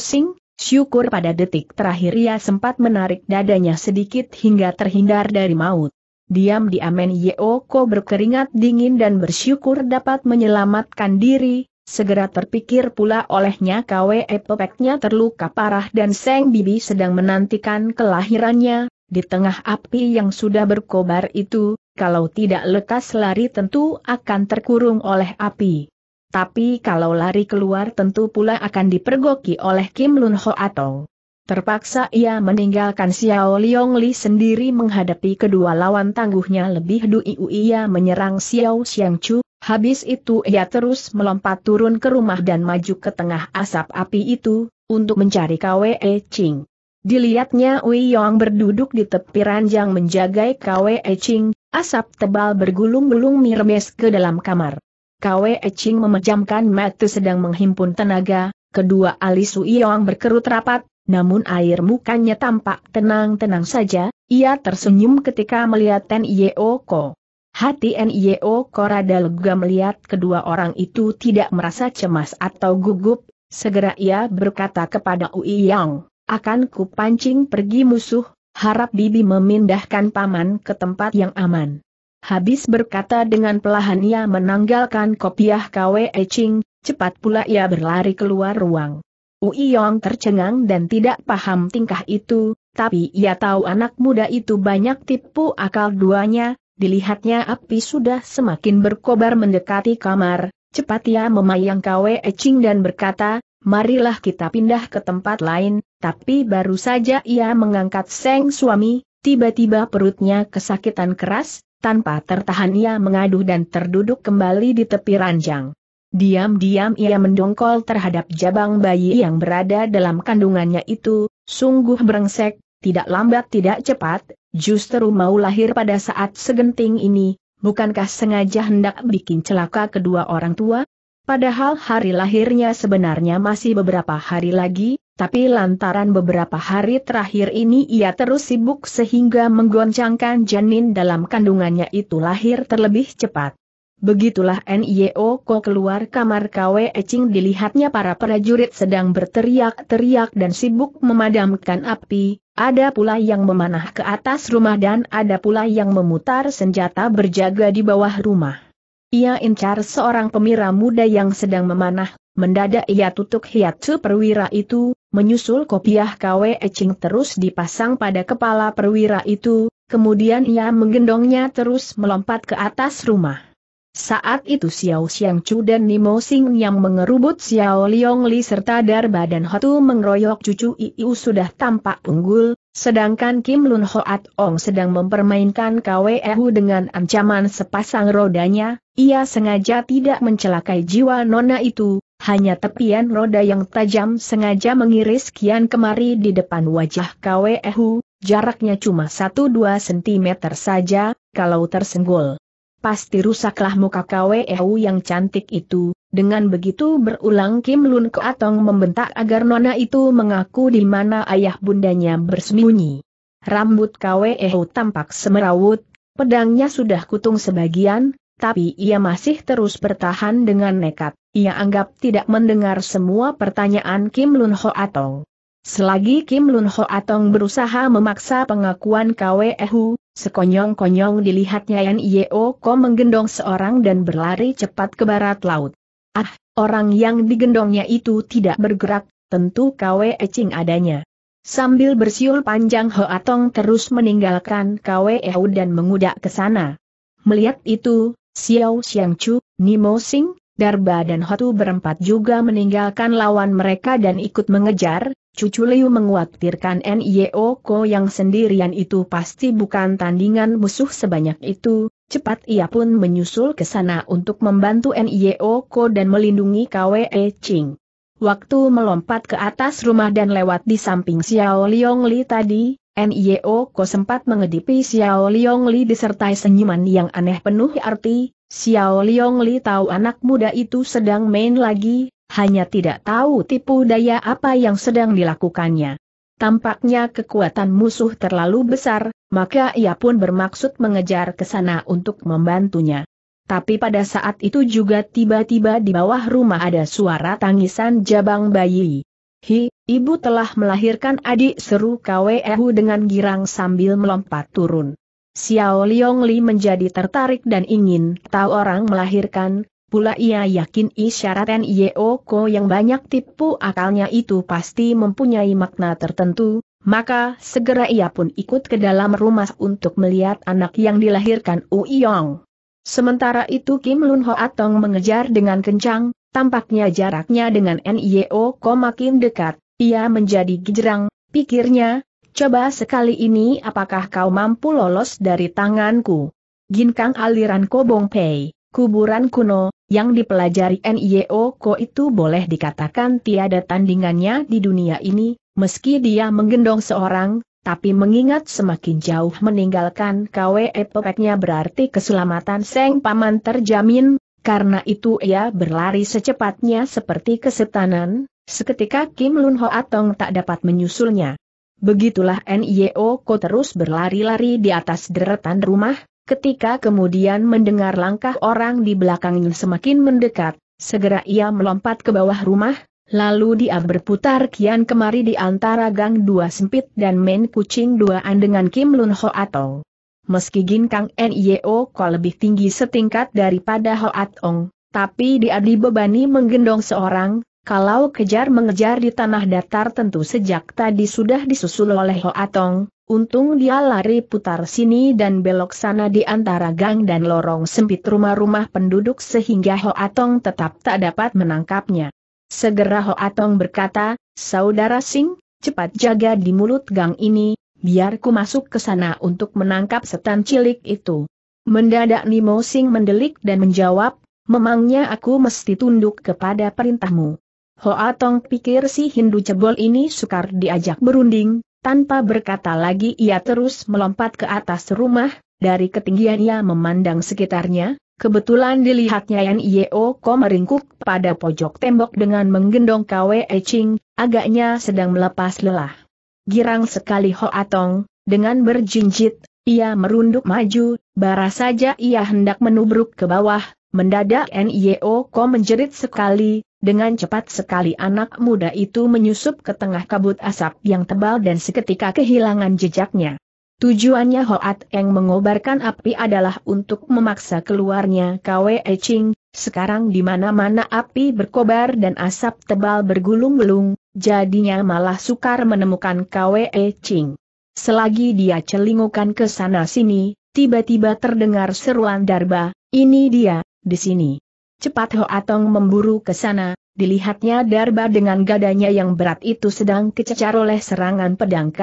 Sing. Syukur pada detik terakhir ia sempat menarik dadanya sedikit hingga terhindar dari maut diam di Amen Yeoko berkeringat dingin dan bersyukur dapat menyelamatkan diri, segera terpikir pula olehnya KWE pepeknya terluka parah dan Seng Bibi sedang menantikan kelahirannya, di tengah api yang sudah berkobar itu, kalau tidak lekas lari tentu akan terkurung oleh api. Tapi kalau lari keluar tentu pula akan dipergoki oleh Kim Lun Ho atau Terpaksa ia meninggalkan Xiao Liong Li sendiri menghadapi kedua lawan tangguhnya lebih dulu ia menyerang Xiao Xiang Chu, habis itu ia terus melompat turun ke rumah dan maju ke tengah asap api itu, untuk mencari Kwe Ching. Dilihatnya Wei Yong berduduk di tepi ranjang menjagai Kwe Ching, asap tebal bergulung-gulung mirmes ke dalam kamar. Kwe Ching memejamkan mata sedang menghimpun tenaga, kedua alis Wei Yong berkerut rapat, namun air mukanya tampak tenang-tenang saja, ia tersenyum ketika melihat Ten Yeoko. Hati N Yeoko rada lega melihat kedua orang itu tidak merasa cemas atau gugup, segera ia berkata kepada Ui Yang, akan ku pancing pergi musuh, harap Bibi memindahkan paman ke tempat yang aman. Habis berkata dengan pelahan ia menanggalkan kopiah KWE Ching, cepat pula ia berlari keluar ruang. Ui Yong tercengang dan tidak paham tingkah itu, tapi ia tahu anak muda itu banyak tipu akal duanya, dilihatnya api sudah semakin berkobar mendekati kamar, cepat ia memayang Kwe Ecing dan berkata, marilah kita pindah ke tempat lain, tapi baru saja ia mengangkat seng suami, tiba-tiba perutnya kesakitan keras, tanpa tertahan ia mengaduh dan terduduk kembali di tepi ranjang. Diam-diam ia mendongkol terhadap jabang bayi yang berada dalam kandungannya itu, sungguh berengsek. tidak lambat tidak cepat, justru mau lahir pada saat segenting ini, bukankah sengaja hendak bikin celaka kedua orang tua? Padahal hari lahirnya sebenarnya masih beberapa hari lagi, tapi lantaran beberapa hari terakhir ini ia terus sibuk sehingga menggoncangkan janin dalam kandungannya itu lahir terlebih cepat. Begitulah NIO Ko keluar kamar K.W.E. Ecing dilihatnya para prajurit sedang berteriak-teriak dan sibuk memadamkan api, ada pula yang memanah ke atas rumah dan ada pula yang memutar senjata berjaga di bawah rumah. Ia incar seorang pemira muda yang sedang memanah, mendadak ia tutup hiatu perwira itu, menyusul kopiah K.W.E. Ecing terus dipasang pada kepala perwira itu, kemudian ia menggendongnya terus melompat ke atas rumah. Saat itu Xiao Xiang Chu dan Nimo Sing yang mengerubut Xiao Liong Li serta Darba dan Hotu mengeroyok cucu Iu sudah tampak unggul, sedangkan Kim Lun Hoat Ong sedang mempermainkan Hu e dengan ancaman sepasang rodanya, ia sengaja tidak mencelakai jiwa nona itu, hanya tepian roda yang tajam sengaja mengiris kian kemari di depan wajah Hu. E jaraknya cuma 1-2 cm saja, kalau tersenggol pasti rusaklah muka KWEU yang cantik itu. Dengan begitu berulang Kim Lun Atong membentak agar nona itu mengaku di mana ayah bundanya bersembunyi. Rambut KWEU tampak semerawut, pedangnya sudah kutung sebagian, tapi ia masih terus bertahan dengan nekat. Ia anggap tidak mendengar semua pertanyaan Kim Lun Ho Atong. Selagi Kim Lun Ho Atong berusaha memaksa pengakuan KWEU, Sekonyong-konyong dilihatnya Yan Yeo Ko menggendong seorang dan berlari cepat ke barat laut. Ah, orang yang digendongnya itu tidak bergerak, tentu Kwe Ecing adanya. Sambil bersiul panjang Ho Atong terus meninggalkan Kwe Ehu dan mengudak ke sana. Melihat itu, Xiao Xiang Ni Nimo Sing, Darba dan Hotu berempat juga meninggalkan lawan mereka dan ikut mengejar, Cucu Liu menguatirkan Nio Ko yang sendirian itu pasti bukan tandingan musuh sebanyak itu, cepat ia pun menyusul ke sana untuk membantu Nio Ko dan melindungi Kwe Ching. Waktu melompat ke atas rumah dan lewat di samping Xiao Liong Li tadi, Nio Ko sempat mengedipi Xiao Liong Li disertai senyuman yang aneh penuh arti, Xiao Liong Li tahu anak muda itu sedang main lagi, hanya tidak tahu tipu daya apa yang sedang dilakukannya. Tampaknya kekuatan musuh terlalu besar, maka ia pun bermaksud mengejar ke sana untuk membantunya. Tapi pada saat itu juga tiba-tiba di bawah rumah ada suara tangisan jabang bayi. Hi, ibu telah melahirkan adik seru Kwehu dengan girang sambil melompat turun. Xiao Liongli menjadi tertarik dan ingin tahu orang melahirkan, Pula ia yakin isyarat NIO ko yang banyak tipu akalnya itu pasti mempunyai makna tertentu, maka segera ia pun ikut ke dalam rumah untuk melihat anak yang dilahirkan Uiyong. Sementara itu Kim Lun Ho Atong mengejar dengan kencang, tampaknya jaraknya dengan NIO ko makin dekat, ia menjadi gejerang, pikirnya, coba sekali ini apakah kau mampu lolos dari tanganku. Ginkang aliran Kobong Pei. Kuburan kuno, yang dipelajari NIO Ko itu boleh dikatakan tiada tandingannya di dunia ini, meski dia menggendong seorang, tapi mengingat semakin jauh meninggalkan KWE pepeknya berarti keselamatan Seng Paman terjamin, karena itu ia berlari secepatnya seperti kesetanan, seketika Kim Lun Ho Atong tak dapat menyusulnya. Begitulah NIO Ko terus berlari-lari di atas deretan rumah, Ketika kemudian mendengar langkah orang di belakangnya semakin mendekat, segera ia melompat ke bawah rumah, lalu dia berputar kian kemari di antara gang dua sempit dan main kucing duaan dengan Kim Lun Ho Atong. Meski Ginkang Nio Ko lebih tinggi setingkat daripada Ho Atong, tapi dia dibebani menggendong seorang, kalau kejar mengejar di tanah datar tentu sejak tadi sudah disusul oleh Ho Atong. Untung dia lari putar sini dan belok sana di antara gang dan lorong sempit rumah-rumah penduduk sehingga Ho Atong tetap tak dapat menangkapnya. Segera Ho Atong berkata, Saudara Sing, cepat jaga di mulut gang ini, biar ku masuk ke sana untuk menangkap setan cilik itu. Mendadak Nimo Sing mendelik dan menjawab, memangnya aku mesti tunduk kepada perintahmu. Hoa Tong pikir si Hindu cebol ini sukar diajak berunding, tanpa berkata lagi ia terus melompat ke atas rumah, dari ketinggian ia memandang sekitarnya, kebetulan dilihatnya Yan Yeo Ko meringkuk pada pojok tembok dengan menggendong Kwe Ching, agaknya sedang melepas lelah. Girang sekali Hoa Tong, dengan berjinjit, ia merunduk maju, bara saja ia hendak menubruk ke bawah, mendadak N.I.O. Ko menjerit sekali, dengan cepat sekali anak muda itu menyusup ke tengah kabut asap yang tebal dan seketika kehilangan jejaknya. Tujuannya Hoat Eng mengobarkan api adalah untuk memaksa keluarnya Kwe Eching, sekarang di mana-mana api berkobar dan asap tebal bergulung-gulung, jadinya malah sukar menemukan Kwe Eching. Selagi dia celingukan ke sana-sini, tiba-tiba terdengar seruan Darba, ini dia, di sini. Cepat Ho Atong memburu ke sana, dilihatnya Darba dengan gadanya yang berat itu sedang kececar oleh serangan pedang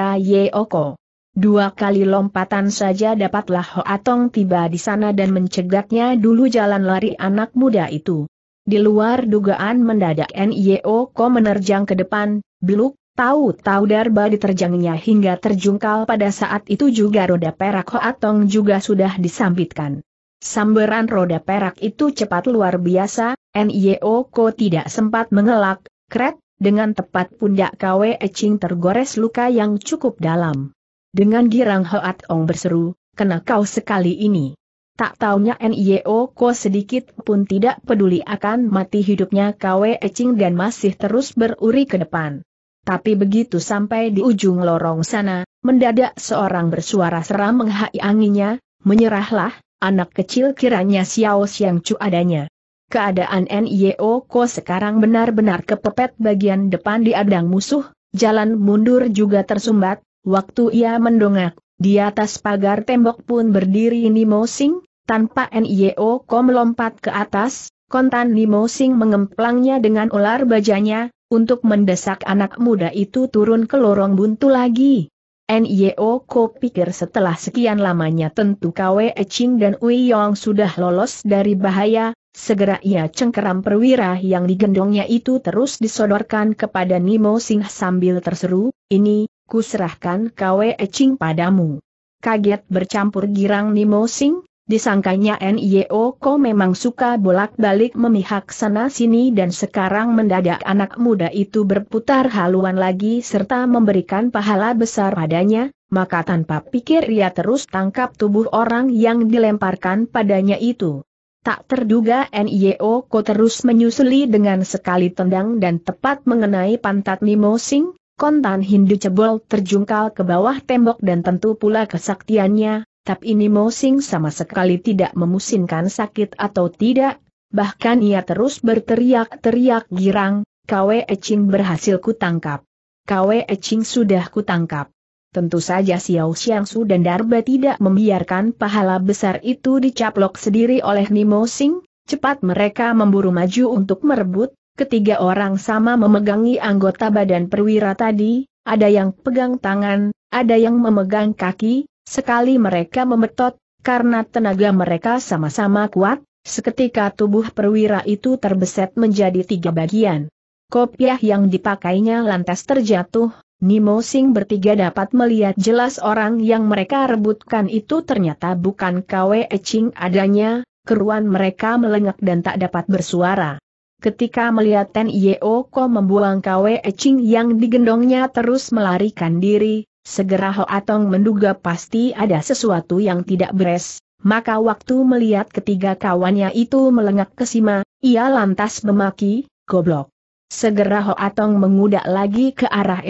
Oko. Dua kali lompatan saja dapatlah Ho Atong tiba di sana dan mencegatnya dulu jalan lari anak muda itu. Di luar dugaan mendadak Yeoko menerjang ke depan, beluk, tahu-tahu Darba diterjangnya hingga terjungkal pada saat itu juga roda perak Ho Atong juga sudah disambitkan. Sambaran roda perak itu cepat luar biasa, Nio Ko tidak sempat mengelak, kret, dengan tepat pundak Kwe Eching tergores luka yang cukup dalam. Dengan girang Hoat Ong berseru, kena kau sekali ini. Tak taunya Nio Ko sedikit pun tidak peduli akan mati hidupnya Kwe Eching dan masih terus beruri ke depan. Tapi begitu sampai di ujung lorong sana, mendadak seorang bersuara seram menghai anginnya, menyerahlah, Anak kecil kiranya Xiao Xiang Chu adanya. Keadaan NIO Ko sekarang benar-benar kepepet bagian depan diadang musuh, jalan mundur juga tersumbat, waktu ia mendongak, di atas pagar tembok pun berdiri Nimo Sing, tanpa NIO Ko melompat ke atas, Kontan Nimo Sing mengemplangnya dengan ular bajanya, untuk mendesak anak muda itu turun ke lorong buntu lagi. NYO Ko pikir setelah sekian lamanya tentu Kwe Ching dan Ui Yong sudah lolos dari bahaya, segera ia cengkeram perwira yang digendongnya itu terus disodorkan kepada Nimo Singh sambil terseru, ini, kuserahkan Kwe Ching padamu. Kaget bercampur girang Nimo Singh, Disangkanya NIO Ko memang suka bolak-balik memihak sana-sini dan sekarang mendadak anak muda itu berputar haluan lagi serta memberikan pahala besar padanya, maka tanpa pikir ia terus tangkap tubuh orang yang dilemparkan padanya itu. Tak terduga NIO Ko terus menyusuli dengan sekali tendang dan tepat mengenai pantat Nimo Singh, kontan Hindu cebol terjungkal ke bawah tembok dan tentu pula kesaktiannya, tapi ini Mo Sing sama sekali tidak memusingkan sakit atau tidak, bahkan ia terus berteriak-teriak girang, Kwe Ecing berhasil kutangkap. Kwe Ecing sudah kutangkap. Tentu saja Xiao Xiangsu dan Darba tidak membiarkan pahala besar itu dicaplok sendiri oleh Nimo Sing, cepat mereka memburu maju untuk merebut, ketiga orang sama memegangi anggota badan perwira tadi, ada yang pegang tangan, ada yang memegang kaki, Sekali mereka memetot, karena tenaga mereka sama-sama kuat, seketika tubuh perwira itu terbeset menjadi tiga bagian. Kopiah yang dipakainya lantas terjatuh, Nimo Sing bertiga dapat melihat jelas orang yang mereka rebutkan itu ternyata bukan Kwe Ching adanya, keruan mereka melengak dan tak dapat bersuara. Ketika melihat Ten Yeo Ko membuang Kwe Ching yang digendongnya terus melarikan diri, Segera Ho Atong menduga pasti ada sesuatu yang tidak beres, maka waktu melihat ketiga kawannya itu melengak ke Sima, ia lantas memaki, goblok. Segera Ho Atong mengudak lagi ke arah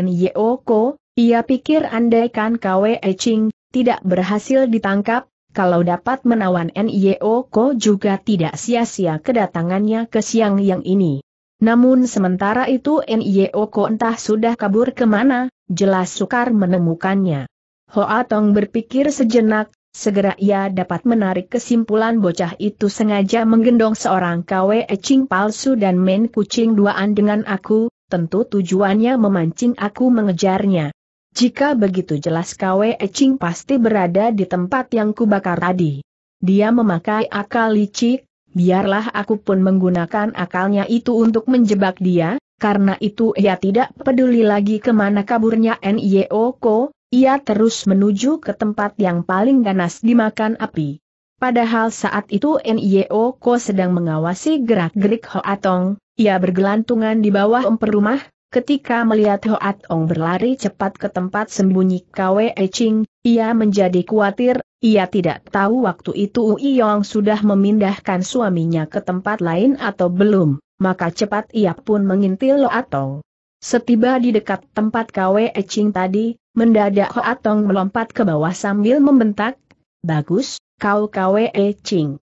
Ko, ia pikir andaikan Kwe Eching tidak berhasil ditangkap, kalau dapat menawan Ko juga tidak sia-sia kedatangannya ke siang yang ini. Namun sementara itu Ko entah sudah kabur kemana, Jelas sukar menemukannya. Hoa Tong berpikir sejenak, segera ia dapat menarik kesimpulan bocah itu sengaja menggendong seorang kawe Ecing palsu dan main kucing duaan dengan aku, tentu tujuannya memancing aku mengejarnya. Jika begitu jelas kawe Ecing pasti berada di tempat yang kubakar tadi. Dia memakai akal licik, biarlah aku pun menggunakan akalnya itu untuk menjebak dia, karena itu ia tidak peduli lagi kemana kaburnya Ko. ia terus menuju ke tempat yang paling ganas dimakan api. Padahal saat itu Ko sedang mengawasi gerak-gerik Hoatong, ia bergelantungan di bawah emper rumah, Ketika melihat Hoatong berlari cepat ke tempat sembunyi Kwe Ching, ia menjadi khawatir, ia tidak tahu waktu itu Ui Yong sudah memindahkan suaminya ke tempat lain atau belum maka cepat ia pun mengintil Lo Atong. Setiba di dekat tempat KW Eching tadi, mendadak Ho Atong melompat ke bawah sambil membentak, Bagus, kau KW Eching.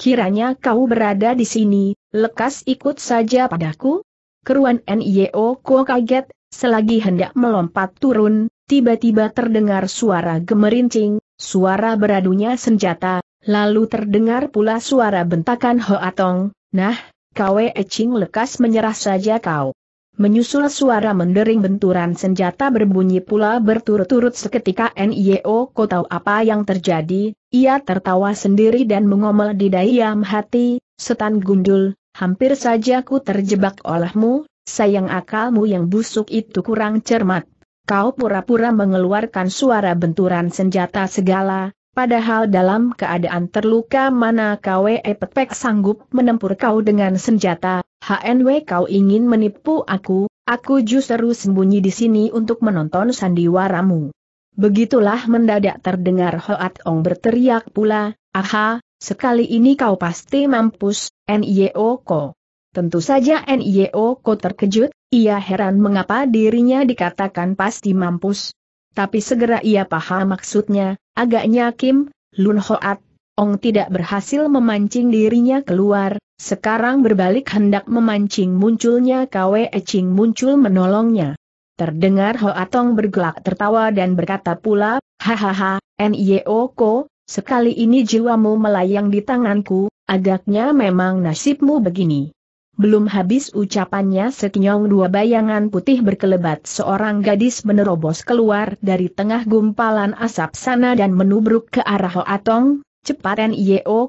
Kiranya kau berada di sini, lekas ikut saja padaku. Keruan NIO Ko kaget, selagi hendak melompat turun, tiba-tiba terdengar suara gemerincing, suara beradunya senjata, lalu terdengar pula suara bentakan Ho Atong, nah, Kwe Ching lekas menyerah saja kau. Menyusul suara mendering benturan senjata berbunyi pula berturut-turut seketika NIO kau tahu apa yang terjadi, ia tertawa sendiri dan mengomel di dayam hati, setan gundul, hampir saja ku terjebak olehmu, sayang akalmu yang busuk itu kurang cermat. Kau pura-pura mengeluarkan suara benturan senjata segala, Padahal dalam keadaan terluka mana KWE Petpek sanggup menempur kau dengan senjata, HNW kau ingin menipu aku, aku justru sembunyi di sini untuk menonton sandiwaramu. Begitulah mendadak terdengar Hoat Ong berteriak pula, aha, sekali ini kau pasti mampus, NIO Ko. Tentu saja NIO Ko terkejut, ia heran mengapa dirinya dikatakan pasti mampus. Tapi segera ia paham maksudnya, Agaknya Kim, Lun Hoat, Ong tidak berhasil memancing dirinya keluar, sekarang berbalik hendak memancing munculnya Kwe Eching muncul menolongnya. Terdengar Hoatong bergelak tertawa dan berkata pula, Hahaha, Nyeoko, Ko, sekali ini jiwamu melayang di tanganku, agaknya memang nasibmu begini. Belum habis ucapannya sekenyong dua bayangan putih berkelebat seorang gadis menerobos keluar dari tengah gumpalan asap sana dan menubruk ke arah Hoatong, Ceparan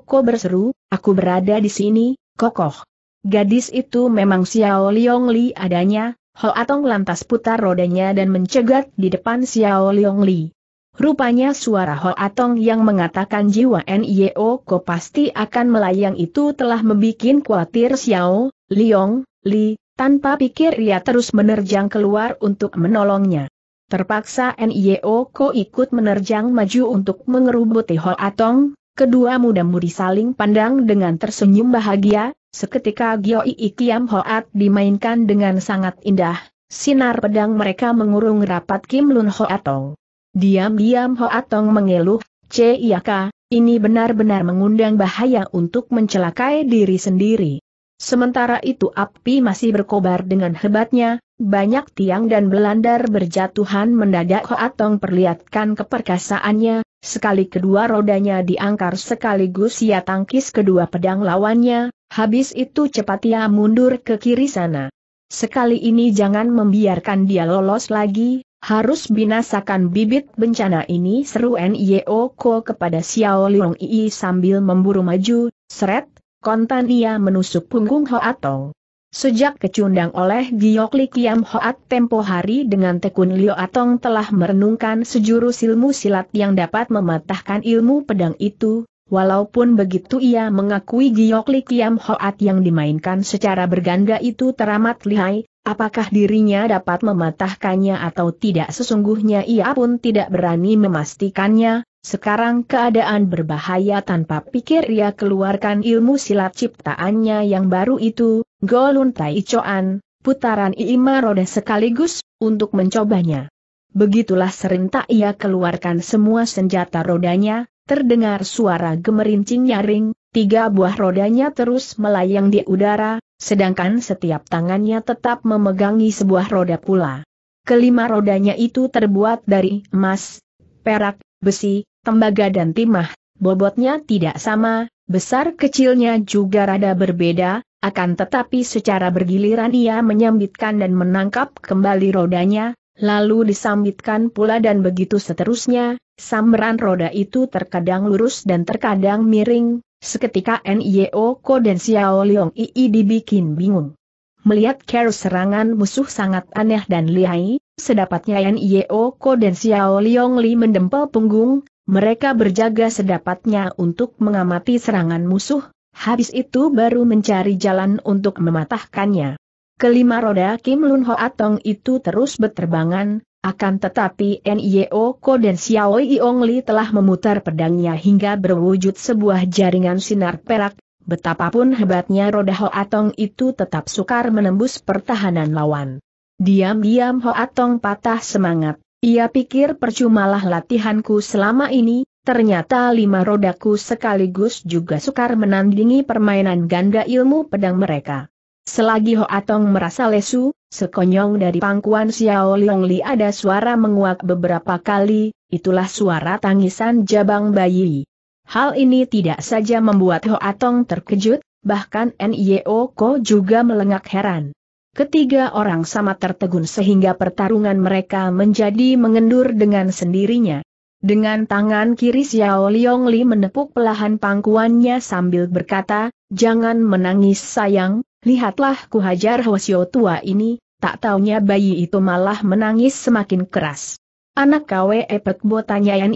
Ko berseru, aku berada di sini, kokoh. Gadis itu memang Xiao Liong Li adanya, Hoatong lantas putar rodanya dan mencegat di depan Xiao Liong Li. Rupanya suara Ho Atong yang mengatakan jiwa Ko pasti akan melayang itu telah membuat khawatir Xiao Liong, Li, tanpa pikir ia terus menerjang keluar untuk menolongnya. Terpaksa N.I.O. Ko ikut menerjang maju untuk mengerubuti Ho Atong, kedua muda-mudi saling pandang dengan tersenyum bahagia, seketika Gioi Kiam Hoat dimainkan dengan sangat indah, sinar pedang mereka mengurung rapat Kim Lun Ho Atong. Diam-diam Ho Atong mengeluh, C. Iya ini benar-benar mengundang bahaya untuk mencelakai diri sendiri. Sementara itu api masih berkobar dengan hebatnya, banyak tiang dan belandar berjatuhan mendadak Hoatong perlihatkan keperkasaannya, sekali kedua rodanya diangkar sekaligus ia tangkis kedua pedang lawannya, habis itu cepat ia mundur ke kiri sana. Sekali ini jangan membiarkan dia lolos lagi, harus binasakan bibit bencana ini seru Nio kepada Xiao Liong Yi sambil memburu maju, seret kontan ia menusuk punggung Hoatong. Sejak kecundang oleh Giok Li Hoat tempo hari dengan tekun Lio Atong telah merenungkan sejurus ilmu silat yang dapat mematahkan ilmu pedang itu, walaupun begitu ia mengakui Giok Li Hoat yang dimainkan secara berganda itu teramat lihai, apakah dirinya dapat mematahkannya atau tidak sesungguhnya ia pun tidak berani memastikannya, sekarang keadaan berbahaya tanpa pikir ia keluarkan ilmu silat ciptaannya yang baru itu, Golun Tai Choan, putaran Iima roda sekaligus, untuk mencobanya. Begitulah serentak ia keluarkan semua senjata rodanya, terdengar suara gemerincing nyaring, tiga buah rodanya terus melayang di udara, sedangkan setiap tangannya tetap memegangi sebuah roda pula. Kelima rodanya itu terbuat dari emas, perak, besi, tembaga dan timah, bobotnya tidak sama, besar kecilnya juga rada berbeda, akan tetapi secara bergiliran ia menyambitkan dan menangkap kembali rodanya, lalu disambitkan pula dan begitu seterusnya, sambaran roda itu terkadang lurus dan terkadang miring, seketika NIO Ko dan Xiao Liong Ii dibikin bingung. Melihat care serangan musuh sangat aneh dan lihai, sedapatnya Nio Yeo Ko dan Xiao Liong Li mendempel punggung, mereka berjaga sedapatnya untuk mengamati serangan musuh, habis itu baru mencari jalan untuk mematahkannya. Kelima roda Kim Lun Ho Atong itu terus berterbangan, akan tetapi Nio Ko dan Xiao Yong Li telah memutar pedangnya hingga berwujud sebuah jaringan sinar perak, betapapun hebatnya roda Ho Atong itu tetap sukar menembus pertahanan lawan. Diam-diam Ho Atong patah semangat, ia pikir percumalah latihanku selama ini, ternyata lima rodaku sekaligus juga sukar menandingi permainan ganda ilmu pedang mereka. Selagi Ho Atong merasa lesu, sekonyong dari pangkuan Xiao Long Li ada suara menguak beberapa kali, itulah suara tangisan jabang bayi. Hal ini tidak saja membuat Ho Atong terkejut, bahkan Nio Ko juga melengak heran. Ketiga orang sama tertegun sehingga pertarungan mereka menjadi mengendur dengan sendirinya. Dengan tangan kiri Xiao Liong Li menepuk pelahan pangkuannya sambil berkata, Jangan menangis sayang, lihatlah ku hajar Hwasyo tua ini, tak taunya bayi itu malah menangis semakin keras. Anak KW Epek botanya Yan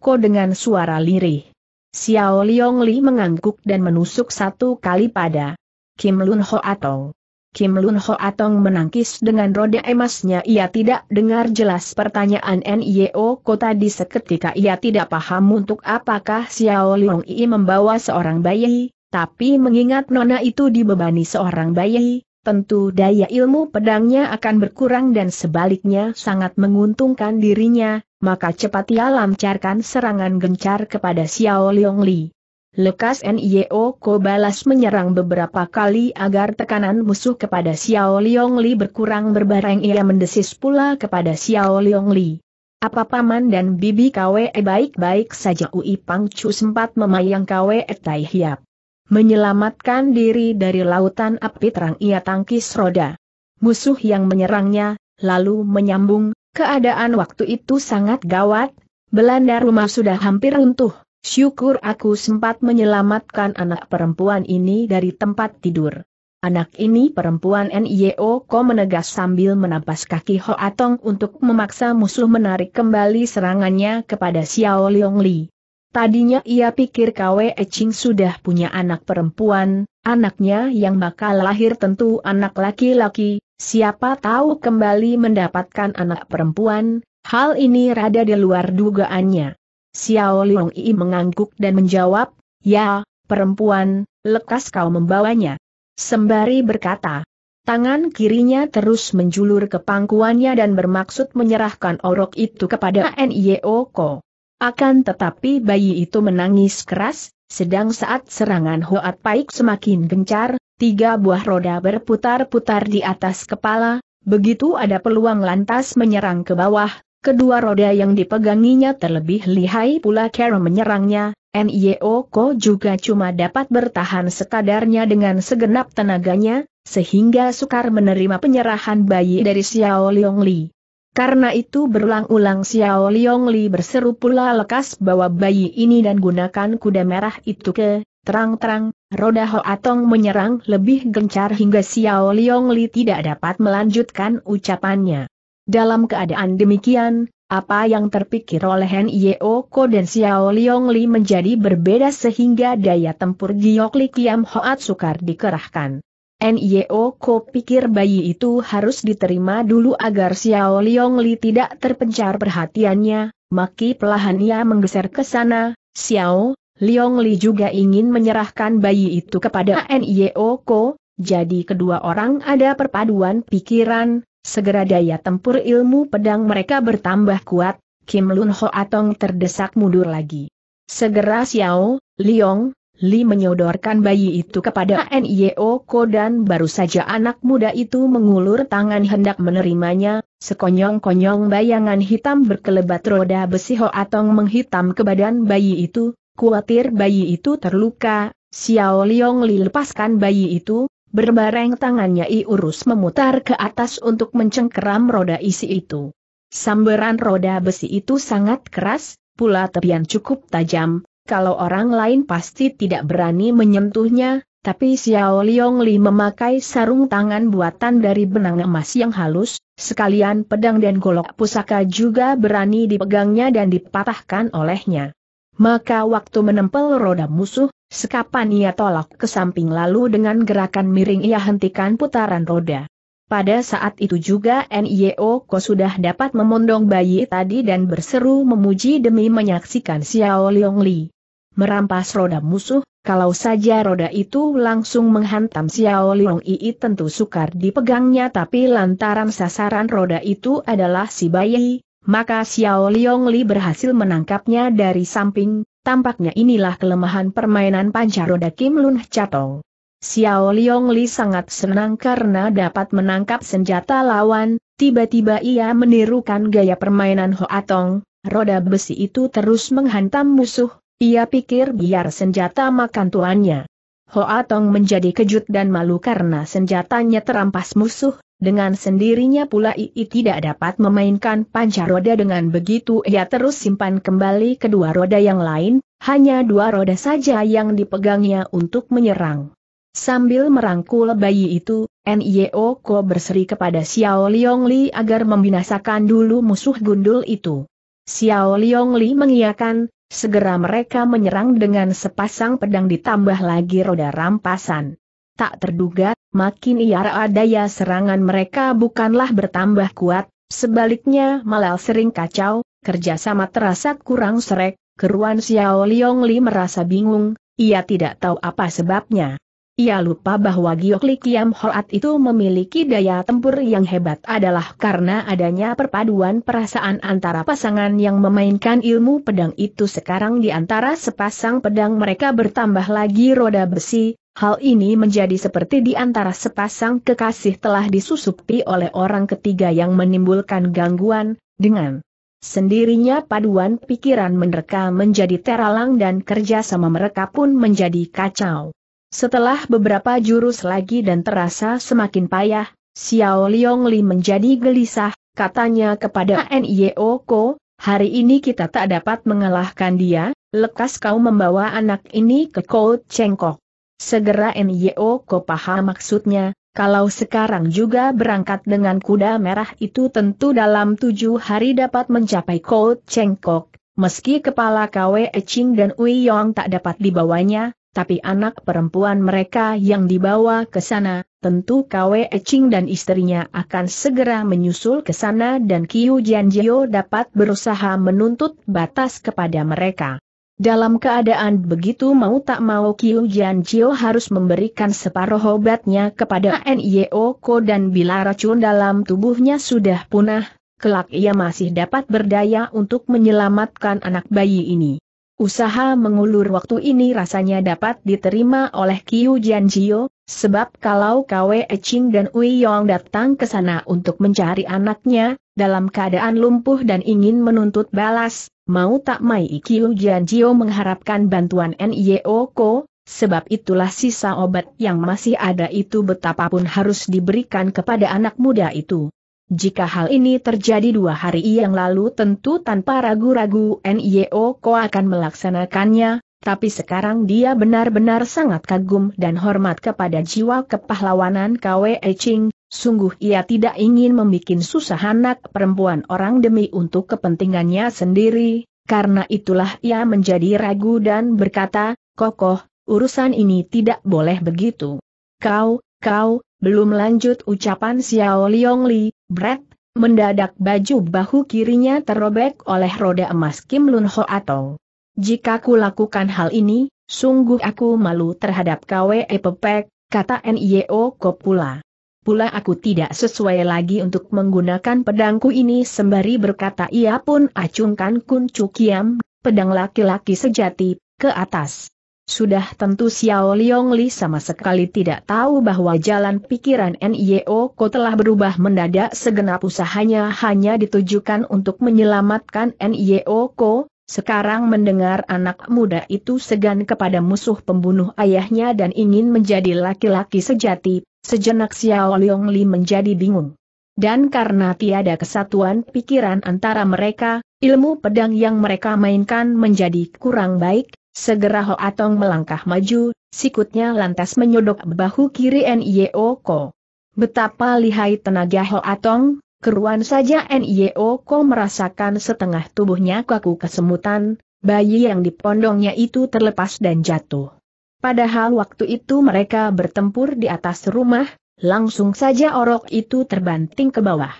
ko dengan suara lirih. Xiao Liong Li mengangguk dan menusuk satu kali pada Kim Lun Ho Atong. Kim Lun Ho Atong menangkis dengan roda emasnya ia tidak dengar jelas pertanyaan NIO kota tadi seketika ia tidak paham untuk apakah Xiao Long I membawa seorang bayi, tapi mengingat nona itu dibebani seorang bayi, tentu daya ilmu pedangnya akan berkurang dan sebaliknya sangat menguntungkan dirinya, maka cepat ia lancarkan serangan gencar kepada Xiao Long Li. Lekas NIO Ko balas menyerang beberapa kali agar tekanan musuh kepada Xiao Liong Li berkurang berbareng ia mendesis pula kepada Xiao Liong Li. Apa paman dan bibi KWE baik-baik saja Ui Chu sempat memayang KWE Tai Hiap. Menyelamatkan diri dari lautan api terang ia tangkis roda. Musuh yang menyerangnya, lalu menyambung, keadaan waktu itu sangat gawat, Belanda rumah sudah hampir runtuh Syukur aku sempat menyelamatkan anak perempuan ini dari tempat tidur. Anak ini perempuan NIO Ko menegas sambil menapas kaki Ho Atong untuk memaksa musuh menarik kembali serangannya kepada Xiao Liong Li. Tadinya ia pikir Kwe Ching sudah punya anak perempuan, anaknya yang bakal lahir tentu anak laki-laki, siapa tahu kembali mendapatkan anak perempuan, hal ini rada di luar dugaannya. Xiao Liang Yi mengangguk dan menjawab, Ya, perempuan, lekas kau membawanya. Sembari berkata, tangan kirinya terus menjulur ke pangkuannya dan bermaksud menyerahkan orok itu kepada Nyeoko. Akan tetapi bayi itu menangis keras, sedang saat serangan Hoat Paik semakin gencar, tiga buah roda berputar-putar di atas kepala, begitu ada peluang lantas menyerang ke bawah, Kedua roda yang dipeganginya terlebih lihai pula Carol menyerangnya, NIO Ko juga cuma dapat bertahan sekadarnya dengan segenap tenaganya, sehingga sukar menerima penyerahan bayi dari Xiao Liong Li. Karena itu berulang-ulang Xiao Liong Li berseru pula lekas bawa bayi ini dan gunakan kuda merah itu ke, terang-terang, roda Ho Atong menyerang lebih gencar hingga Xiao Liong Li tidak dapat melanjutkan ucapannya. Dalam keadaan demikian, apa yang terpikir oleh Nio Ko dan Xiao Liong Li menjadi berbeda sehingga daya tempur Giok Li Kiam Hoat sukar dikerahkan. Nio Ko pikir bayi itu harus diterima dulu agar Xiao Liong Li tidak terpencar perhatiannya, maki pelahan ia menggeser ke sana, Xiao, Liong Li juga ingin menyerahkan bayi itu kepada Nio Ko, jadi kedua orang ada perpaduan pikiran, Segera daya tempur ilmu pedang mereka bertambah kuat, Kim Lun Ho Atong terdesak mundur lagi. Segera Xiao, Liong, Li menyodorkan bayi itu kepada NIO Ko dan baru saja anak muda itu mengulur tangan hendak menerimanya, sekonyong-konyong bayangan hitam berkelebat roda besi Ho Atong menghitam ke badan bayi itu, kuatir bayi itu terluka, Xiao Liong Li lepaskan bayi itu, Berbareng tangannya Iurus memutar ke atas untuk mencengkeram roda isi itu. Sambaran roda besi itu sangat keras, pula tepian cukup tajam, kalau orang lain pasti tidak berani menyentuhnya, tapi Xiao Liong Li memakai sarung tangan buatan dari benang emas yang halus, sekalian pedang dan golok pusaka juga berani dipegangnya dan dipatahkan olehnya. Maka waktu menempel roda musuh, sekapan ia tolak ke samping lalu dengan gerakan miring ia hentikan putaran roda. Pada saat itu juga NIO e Ko sudah dapat memondong bayi tadi dan berseru memuji demi menyaksikan Xiao Liong Li. Merampas roda musuh, kalau saja roda itu langsung menghantam Xiao Liong Li tentu sukar dipegangnya tapi lantaran sasaran roda itu adalah si bayi, maka Xiao Liong Li berhasil menangkapnya dari samping, tampaknya inilah kelemahan permainan pancaroda Kim Lun Catong. Xiao Liong Li sangat senang karena dapat menangkap senjata lawan, tiba-tiba ia menirukan gaya permainan Hoatong, roda besi itu terus menghantam musuh, ia pikir biar senjata makan tuannya. Hoa Tong menjadi kejut dan malu karena senjatanya terampas musuh, dengan sendirinya pula Ii tidak dapat memainkan panca roda dengan begitu ia terus simpan kembali kedua roda yang lain, hanya dua roda saja yang dipegangnya untuk menyerang. Sambil merangkul bayi itu, Nio Ko berseri kepada Xiao Li agar membinasakan dulu musuh gundul itu. Xiao Li mengiakan, Segera mereka menyerang dengan sepasang pedang ditambah lagi roda rampasan. Tak terduga, makin ia daya serangan mereka bukanlah bertambah kuat, sebaliknya malah sering kacau, kerjasama terasa kurang serek, keruan Xiao Liong Li merasa bingung, ia tidak tahu apa sebabnya. Ia lupa bahwa Giokli Kiam Hoat itu memiliki daya tempur yang hebat adalah karena adanya perpaduan perasaan antara pasangan yang memainkan ilmu pedang itu sekarang di antara sepasang pedang mereka bertambah lagi roda besi, hal ini menjadi seperti di antara sepasang kekasih telah disusupi oleh orang ketiga yang menimbulkan gangguan, dengan Sendirinya paduan pikiran mereka menjadi teralang dan kerja sama mereka pun menjadi kacau. Setelah beberapa jurus lagi dan terasa semakin payah, Xiao Liong Li menjadi gelisah, katanya kepada Nio Ko, hari ini kita tak dapat mengalahkan dia, lekas kau membawa anak ini ke Kout Cengkok. Segera Nio Ko paham maksudnya, kalau sekarang juga berangkat dengan kuda merah itu tentu dalam tujuh hari dapat mencapai Kout Cengkok, meski kepala Kwe Ching dan Ui Yong tak dapat dibawanya, tapi anak perempuan mereka yang dibawa ke sana, tentu Kwe Ching dan istrinya akan segera menyusul ke sana dan Kiu Jianjio dapat berusaha menuntut batas kepada mereka. Dalam keadaan begitu mau tak mau Kiu Jianjio harus memberikan separuh obatnya kepada Nio Ko dan bila racun dalam tubuhnya sudah punah, kelak ia masih dapat berdaya untuk menyelamatkan anak bayi ini. Usaha mengulur waktu ini rasanya dapat diterima oleh Kiu Jianjio, sebab kalau Kwe Eching dan Wei Yong datang ke sana untuk mencari anaknya, dalam keadaan lumpuh dan ingin menuntut balas, mau tak mai Kiu Jianjio mengharapkan bantuan Nio Ko, sebab itulah sisa obat yang masih ada itu betapapun harus diberikan kepada anak muda itu. Jika hal ini terjadi dua hari yang lalu tentu tanpa ragu-ragu NIO Ko akan melaksanakannya, tapi sekarang dia benar-benar sangat kagum dan hormat kepada jiwa kepahlawanan K.W.E. Ching, sungguh ia tidak ingin membuat susah anak perempuan orang demi untuk kepentingannya sendiri, karena itulah ia menjadi ragu dan berkata, Kokoh, urusan ini tidak boleh begitu. Kau, kau, belum lanjut ucapan Xiao Liong Li, Brett, mendadak baju bahu kirinya terobek oleh roda emas Kim Lun Ho atau. Jika ku lakukan hal ini, sungguh aku malu terhadap KWE Pepek, kata NIO Kopula. pula. aku tidak sesuai lagi untuk menggunakan pedangku ini sembari berkata ia pun acungkan kun kiam, pedang laki-laki sejati, ke atas. Sudah tentu Xiao Liong Li sama sekali tidak tahu bahwa jalan pikiran NIO Ko telah berubah mendadak segenap usahanya hanya ditujukan untuk menyelamatkan NIO Ko, sekarang mendengar anak muda itu segan kepada musuh pembunuh ayahnya dan ingin menjadi laki-laki sejati, sejenak Xiao Liong Li menjadi bingung. Dan karena tiada kesatuan pikiran antara mereka, ilmu pedang yang mereka mainkan menjadi kurang baik, Segera Atong melangkah maju, sikutnya lantas menyodok bahu kiri Ko. Betapa lihai tenaga Atong, keruan saja Ko merasakan setengah tubuhnya kaku kesemutan, bayi yang dipondongnya itu terlepas dan jatuh. Padahal waktu itu mereka bertempur di atas rumah, langsung saja orok itu terbanting ke bawah.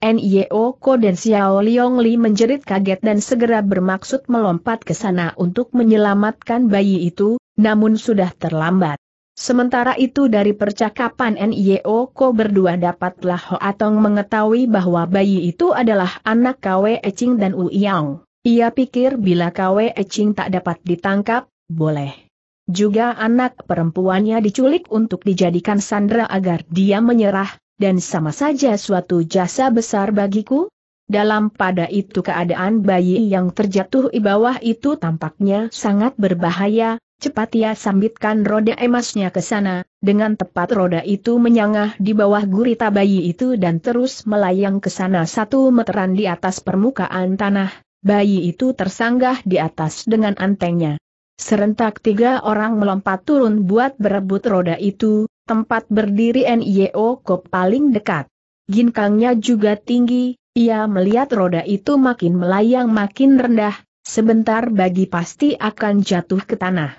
NIO Ko dan Xiao Liong Li menjerit kaget dan segera bermaksud melompat ke sana untuk menyelamatkan bayi itu, namun sudah terlambat. Sementara itu dari percakapan NIO Ko berdua dapatlah Ho Atong mengetahui bahwa bayi itu adalah anak Kwe Ching dan Wu Yang. Ia pikir bila Kwe Ching tak dapat ditangkap, boleh. Juga anak perempuannya diculik untuk dijadikan sandera agar dia menyerah, dan sama saja suatu jasa besar bagiku? Dalam pada itu keadaan bayi yang terjatuh di bawah itu tampaknya sangat berbahaya, cepat ia sambitkan roda emasnya ke sana, dengan tepat roda itu menyangah di bawah gurita bayi itu dan terus melayang ke sana satu meteran di atas permukaan tanah, bayi itu tersanggah di atas dengan antengnya. Serentak tiga orang melompat turun buat berebut roda itu, tempat berdiri NIO Kop paling dekat. Ginkangnya juga tinggi, ia melihat roda itu makin melayang makin rendah, sebentar bagi pasti akan jatuh ke tanah.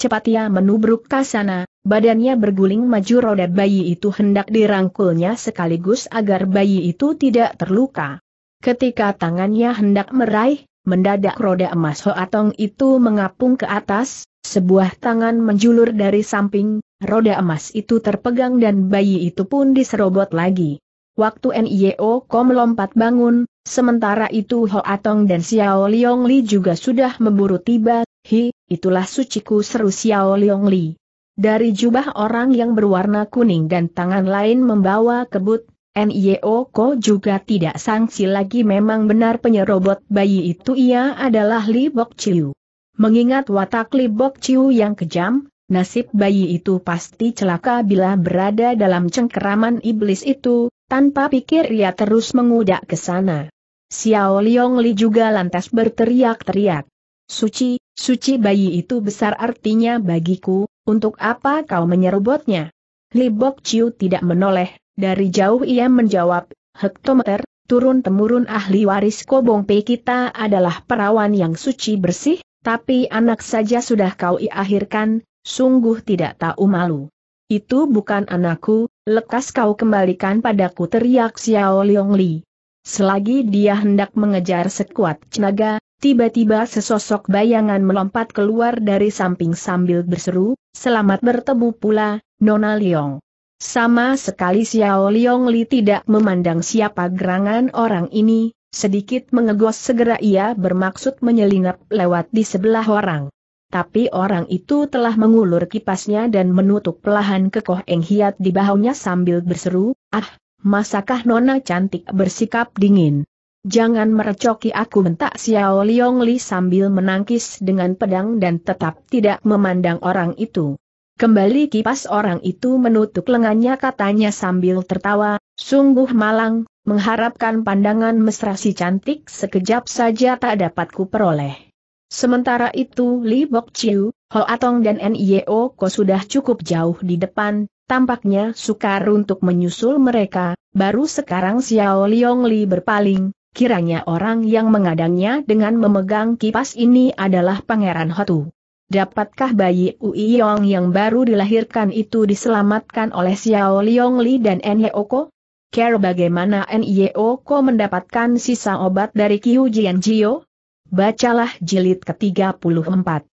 Cepat ia menubruk ke sana, badannya berguling maju roda bayi itu hendak dirangkulnya sekaligus agar bayi itu tidak terluka. Ketika tangannya hendak meraih, Mendadak roda emas Hoatong itu mengapung ke atas, sebuah tangan menjulur dari samping, roda emas itu terpegang dan bayi itu pun diserobot lagi. Waktu NIO Kom lompat bangun, sementara itu Hoatong dan Xiao Liong Li juga sudah memburu tiba, hi, itulah suciku seru Xiao Liong Li. Dari jubah orang yang berwarna kuning dan tangan lain membawa kebut, NIO e Ko juga tidak sangsi lagi memang benar penyerobot bayi itu ia adalah Li Bok Chiu. Mengingat watak Li Bok Chiu yang kejam, nasib bayi itu pasti celaka bila berada dalam cengkeraman iblis itu, tanpa pikir ia terus mengudak ke sana. Xiao Liong Li juga lantas berteriak-teriak. Suci, suci bayi itu besar artinya bagiku, untuk apa kau menyerobotnya? Li Bok Chiu tidak menoleh, dari jauh ia menjawab, hektometer, turun-temurun ahli waris Kobong pe kita adalah perawan yang suci bersih, tapi anak saja sudah kau iakhirkan, sungguh tidak tahu malu. Itu bukan anakku, lekas kau kembalikan padaku teriak Xiao Liong Li. Selagi dia hendak mengejar sekuat tenaga, tiba-tiba sesosok bayangan melompat keluar dari samping sambil berseru, selamat bertemu pula, Nona Liong. Sama sekali Xiao Liong Li tidak memandang siapa gerangan orang ini, sedikit mengegos segera ia bermaksud menyelinap lewat di sebelah orang. Tapi orang itu telah mengulur kipasnya dan menutup pelahan Koh Eng Hiat di bahunya sambil berseru, Ah, masakah nona cantik bersikap dingin? Jangan merecoki aku mentak Xiao Liong Li sambil menangkis dengan pedang dan tetap tidak memandang orang itu. Kembali kipas orang itu menutup lengannya katanya sambil tertawa, sungguh malang, mengharapkan pandangan mesra si cantik sekejap saja tak dapat kuperoleh. Sementara itu Li Bok Chiu, Ho Atong dan N.I.O. E Ko sudah cukup jauh di depan, tampaknya sukar untuk menyusul mereka, baru sekarang Xiao Liong Li berpaling, kiranya orang yang mengadangnya dengan memegang kipas ini adalah Pangeran Hotu. Dapatkah bayi Ui Yong yang baru dilahirkan itu diselamatkan oleh Xiao Liong Li dan Nyeoko? Care bagaimana Nyeoko mendapatkan sisa obat dari Kiu Jian Jio? Bacalah jilid ke-34.